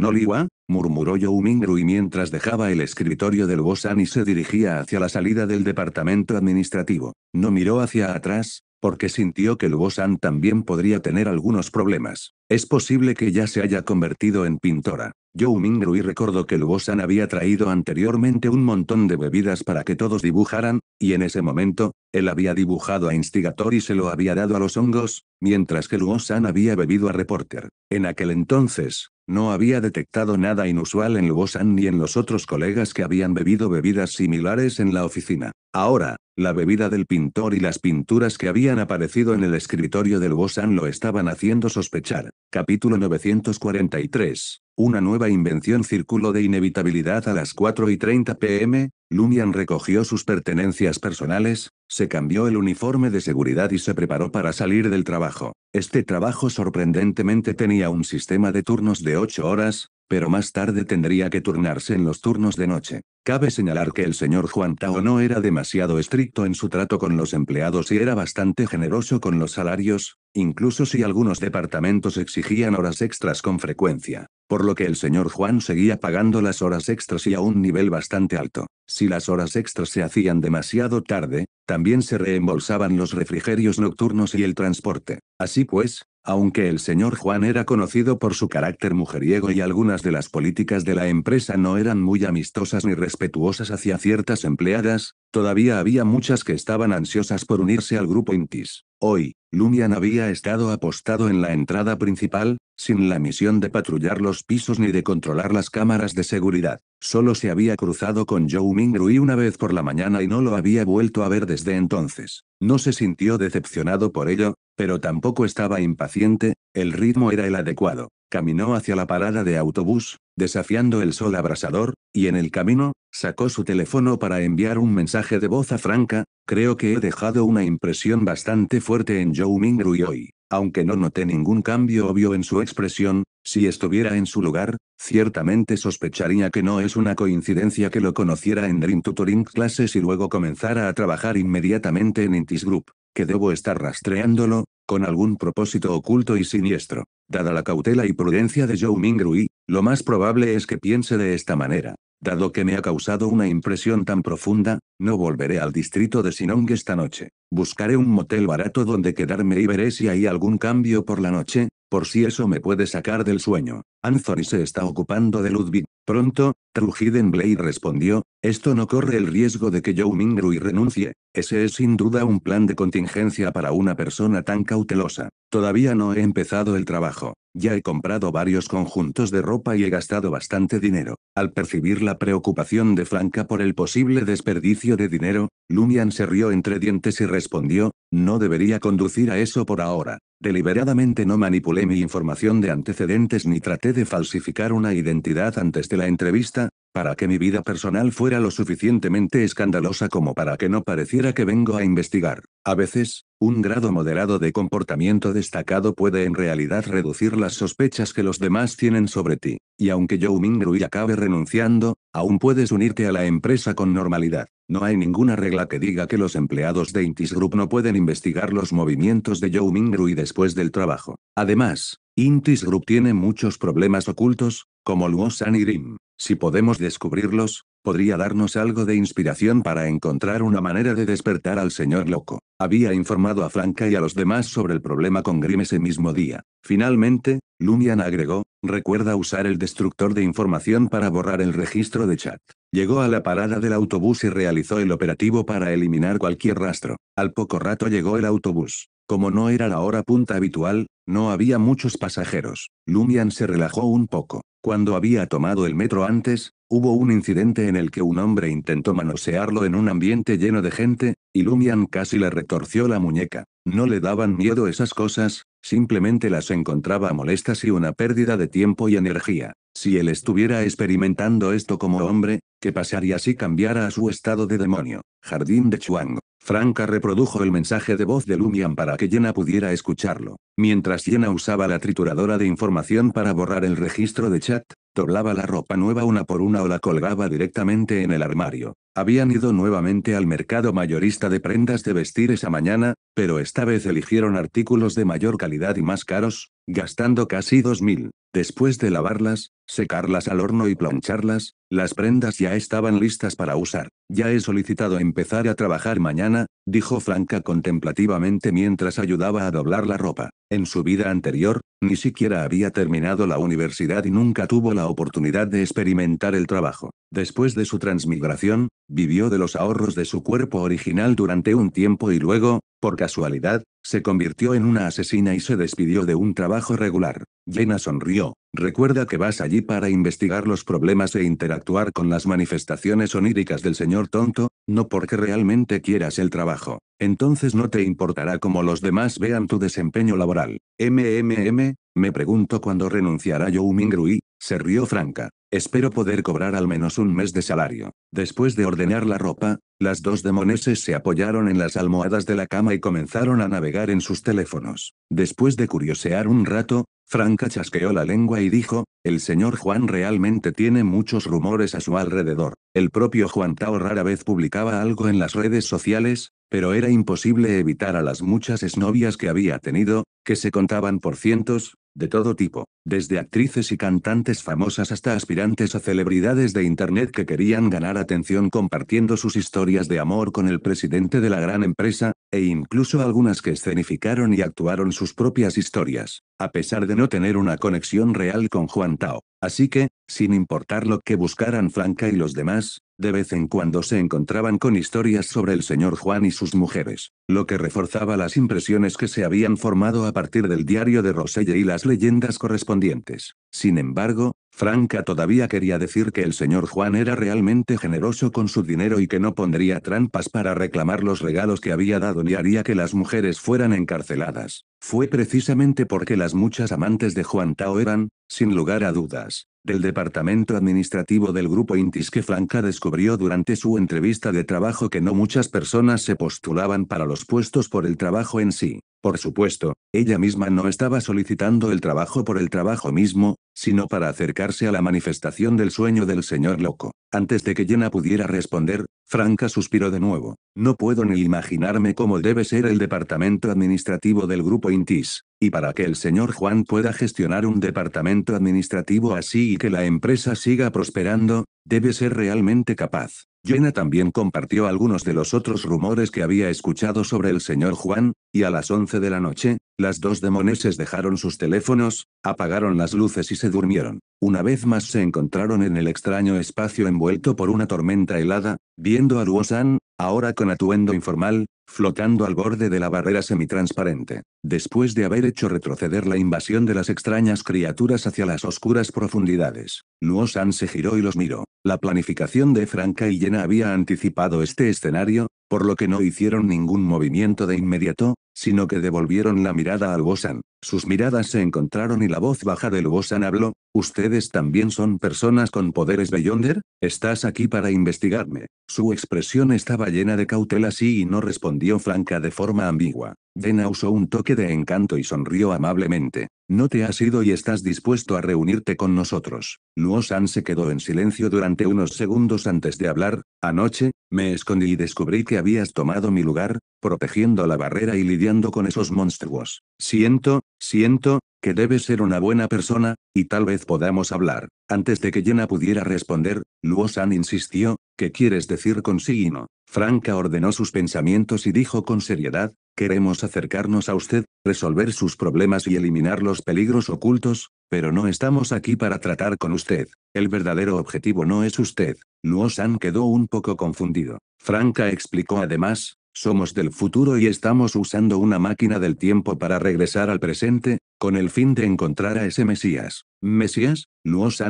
no Liwa? murmuró Yu Mingru mientras dejaba el escritorio del Bosan y se dirigía hacia la salida del departamento administrativo. No miró hacia atrás, porque sintió que Luosan también podría tener algunos problemas. Es posible que ya se haya convertido en pintora. Yo Mingrui recordó que Luosan había traído anteriormente un montón de bebidas para que todos dibujaran, y en ese momento, él había dibujado a Instigator y se lo había dado a los hongos, mientras que Luosan había bebido a Reporter. En aquel entonces, no había detectado nada inusual en Lugosan ni en los otros colegas que habían bebido bebidas similares en la oficina. Ahora, la bebida del pintor y las pinturas que habían aparecido en el escritorio del Lugosan lo estaban haciendo sospechar. Capítulo 943. Una nueva invención círculo de inevitabilidad a las 4 y 30 pm, Lumian recogió sus pertenencias personales, se cambió el uniforme de seguridad y se preparó para salir del trabajo. Este trabajo sorprendentemente tenía un sistema de turnos de 8 horas, pero más tarde tendría que turnarse en los turnos de noche. Cabe señalar que el señor Juan Tao no era demasiado estricto en su trato con los empleados y era bastante generoso con los salarios, incluso si algunos departamentos exigían horas extras con frecuencia, por lo que el señor Juan seguía pagando las horas extras y a un nivel bastante alto. Si las horas extras se hacían demasiado tarde, también se reembolsaban los refrigerios nocturnos y el transporte. Así pues, aunque el señor Juan era conocido por su carácter mujeriego y algunas de las políticas de la empresa no eran muy amistosas ni respetuosas hacia ciertas empleadas, todavía había muchas que estaban ansiosas por unirse al grupo Intis. Hoy, Lumian había estado apostado en la entrada principal, sin la misión de patrullar los pisos ni de controlar las cámaras de seguridad. Solo se había cruzado con Joe Mingrui una vez por la mañana y no lo había vuelto a ver desde entonces. No se sintió decepcionado por ello, pero tampoco estaba impaciente, el ritmo era el adecuado. Caminó hacia la parada de autobús, desafiando el sol abrasador, y en el camino, sacó su teléfono para enviar un mensaje de voz a Franca, creo que he dejado una impresión bastante fuerte en Joe Mingrui hoy aunque no noté ningún cambio obvio en su expresión, si estuviera en su lugar, ciertamente sospecharía que no es una coincidencia que lo conociera en Dream Tutoring Classes y luego comenzara a trabajar inmediatamente en Intis Group, que debo estar rastreándolo, con algún propósito oculto y siniestro. Dada la cautela y prudencia de Joe Mingrui, lo más probable es que piense de esta manera. Dado que me ha causado una impresión tan profunda, no volveré al distrito de Sinong esta noche. Buscaré un motel barato donde quedarme y veré si hay algún cambio por la noche, por si eso me puede sacar del sueño. Anthony se está ocupando de Ludwig. Pronto, Blade respondió, esto no corre el riesgo de que Joe Mingrui renuncie, ese es sin duda un plan de contingencia para una persona tan cautelosa. Todavía no he empezado el trabajo, ya he comprado varios conjuntos de ropa y he gastado bastante dinero. Al percibir la preocupación de Franca por el posible desperdicio de dinero, Lumian se rió entre dientes y respondió, no debería conducir a eso por ahora. Deliberadamente no manipulé mi información de antecedentes ni traté de falsificar una identidad antes de la entrevista, para que mi vida personal fuera lo suficientemente escandalosa como para que no pareciera que vengo a investigar. A veces, un grado moderado de comportamiento destacado puede en realidad reducir las sospechas que los demás tienen sobre ti, y aunque Joe Mingrui acabe renunciando, aún puedes unirte a la empresa con normalidad. No hay ninguna regla que diga que los empleados de Intis Group no pueden investigar los movimientos de Joe Mingru después del trabajo. Además, Intis Group tiene muchos problemas ocultos, como Luosan y Rim. Si podemos descubrirlos, podría darnos algo de inspiración para encontrar una manera de despertar al señor loco. Había informado a Franca y a los demás sobre el problema con Grimm ese mismo día. Finalmente, Lumian agregó, recuerda usar el destructor de información para borrar el registro de chat. Llegó a la parada del autobús y realizó el operativo para eliminar cualquier rastro. Al poco rato llegó el autobús. Como no era la hora punta habitual, no había muchos pasajeros. Lumian se relajó un poco. Cuando había tomado el metro antes, hubo un incidente en el que un hombre intentó manosearlo en un ambiente lleno de gente, y Lumian casi le retorció la muñeca. No le daban miedo esas cosas, simplemente las encontraba molestas y una pérdida de tiempo y energía. Si él estuviera experimentando esto como hombre, ¿Qué pasaría si cambiara a su estado de demonio? Jardín de Chuang. Franca reprodujo el mensaje de voz de Lumian para que Jenna pudiera escucharlo. Mientras Jenna usaba la trituradora de información para borrar el registro de chat, doblaba la ropa nueva una por una o la colgaba directamente en el armario. Habían ido nuevamente al mercado mayorista de prendas de vestir esa mañana, pero esta vez eligieron artículos de mayor calidad y más caros, gastando casi 2.000. Después de lavarlas, secarlas al horno y plancharlas, las prendas ya estaban listas para usar. Ya he solicitado empezar a trabajar mañana, dijo Franca contemplativamente mientras ayudaba a doblar la ropa. En su vida anterior, ni siquiera había terminado la universidad y nunca tuvo la oportunidad de experimentar el trabajo. Después de su transmigración, vivió de los ahorros de su cuerpo original durante un tiempo y luego, por casualidad, se convirtió en una asesina y se despidió de un trabajo regular. Jenna sonrió. Recuerda que vas allí para investigar los problemas e interactuar con las manifestaciones oníricas del señor tonto, no porque realmente quieras el trabajo. Entonces no te importará cómo los demás vean tu desempeño laboral. MMM, me pregunto cuándo renunciará Joe Mingrui, se rió Franca. Espero poder cobrar al menos un mes de salario. Después de ordenar la ropa, las dos demoneses se apoyaron en las almohadas de la cama y comenzaron a navegar en sus teléfonos. Después de curiosear un rato, Franca chasqueó la lengua y dijo, el señor Juan realmente tiene muchos rumores a su alrededor. El propio Juan Tao rara vez publicaba algo en las redes sociales, pero era imposible evitar a las muchas exnovias que había tenido, que se contaban por cientos, de todo tipo, desde actrices y cantantes famosas hasta aspirantes a celebridades de Internet que querían ganar atención compartiendo sus historias de amor con el presidente de la gran empresa, e incluso algunas que escenificaron y actuaron sus propias historias, a pesar de no tener una conexión real con Juan Tao. Así que, sin importar lo que buscaran Franca y los demás, de vez en cuando se encontraban con historias sobre el señor Juan y sus mujeres, lo que reforzaba las impresiones que se habían formado a partir del diario de Roselle y las leyendas correspondientes. Sin embargo, Franca todavía quería decir que el señor Juan era realmente generoso con su dinero y que no pondría trampas para reclamar los regalos que había dado ni haría que las mujeres fueran encarceladas. Fue precisamente porque las muchas amantes de Juan Tao eran, sin lugar a dudas, del departamento administrativo del grupo Intis que Franca descubrió durante su entrevista de trabajo que no muchas personas se postulaban para los puestos por el trabajo en sí. Por supuesto, ella misma no estaba solicitando el trabajo por el trabajo mismo, sino para acercarse a la manifestación del sueño del señor loco. Antes de que Jenna pudiera responder, Franca suspiró de nuevo. No puedo ni imaginarme cómo debe ser el departamento administrativo del grupo Intis. Y para que el señor Juan pueda gestionar un departamento administrativo así y que la empresa siga prosperando, debe ser realmente capaz. Jenna también compartió algunos de los otros rumores que había escuchado sobre el señor Juan, y a las 11 de la noche, las dos demoneses dejaron sus teléfonos, apagaron las luces y se durmieron. Una vez más se encontraron en el extraño espacio envuelto por una tormenta helada, viendo a Ruosan, ahora con atuendo informal, flotando al borde de la barrera semitransparente, después de haber hecho retroceder la invasión de las extrañas criaturas hacia las oscuras profundidades. nuo San se giró y los miró. La planificación de Franca y Yena había anticipado este escenario, por lo que no hicieron ningún movimiento de inmediato, sino que devolvieron la mirada al Bosan, sus miradas se encontraron y la voz baja de Luosan habló, ¿Ustedes también son personas con poderes Beyonder? Estás aquí para investigarme. Su expresión estaba llena de cautela sí y no respondió Franca de forma ambigua. Dena usó un toque de encanto y sonrió amablemente. No te has ido y estás dispuesto a reunirte con nosotros. Luosan se quedó en silencio durante unos segundos antes de hablar. Anoche, me escondí y descubrí que habías tomado mi lugar, protegiendo la barrera y lidiando con esos monstruos. Siento, Siento, que debes ser una buena persona, y tal vez podamos hablar. Antes de que Yena pudiera responder, luo insistió, ¿qué quieres decir con No. Franca ordenó sus pensamientos y dijo con seriedad, queremos acercarnos a usted, resolver sus problemas y eliminar los peligros ocultos, pero no estamos aquí para tratar con usted. El verdadero objetivo no es usted. luo quedó un poco confundido. Franca explicó además, somos del futuro y estamos usando una máquina del tiempo para regresar al presente, con el fin de encontrar a ese Mesías. ¿Mesías?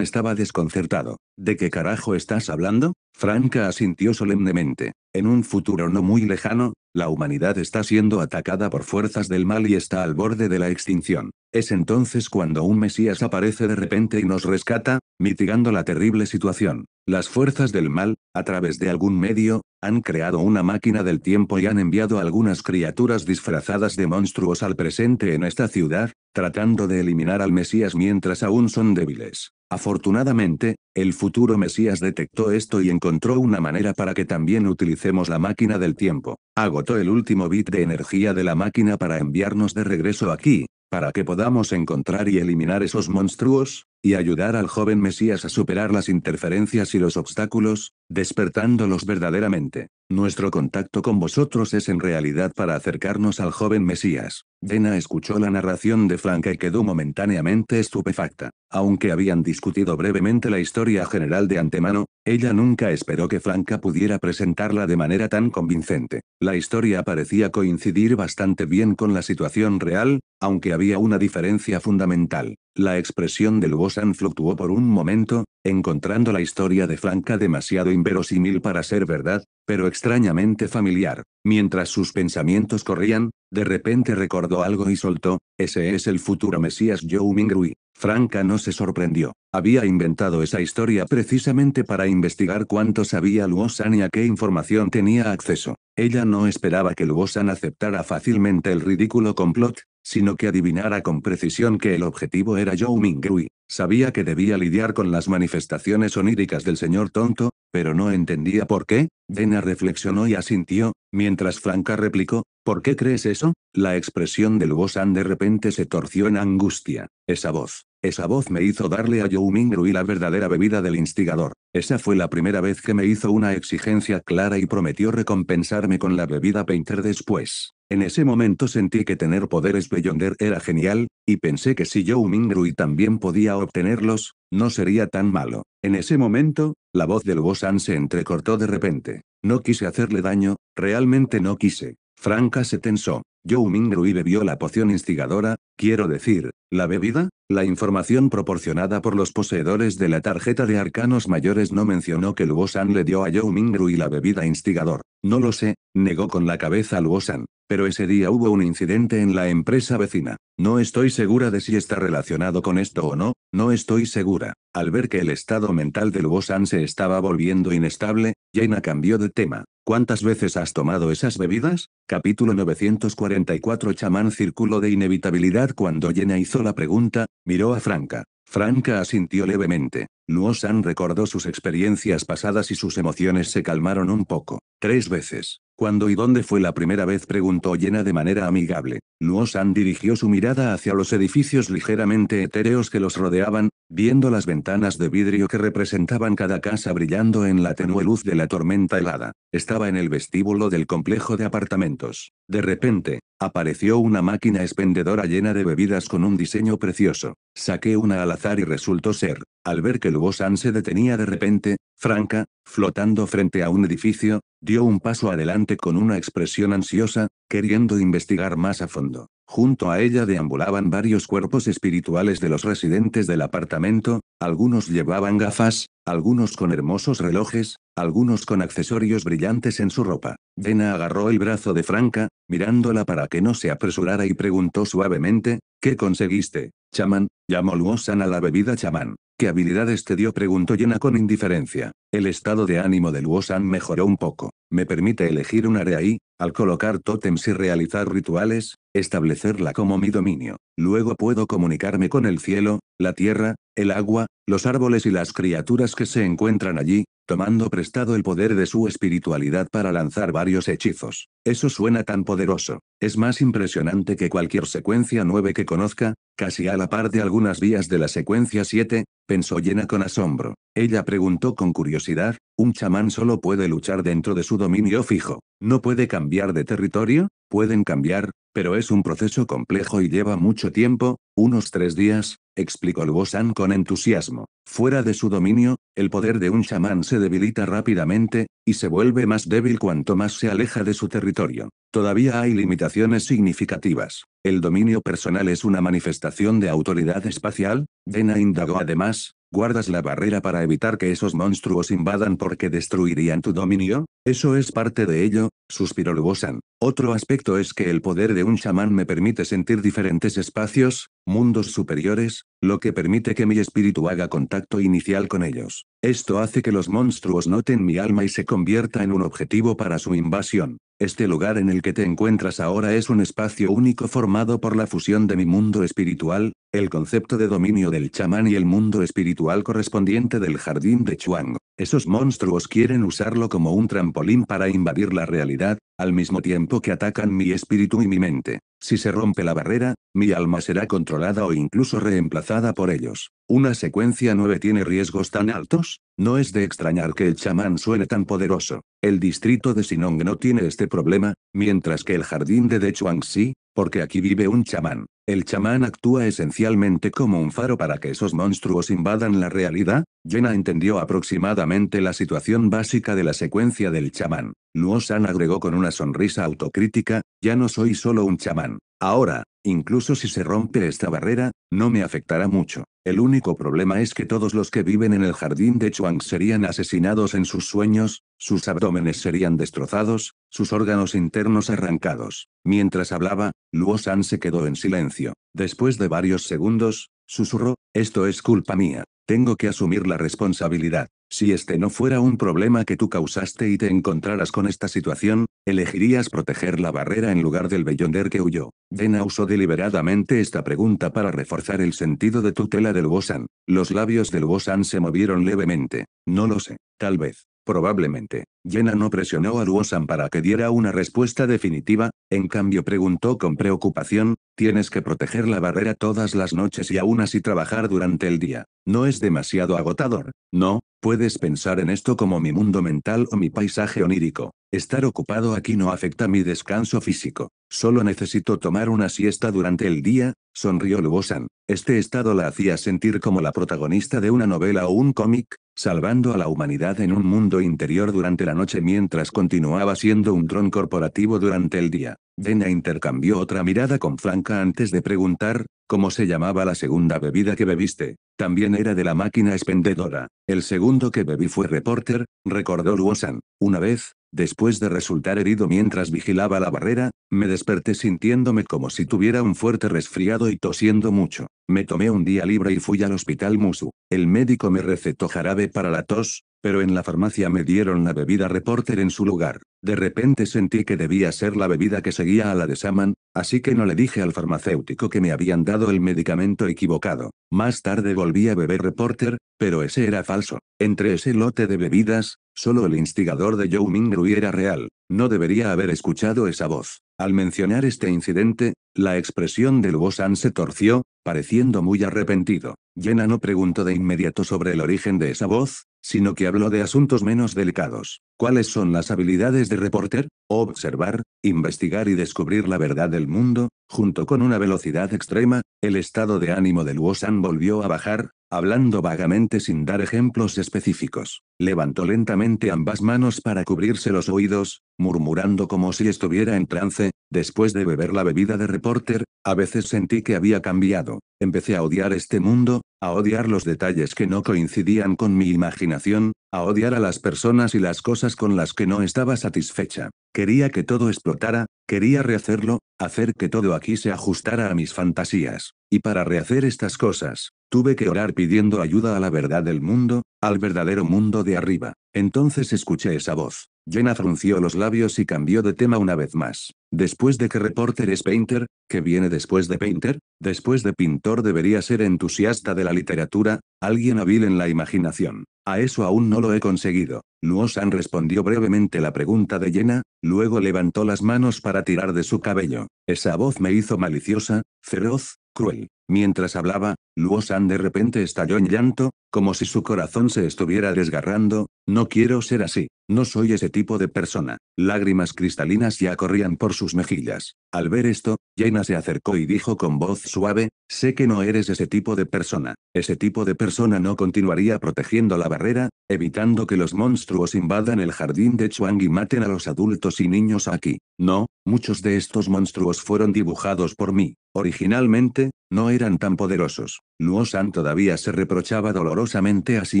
estaba desconcertado. ¿De qué carajo estás hablando? Franca asintió solemnemente. En un futuro no muy lejano, la humanidad está siendo atacada por fuerzas del mal y está al borde de la extinción. Es entonces cuando un Mesías aparece de repente y nos rescata, mitigando la terrible situación. Las fuerzas del mal, a través de algún medio, han creado una máquina del tiempo y han enviado algunas criaturas disfrazadas de monstruos al presente en esta ciudad, tratando de eliminar al Mesías mientras aún son débiles. Afortunadamente, el futuro Mesías detectó esto y encontró una manera para que también utilicemos la máquina del tiempo. Agotó el último bit de energía de la máquina para enviarnos de regreso aquí, para que podamos encontrar y eliminar esos monstruos, y ayudar al joven Mesías a superar las interferencias y los obstáculos, despertándolos verdaderamente. Nuestro contacto con vosotros es en realidad para acercarnos al joven Mesías. Dena escuchó la narración de Franca y quedó momentáneamente estupefacta. Aunque habían discutido brevemente la historia general de antemano, ella nunca esperó que Franca pudiera presentarla de manera tan convincente. La historia parecía coincidir bastante bien con la situación real, aunque había una diferencia fundamental. La expresión del bosan fluctuó por un momento, encontrando la historia de Franca demasiado inverosímil para ser verdad, pero extrañamente familiar. Mientras sus pensamientos corrían, de repente recordó algo y soltó, ese es el futuro Mesías Joe Mingrui. Franca no se sorprendió. Había inventado esa historia precisamente para investigar cuánto sabía Luosan y a qué información tenía acceso. Ella no esperaba que Luosan aceptara fácilmente el ridículo complot, sino que adivinara con precisión que el objetivo era Zhou Mingrui. Sabía que debía lidiar con las manifestaciones oníricas del señor tonto, pero no entendía por qué. Dena reflexionó y asintió, mientras Franca replicó, ¿por qué crees eso? La expresión de Luosan de repente se torció en angustia. Esa voz. Esa voz me hizo darle a Yu la verdadera bebida del instigador. Esa fue la primera vez que me hizo una exigencia clara y prometió recompensarme con la bebida Painter después. En ese momento sentí que tener poderes Beyonder era genial, y pensé que si Ming Rui también podía obtenerlos, no sería tan malo. En ese momento, la voz del Bosan se entrecortó de repente. No quise hacerle daño, realmente no quise. Franca se tensó. Mingru Mingrui bebió la poción instigadora, quiero decir, la bebida, la información proporcionada por los poseedores de la tarjeta de arcanos mayores no mencionó que Luosan le dio a Zhou Mingrui la bebida instigador. No lo sé, negó con la cabeza Luosan. Pero ese día hubo un incidente en la empresa vecina. No estoy segura de si está relacionado con esto o no, no estoy segura. Al ver que el estado mental de Luosan se estaba volviendo inestable, Jaina cambió de tema. ¿Cuántas veces has tomado esas bebidas? Capítulo 944 Chamán Círculo de Inevitabilidad Cuando Jenna hizo la pregunta, miró a Franca. Franca asintió levemente. Luo-san recordó sus experiencias pasadas y sus emociones se calmaron un poco. Tres veces. ¿Cuándo y dónde fue la primera vez? preguntó llena de manera amigable. Nuo-san dirigió su mirada hacia los edificios ligeramente etéreos que los rodeaban, viendo las ventanas de vidrio que representaban cada casa brillando en la tenue luz de la tormenta helada. Estaba en el vestíbulo del complejo de apartamentos. De repente, apareció una máquina expendedora llena de bebidas con un diseño precioso. Saqué una al azar y resultó ser, al ver que Luo-san se detenía de repente, franca, flotando frente a un edificio, Dio un paso adelante con una expresión ansiosa, queriendo investigar más a fondo. Junto a ella deambulaban varios cuerpos espirituales de los residentes del apartamento, algunos llevaban gafas, algunos con hermosos relojes, algunos con accesorios brillantes en su ropa. Dena agarró el brazo de Franca, mirándola para que no se apresurara y preguntó suavemente, ¿qué conseguiste, chamán? Llamó Luosan a la bebida chamán. ¿Qué habilidades te dio? preguntó llena con indiferencia. El estado de ánimo de San mejoró un poco. Me permite elegir un área y, al colocar tótems y realizar rituales, establecerla como mi dominio, luego puedo comunicarme con el cielo, la tierra, el agua, los árboles y las criaturas que se encuentran allí, tomando prestado el poder de su espiritualidad para lanzar varios hechizos. Eso suena tan poderoso. Es más impresionante que cualquier secuencia 9 que conozca, casi a la par de algunas vías de la secuencia 7, pensó llena con asombro. Ella preguntó con curiosidad, ¿un chamán solo puede luchar dentro de su dominio fijo? ¿No puede cambiar de territorio? Pueden cambiar, pero es un proceso complejo y lleva mucho tiempo, unos tres días, explicó el Luosan con entusiasmo. Fuera de su dominio, el poder de un chamán se debilita rápidamente, y se vuelve más débil cuanto más se aleja de su territorio. Todavía hay limitaciones significativas. ¿El dominio personal es una manifestación de autoridad espacial? Dena indagó además, ¿Guardas la barrera para evitar que esos monstruos invadan porque destruirían tu dominio? Eso es parte de ello, suspiró Lubosan. Otro aspecto es que el poder de un chamán me permite sentir diferentes espacios, mundos superiores, lo que permite que mi espíritu haga contacto inicial con ellos. Esto hace que los monstruos noten mi alma y se convierta en un objetivo para su invasión. Este lugar en el que te encuentras ahora es un espacio único formado por la fusión de mi mundo espiritual, el concepto de dominio del chamán y el mundo espiritual correspondiente del jardín de Chuang. Esos monstruos quieren usarlo como un trampolín para invadir la realidad, al mismo tiempo que atacan mi espíritu y mi mente. Si se rompe la barrera, mi alma será controlada o incluso reemplazada por ellos. Una secuencia 9 tiene riesgos tan altos, no es de extrañar que el chamán suene tan poderoso. El distrito de Sinong no tiene este problema, mientras que el jardín de Dechuang sí, porque aquí vive un chamán. El chamán actúa esencialmente como un faro para que esos monstruos invadan la realidad. Jenna entendió aproximadamente la situación básica de la secuencia del chamán. Luo San agregó con una sonrisa autocrítica, ya no soy solo un chamán. Ahora, incluso si se rompe esta barrera, no me afectará mucho. El único problema es que todos los que viven en el jardín de Chuang serían asesinados en sus sueños, sus abdómenes serían destrozados, sus órganos internos arrancados. Mientras hablaba, Luo San se quedó en silencio. Después de varios segundos, susurró, esto es culpa mía. Tengo que asumir la responsabilidad. Si este no fuera un problema que tú causaste y te encontraras con esta situación, ¿Elegirías proteger la barrera en lugar del bellonder que huyó? Dena usó deliberadamente esta pregunta para reforzar el sentido de tutela del Bosan. Los labios del Bosan se movieron levemente. No lo sé. Tal vez. Probablemente. Jenna no presionó a Wosan para que diera una respuesta definitiva, en cambio preguntó con preocupación, Tienes que proteger la barrera todas las noches y aún así trabajar durante el día. No es demasiado agotador. No, puedes pensar en esto como mi mundo mental o mi paisaje onírico. Estar ocupado aquí no afecta mi descanso físico. Solo necesito tomar una siesta durante el día, sonrió Lubosan. Este estado la hacía sentir como la protagonista de una novela o un cómic, salvando a la humanidad en un mundo interior durante la noche mientras continuaba siendo un dron corporativo durante el día. Dena intercambió otra mirada con Franca antes de preguntar, ¿cómo se llamaba la segunda bebida que bebiste? También era de la máquina expendedora. El segundo que bebí fue Reporter, recordó Luosan. Una vez, Después de resultar herido mientras vigilaba la barrera, me desperté sintiéndome como si tuviera un fuerte resfriado y tosiendo mucho. Me tomé un día libre y fui al hospital Musu. El médico me recetó jarabe para la tos, pero en la farmacia me dieron la bebida reporter en su lugar. De repente sentí que debía ser la bebida que seguía a la de Saman, así que no le dije al farmacéutico que me habían dado el medicamento equivocado. Más tarde volví a beber reporter, pero ese era falso. Entre ese lote de bebidas, solo el instigador de Joe Mingrui era real. No debería haber escuchado esa voz. Al mencionar este incidente, la expresión del San se torció, pareciendo muy arrepentido. Yena no preguntó de inmediato sobre el origen de esa voz, sino que habló de asuntos menos delicados. ¿Cuáles son las habilidades de reporter? Observar, investigar y descubrir la verdad del mundo, junto con una velocidad extrema, el estado de ánimo de San volvió a bajar, Hablando vagamente sin dar ejemplos específicos, levantó lentamente ambas manos para cubrirse los oídos, murmurando como si estuviera en trance, después de beber la bebida de reporter, a veces sentí que había cambiado, empecé a odiar este mundo, a odiar los detalles que no coincidían con mi imaginación, a odiar a las personas y las cosas con las que no estaba satisfecha. Quería que todo explotara, quería rehacerlo, hacer que todo aquí se ajustara a mis fantasías. Y para rehacer estas cosas, Tuve que orar pidiendo ayuda a la verdad del mundo, al verdadero mundo de arriba. Entonces escuché esa voz. Jenna frunció los labios y cambió de tema una vez más. Después de que reporter es painter, que viene después de painter, después de pintor debería ser entusiasta de la literatura, alguien hábil en la imaginación. A eso aún no lo he conseguido. Nuosan respondió brevemente la pregunta de Jenna, luego levantó las manos para tirar de su cabello. Esa voz me hizo maliciosa, feroz, cruel. Mientras hablaba, Luo San de repente estalló en llanto, como si su corazón se estuviera desgarrando, no quiero ser así, no soy ese tipo de persona. Lágrimas cristalinas ya corrían por sus mejillas. Al ver esto, Jaina se acercó y dijo con voz suave, sé que no eres ese tipo de persona. Ese tipo de persona no continuaría protegiendo la barrera, evitando que los monstruos invadan el jardín de Chuang y maten a los adultos y niños aquí. No, muchos de estos monstruos fueron dibujados por mí. Originalmente, no eran tan poderosos. Luo-san todavía se reprochaba dolorosamente a sí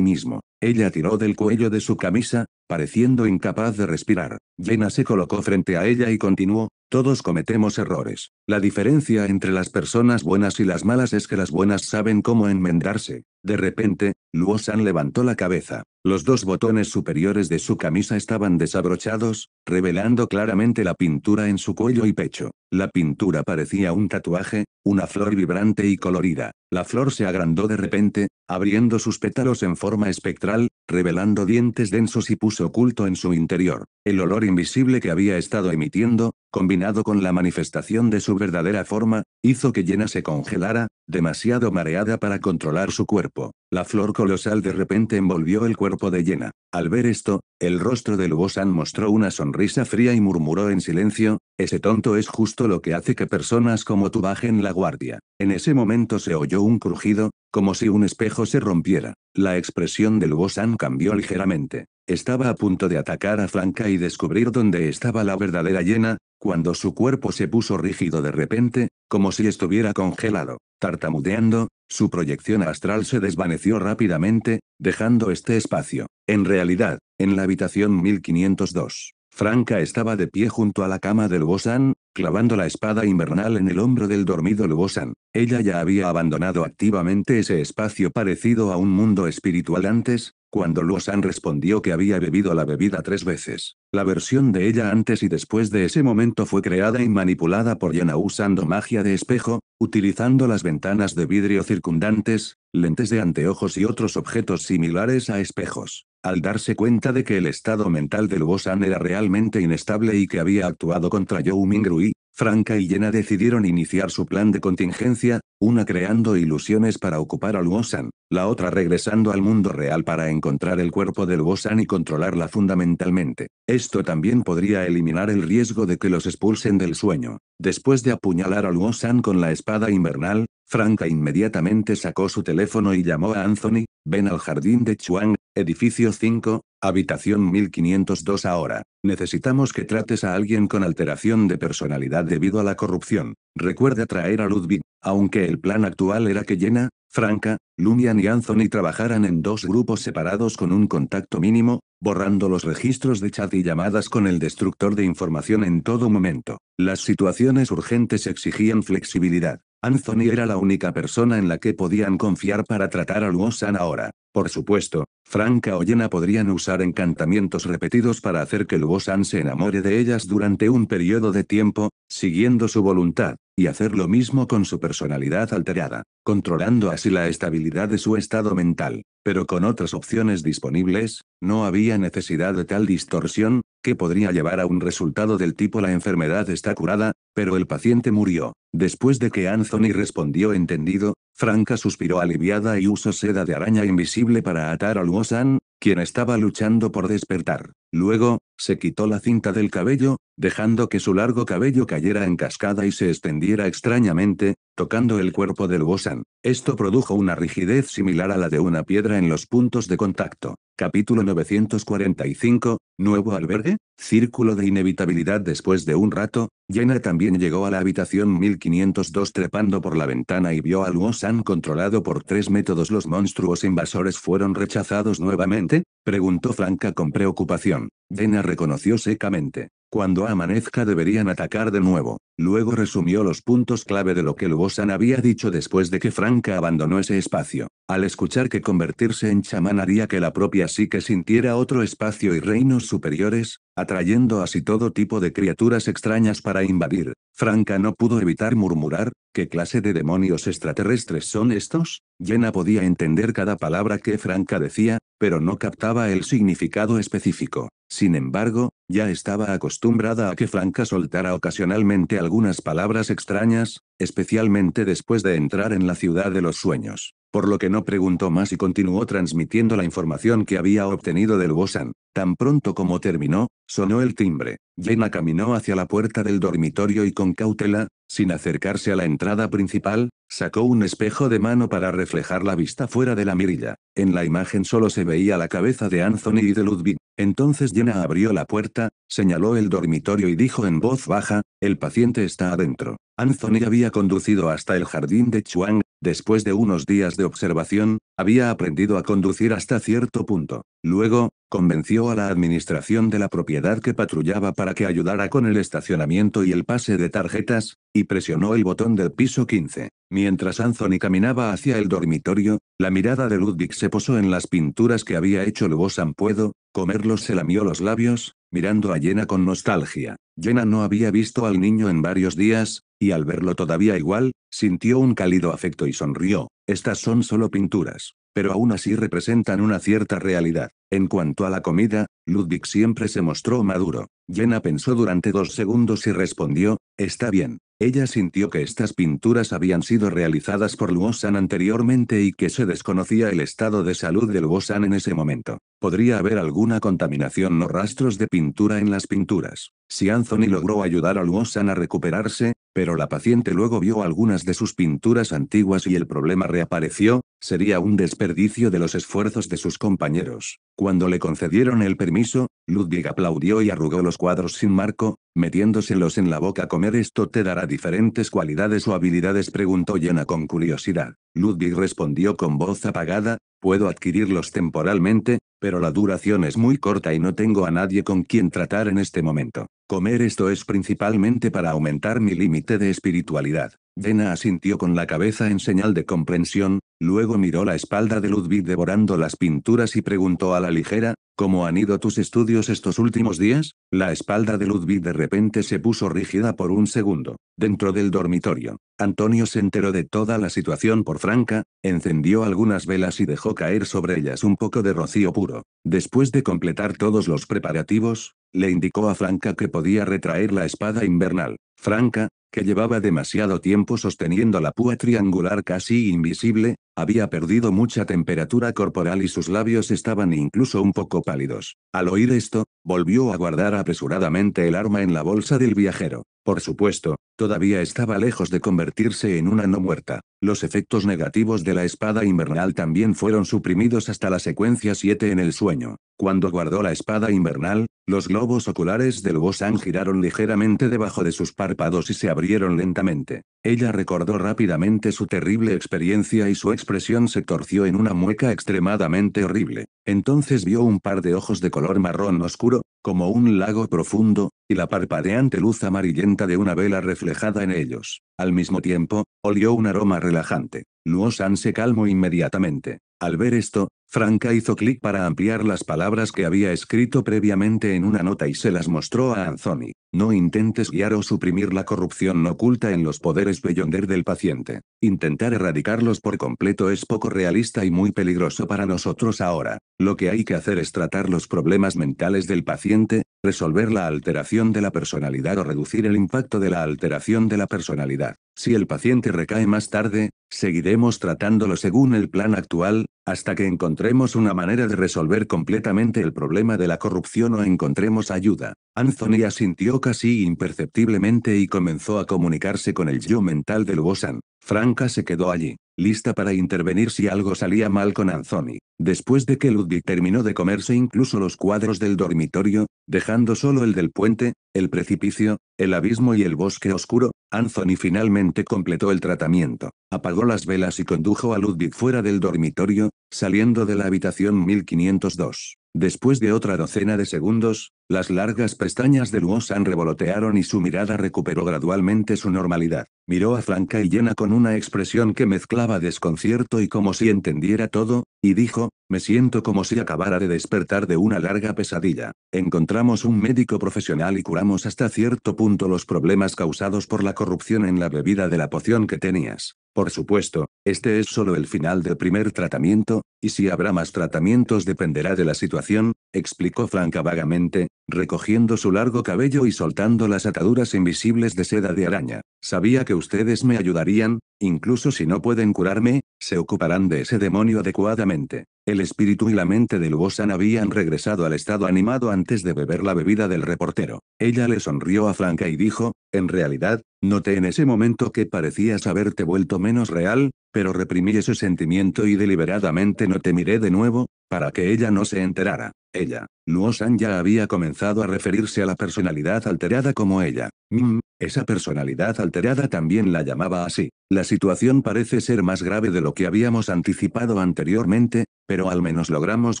mismo. Ella tiró del cuello de su camisa, pareciendo incapaz de respirar. Yena se colocó frente a ella y continuó, todos cometemos errores. La diferencia entre las personas buenas y las malas es que las buenas saben cómo enmendarse. De repente, Luo-san levantó la cabeza. Los dos botones superiores de su camisa estaban desabrochados, revelando claramente la pintura en su cuello y pecho. La pintura parecía un tatuaje, una flor vibrante y colorida. La flor se agrandó de repente, abriendo sus pétalos en forma espectral, revelando dientes densos y puso oculto en su interior, el olor invisible que había estado emitiendo, combinado con la manifestación de su verdadera forma, hizo que Yena se congelara, demasiado mareada para controlar su cuerpo. La flor colosal de repente envolvió el cuerpo de Yena Al ver esto, el rostro de Lubosan mostró una sonrisa fría y murmuró en silencio, ese tonto es justo lo que hace que personas como tú bajen la guardia. En ese momento se oyó un crujido, como si un espejo se rompiera. La expresión del bosan cambió ligeramente. Estaba a punto de atacar a Franca y descubrir dónde estaba la verdadera llena, cuando su cuerpo se puso rígido de repente, como si estuviera congelado. Tartamudeando, su proyección astral se desvaneció rápidamente, dejando este espacio. En realidad, en la habitación 1502. Franca estaba de pie junto a la cama del Bosan, clavando la espada invernal en el hombro del dormido Lugosan. Ella ya había abandonado activamente ese espacio parecido a un mundo espiritual antes, cuando Luosan respondió que había bebido la bebida tres veces. La versión de ella antes y después de ese momento fue creada y manipulada por Yena usando magia de espejo, utilizando las ventanas de vidrio circundantes, lentes de anteojos y otros objetos similares a espejos al darse cuenta de que el estado mental del Wosan era realmente inestable y que había actuado contra Yao Mingrui, Franca y Jenna decidieron iniciar su plan de contingencia, una creando ilusiones para ocupar a Luosan, la otra regresando al mundo real para encontrar el cuerpo de Luosan y controlarla fundamentalmente. Esto también podría eliminar el riesgo de que los expulsen del sueño. Después de apuñalar a Luosan con la espada invernal, Franca inmediatamente sacó su teléfono y llamó a Anthony, ven al jardín de Chuang, edificio 5, Habitación 1502 ahora. Necesitamos que trates a alguien con alteración de personalidad debido a la corrupción. Recuerda traer a Ludwig. Aunque el plan actual era que Jenna, Franca, Lumian y Anthony trabajaran en dos grupos separados con un contacto mínimo, borrando los registros de chat y llamadas con el destructor de información en todo momento. Las situaciones urgentes exigían flexibilidad. Anthony era la única persona en la que podían confiar para tratar a San ahora. Por supuesto, Franca o Yena podrían usar encantamientos repetidos para hacer que San se enamore de ellas durante un periodo de tiempo, siguiendo su voluntad, y hacer lo mismo con su personalidad alterada, controlando así la estabilidad de su estado mental. Pero con otras opciones disponibles, no había necesidad de tal distorsión, que podría llevar a un resultado del tipo la enfermedad está curada, pero el paciente murió. Después de que Anthony respondió entendido, Franca suspiró aliviada y usó seda de araña invisible para atar al Luosan, quien estaba luchando por despertar. Luego, se quitó la cinta del cabello, dejando que su largo cabello cayera en cascada y se extendiera extrañamente, tocando el cuerpo del Luosan. Esto produjo una rigidez similar a la de una piedra en los puntos de contacto. Capítulo 945, Nuevo albergue, círculo de inevitabilidad después de un rato, Jenna también llegó a la habitación 1502 trepando por la ventana y vio al luo controlado por tres métodos. ¿Los monstruos invasores fueron rechazados nuevamente? Preguntó Franca con preocupación. Jenna reconoció secamente. Cuando amanezca deberían atacar de nuevo. Luego resumió los puntos clave de lo que Lubosan había dicho después de que Franca abandonó ese espacio. Al escuchar que convertirse en chamán haría que la propia que sintiera otro espacio y reinos superiores, atrayendo así todo tipo de criaturas extrañas para invadir, Franca no pudo evitar murmurar, ¿qué clase de demonios extraterrestres son estos? Jenna podía entender cada palabra que Franca decía, pero no captaba el significado específico. Sin embargo, ya estaba acostumbrada a que Franca soltara ocasionalmente algunas palabras extrañas, especialmente después de entrar en la ciudad de los sueños por lo que no preguntó más y continuó transmitiendo la información que había obtenido del Bosan. Tan pronto como terminó, sonó el timbre. Jenna caminó hacia la puerta del dormitorio y con cautela, sin acercarse a la entrada principal, sacó un espejo de mano para reflejar la vista fuera de la mirilla. En la imagen solo se veía la cabeza de Anthony y de Ludwig. Entonces Jenna abrió la puerta, señaló el dormitorio y dijo en voz baja, el paciente está adentro. Anthony había conducido hasta el jardín de Chuang, Después de unos días de observación, había aprendido a conducir hasta cierto punto. Luego, convenció a la administración de la propiedad que patrullaba para que ayudara con el estacionamiento y el pase de tarjetas, y presionó el botón del piso 15. Mientras Anthony caminaba hacia el dormitorio, la mirada de Ludwig se posó en las pinturas que había hecho San Puedo, comerlos se lamió los labios, mirando a Jenna con nostalgia. Jenna no había visto al niño en varios días, y al verlo todavía igual, sintió un cálido afecto y sonrió, estas son solo pinturas, pero aún así representan una cierta realidad. En cuanto a la comida, Ludwig siempre se mostró maduro. Jenna pensó durante dos segundos y respondió, está bien. Ella sintió que estas pinturas habían sido realizadas por Luosan anteriormente y que se desconocía el estado de salud de Luosan en ese momento. Podría haber alguna contaminación o rastros de pintura en las pinturas. Si Anthony logró ayudar a Luosan a recuperarse, pero la paciente luego vio algunas de sus pinturas antiguas y el problema reapareció, sería un desperdicio de los esfuerzos de sus compañeros. Cuando le concedieron el permiso, Ludwig aplaudió y arrugó los cuadros sin marco, metiéndoselos en la boca. Comer esto te dará diferentes cualidades o habilidades, preguntó llena con curiosidad. Ludwig respondió con voz apagada, puedo adquirirlos temporalmente, pero la duración es muy corta y no tengo a nadie con quien tratar en este momento. Comer esto es principalmente para aumentar mi límite de espiritualidad. Dena asintió con la cabeza en señal de comprensión, luego miró la espalda de Ludwig devorando las pinturas y preguntó a la ligera, ¿cómo han ido tus estudios estos últimos días? La espalda de Ludwig de repente se puso rígida por un segundo. Dentro del dormitorio, Antonio se enteró de toda la situación por Franca, encendió algunas velas y dejó caer sobre ellas un poco de rocío puro. Después de completar todos los preparativos, le indicó a Franca que podía retraer la espada invernal. Franca, que llevaba demasiado tiempo sosteniendo la púa triangular casi invisible, había perdido mucha temperatura corporal y sus labios estaban incluso un poco pálidos. Al oír esto, volvió a guardar apresuradamente el arma en la bolsa del viajero. Por supuesto, todavía estaba lejos de convertirse en una no muerta. Los efectos negativos de la espada invernal también fueron suprimidos hasta la secuencia 7 en el sueño. Cuando guardó la espada invernal, los globos oculares del Bosan giraron ligeramente debajo de sus párpados y se abrieron vieron lentamente. Ella recordó rápidamente su terrible experiencia y su expresión se torció en una mueca extremadamente horrible. Entonces vio un par de ojos de color marrón oscuro, como un lago profundo, y la parpadeante luz amarillenta de una vela reflejada en ellos. Al mismo tiempo, olió un aroma relajante. luo se calmó inmediatamente. Al ver esto, Franca hizo clic para ampliar las palabras que había escrito previamente en una nota y se las mostró a Anthony. No intentes guiar o suprimir la corrupción oculta en los poderes Beyonder del paciente. Intentar erradicarlos por completo es poco realista y muy peligroso para nosotros ahora. Lo que hay que hacer es tratar los problemas mentales del paciente, resolver la alteración de la personalidad o reducir el impacto de la alteración de la personalidad. Si el paciente recae más tarde, seguiremos tratándolo según el plan actual, hasta que encontremos una manera de resolver completamente el problema de la corrupción o encontremos ayuda. Anthony asintió casi imperceptiblemente y comenzó a comunicarse con el yo mental del Bosan. Franca se quedó allí lista para intervenir si algo salía mal con Anthony. Después de que Ludwig terminó de comerse incluso los cuadros del dormitorio, dejando solo el del puente, el precipicio, el abismo y el bosque oscuro, Anthony finalmente completó el tratamiento. Apagó las velas y condujo a Ludwig fuera del dormitorio, saliendo de la habitación 1502. Después de otra docena de segundos, las largas pestañas de Luosan revolotearon y su mirada recuperó gradualmente su normalidad. Miró a Franca y llena con una expresión que mezclaba desconcierto y como si entendiera todo, y dijo, me siento como si acabara de despertar de una larga pesadilla. Encontramos un médico profesional y curamos hasta cierto punto los problemas causados por la corrupción en la bebida de la poción que tenías. Por supuesto, este es solo el final del primer tratamiento, y si habrá más tratamientos dependerá de la situación, explicó Franca vagamente, recogiendo su largo cabello y soltando las ataduras invisibles de seda de araña. Sabía que ustedes me ayudarían, incluso si no pueden curarme, se ocuparán de ese demonio adecuadamente. El espíritu y la mente de bosan habían regresado al estado animado antes de beber la bebida del reportero. Ella le sonrió a Franca y dijo, en realidad, noté en ese momento que parecías haberte vuelto menos real, pero reprimí ese sentimiento y deliberadamente no te miré de nuevo, para que ella no se enterara ella. Nuo-san ya había comenzado a referirse a la personalidad alterada como ella. Mmm, esa personalidad alterada también la llamaba así. La situación parece ser más grave de lo que habíamos anticipado anteriormente, pero al menos logramos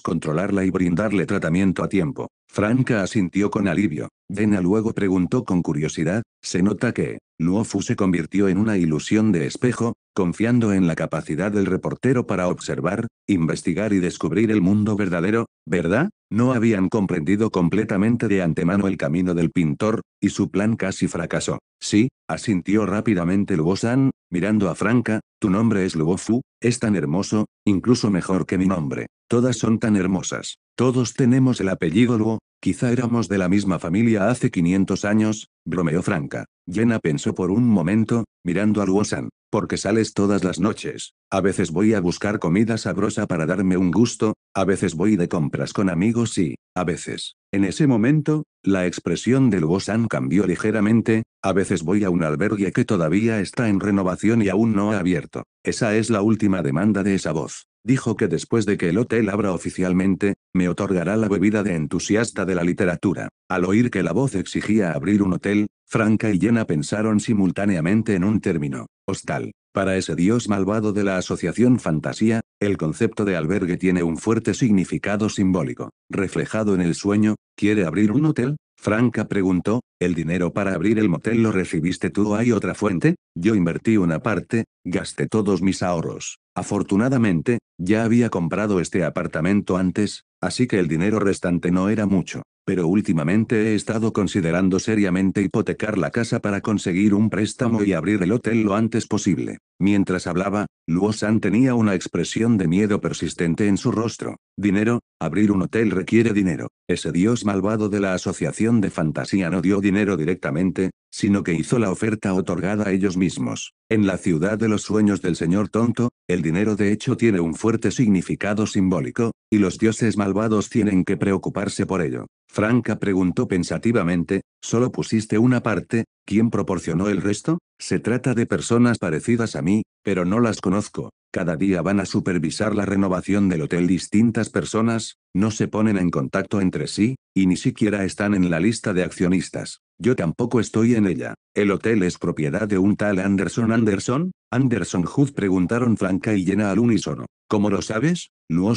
controlarla y brindarle tratamiento a tiempo. Franca asintió con alivio. Dena luego preguntó con curiosidad, se nota que, Fu se convirtió en una ilusión de espejo, confiando en la capacidad del reportero para observar, investigar y descubrir el mundo verdadero, ¿verdad? No habían comprendido completamente de antemano el camino del pintor, y su plan casi fracasó. Sí, asintió rápidamente Luo-san, mirando a Franca, tu nombre es Fu, es tan hermoso, incluso mejor que mi nombre. Todas son tan hermosas. Todos tenemos el apellido Luo, quizá éramos de la misma familia hace 500 años, bromeó Franca. llena pensó por un momento, mirando a San porque sales todas las noches. A veces voy a buscar comida sabrosa para darme un gusto, a veces voy de compras con amigos y, a veces, en ese momento, la expresión del Bosan cambió ligeramente, a veces voy a un albergue que todavía está en renovación y aún no ha abierto. Esa es la última demanda de esa voz dijo que después de que el hotel abra oficialmente, me otorgará la bebida de entusiasta de la literatura. Al oír que la voz exigía abrir un hotel, Franca y Jenna pensaron simultáneamente en un término, hostal. Para ese dios malvado de la asociación fantasía, el concepto de albergue tiene un fuerte significado simbólico. Reflejado en el sueño, ¿quiere abrir un hotel? Franca preguntó, ¿el dinero para abrir el motel lo recibiste tú o hay otra fuente? Yo invertí una parte, gasté todos mis ahorros. Afortunadamente, ya había comprado este apartamento antes, así que el dinero restante no era mucho pero últimamente he estado considerando seriamente hipotecar la casa para conseguir un préstamo y abrir el hotel lo antes posible. Mientras hablaba, Luo tenía una expresión de miedo persistente en su rostro. Dinero, abrir un hotel requiere dinero. Ese dios malvado de la Asociación de Fantasía no dio dinero directamente, sino que hizo la oferta otorgada a ellos mismos. En la ciudad de los sueños del señor tonto, el dinero de hecho tiene un fuerte significado simbólico, y los dioses malvados tienen que preocuparse por ello. Franca preguntó pensativamente, solo pusiste una parte, ¿quién proporcionó el resto? Se trata de personas parecidas a mí, pero no las conozco. Cada día van a supervisar la renovación del hotel distintas personas, no se ponen en contacto entre sí, y ni siquiera están en la lista de accionistas. Yo tampoco estoy en ella. ¿El hotel es propiedad de un tal Anderson Anderson? Anderson Hood preguntaron Franca y llena al unísono. ¿Cómo lo sabes?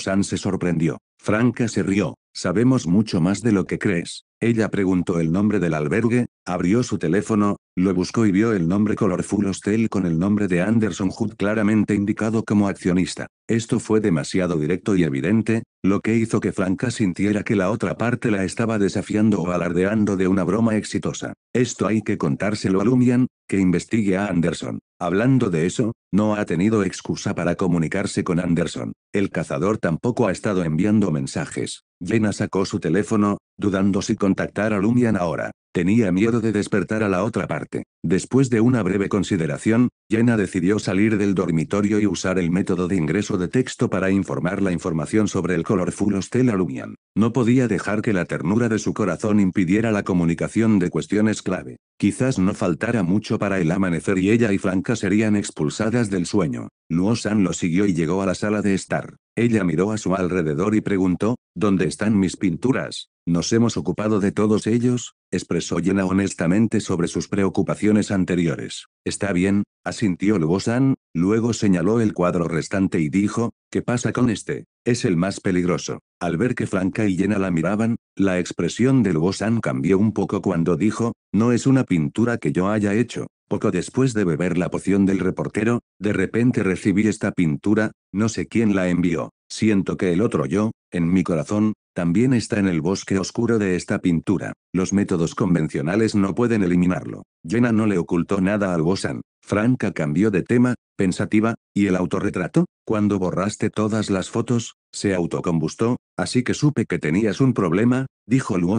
San se sorprendió. Franca se rió. Sabemos mucho más de lo que crees. Ella preguntó el nombre del albergue, abrió su teléfono, lo buscó y vio el nombre Colorful Hostel con el nombre de Anderson Hood claramente indicado como accionista. Esto fue demasiado directo y evidente, lo que hizo que Franca sintiera que la otra parte la estaba desafiando o alardeando de una broma exitosa. Esto hay que contárselo a Lumian, que investigue a Anderson. Hablando de eso, no ha tenido excusa para comunicarse con Anderson. El cazador tampoco ha estado enviando mensajes. Jenna sacó su teléfono, dudando si contactar a Lumian ahora. Tenía miedo de despertar a la otra parte. Después de una breve consideración, Jenna decidió salir del dormitorio y usar el método de ingreso de texto para informar la información sobre el Colorful Hostel a Lumian. No podía dejar que la ternura de su corazón impidiera la comunicación de cuestiones clave. Quizás no faltara mucho para el amanecer y ella y Franca serían expulsadas del sueño. luo san lo siguió y llegó a la sala de estar. Ella miró a su alrededor y preguntó, ¿Dónde están mis pinturas? Nos hemos ocupado de todos ellos, expresó Yena honestamente sobre sus preocupaciones anteriores. Está bien, asintió Luo-san, luego señaló el cuadro restante y dijo, ¿qué pasa con este? Es el más peligroso. Al ver que Franca y Yena la miraban, la expresión del bosan cambió un poco cuando dijo, no es una pintura que yo haya hecho. Poco después de beber la poción del reportero, de repente recibí esta pintura, no sé quién la envió. Siento que el otro yo, en mi corazón, también está en el bosque oscuro de esta pintura. Los métodos convencionales no pueden eliminarlo. Jenna no le ocultó nada al Bosan. Franca cambió de tema, pensativa, ¿y el autorretrato? Cuando borraste todas las fotos, se autocombustó, Así que supe que tenías un problema, dijo luo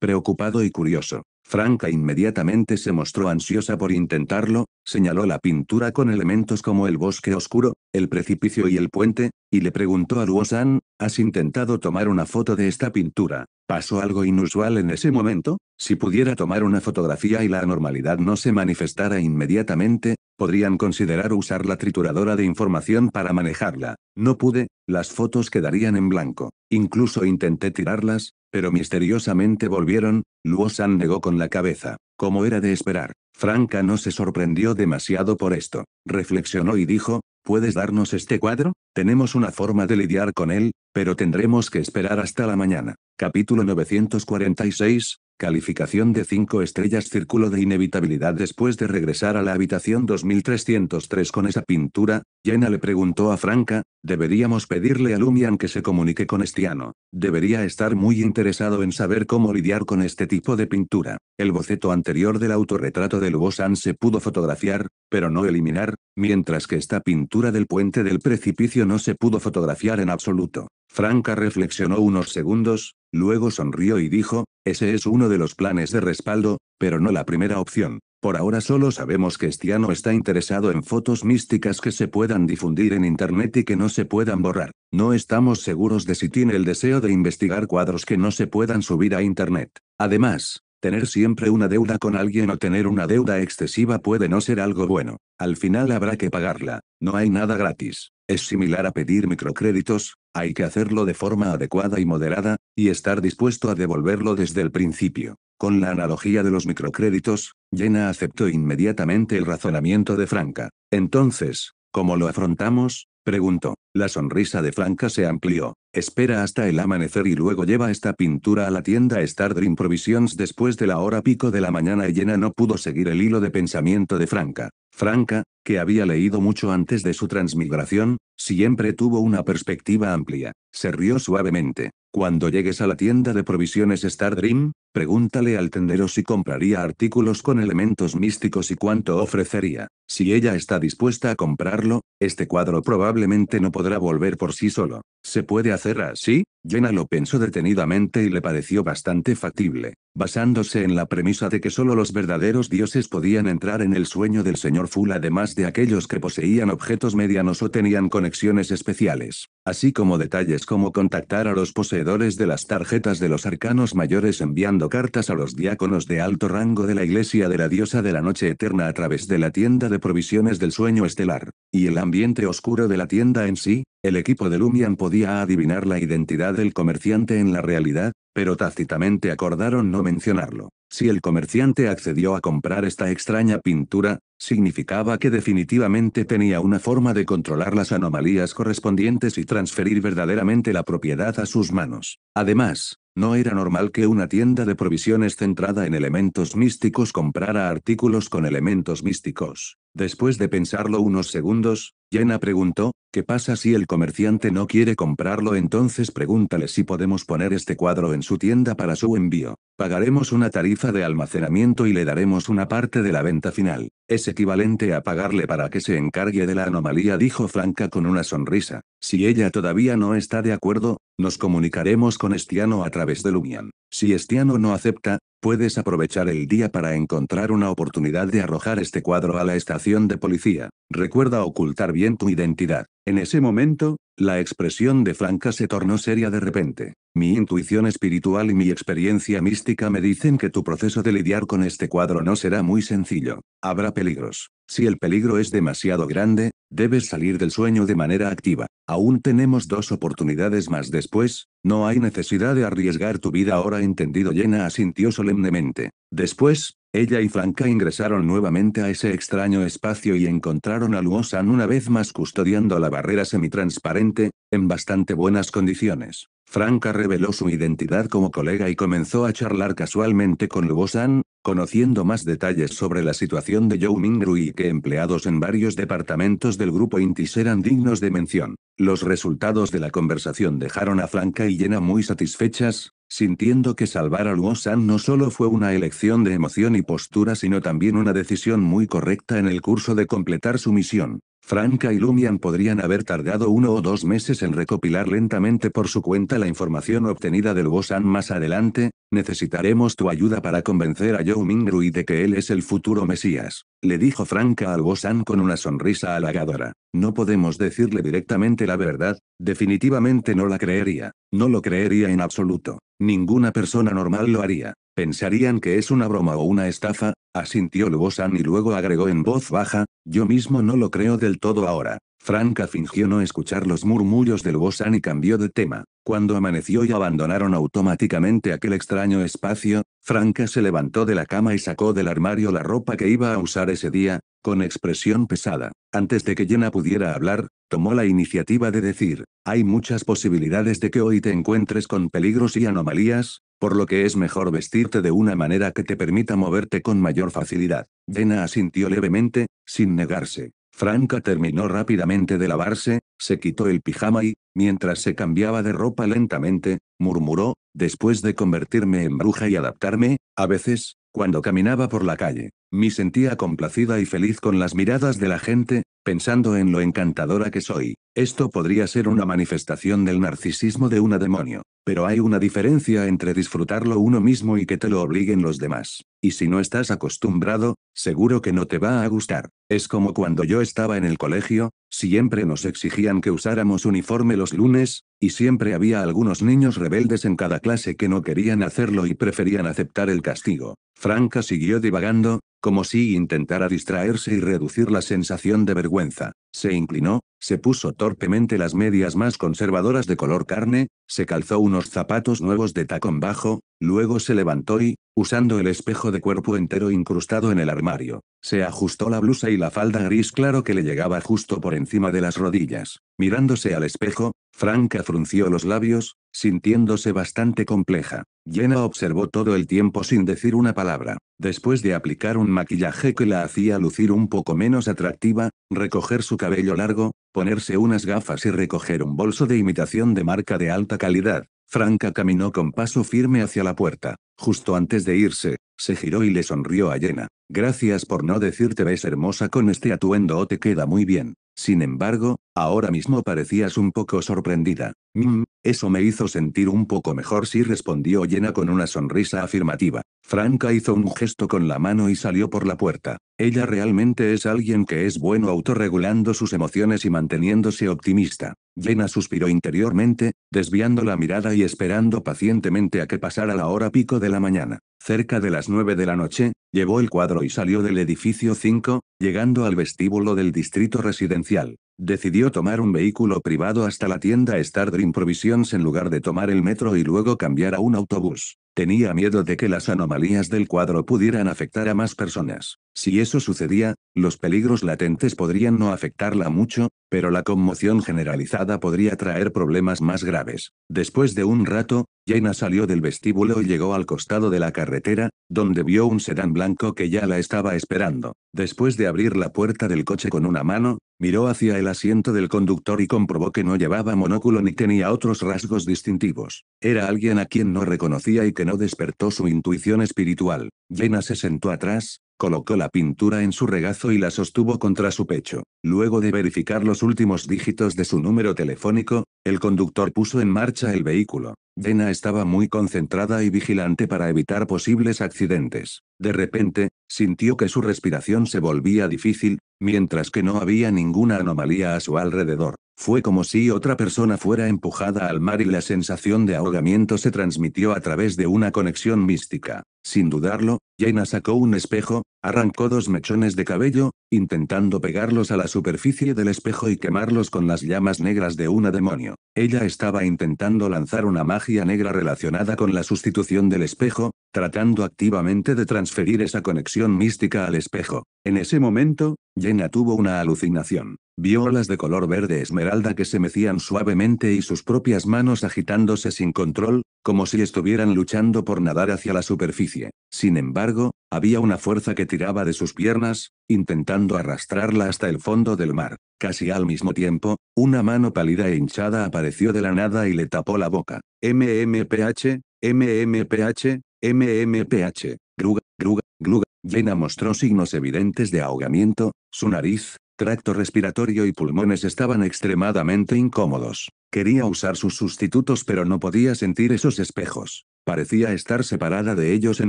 preocupado y curioso. Franca inmediatamente se mostró ansiosa por intentarlo, señaló la pintura con elementos como el bosque oscuro, el precipicio y el puente, y le preguntó a luo ¿has intentado tomar una foto de esta pintura? ¿Pasó algo inusual en ese momento? Si pudiera tomar una fotografía y la anormalidad no se manifestara inmediatamente, Podrían considerar usar la trituradora de información para manejarla. No pude, las fotos quedarían en blanco. Incluso intenté tirarlas, pero misteriosamente volvieron, Luosan negó con la cabeza. Como era de esperar, Franca no se sorprendió demasiado por esto. Reflexionó y dijo, ¿puedes darnos este cuadro? Tenemos una forma de lidiar con él, pero tendremos que esperar hasta la mañana. Capítulo 946, Calificación de 5 estrellas Círculo de inevitabilidad Después de regresar a la habitación 2303 con esa pintura, Jenna le preguntó a Franca, deberíamos pedirle a Lumian que se comunique con Estiano. Debería estar muy interesado en saber cómo lidiar con este tipo de pintura. El boceto anterior del autorretrato de Lubosan se pudo fotografiar, pero no eliminar, mientras que esta pintura del puente del precipicio no se pudo fotografiar en absoluto. Franca reflexionó unos segundos, luego sonrió y dijo, ese es uno de los planes de respaldo, pero no la primera opción. Por ahora solo sabemos que Estiano está interesado en fotos místicas que se puedan difundir en Internet y que no se puedan borrar. No estamos seguros de si tiene el deseo de investigar cuadros que no se puedan subir a Internet. Además, Tener siempre una deuda con alguien o tener una deuda excesiva puede no ser algo bueno. Al final habrá que pagarla. No hay nada gratis. Es similar a pedir microcréditos, hay que hacerlo de forma adecuada y moderada, y estar dispuesto a devolverlo desde el principio. Con la analogía de los microcréditos, Jenna aceptó inmediatamente el razonamiento de Franca. Entonces, ¿cómo lo afrontamos? Preguntó. La sonrisa de Franca se amplió. Espera hasta el amanecer y luego lleva esta pintura a la tienda Star Dream Provisions después de la hora pico de la mañana. y llena no pudo seguir el hilo de pensamiento de Franca. Franca, que había leído mucho antes de su transmigración, siempre tuvo una perspectiva amplia. Se rió suavemente. Cuando llegues a la tienda de provisiones Star Dream, Pregúntale al tendero si compraría artículos con elementos místicos y cuánto ofrecería. Si ella está dispuesta a comprarlo, este cuadro probablemente no podrá volver por sí solo. ¿Se puede hacer así? Jenna lo pensó detenidamente y le pareció bastante factible, basándose en la premisa de que solo los verdaderos dioses podían entrar en el sueño del señor Full además de aquellos que poseían objetos medianos o tenían conexiones especiales, así como detalles como contactar a los poseedores de las tarjetas de los arcanos mayores enviando cartas a los diáconos de alto rango de la iglesia de la diosa de la noche eterna a través de la tienda de provisiones del sueño estelar, y el ambiente oscuro de la tienda en sí, el equipo de Lumian podía adivinar la identidad del comerciante en la realidad, pero tácitamente acordaron no mencionarlo. Si el comerciante accedió a comprar esta extraña pintura, significaba que definitivamente tenía una forma de controlar las anomalías correspondientes y transferir verdaderamente la propiedad a sus manos. Además, no era normal que una tienda de provisiones centrada en elementos místicos comprara artículos con elementos místicos. Después de pensarlo unos segundos, Jenna preguntó, ¿qué pasa si el comerciante no quiere comprarlo? Entonces pregúntale si podemos poner este cuadro en su tienda para su envío. Pagaremos una tarifa de almacenamiento y le daremos una parte de la venta final. Es equivalente a pagarle para que se encargue de la anomalía, dijo Franca con una sonrisa. Si ella todavía no está de acuerdo, nos comunicaremos con Estiano a través de Lumian. Si Estiano no acepta, Puedes aprovechar el día para encontrar una oportunidad de arrojar este cuadro a la estación de policía. Recuerda ocultar bien tu identidad. En ese momento, la expresión de Franca se tornó seria de repente. Mi intuición espiritual y mi experiencia mística me dicen que tu proceso de lidiar con este cuadro no será muy sencillo. Habrá peligros. Si el peligro es demasiado grande, debes salir del sueño de manera activa. Aún tenemos dos oportunidades más después, no hay necesidad de arriesgar tu vida ahora entendido llena asintió solemnemente. Después, ella y Franca ingresaron nuevamente a ese extraño espacio y encontraron a Luosan una vez más custodiando la barrera semitransparente, en bastante buenas condiciones. Franca reveló su identidad como colega y comenzó a charlar casualmente con Luosan, conociendo más detalles sobre la situación de Zhou Mingru y que empleados en varios departamentos del grupo Intis eran dignos de mención. Los resultados de la conversación dejaron a Franca y Llena muy satisfechas, sintiendo que salvar a Luo-san no solo fue una elección de emoción y postura sino también una decisión muy correcta en el curso de completar su misión. Franca y Lumian podrían haber tardado uno o dos meses en recopilar lentamente por su cuenta la información obtenida del Bosan más adelante, necesitaremos tu ayuda para convencer a Joe Mingrui de que él es el futuro Mesías, le dijo Franca al Bosan con una sonrisa halagadora. No podemos decirle directamente la verdad, definitivamente no la creería, no lo creería en absoluto, ninguna persona normal lo haría. Pensarían que es una broma o una estafa, asintió Lubosan y luego agregó en voz baja, yo mismo no lo creo del todo ahora. Franca fingió no escuchar los murmullos de Lubosan y cambió de tema. Cuando amaneció y abandonaron automáticamente aquel extraño espacio, Franca se levantó de la cama y sacó del armario la ropa que iba a usar ese día, con expresión pesada. Antes de que Jenna pudiera hablar, tomó la iniciativa de decir, hay muchas posibilidades de que hoy te encuentres con peligros y anomalías, por lo que es mejor vestirte de una manera que te permita moverte con mayor facilidad. Dena asintió levemente, sin negarse. Franca terminó rápidamente de lavarse, se quitó el pijama y, mientras se cambiaba de ropa lentamente, murmuró, después de convertirme en bruja y adaptarme, a veces, cuando caminaba por la calle, me sentía complacida y feliz con las miradas de la gente, pensando en lo encantadora que soy. Esto podría ser una manifestación del narcisismo de una demonio. Pero hay una diferencia entre disfrutarlo uno mismo y que te lo obliguen los demás. Y si no estás acostumbrado, seguro que no te va a gustar. Es como cuando yo estaba en el colegio, siempre nos exigían que usáramos uniforme los lunes, y siempre había algunos niños rebeldes en cada clase que no querían hacerlo y preferían aceptar el castigo. Franca siguió divagando, como si intentara distraerse y reducir la sensación de vergüenza. Se inclinó, se puso torpemente las medias más conservadoras de color carne, se calzó unos zapatos nuevos de tacón bajo, luego se levantó y, usando el espejo de cuerpo entero incrustado en el armario, se ajustó la blusa y la falda gris claro que le llegaba justo por encima de las rodillas. Mirándose al espejo, Franca frunció los labios, sintiéndose bastante compleja. Jenna observó todo el tiempo sin decir una palabra. Después de aplicar un maquillaje que la hacía lucir un poco menos atractiva, recoger su cabello largo, ponerse unas gafas y recoger un bolso de imitación de marca de alta calidad, Franca caminó con paso firme hacia la puerta. Justo antes de irse, se giró y le sonrió a Jenna. Gracias por no decirte ves hermosa con este atuendo o te queda muy bien. Sin embargo, ahora mismo parecías un poco sorprendida. Mmm, eso me hizo sentir un poco mejor si respondió llena con una sonrisa afirmativa. Franca hizo un gesto con la mano y salió por la puerta. Ella realmente es alguien que es bueno autorregulando sus emociones y manteniéndose optimista. Llena suspiró interiormente, desviando la mirada y esperando pacientemente a que pasara la hora pico de la mañana. Cerca de las nueve de la noche, Llevó el cuadro y salió del edificio 5, llegando al vestíbulo del distrito residencial. Decidió tomar un vehículo privado hasta la tienda Star Dream Provisions en lugar de tomar el metro y luego cambiar a un autobús. Tenía miedo de que las anomalías del cuadro pudieran afectar a más personas. Si eso sucedía, los peligros latentes podrían no afectarla mucho, pero la conmoción generalizada podría traer problemas más graves. Después de un rato, Jaina salió del vestíbulo y llegó al costado de la carretera, donde vio un sedán blanco que ya la estaba esperando. Después de abrir la puerta del coche con una mano, miró hacia el asiento del conductor y comprobó que no llevaba monóculo ni tenía otros rasgos distintivos. Era alguien a quien no reconocía y que no despertó su intuición espiritual. Vena se sentó atrás, colocó la pintura en su regazo y la sostuvo contra su pecho. Luego de verificar los últimos dígitos de su número telefónico, el conductor puso en marcha el vehículo. Vena estaba muy concentrada y vigilante para evitar posibles accidentes. De repente, sintió que su respiración se volvía difícil, mientras que no había ninguna anomalía a su alrededor. Fue como si otra persona fuera empujada al mar y la sensación de ahogamiento se transmitió a través de una conexión mística. Sin dudarlo, Jenna sacó un espejo, arrancó dos mechones de cabello, intentando pegarlos a la superficie del espejo y quemarlos con las llamas negras de una demonio. Ella estaba intentando lanzar una magia negra relacionada con la sustitución del espejo, tratando activamente de transferir esa conexión mística al espejo. En ese momento, Jenna tuvo una alucinación. Vio olas de color verde esmeralda que se mecían suavemente y sus propias manos agitándose sin control, como si estuvieran luchando por nadar hacia la superficie. Sin embargo, había una fuerza que tiraba de sus piernas, intentando arrastrarla hasta el fondo del mar. Casi al mismo tiempo, una mano pálida e hinchada apareció de la nada y le tapó la boca. MMPH, MMPH, MMPH, Gruga, Gruga, gruga Lena mostró signos evidentes de ahogamiento, su nariz, tracto respiratorio y pulmones estaban extremadamente incómodos. Quería usar sus sustitutos pero no podía sentir esos espejos. Parecía estar separada de ellos en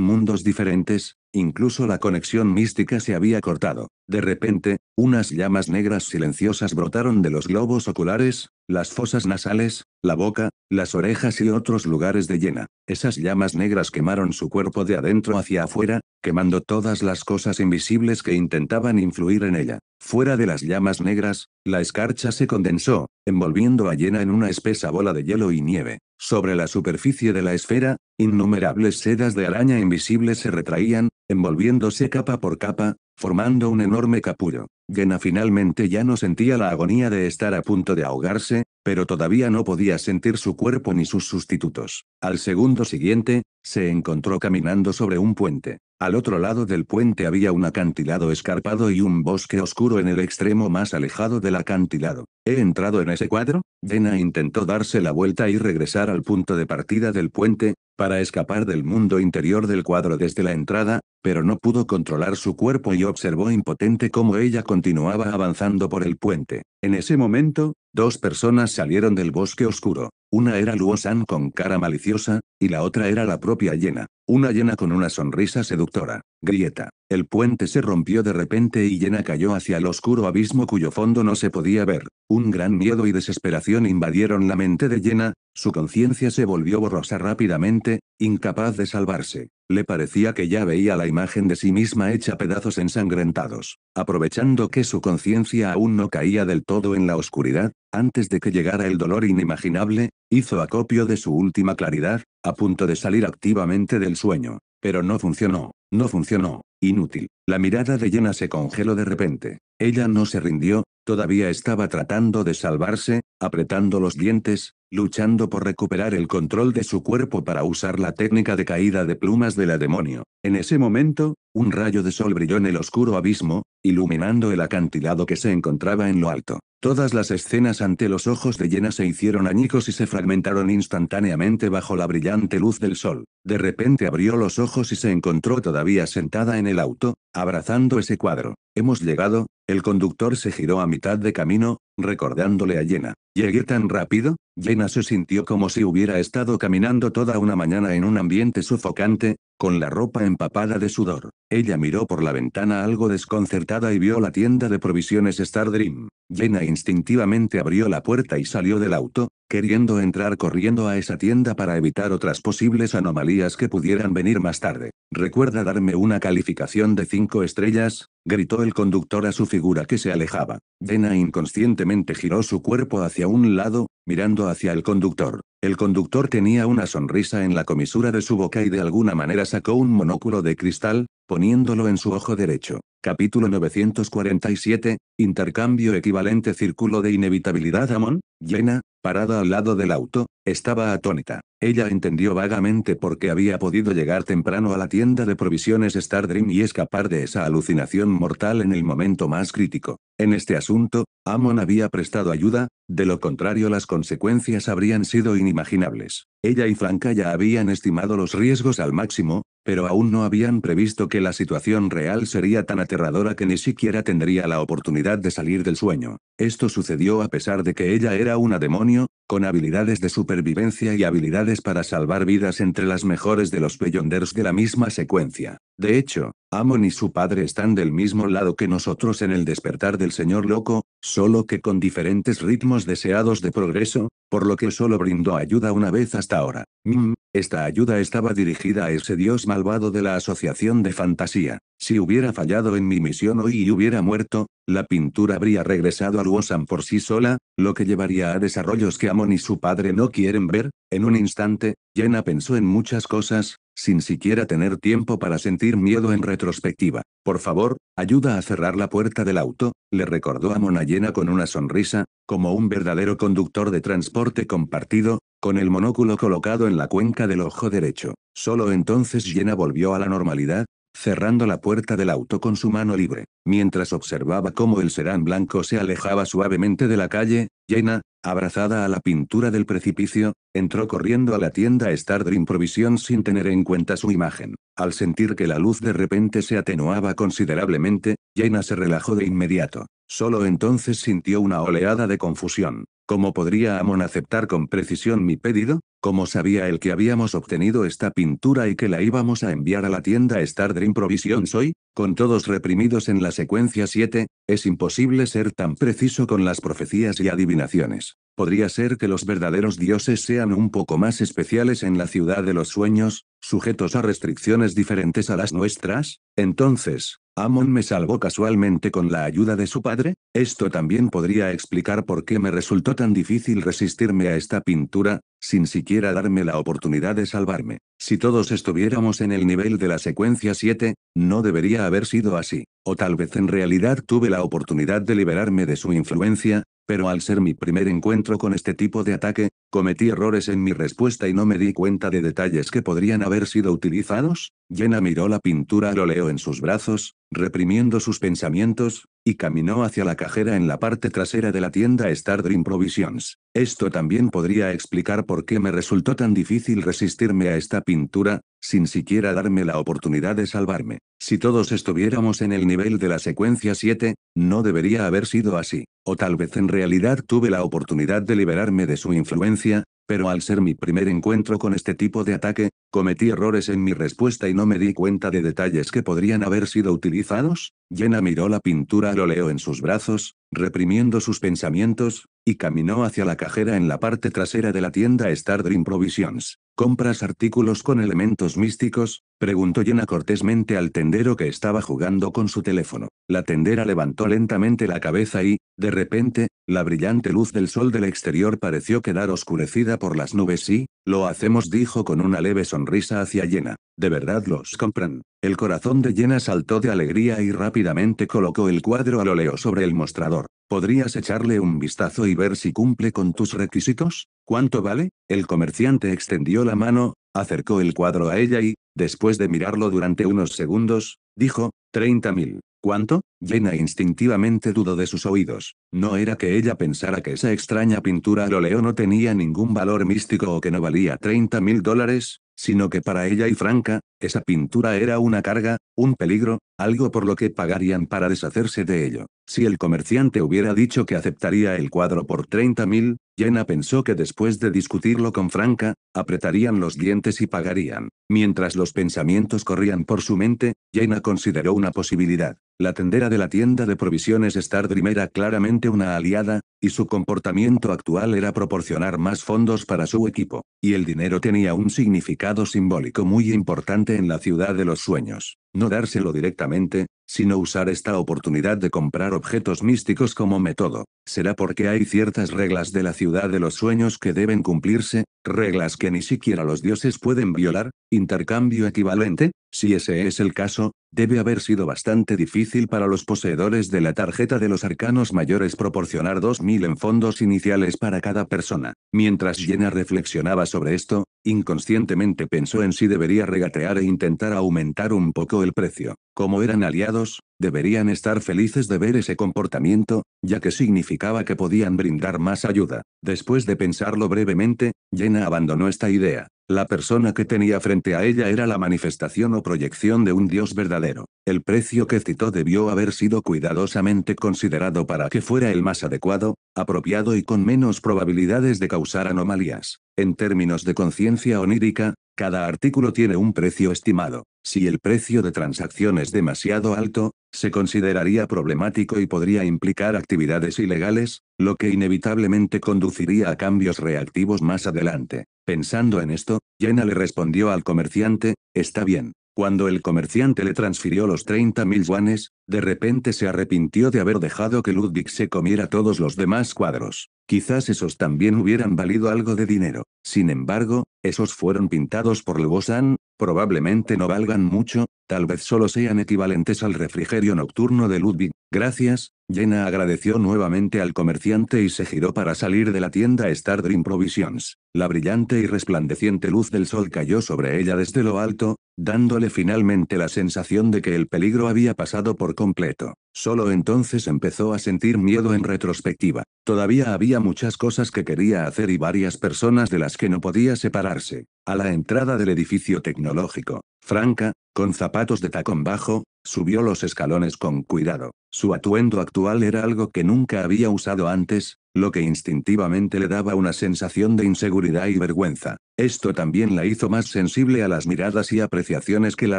mundos diferentes, Incluso la conexión mística se había cortado. De repente, unas llamas negras silenciosas brotaron de los globos oculares, las fosas nasales, la boca, las orejas y otros lugares de Yena. Esas llamas negras quemaron su cuerpo de adentro hacia afuera, quemando todas las cosas invisibles que intentaban influir en ella. Fuera de las llamas negras, la escarcha se condensó, envolviendo a Yena en una espesa bola de hielo y nieve. Sobre la superficie de la esfera, Innumerables sedas de araña invisibles se retraían, envolviéndose capa por capa, formando un enorme capullo. Gena finalmente ya no sentía la agonía de estar a punto de ahogarse, pero todavía no podía sentir su cuerpo ni sus sustitutos. Al segundo siguiente, se encontró caminando sobre un puente. Al otro lado del puente había un acantilado escarpado y un bosque oscuro en el extremo más alejado del acantilado. He entrado en ese cuadro, Dena intentó darse la vuelta y regresar al punto de partida del puente, para escapar del mundo interior del cuadro desde la entrada, pero no pudo controlar su cuerpo y observó impotente cómo ella continuaba avanzando por el puente. En ese momento, dos personas salieron del bosque oscuro. Una era Luo San con cara maliciosa, y la otra era la propia Yena. Una Yena con una sonrisa seductora. Grieta. El puente se rompió de repente y llena cayó hacia el oscuro abismo cuyo fondo no se podía ver. Un gran miedo y desesperación invadieron la mente de llena, su conciencia se volvió borrosa rápidamente, incapaz de salvarse. Le parecía que ya veía la imagen de sí misma hecha pedazos ensangrentados. Aprovechando que su conciencia aún no caía del todo en la oscuridad, antes de que llegara el dolor inimaginable, hizo acopio de su última claridad, a punto de salir activamente del sueño. Pero no funcionó, no funcionó, inútil. La mirada de Jenna se congeló de repente. Ella no se rindió, todavía estaba tratando de salvarse, apretando los dientes, luchando por recuperar el control de su cuerpo para usar la técnica de caída de plumas de la demonio. En ese momento, un rayo de sol brilló en el oscuro abismo, iluminando el acantilado que se encontraba en lo alto. Todas las escenas ante los ojos de Yena se hicieron añicos y se fragmentaron instantáneamente bajo la brillante luz del sol. De repente abrió los ojos y se encontró todavía sentada en el auto, abrazando ese cuadro. Hemos llegado, el conductor se giró a mitad de camino, recordándole a Jenna. Llegué tan rápido, Lena se sintió como si hubiera estado caminando toda una mañana en un ambiente sofocante, con la ropa empapada de sudor. Ella miró por la ventana algo desconcertada y vio la tienda de provisiones Star Dream. instintivamente abrió la puerta y salió del auto, queriendo entrar corriendo a esa tienda para evitar otras posibles anomalías que pudieran venir más tarde. Recuerda darme una calificación de cinco estrellas, gritó el conductor a su figura que se alejaba. Dena inconscientemente giró su cuerpo hacia un lado, mirando hacia el conductor. El conductor tenía una sonrisa en la comisura de su boca y de alguna manera sacó un monóculo de cristal, poniéndolo en su ojo derecho. Capítulo 947, intercambio equivalente círculo de inevitabilidad Amon, llena, parada al lado del auto, estaba atónita. Ella entendió vagamente por qué había podido llegar temprano a la tienda de provisiones Stardream y escapar de esa alucinación mortal en el momento más crítico. En este asunto, Amon había prestado ayuda, de lo contrario las consecuencias habrían sido inimaginables. Ella y Franca ya habían estimado los riesgos al máximo, pero aún no habían previsto que la situación real sería tan aterradora que ni siquiera tendría la oportunidad de salir del sueño. Esto sucedió a pesar de que ella era una demonio, con habilidades de supervivencia y habilidades para salvar vidas entre las mejores de los Beyonders de la misma secuencia. De hecho, Amon y su padre están del mismo lado que nosotros en el despertar del señor loco, solo que con diferentes ritmos deseados de progreso, por lo que solo brindó ayuda una vez hasta ahora. Mm, esta ayuda estaba dirigida a ese dios malvado de la Asociación de Fantasía. Si hubiera fallado en mi misión hoy y hubiera muerto, la pintura habría regresado a Luosan por sí sola, lo que llevaría a desarrollos que Amon y su padre no quieren ver. En un instante, Jenna pensó en muchas cosas, sin siquiera tener tiempo para sentir miedo en retrospectiva. Por favor, ayuda a cerrar la puerta del auto, le recordó a Mona Llena con una sonrisa, como un verdadero conductor de transporte compartido, con el monóculo colocado en la cuenca del ojo derecho. Solo entonces Llena volvió a la normalidad, cerrando la puerta del auto con su mano libre, mientras observaba cómo el serán blanco se alejaba suavemente de la calle, Jaina, abrazada a la pintura del precipicio, entró corriendo a la tienda Stardream de Provision sin tener en cuenta su imagen. Al sentir que la luz de repente se atenuaba considerablemente, Jaina se relajó de inmediato. Solo entonces sintió una oleada de confusión. ¿Cómo podría Amon aceptar con precisión mi pedido? ¿Cómo sabía el que habíamos obtenido esta pintura y que la íbamos a enviar a la tienda Star Dream Provisions soy? Con todos reprimidos en la secuencia 7, es imposible ser tan preciso con las profecías y adivinaciones. Podría ser que los verdaderos dioses sean un poco más especiales en la ciudad de los sueños, sujetos a restricciones diferentes a las nuestras, entonces, Amon me salvó casualmente con la ayuda de su padre, esto también podría explicar por qué me resultó tan difícil resistirme a esta pintura, sin siquiera darme la oportunidad de salvarme. Si todos estuviéramos en el nivel de la secuencia 7, no debería haber sido así, o tal vez en realidad tuve la oportunidad de liberarme de su influencia, pero al ser mi primer encuentro con este tipo de ataque, Cometí errores en mi respuesta y no me di cuenta de detalles que podrían haber sido utilizados. Jenna miró la pintura lo leo en sus brazos, reprimiendo sus pensamientos, y caminó hacia la cajera en la parte trasera de la tienda Star Dream Provisions. Esto también podría explicar por qué me resultó tan difícil resistirme a esta pintura, sin siquiera darme la oportunidad de salvarme. Si todos estuviéramos en el nivel de la secuencia 7, no debería haber sido así. O tal vez en realidad tuve la oportunidad de liberarme de su influencia pero al ser mi primer encuentro con este tipo de ataque, cometí errores en mi respuesta y no me di cuenta de detalles que podrían haber sido utilizados. Jenna miró la pintura al óleo en sus brazos, reprimiendo sus pensamientos, y caminó hacia la cajera en la parte trasera de la tienda Star Dream Provisions. ¿Compras artículos con elementos místicos? preguntó Yena cortésmente al tendero que estaba jugando con su teléfono. La tendera levantó lentamente la cabeza y, de repente, la brillante luz del sol del exterior pareció quedar oscurecida por las nubes y, lo hacemos dijo con una leve sonrisa hacia Yena. ¿De verdad los compran? El corazón de Yena saltó de alegría y rápidamente colocó el cuadro al óleo sobre el mostrador. ¿Podrías echarle un vistazo y ver si cumple con tus requisitos? ¿Cuánto vale? El comerciante extendió la mano, acercó el cuadro a ella y, después de mirarlo durante unos segundos, dijo, 30.000. ¿Cuánto? Jenna instintivamente dudó de sus oídos. No era que ella pensara que esa extraña pintura al óleo no tenía ningún valor místico o que no valía 30 mil dólares, sino que para ella y Franca, esa pintura era una carga, un peligro, algo por lo que pagarían para deshacerse de ello. Si el comerciante hubiera dicho que aceptaría el cuadro por 30 mil, Jenna pensó que después de discutirlo con Franca, apretarían los dientes y pagarían. Mientras los pensamientos corrían por su mente, Jenna consideró una posibilidad. La tendera de la tienda de provisiones Stardream era claramente una aliada, y su comportamiento actual era proporcionar más fondos para su equipo, y el dinero tenía un significado simbólico muy importante en la ciudad de los sueños no dárselo directamente, sino usar esta oportunidad de comprar objetos místicos como método. Será porque hay ciertas reglas de la ciudad de los sueños que deben cumplirse, reglas que ni siquiera los dioses pueden violar, intercambio equivalente, si ese es el caso, debe haber sido bastante difícil para los poseedores de la tarjeta de los arcanos mayores proporcionar 2.000 en fondos iniciales para cada persona. Mientras Jenna reflexionaba sobre esto, inconscientemente pensó en si debería regatear e intentar aumentar un poco el precio. Como eran aliados, deberían estar felices de ver ese comportamiento, ya que significaba que podían brindar más ayuda. Después de pensarlo brevemente, Jenna abandonó esta idea. La persona que tenía frente a ella era la manifestación o proyección de un dios verdadero. El precio que citó debió haber sido cuidadosamente considerado para que fuera el más adecuado, apropiado y con menos probabilidades de causar anomalías. En términos de conciencia onírica, cada artículo tiene un precio estimado. Si el precio de transacción es demasiado alto, se consideraría problemático y podría implicar actividades ilegales, lo que inevitablemente conduciría a cambios reactivos más adelante. Pensando en esto, Jenna le respondió al comerciante, está bien, cuando el comerciante le transfirió los 30.000 yuanes, de repente se arrepintió de haber dejado que Ludwig se comiera todos los demás cuadros. Quizás esos también hubieran valido algo de dinero. Sin embargo, esos fueron pintados por Lebosan, probablemente no valgan mucho, Tal vez solo sean equivalentes al refrigerio nocturno de Ludwig. Gracias, Jenna agradeció nuevamente al comerciante y se giró para salir de la tienda Star Dream Provisions. La brillante y resplandeciente luz del sol cayó sobre ella desde lo alto, dándole finalmente la sensación de que el peligro había pasado por completo. Solo entonces empezó a sentir miedo en retrospectiva. Todavía había muchas cosas que quería hacer y varias personas de las que no podía separarse. A la entrada del edificio tecnológico, franca, con zapatos de tacón bajo, subió los escalones con cuidado. Su atuendo actual era algo que nunca había usado antes, lo que instintivamente le daba una sensación de inseguridad y vergüenza. Esto también la hizo más sensible a las miradas y apreciaciones que la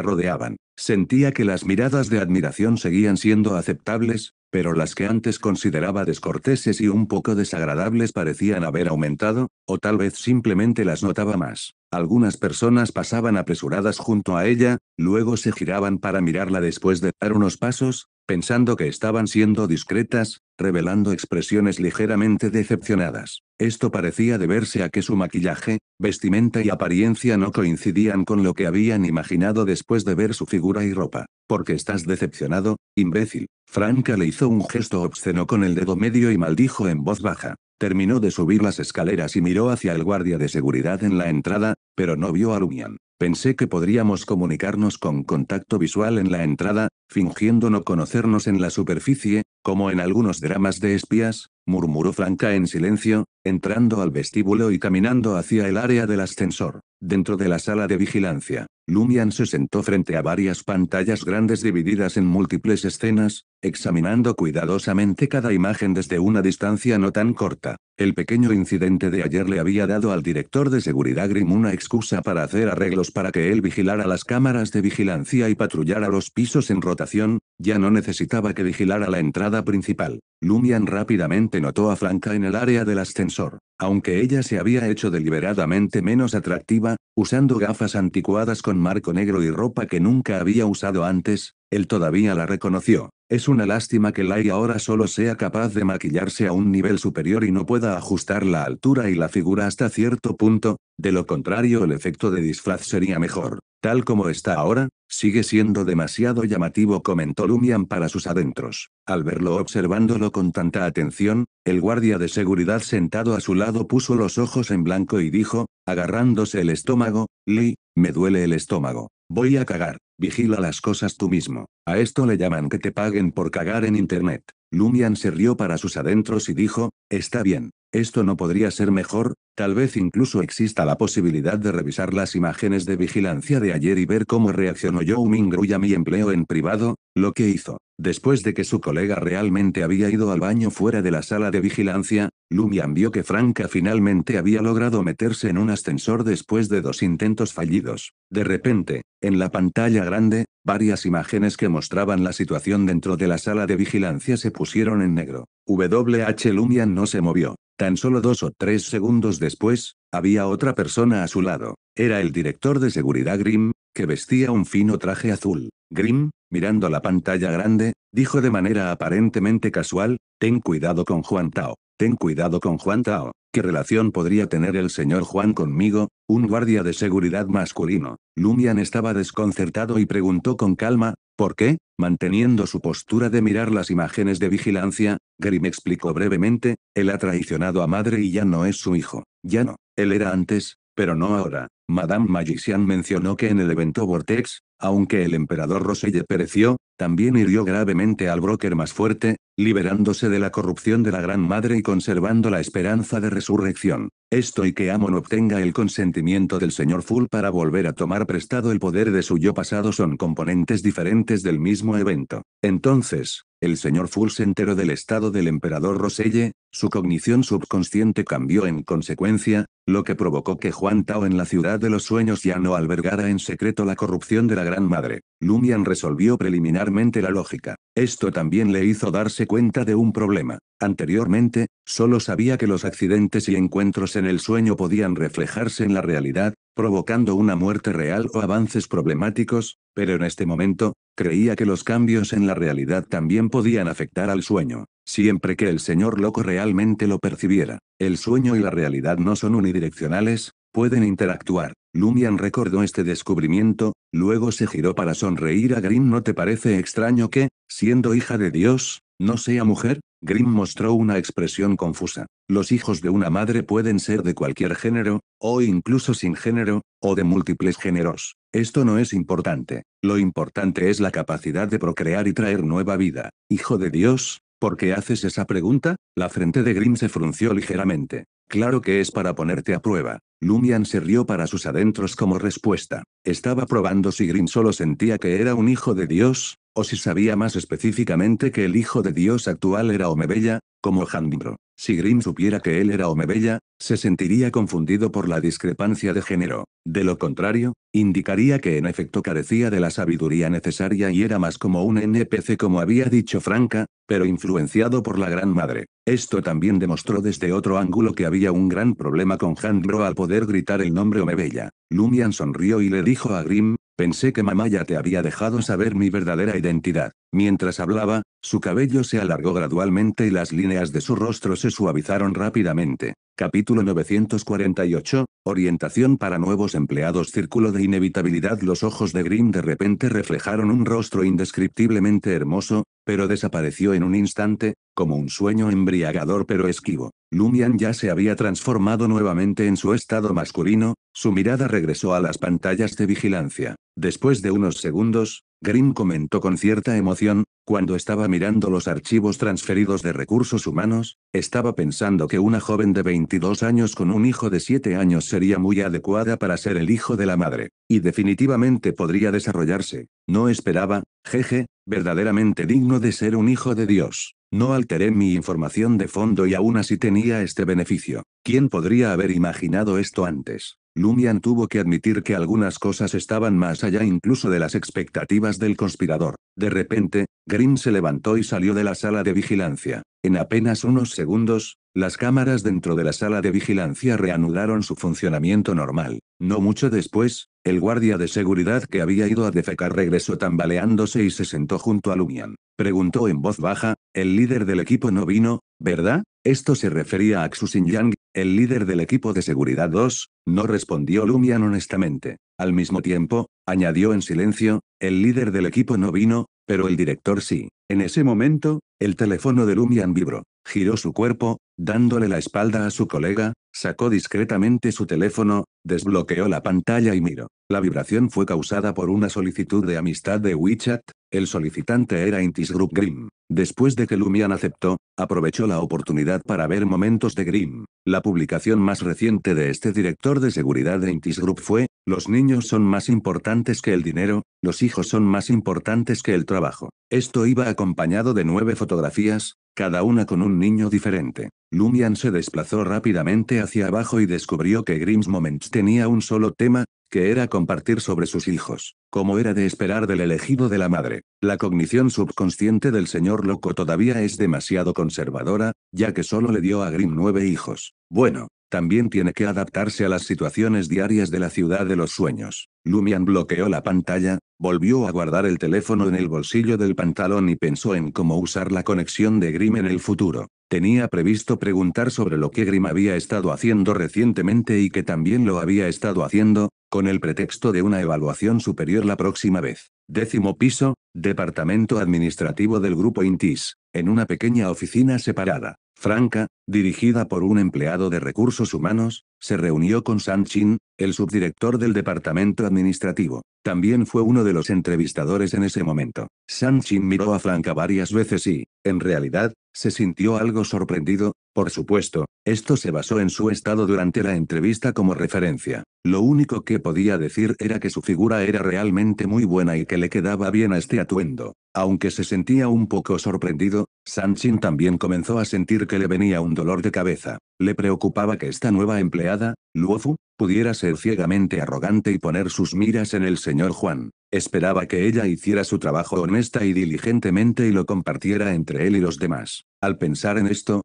rodeaban. Sentía que las miradas de admiración seguían siendo aceptables, pero las que antes consideraba descorteses y un poco desagradables parecían haber aumentado, o tal vez simplemente las notaba más. Algunas personas pasaban apresuradas junto a ella, luego se giraban para mirarla después de dar unos pasos, pensando que estaban siendo discretas, revelando expresiones ligeramente decepcionadas. Esto parecía deberse a que su maquillaje, vestimenta y apariencia no coincidían con lo que habían imaginado después de ver su figura y ropa. Porque estás decepcionado, imbécil. Franca le hizo un gesto obsceno con el dedo medio y maldijo en voz baja. Terminó de subir las escaleras y miró hacia el guardia de seguridad en la entrada, pero no vio a Lumian. Pensé que podríamos comunicarnos con contacto visual en la entrada, fingiendo no conocernos en la superficie, como en algunos dramas de espías, murmuró Franca en silencio, entrando al vestíbulo y caminando hacia el área del ascensor. Dentro de la sala de vigilancia, Lumian se sentó frente a varias pantallas grandes divididas en múltiples escenas, examinando cuidadosamente cada imagen desde una distancia no tan corta. El pequeño incidente de ayer le había dado al director de seguridad Grimm una excusa para hacer arreglos para que él vigilara las cámaras de vigilancia y patrullara los pisos en rotación, ya no necesitaba que vigilara la entrada principal. Lumian rápidamente notó a Franca en el área del ascensor. Aunque ella se había hecho deliberadamente menos atractiva, usando gafas anticuadas con marco negro y ropa que nunca había usado antes, él todavía la reconoció. Es una lástima que Lai ahora solo sea capaz de maquillarse a un nivel superior y no pueda ajustar la altura y la figura hasta cierto punto, de lo contrario el efecto de disfraz sería mejor. Tal como está ahora, sigue siendo demasiado llamativo comentó Lumian para sus adentros. Al verlo observándolo con tanta atención, el guardia de seguridad sentado a su lado puso los ojos en blanco y dijo, agarrándose el estómago, Lee, me duele el estómago. Voy a cagar. Vigila las cosas tú mismo. A esto le llaman que te paguen por cagar en Internet. Lumian se rió para sus adentros y dijo, está bien. Esto no podría ser mejor, tal vez incluso exista la posibilidad de revisar las imágenes de vigilancia de ayer y ver cómo reaccionó Joe y a mi empleo en privado, lo que hizo. Después de que su colega realmente había ido al baño fuera de la sala de vigilancia, Lumian vio que Franca finalmente había logrado meterse en un ascensor después de dos intentos fallidos. De repente, en la pantalla grande, varias imágenes que mostraban la situación dentro de la sala de vigilancia se pusieron en negro. W.H. Lumian no se movió. Tan solo dos o tres segundos después, había otra persona a su lado. Era el director de seguridad Grim, que vestía un fino traje azul. Grim, mirando la pantalla grande, dijo de manera aparentemente casual, Ten cuidado con Juan Tao. Ten cuidado con Juan Tao. ¿Qué relación podría tener el señor Juan conmigo? Un guardia de seguridad masculino. Lumian estaba desconcertado y preguntó con calma, porque, Manteniendo su postura de mirar las imágenes de vigilancia, Grimm explicó brevemente, él ha traicionado a madre y ya no es su hijo. Ya no, él era antes, pero no ahora. Madame Magician mencionó que en el evento Vortex, aunque el emperador Roselle pereció, también hirió gravemente al broker más fuerte, liberándose de la corrupción de la Gran Madre y conservando la esperanza de resurrección. Esto y que Amon obtenga el consentimiento del señor Full para volver a tomar prestado el poder de su yo pasado son componentes diferentes del mismo evento. Entonces, el señor Full se enteró del estado del emperador Roselle, su cognición subconsciente cambió en consecuencia, lo que provocó que Juan Tao en la ciudad de los sueños ya no albergara en secreto la corrupción de la Gran Madre. Lumian resolvió preliminarmente la lógica. Esto también le hizo darse cuenta de un problema. Anteriormente, solo sabía que los accidentes y encuentros en el sueño podían reflejarse en la realidad, provocando una muerte real o avances problemáticos, pero en este momento, creía que los cambios en la realidad también podían afectar al sueño, siempre que el señor loco realmente lo percibiera. El sueño y la realidad no son unidireccionales, pueden interactuar. Lumian recordó este descubrimiento, luego se giró para sonreír a Green. ¿No te parece extraño que, siendo hija de Dios, no sea mujer? Grimm mostró una expresión confusa. Los hijos de una madre pueden ser de cualquier género, o incluso sin género, o de múltiples géneros. Esto no es importante. Lo importante es la capacidad de procrear y traer nueva vida. Hijo de Dios, ¿por qué haces esa pregunta? La frente de Grimm se frunció ligeramente. Claro que es para ponerte a prueba. Lumian se rió para sus adentros como respuesta. Estaba probando si Grimm solo sentía que era un hijo de Dios, o si sabía más específicamente que el hijo de Dios actual era Omebella, como handbro Si Grimm supiera que él era Omebella, se sentiría confundido por la discrepancia de género. De lo contrario, indicaría que en efecto carecía de la sabiduría necesaria y era más como un NPC como había dicho Franca, pero influenciado por la Gran Madre. Esto también demostró desde otro ángulo que había un gran problema con Handbro al poder gritar el nombre Omebella. Lumian sonrió y le dijo a Grimm, Pensé que mamá ya te había dejado saber mi verdadera identidad. Mientras hablaba, su cabello se alargó gradualmente y las líneas de su rostro se suavizaron rápidamente. Capítulo 948, Orientación para nuevos empleados Círculo de inevitabilidad Los ojos de Grimm de repente reflejaron un rostro indescriptiblemente hermoso, pero desapareció en un instante, como un sueño embriagador pero esquivo. Lumian ya se había transformado nuevamente en su estado masculino, su mirada regresó a las pantallas de vigilancia. Después de unos segundos, Green comentó con cierta emoción, cuando estaba mirando los archivos transferidos de recursos humanos, estaba pensando que una joven de 22 años con un hijo de 7 años sería muy adecuada para ser el hijo de la madre, y definitivamente podría desarrollarse. No esperaba, jeje, verdaderamente digno de ser un hijo de Dios. No alteré mi información de fondo y aún así tenía este beneficio. ¿Quién podría haber imaginado esto antes? Lumian tuvo que admitir que algunas cosas estaban más allá incluso de las expectativas del conspirador. De repente, Grimm se levantó y salió de la sala de vigilancia. En apenas unos segundos, las cámaras dentro de la sala de vigilancia reanudaron su funcionamiento normal. No mucho después, el guardia de seguridad que había ido a defecar regresó tambaleándose y se sentó junto a Lumian. Preguntó en voz baja, el líder del equipo no vino, ¿verdad? Esto se refería a Xuxin Yang, el líder del equipo de seguridad 2, no respondió Lumian honestamente. Al mismo tiempo, añadió en silencio, el líder del equipo no vino, pero el director sí. En ese momento, el teléfono de Lumian vibró. Giró su cuerpo, dándole la espalda a su colega, Sacó discretamente su teléfono, desbloqueó la pantalla y miró. La vibración fue causada por una solicitud de amistad de WeChat, el solicitante era Intis Group Green. Después de que Lumian aceptó, aprovechó la oportunidad para ver momentos de Green. La publicación más reciente de este director de seguridad de Intis Group fue, Los niños son más importantes que el dinero, los hijos son más importantes que el trabajo. Esto iba acompañado de nueve fotografías, cada una con un niño diferente. Lumian se desplazó rápidamente hacia abajo y descubrió que Grimm's Moments tenía un solo tema, que era compartir sobre sus hijos, como era de esperar del elegido de la madre. La cognición subconsciente del señor loco todavía es demasiado conservadora, ya que solo le dio a Grimm nueve hijos. Bueno, también tiene que adaptarse a las situaciones diarias de la ciudad de los sueños. Lumian bloqueó la pantalla, volvió a guardar el teléfono en el bolsillo del pantalón y pensó en cómo usar la conexión de Grimm en el futuro. Tenía previsto preguntar sobre lo que Grimm había estado haciendo recientemente y que también lo había estado haciendo, con el pretexto de una evaluación superior la próxima vez. Décimo piso, departamento administrativo del grupo Intis, en una pequeña oficina separada franca, dirigida por un empleado de recursos humanos, se reunió con San Chin, el subdirector del departamento administrativo. También fue uno de los entrevistadores en ese momento. Sanchin miró a Franca varias veces y, en realidad, se sintió algo sorprendido, por supuesto, esto se basó en su estado durante la entrevista como referencia. Lo único que podía decir era que su figura era realmente muy buena y que le quedaba bien a este atuendo. Aunque se sentía un poco sorprendido, Sanchin también comenzó a sentir que le venía un dolor de cabeza. Le preocupaba que esta nueva empleada, Luofu, Pudiera ser ciegamente arrogante y poner sus miras en el señor Juan. Esperaba que ella hiciera su trabajo honesta y diligentemente y lo compartiera entre él y los demás. Al pensar en esto,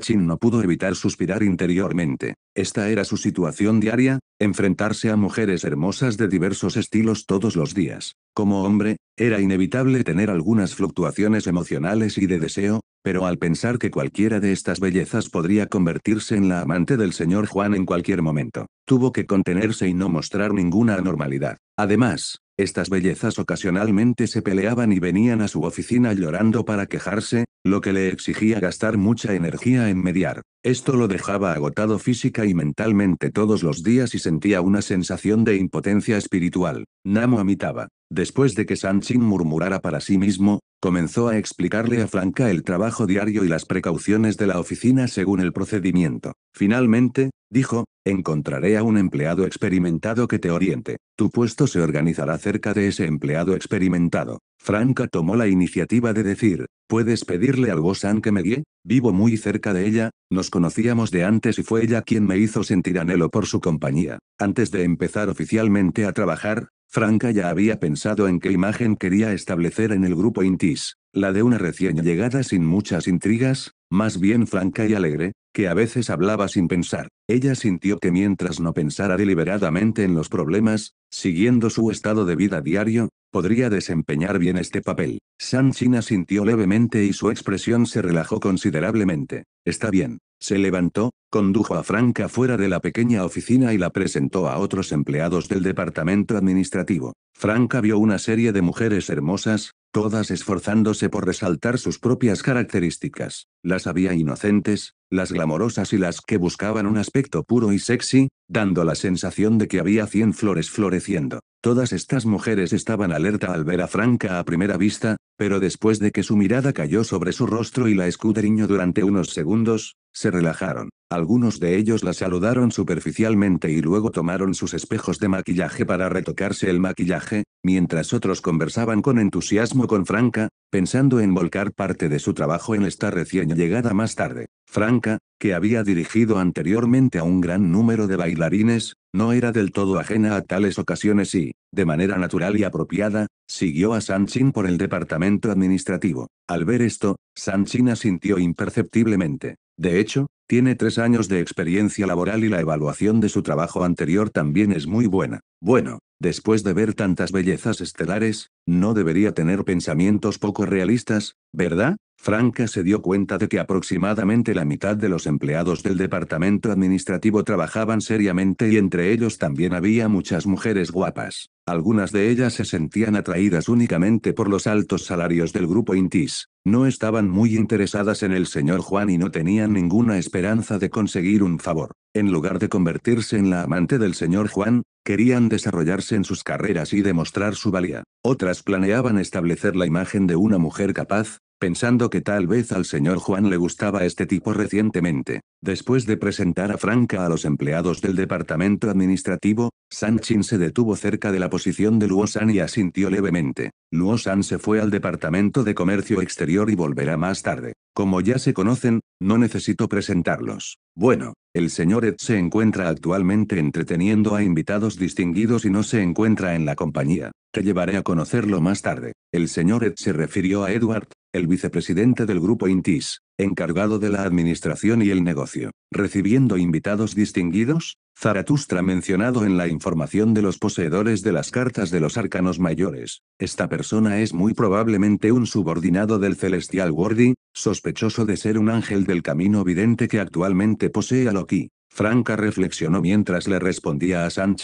Chin no pudo evitar suspirar interiormente. Esta era su situación diaria, enfrentarse a mujeres hermosas de diversos estilos todos los días. Como hombre, era inevitable tener algunas fluctuaciones emocionales y de deseo, pero al pensar que cualquiera de estas bellezas podría convertirse en la amante del señor Juan en cualquier momento, tuvo que contenerse y no mostrar ninguna anormalidad. Además, estas bellezas ocasionalmente se peleaban y venían a su oficina llorando para quejarse, lo que le exigía gastar mucha energía en mediar. Esto lo dejaba agotado física y mentalmente todos los días y sentía una sensación de impotencia espiritual. Namo amitaba. Después de que Sanchin murmurara para sí mismo, comenzó a explicarle a Franca el trabajo diario y las precauciones de la oficina según el procedimiento. Finalmente, Dijo, encontraré a un empleado experimentado que te oriente. Tu puesto se organizará cerca de ese empleado experimentado. Franca tomó la iniciativa de decir, ¿puedes pedirle al Bosan que me guíe? Vivo muy cerca de ella, nos conocíamos de antes y fue ella quien me hizo sentir anhelo por su compañía. Antes de empezar oficialmente a trabajar, Franca ya había pensado en qué imagen quería establecer en el grupo Intis, la de una recién llegada sin muchas intrigas, más bien franca y alegre, que a veces hablaba sin pensar. Ella sintió que mientras no pensara deliberadamente en los problemas, siguiendo su estado de vida diario, podría desempeñar bien este papel. San China sintió levemente y su expresión se relajó considerablemente. Está bien. Se levantó, condujo a Franca fuera de la pequeña oficina y la presentó a otros empleados del departamento administrativo. Franca vio una serie de mujeres hermosas, todas esforzándose por resaltar sus propias características. Las había inocentes, las glamorosas y las que buscaban un aspecto puro y sexy, dando la sensación de que había cien flores floreciendo. Todas estas mujeres estaban alerta al ver a Franca a primera vista, pero después de que su mirada cayó sobre su rostro y la escudriñó durante unos segundos, se relajaron. Algunos de ellos la saludaron superficialmente y luego tomaron sus espejos de maquillaje para retocarse el maquillaje, Mientras otros conversaban con entusiasmo con Franca, pensando en volcar parte de su trabajo en esta recién llegada más tarde, Franca, que había dirigido anteriormente a un gran número de bailarines, no era del todo ajena a tales ocasiones y, de manera natural y apropiada, siguió a Sanchin por el departamento administrativo. Al ver esto, Sanchin asintió imperceptiblemente. De hecho, tiene tres años de experiencia laboral y la evaluación de su trabajo anterior también es muy buena. Bueno, después de ver tantas bellezas estelares, no debería tener pensamientos poco realistas, ¿verdad? Franca se dio cuenta de que aproximadamente la mitad de los empleados del departamento administrativo trabajaban seriamente y entre ellos también había muchas mujeres guapas. Algunas de ellas se sentían atraídas únicamente por los altos salarios del grupo Intis. No estaban muy interesadas en el señor Juan y no tenían ninguna esperanza de conseguir un favor. En lugar de convertirse en la amante del señor Juan, querían desarrollarse en sus carreras y demostrar su valía. Otras planeaban establecer la imagen de una mujer capaz, pensando que tal vez al señor Juan le gustaba este tipo recientemente. Después de presentar a Franca a los empleados del departamento administrativo, Sanchin se detuvo cerca de la posición de Luosan y asintió levemente. Luosan se fue al departamento de comercio exterior y volverá más tarde. Como ya se conocen, no necesito presentarlos. Bueno, el señor Ed se encuentra actualmente entreteniendo a invitados distinguidos y no se encuentra en la compañía. Te llevaré a conocerlo más tarde. El señor Ed se refirió a Edward, el vicepresidente del grupo Intis, encargado de la administración y el negocio, recibiendo invitados distinguidos, Zaratustra mencionado en la información de los poseedores de las cartas de los arcanos mayores. Esta persona es muy probablemente un subordinado del Celestial Wordy, sospechoso de ser un ángel del camino vidente que actualmente posee a Loki. Franca reflexionó mientras le respondía a San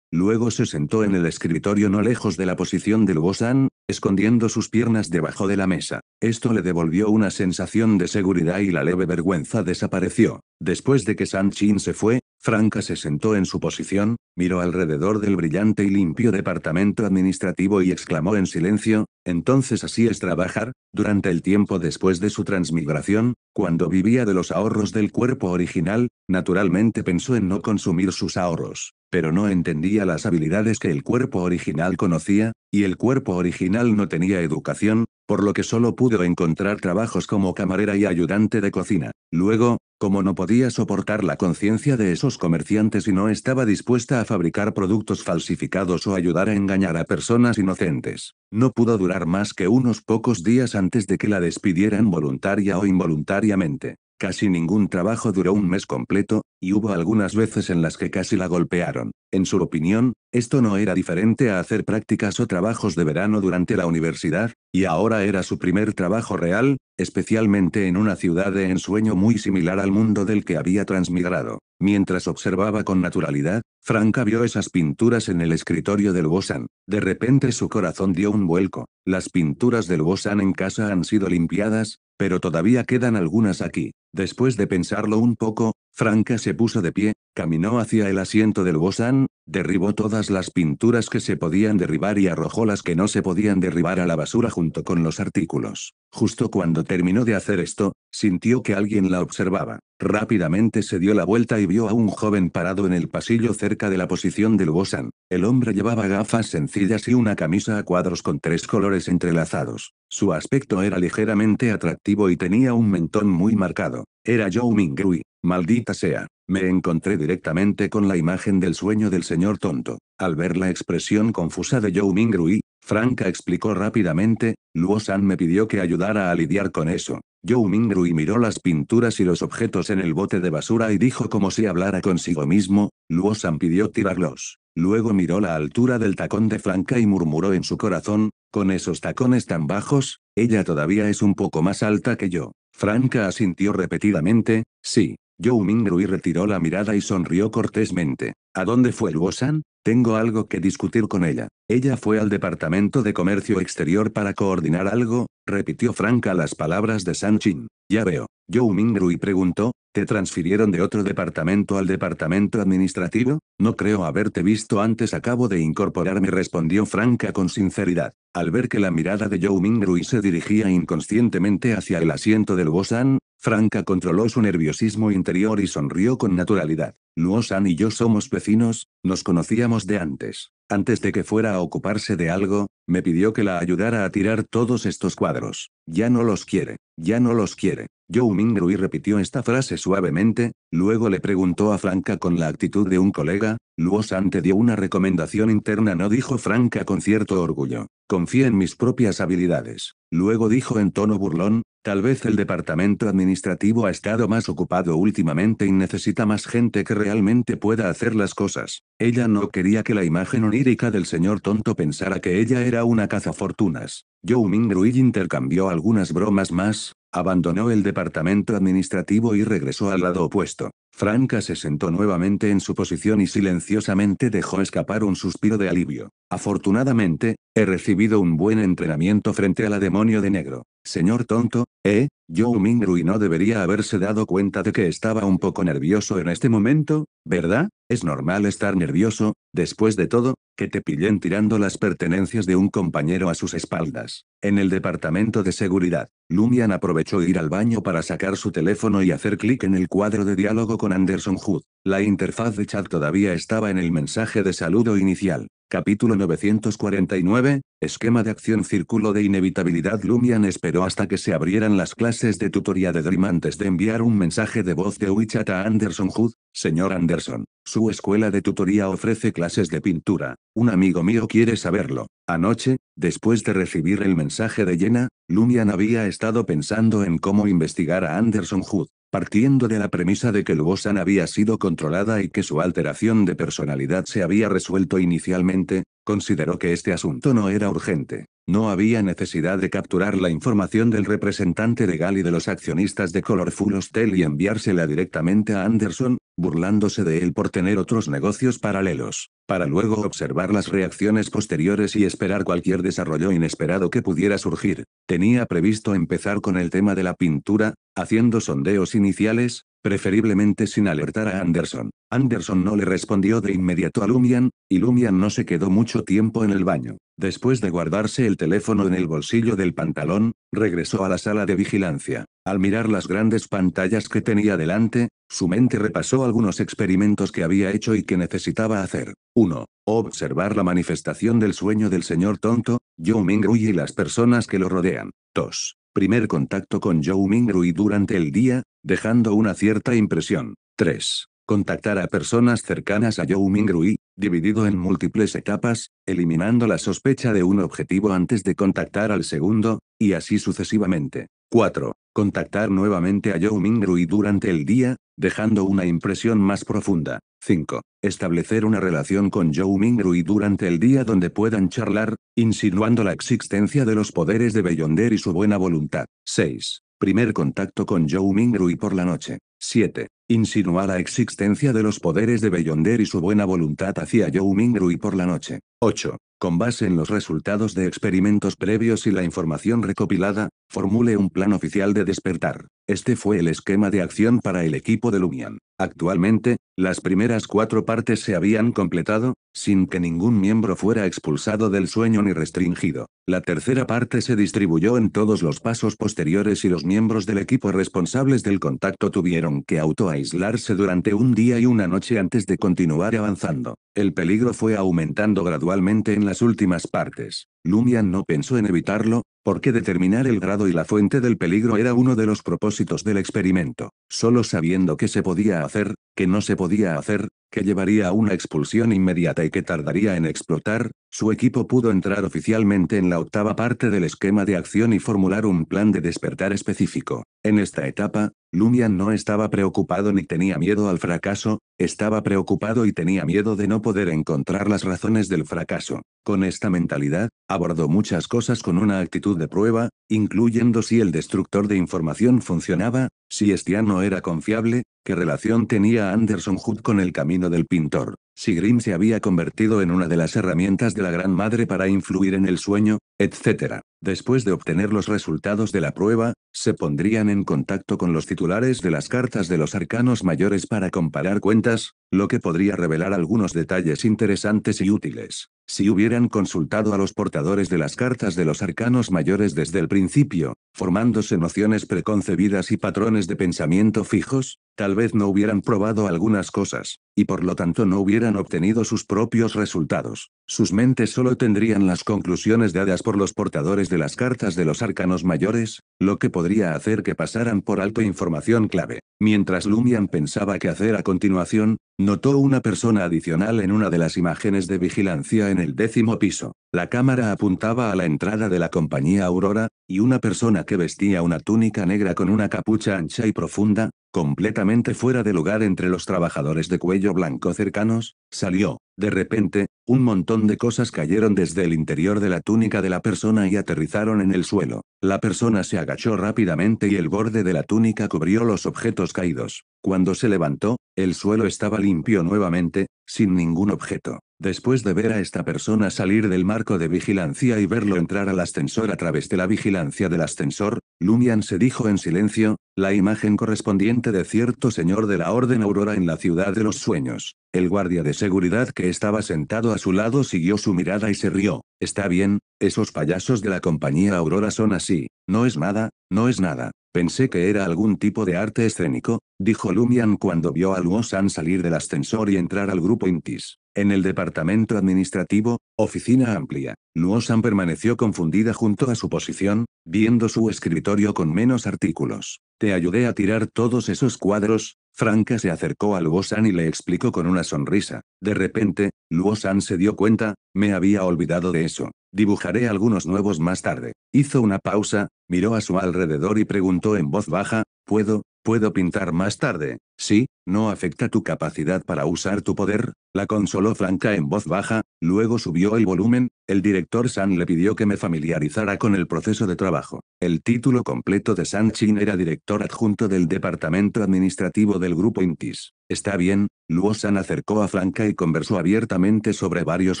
Luego se sentó en el escritorio no lejos de la posición del Wosan, escondiendo sus piernas debajo de la mesa. Esto le devolvió una sensación de seguridad y la leve vergüenza desapareció. Después de que San se fue, Franca se sentó en su posición, miró alrededor del brillante y limpio departamento administrativo y exclamó en silencio, entonces así es trabajar, durante el tiempo después de su transmigración, cuando vivía de los ahorros del cuerpo original, naturalmente pensó en no consumir sus ahorros, pero no entendía las habilidades que el cuerpo original conocía, y el cuerpo original no tenía educación, por lo que solo pudo encontrar trabajos como camarera y ayudante de cocina. Luego, como no podía soportar la conciencia de esos comerciantes y no estaba dispuesta a fabricar productos falsificados o ayudar a engañar a personas inocentes, no pudo durar más que unos pocos días antes de que la despidieran voluntaria o involuntariamente. Casi ningún trabajo duró un mes completo, y hubo algunas veces en las que casi la golpearon. En su opinión, esto no era diferente a hacer prácticas o trabajos de verano durante la universidad, y ahora era su primer trabajo real, especialmente en una ciudad de ensueño muy similar al mundo del que había transmigrado. Mientras observaba con naturalidad, Franca vio esas pinturas en el escritorio del Bosan. De repente su corazón dio un vuelco. Las pinturas del Bosan en casa han sido limpiadas, pero todavía quedan algunas aquí. Después de pensarlo un poco, Franca se puso de pie, Caminó hacia el asiento del Bosan, derribó todas las pinturas que se podían derribar y arrojó las que no se podían derribar a la basura junto con los artículos. Justo cuando terminó de hacer esto, sintió que alguien la observaba. Rápidamente se dio la vuelta y vio a un joven parado en el pasillo cerca de la posición del Bosan. El hombre llevaba gafas sencillas y una camisa a cuadros con tres colores entrelazados. Su aspecto era ligeramente atractivo y tenía un mentón muy marcado. Era Joe Mingrui. Maldita sea. Me encontré directamente con la imagen del sueño del señor tonto. Al ver la expresión confusa de Joe Mingrui, Franca explicó rápidamente, Luo-san me pidió que ayudara a lidiar con eso. Joe Mingrui miró las pinturas y los objetos en el bote de basura y dijo como si hablara consigo mismo, Luo-san pidió tirarlos. Luego miró la altura del tacón de Franca y murmuró en su corazón, con esos tacones tan bajos, ella todavía es un poco más alta que yo. Franca asintió repetidamente, sí. Ming Mingrui retiró la mirada y sonrió cortésmente. ¿A dónde fue San? Tengo algo que discutir con ella. Ella fue al Departamento de Comercio Exterior para coordinar algo, repitió Franca las palabras de San Chin. Ya veo. Joe Mingrui preguntó, ¿te transfirieron de otro departamento al departamento administrativo? No creo haberte visto antes acabo de incorporarme respondió Franca con sinceridad. Al ver que la mirada de Ming Mingrui se dirigía inconscientemente hacia el asiento del Luosan, Franca controló su nerviosismo interior y sonrió con naturalidad. San y yo somos vecinos, nos conocíamos de antes. Antes de que fuera a ocuparse de algo, me pidió que la ayudara a tirar todos estos cuadros. Ya no los quiere, ya no los quiere. Zhou Mingrui repitió esta frase suavemente, luego le preguntó a Franca con la actitud de un colega, Luo dio una recomendación interna no dijo Franca con cierto orgullo. Confía en mis propias habilidades. Luego dijo en tono burlón, Tal vez el departamento administrativo ha estado más ocupado últimamente y necesita más gente que realmente pueda hacer las cosas. Ella no quería que la imagen onírica del señor tonto pensara que ella era una cazafortunas. Joe Mingrui intercambió algunas bromas más, abandonó el departamento administrativo y regresó al lado opuesto. Franca se sentó nuevamente en su posición y silenciosamente dejó escapar un suspiro de alivio. Afortunadamente, he recibido un buen entrenamiento frente a la demonio de negro. Señor tonto, eh, Joe Mingrui no debería haberse dado cuenta de que estaba un poco nervioso en este momento, ¿verdad? Es normal estar nervioso, después de todo, que te pillen tirando las pertenencias de un compañero a sus espaldas. En el departamento de seguridad, Lumian aprovechó ir al baño para sacar su teléfono y hacer clic en el cuadro de diálogo con Anderson Hood. La interfaz de chat todavía estaba en el mensaje de saludo inicial. Capítulo 949, Esquema de acción Círculo de inevitabilidad Lumian esperó hasta que se abrieran las clases de tutoría de Dream antes de enviar un mensaje de voz de WeChat a Anderson Hood, señor Anderson, su escuela de tutoría ofrece clases de pintura, un amigo mío quiere saberlo, Anoche, después de recibir el mensaje de Jenna, Lumian había estado pensando en cómo investigar a Anderson Hood, partiendo de la premisa de que Lubosan había sido controlada y que su alteración de personalidad se había resuelto inicialmente, consideró que este asunto no era urgente. No había necesidad de capturar la información del representante legal y de los accionistas de Colorful Hostel y enviársela directamente a Anderson, burlándose de él por tener otros negocios paralelos, para luego observar las reacciones posteriores y esperar cualquier desarrollo inesperado que pudiera surgir. Tenía previsto empezar con el tema de la pintura, haciendo sondeos iniciales, preferiblemente sin alertar a Anderson. Anderson no le respondió de inmediato a Lumian, y Lumian no se quedó mucho tiempo en el baño. Después de guardarse el teléfono en el bolsillo del pantalón, regresó a la sala de vigilancia. Al mirar las grandes pantallas que tenía delante, su mente repasó algunos experimentos que había hecho y que necesitaba hacer. 1. Observar la manifestación del sueño del señor tonto, Joe Mingrui y las personas que lo rodean. 2. Primer contacto con Joe Mingrui durante el día, dejando una cierta impresión. 3 contactar a personas cercanas a Ming Mingrui, dividido en múltiples etapas, eliminando la sospecha de un objetivo antes de contactar al segundo, y así sucesivamente. 4. Contactar nuevamente a Ming Mingrui durante el día, dejando una impresión más profunda. 5. Establecer una relación con Zhou Mingrui durante el día donde puedan charlar, insinuando la existencia de los poderes de Beyonder y su buena voluntad. 6. Primer contacto con Zhou Mingrui por la noche. 7. Insinúa la existencia de los poderes de Beyonder y su buena voluntad hacia Zhou Mingrui por la noche. 8. Con base en los resultados de experimentos previos y la información recopilada, formule un plan oficial de despertar. Este fue el esquema de acción para el equipo de Lumian. Actualmente, las primeras cuatro partes se habían completado, sin que ningún miembro fuera expulsado del sueño ni restringido. La tercera parte se distribuyó en todos los pasos posteriores y los miembros del equipo responsables del contacto tuvieron que autoaislarse durante un día y una noche antes de continuar avanzando. El peligro fue aumentando gradualmente en las últimas partes. Lumian no pensó en evitarlo, porque determinar el grado y la fuente del peligro era uno de los propósitos del experimento. Solo sabiendo que se podía hacer, que no se podía hacer, que llevaría a una expulsión inmediata y que tardaría en explotar, su equipo pudo entrar oficialmente en la octava parte del esquema de acción y formular un plan de despertar específico. En esta etapa, Lumian no estaba preocupado ni tenía miedo al fracaso, estaba preocupado y tenía miedo de no poder encontrar las razones del fracaso. Con esta mentalidad, Abordó muchas cosas con una actitud de prueba, incluyendo si el destructor de información funcionaba, si no era confiable, qué relación tenía Anderson Hood con el camino del pintor, si Grimm se había convertido en una de las herramientas de la Gran Madre para influir en el sueño, etc. Después de obtener los resultados de la prueba, se pondrían en contacto con los titulares de las cartas de los arcanos mayores para comparar cuentas, lo que podría revelar algunos detalles interesantes y útiles. Si hubieran consultado a los portadores de las cartas de los arcanos mayores desde el principio, formándose nociones preconcebidas y patrones de pensamiento fijos, tal vez no hubieran probado algunas cosas, y por lo tanto no hubieran obtenido sus propios resultados. Sus mentes solo tendrían las conclusiones dadas por los portadores de las cartas de los arcanos mayores, lo que podría hacer que pasaran por alto información clave. Mientras Lumian pensaba qué hacer a continuación, notó una persona adicional en una de las imágenes de vigilancia en el décimo piso. La cámara apuntaba a la entrada de la compañía Aurora, y una persona que vestía una túnica negra con una capucha ancha y profunda, completamente fuera de lugar entre los trabajadores de cuello blanco cercanos, salió. De repente, un montón de cosas cayeron desde el interior de la túnica de la persona y aterrizaron en el suelo. La persona se agachó rápidamente y el borde de la túnica cubrió los objetos caídos. Cuando se levantó, el suelo estaba limpio nuevamente, sin ningún objeto. Después de ver a esta persona salir del marco de vigilancia y verlo entrar al ascensor a través de la vigilancia del ascensor, Lumian se dijo en silencio, la imagen correspondiente de cierto señor de la Orden Aurora en la ciudad de los sueños. El guardia de seguridad que estaba sentado a su lado siguió su mirada y se rió. Está bien, esos payasos de la compañía Aurora son así, no es nada, no es nada. Pensé que era algún tipo de arte escénico, dijo Lumian cuando vio a Luo San salir del ascensor y entrar al grupo Intis. En el departamento administrativo, oficina amplia, Luosan permaneció confundida junto a su posición, viendo su escritorio con menos artículos. Te ayudé a tirar todos esos cuadros, Franca se acercó a Luosan y le explicó con una sonrisa. De repente, Luosan se dio cuenta, me había olvidado de eso. Dibujaré algunos nuevos más tarde. Hizo una pausa, miró a su alrededor y preguntó en voz baja, Puedo, puedo pintar más tarde, sí, no afecta tu capacidad para usar tu poder, la consoló Franca en voz baja, luego subió el volumen, el director San le pidió que me familiarizara con el proceso de trabajo. El título completo de San Chin era director adjunto del departamento administrativo del grupo Intis. Está bien, Luo San acercó a Franca y conversó abiertamente sobre varios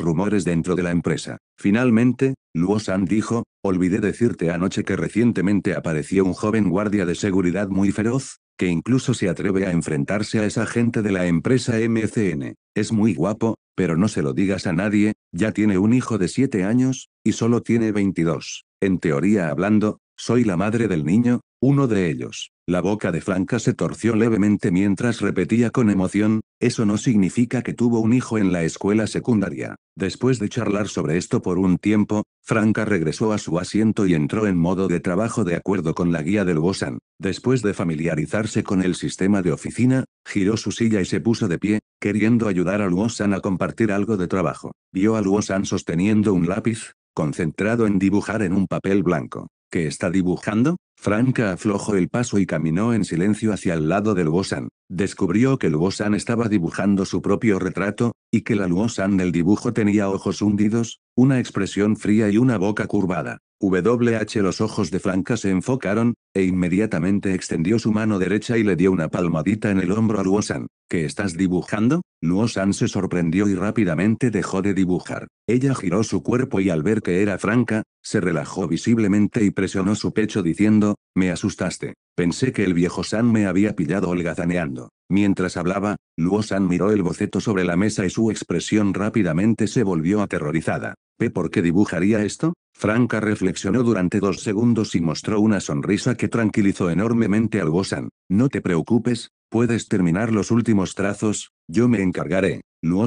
rumores dentro de la empresa. Finalmente, Luo San dijo, olvidé decirte anoche que recientemente apareció un joven guardia de seguridad muy feroz, que incluso se atreve a enfrentarse a esa gente de la empresa MCN. Es muy guapo, pero no se lo digas a nadie, ya tiene un hijo de 7 años, y solo tiene 22. En teoría hablando, soy la madre del niño, uno de ellos, la boca de Franca se torció levemente mientras repetía con emoción, eso no significa que tuvo un hijo en la escuela secundaria. Después de charlar sobre esto por un tiempo, Franca regresó a su asiento y entró en modo de trabajo de acuerdo con la guía del Bosan. Después de familiarizarse con el sistema de oficina, giró su silla y se puso de pie, queriendo ayudar a Luosan a compartir algo de trabajo. Vio a Luosan sosteniendo un lápiz, concentrado en dibujar en un papel blanco. ¿Qué está dibujando? Franca aflojó el paso y caminó en silencio hacia el lado del Bosan. Descubrió que el Bosan estaba dibujando su propio retrato, y que la Luosan del dibujo tenía ojos hundidos, una expresión fría y una boca curvada. WH los ojos de Franca se enfocaron, e inmediatamente extendió su mano derecha y le dio una palmadita en el hombro a Luosan. ¿Qué estás dibujando? Luosan se sorprendió y rápidamente dejó de dibujar. Ella giró su cuerpo y al ver que era Franca, se relajó visiblemente y presionó su pecho diciendo, me asustaste. Pensé que el viejo San me había pillado holgazaneando. Mientras hablaba, Luo San miró el boceto sobre la mesa y su expresión rápidamente se volvió aterrorizada. ¿P por qué dibujaría esto? Franca reflexionó durante dos segundos y mostró una sonrisa que tranquilizó enormemente al San. No te preocupes, puedes terminar los últimos trazos, yo me encargaré. luo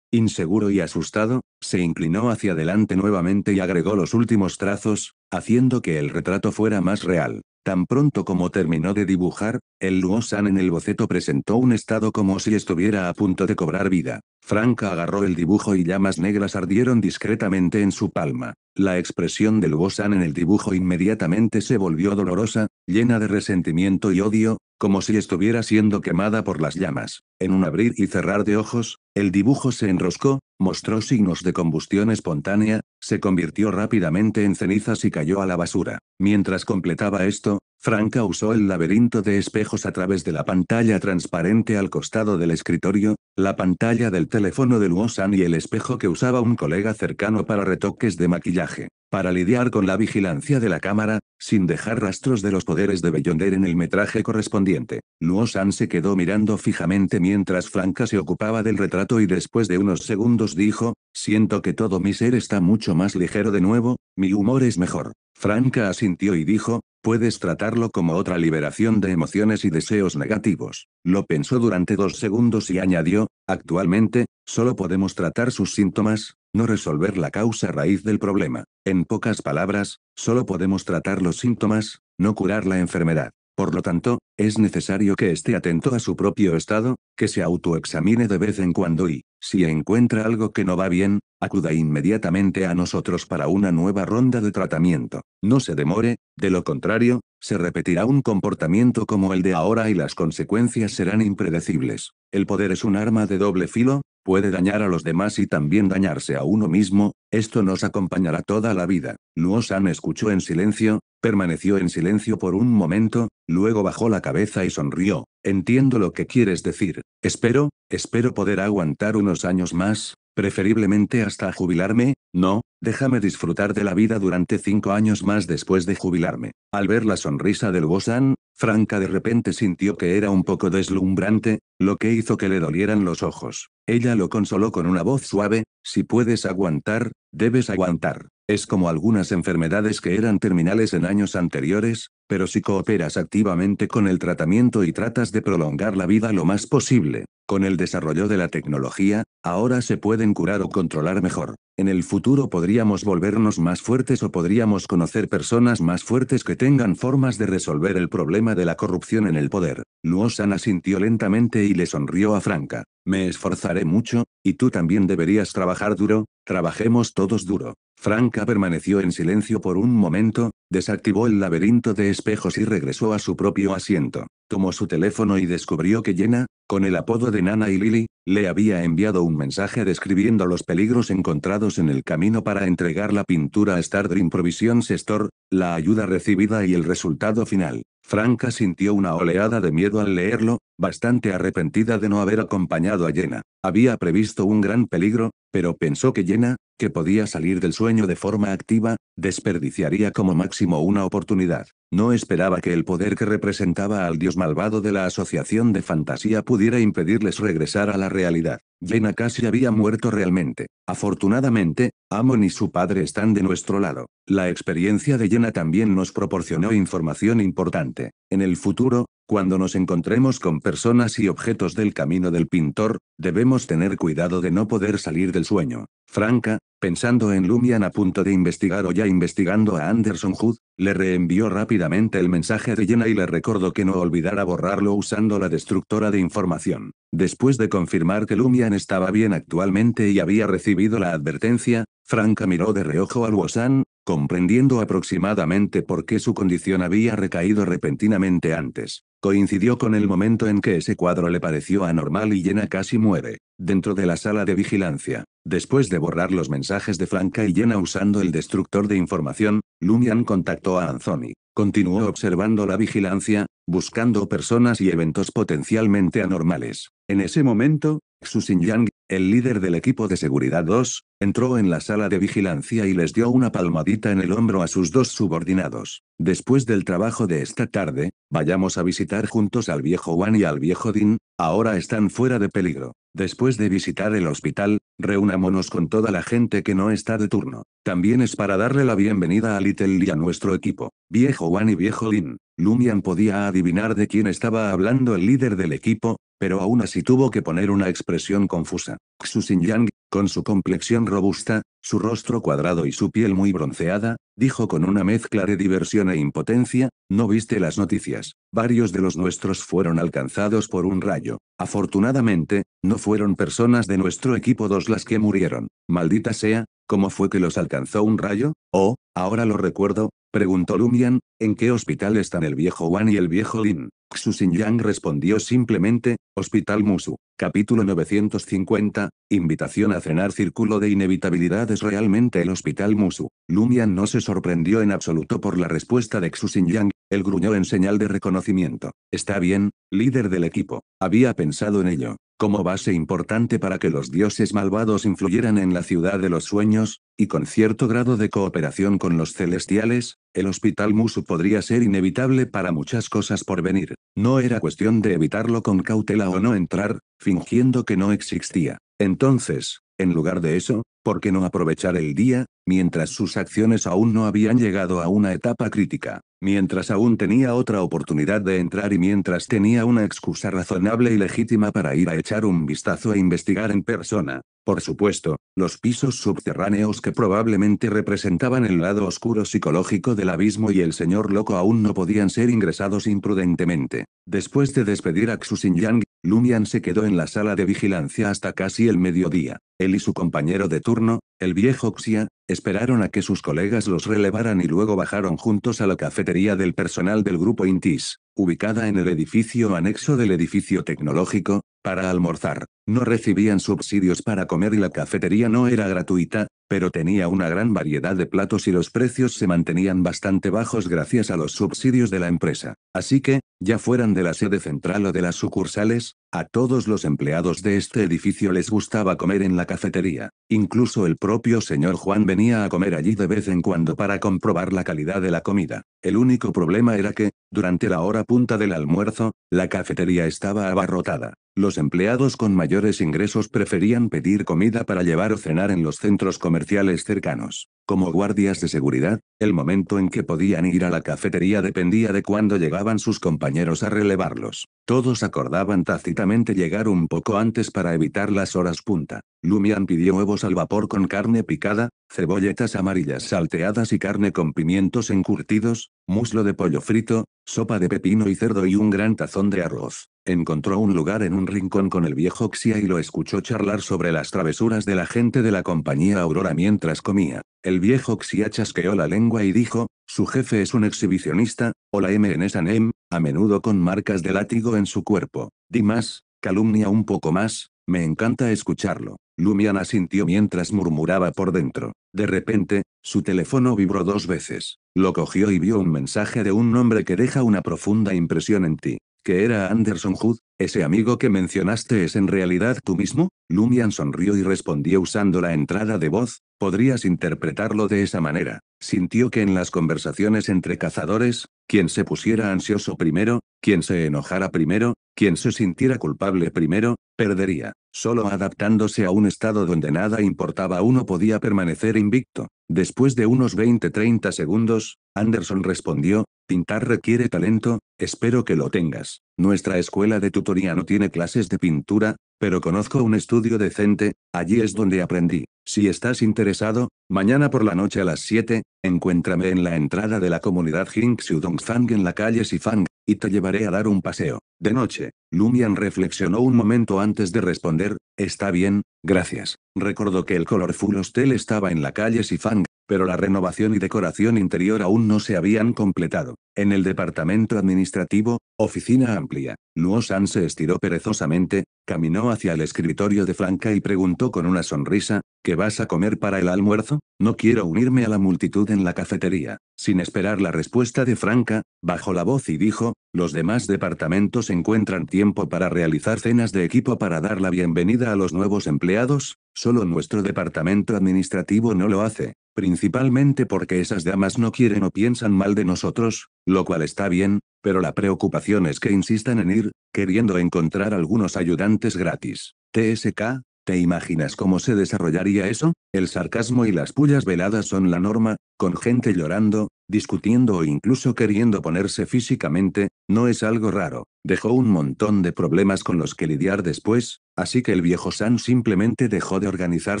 inseguro y asustado, se inclinó hacia adelante nuevamente y agregó los últimos trazos, haciendo que el retrato fuera más real. Tan pronto como terminó de dibujar, el Luosan en el boceto presentó un estado como si estuviera a punto de cobrar vida. Franca agarró el dibujo y llamas negras ardieron discretamente en su palma. La expresión del Luosan en el dibujo inmediatamente se volvió dolorosa, llena de resentimiento y odio, como si estuviera siendo quemada por las llamas. En un abrir y cerrar de ojos, el dibujo se enroscó, mostró signos de combustión espontánea, se convirtió rápidamente en cenizas y cayó a la basura. Mientras completaba esto, Franca usó el laberinto de espejos a través de la pantalla transparente al costado del escritorio, la pantalla del teléfono de Luosan y el espejo que usaba un colega cercano para retoques de maquillaje. Para lidiar con la vigilancia de la cámara, sin dejar rastros de los poderes de Bellonder en el metraje correspondiente, Luo San se quedó mirando fijamente mientras Franca se ocupaba del retrato y después de unos segundos dijo, siento que todo mi ser está mucho más ligero de nuevo, mi humor es mejor. Franca asintió y dijo, Puedes tratarlo como otra liberación de emociones y deseos negativos. Lo pensó durante dos segundos y añadió, actualmente, solo podemos tratar sus síntomas, no resolver la causa raíz del problema. En pocas palabras, solo podemos tratar los síntomas, no curar la enfermedad. Por lo tanto, es necesario que esté atento a su propio estado, que se autoexamine de vez en cuando y, si encuentra algo que no va bien, acuda inmediatamente a nosotros para una nueva ronda de tratamiento. No se demore, de lo contrario, se repetirá un comportamiento como el de ahora y las consecuencias serán impredecibles. El poder es un arma de doble filo, puede dañar a los demás y también dañarse a uno mismo, esto nos acompañará toda la vida. Luo San escuchó en silencio, Permaneció en silencio por un momento, luego bajó la cabeza y sonrió. Entiendo lo que quieres decir. Espero, espero poder aguantar unos años más, preferiblemente hasta jubilarme, no, déjame disfrutar de la vida durante cinco años más después de jubilarme. Al ver la sonrisa del Bosan, Franca de repente sintió que era un poco deslumbrante, lo que hizo que le dolieran los ojos. Ella lo consoló con una voz suave, si puedes aguantar, debes aguantar. Es como algunas enfermedades que eran terminales en años anteriores, pero si cooperas activamente con el tratamiento y tratas de prolongar la vida lo más posible, con el desarrollo de la tecnología, ahora se pueden curar o controlar mejor. En el futuro podríamos volvernos más fuertes o podríamos conocer personas más fuertes que tengan formas de resolver el problema de la corrupción en el poder. Luosana sintió lentamente y le sonrió a Franca. Me esforzaré mucho, y tú también deberías trabajar duro, trabajemos todos duro. Franca permaneció en silencio por un momento, desactivó el laberinto de espejos y regresó a su propio asiento. Tomó su teléfono y descubrió que Jenna, con el apodo de Nana y Lily, le había enviado un mensaje describiendo los peligros encontrados en el camino para entregar la pintura a Stardream Provisions Store, la ayuda recibida y el resultado final. Franca sintió una oleada de miedo al leerlo, bastante arrepentida de no haber acompañado a Jenna. Había previsto un gran peligro, pero pensó que Jenna, que podía salir del sueño de forma activa, desperdiciaría como máximo una oportunidad. No esperaba que el poder que representaba al dios malvado de la asociación de fantasía pudiera impedirles regresar a la realidad. Yena casi había muerto realmente. Afortunadamente, Amon y su padre están de nuestro lado. La experiencia de Yena también nos proporcionó información importante. En el futuro, cuando nos encontremos con personas y objetos del camino del pintor, debemos tener cuidado de no poder salir del sueño. Franca, pensando en Lumian a punto de investigar o ya investigando a Anderson Hood, le reenvió rápidamente el mensaje de Jenna y le recordó que no olvidara borrarlo usando la destructora de información. Después de confirmar que Lumian estaba bien actualmente y había recibido la advertencia, Franca miró de reojo al Wosan, comprendiendo aproximadamente por qué su condición había recaído repentinamente antes. Coincidió con el momento en que ese cuadro le pareció anormal y Jenna casi muere, dentro de la sala de vigilancia. Después de borrar los mensajes de Franca y Jenna usando el destructor de información, Lumian contactó a Anthony. Continuó observando la vigilancia, buscando personas y eventos potencialmente anormales. En ese momento, Xu Yang, el líder del equipo de seguridad 2, entró en la sala de vigilancia y les dio una palmadita en el hombro a sus dos subordinados. Después del trabajo de esta tarde, vayamos a visitar juntos al viejo Juan y al viejo Din, ahora están fuera de peligro. Después de visitar el hospital, reunámonos con toda la gente que no está de turno. También es para darle la bienvenida a Little y a nuestro equipo. Viejo Juan y viejo Din. Lumian podía adivinar de quién estaba hablando el líder del equipo, pero aún así tuvo que poner una expresión confusa. Xu Xinjiang, con su complexión robusta, su rostro cuadrado y su piel muy bronceada, dijo con una mezcla de diversión e impotencia, no viste las noticias, varios de los nuestros fueron alcanzados por un rayo. Afortunadamente, no fueron personas de nuestro equipo dos las que murieron. Maldita sea, ¿Cómo fue que los alcanzó un rayo? Oh, ahora lo recuerdo, preguntó Lumian, ¿en qué hospital están el viejo Wan y el viejo Lin? Xu Yang respondió simplemente, Hospital Musu. Capítulo 950, Invitación a cenar Círculo de inevitabilidad es realmente el Hospital Musu. Lumian no se sorprendió en absoluto por la respuesta de Xu Yang, él gruñó en señal de reconocimiento. Está bien, líder del equipo. Había pensado en ello como base importante para que los dioses malvados influyeran en la ciudad de los sueños, y con cierto grado de cooperación con los celestiales, el hospital Musu podría ser inevitable para muchas cosas por venir. No era cuestión de evitarlo con cautela o no entrar, fingiendo que no existía. Entonces, en lugar de eso, ¿por qué no aprovechar el día, mientras sus acciones aún no habían llegado a una etapa crítica, mientras aún tenía otra oportunidad de entrar y mientras tenía una excusa razonable y legítima para ir a echar un vistazo e investigar en persona? Por supuesto, los pisos subterráneos que probablemente representaban el lado oscuro psicológico del abismo y el señor loco aún no podían ser ingresados imprudentemente. Después de despedir a Xu Yang, Lumian se quedó en la sala de vigilancia hasta casi el mediodía. Él y su compañero de turno, el viejo Xia, esperaron a que sus colegas los relevaran y luego bajaron juntos a la cafetería del personal del grupo Intis, ubicada en el edificio anexo del edificio tecnológico, para almorzar. No recibían subsidios para comer y la cafetería no era gratuita, pero tenía una gran variedad de platos y los precios se mantenían bastante bajos gracias a los subsidios de la empresa. Así que, ya fueran de la sede central o de las sucursales, a todos los empleados de este edificio les gustaba comer en la cafetería. Incluso el propio señor Juan venía a comer allí de vez en cuando para comprobar la calidad de la comida. El único problema era que, durante la hora punta del almuerzo, la cafetería estaba abarrotada. Los empleados con mayores ingresos preferían pedir comida para llevar o cenar en los centros comerciales cercanos. Como guardias de seguridad, el momento en que podían ir a la cafetería dependía de cuándo llegaban sus compañeros a relevarlos. Todos acordaban tácitamente llegar un poco antes para evitar las horas punta. Lumian pidió huevos al vapor con carne picada, cebolletas amarillas salteadas y carne con pimientos encurtidos, muslo de pollo frito, sopa de pepino y cerdo y un gran tazón de arroz encontró un lugar en un rincón con el viejo Xia y lo escuchó charlar sobre las travesuras de la gente de la compañía Aurora mientras comía. El viejo Xia chasqueó la lengua y dijo, su jefe es un exhibicionista, o la M en esa a menudo con marcas de látigo en su cuerpo. Di más, calumnia un poco más, me encanta escucharlo. Lumiana asintió mientras murmuraba por dentro. De repente, su teléfono vibró dos veces. Lo cogió y vio un mensaje de un nombre que deja una profunda impresión en ti que era Anderson Hood, ¿ese amigo que mencionaste es en realidad tú mismo? Lumian sonrió y respondió usando la entrada de voz, podrías interpretarlo de esa manera. Sintió que en las conversaciones entre cazadores, quien se pusiera ansioso primero, quien se enojara primero, quien se sintiera culpable primero, perdería. Solo adaptándose a un estado donde nada importaba uno podía permanecer invicto. Después de unos 20-30 segundos, Anderson respondió, Pintar requiere talento, espero que lo tengas. Nuestra escuela de tutoría no tiene clases de pintura, pero conozco un estudio decente, allí es donde aprendí. Si estás interesado, mañana por la noche a las 7, encuéntrame en la entrada de la comunidad Hing Fang en la calle Sifang, y te llevaré a dar un paseo. De noche, Lumian reflexionó un momento antes de responder, está bien, gracias. Recordó que el Colorful Hostel estaba en la calle Sifang, pero la renovación y decoración interior aún no se habían completado. En el departamento administrativo, oficina amplia, San se estiró perezosamente, caminó hacia el escritorio de Franca y preguntó con una sonrisa, ¿qué vas a comer para el almuerzo? No quiero unirme a la multitud en la cafetería. Sin esperar la respuesta de Franca, bajó la voz y dijo, los demás departamentos encuentran tiempo para realizar cenas de equipo para dar la bienvenida a los nuevos empleados, Solo nuestro departamento administrativo no lo hace, principalmente porque esas damas no quieren o piensan mal de nosotros, lo cual está bien, pero la preocupación es que insistan en ir, queriendo encontrar algunos ayudantes gratis. TSK, ¿Te imaginas cómo se desarrollaría eso? El sarcasmo y las pullas veladas son la norma, con gente llorando, discutiendo o incluso queriendo ponerse físicamente, no es algo raro. Dejó un montón de problemas con los que lidiar después, así que el viejo San simplemente dejó de organizar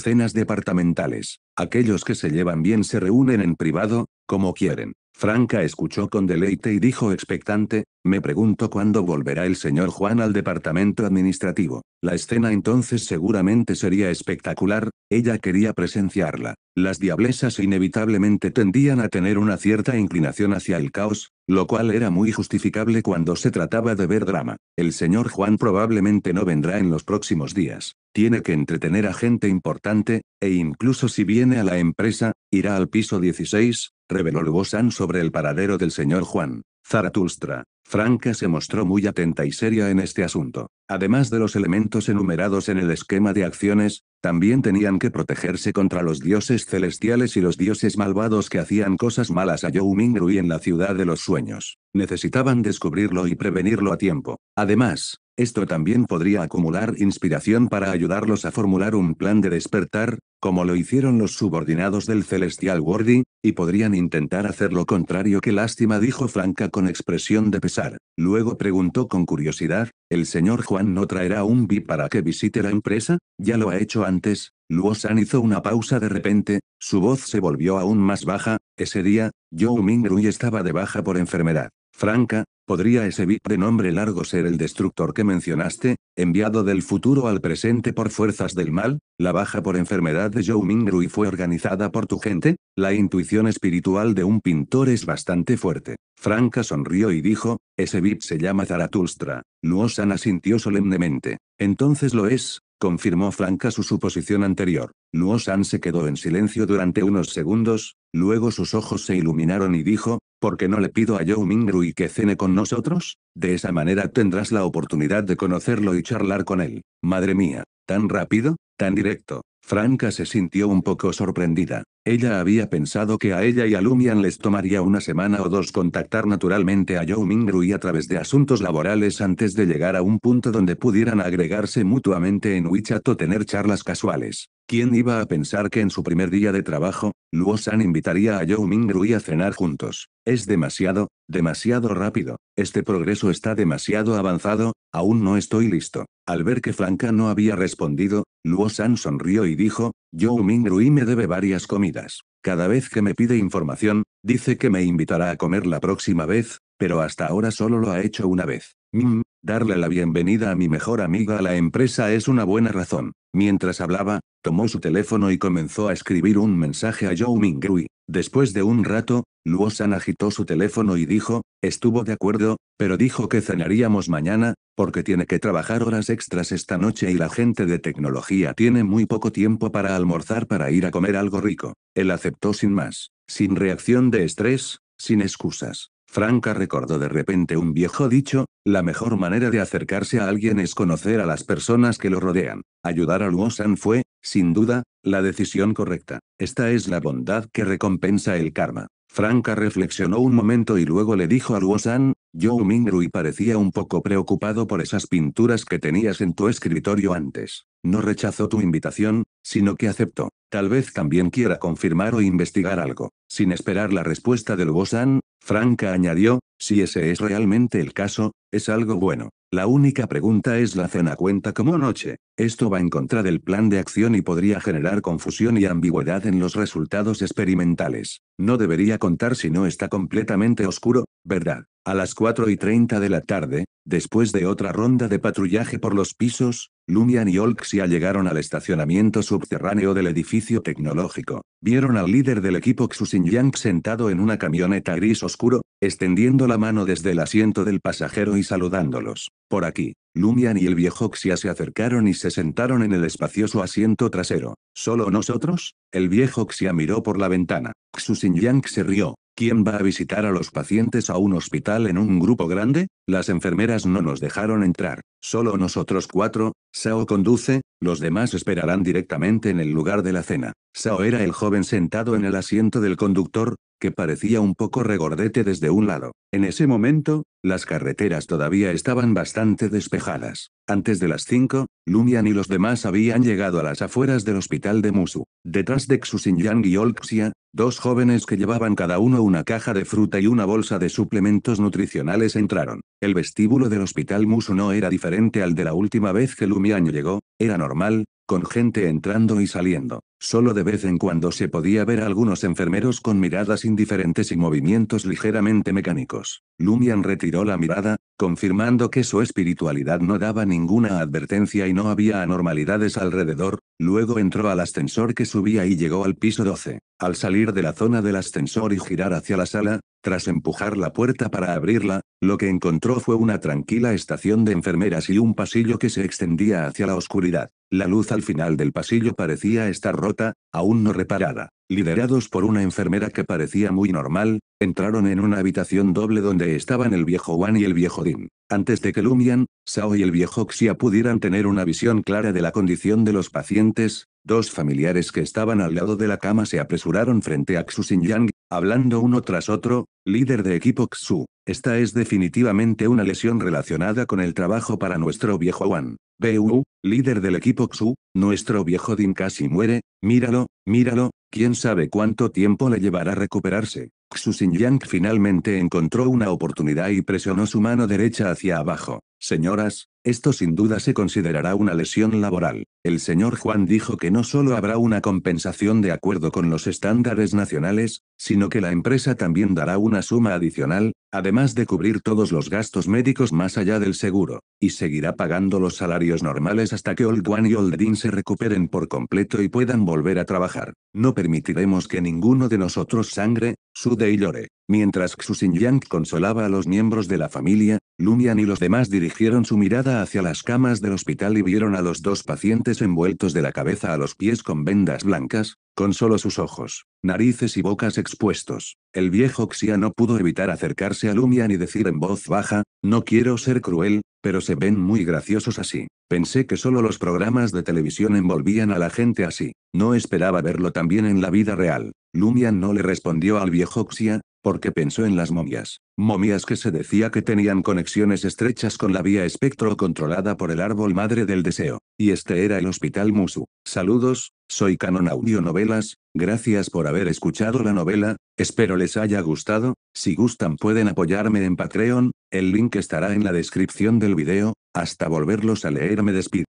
cenas departamentales. Aquellos que se llevan bien se reúnen en privado, como quieren. Franca escuchó con deleite y dijo expectante, me pregunto cuándo volverá el señor Juan al departamento administrativo. La escena entonces seguramente sería espectacular, ella quería presenciarla. Las diablesas inevitablemente tendían a tener una cierta inclinación hacia el caos, lo cual era muy justificable cuando se trataba de ver drama. El señor Juan probablemente no vendrá en los próximos días. Tiene que entretener a gente importante, e incluso si viene a la empresa, irá al piso 16, reveló Lugosan sobre el paradero del señor Juan. Zaratustra. Franca se mostró muy atenta y seria en este asunto. Además de los elementos enumerados en el esquema de acciones, también tenían que protegerse contra los dioses celestiales y los dioses malvados que hacían cosas malas a rui en la ciudad de los sueños. Necesitaban descubrirlo y prevenirlo a tiempo. Además, esto también podría acumular inspiración para ayudarlos a formular un plan de despertar, como lo hicieron los subordinados del Celestial Wordy, y podrían intentar hacer lo contrario que lástima dijo Franca con expresión de pesar. Luego preguntó con curiosidad, ¿el señor Juan no traerá un VIP para que visite la empresa, ya lo ha hecho antes. Luo-san hizo una pausa de repente, su voz se volvió aún más baja, ese día, Zhou Mingrui estaba de baja por enfermedad. Franca, ¿podría ese VIP de nombre largo ser el destructor que mencionaste? enviado del futuro al presente por fuerzas del mal, la baja por enfermedad de Joe Mingrui fue organizada por tu gente, la intuición espiritual de un pintor es bastante fuerte. Franca sonrió y dijo, ese VIP se llama Zaratustra. Luosana asintió solemnemente. Entonces lo es, confirmó Franca su suposición anterior. Luo-san se quedó en silencio durante unos segundos, luego sus ojos se iluminaron y dijo, ¿por qué no le pido a Zhou Mingrui que cene con nosotros? De esa manera tendrás la oportunidad de conocerlo y charlar con él. Madre mía, ¿tan rápido? ¿Tan directo? Franca se sintió un poco sorprendida. Ella había pensado que a ella y a Lumian les tomaría una semana o dos contactar naturalmente a Joe Rui a través de asuntos laborales antes de llegar a un punto donde pudieran agregarse mutuamente en WeChat o tener charlas casuales. ¿Quién iba a pensar que en su primer día de trabajo, Luo-san invitaría a Joe Rui a cenar juntos? Es demasiado, demasiado rápido. Este progreso está demasiado avanzado, aún no estoy listo. Al ver que Franca no había respondido, Luo-san sonrió y dijo, Joe Rui me debe varias comidas. Cada vez que me pide información, dice que me invitará a comer la próxima vez, pero hasta ahora solo lo ha hecho una vez. Mm, darle la bienvenida a mi mejor amiga a la empresa es una buena razón. Mientras hablaba, tomó su teléfono y comenzó a escribir un mensaje a Zhou Mingrui. Después de un rato, San agitó su teléfono y dijo, estuvo de acuerdo, pero dijo que cenaríamos mañana, porque tiene que trabajar horas extras esta noche y la gente de tecnología tiene muy poco tiempo para almorzar para ir a comer algo rico. Él aceptó sin más, sin reacción de estrés, sin excusas. Franca recordó de repente un viejo dicho, la mejor manera de acercarse a alguien es conocer a las personas que lo rodean. Ayudar a Luo fue, sin duda, la decisión correcta. Esta es la bondad que recompensa el karma. Franca reflexionó un momento y luego le dijo a Luosan, «Yo Mingrui parecía un poco preocupado por esas pinturas que tenías en tu escritorio antes. No rechazó tu invitación, sino que aceptó. Tal vez también quiera confirmar o investigar algo. Sin esperar la respuesta de Luosan, Franca añadió, si ese es realmente el caso, es algo bueno. La única pregunta es la cena cuenta como noche. Esto va en contra del plan de acción y podría generar confusión y ambigüedad en los resultados experimentales. No debería contar si no está completamente oscuro, ¿verdad? A las 4 y 30 de la tarde, después de otra ronda de patrullaje por los pisos, Lumian y Olxia llegaron al estacionamiento subterráneo del edificio tecnológico. Vieron al líder del equipo Xusin Yang sentado en una camioneta gris oscuro, extendiendo la mano desde el asiento del pasajero y saludándolos. Por aquí. Lumian y el viejo Xia se acercaron y se sentaron en el espacioso asiento trasero. ¿Solo nosotros? El viejo Xia miró por la ventana. Xu Yang se rió. ¿Quién va a visitar a los pacientes a un hospital en un grupo grande? Las enfermeras no nos dejaron entrar. Solo nosotros cuatro, Sao conduce, los demás esperarán directamente en el lugar de la cena. Sao era el joven sentado en el asiento del conductor, que parecía un poco regordete desde un lado. En ese momento, las carreteras todavía estaban bastante despejadas. Antes de las 5, Lumian y los demás habían llegado a las afueras del hospital de Musu. Detrás de Yang y Olxia, dos jóvenes que llevaban cada uno una caja de fruta y una bolsa de suplementos nutricionales entraron. El vestíbulo del hospital Musu no era diferente al de la última vez que Lumian llegó, era normal, con gente entrando y saliendo. Solo de vez en cuando se podía ver a algunos enfermeros con miradas indiferentes y movimientos ligeramente mecánicos. Lumian retiró la mirada, confirmando que su espiritualidad no daba ninguna advertencia y no había anormalidades alrededor, luego entró al ascensor que subía y llegó al piso 12. Al salir de la zona del ascensor y girar hacia la sala, tras empujar la puerta para abrirla, lo que encontró fue una tranquila estación de enfermeras y un pasillo que se extendía hacia la oscuridad. La luz al final del pasillo parecía estar rota, aún no reparada. Liderados por una enfermera que parecía muy normal, entraron en una habitación doble donde estaban el viejo Wan y el viejo Din. Antes de que Lumian, Sao y el viejo Xia pudieran tener una visión clara de la condición de los pacientes, Dos familiares que estaban al lado de la cama se apresuraron frente a Xu Yang, hablando uno tras otro, líder de equipo Xu. Esta es definitivamente una lesión relacionada con el trabajo para nuestro viejo Wan. Bu, líder del equipo Xu, nuestro viejo Din casi muere, míralo, míralo, quién sabe cuánto tiempo le llevará a recuperarse. Xu Yang finalmente encontró una oportunidad y presionó su mano derecha hacia abajo. Señoras, esto sin duda se considerará una lesión laboral. El señor Juan dijo que no solo habrá una compensación de acuerdo con los estándares nacionales, sino que la empresa también dará una suma adicional, además de cubrir todos los gastos médicos más allá del seguro, y seguirá pagando los salarios normales hasta que Old One y Old Dean se recuperen por completo y puedan volver a trabajar. No permitiremos que ninguno de nosotros sangre, sude y llore. Mientras Xusin Yang consolaba a los miembros de la familia, Lumian y los demás dirigieron su mirada hacia las camas del hospital y vieron a los dos pacientes envueltos de la cabeza a los pies con vendas blancas, con solo sus ojos, narices y bocas expuestos, el viejo Xia no pudo evitar acercarse a Lumian y decir en voz baja, no quiero ser cruel, pero se ven muy graciosos así. Pensé que solo los programas de televisión envolvían a la gente así. No esperaba verlo también en la vida real. Lumian no le respondió al viejo Xia, porque pensó en las momias. Momias que se decía que tenían conexiones estrechas con la vía espectro controlada por el árbol madre del deseo. Y este era el hospital Musu. Saludos, soy Canon Audio Novelas, gracias por haber escuchado la novela, espero les haya gustado, si gustan pueden apoyarme en Patreon, el link estará en la descripción del video, hasta volverlos a leer me despido.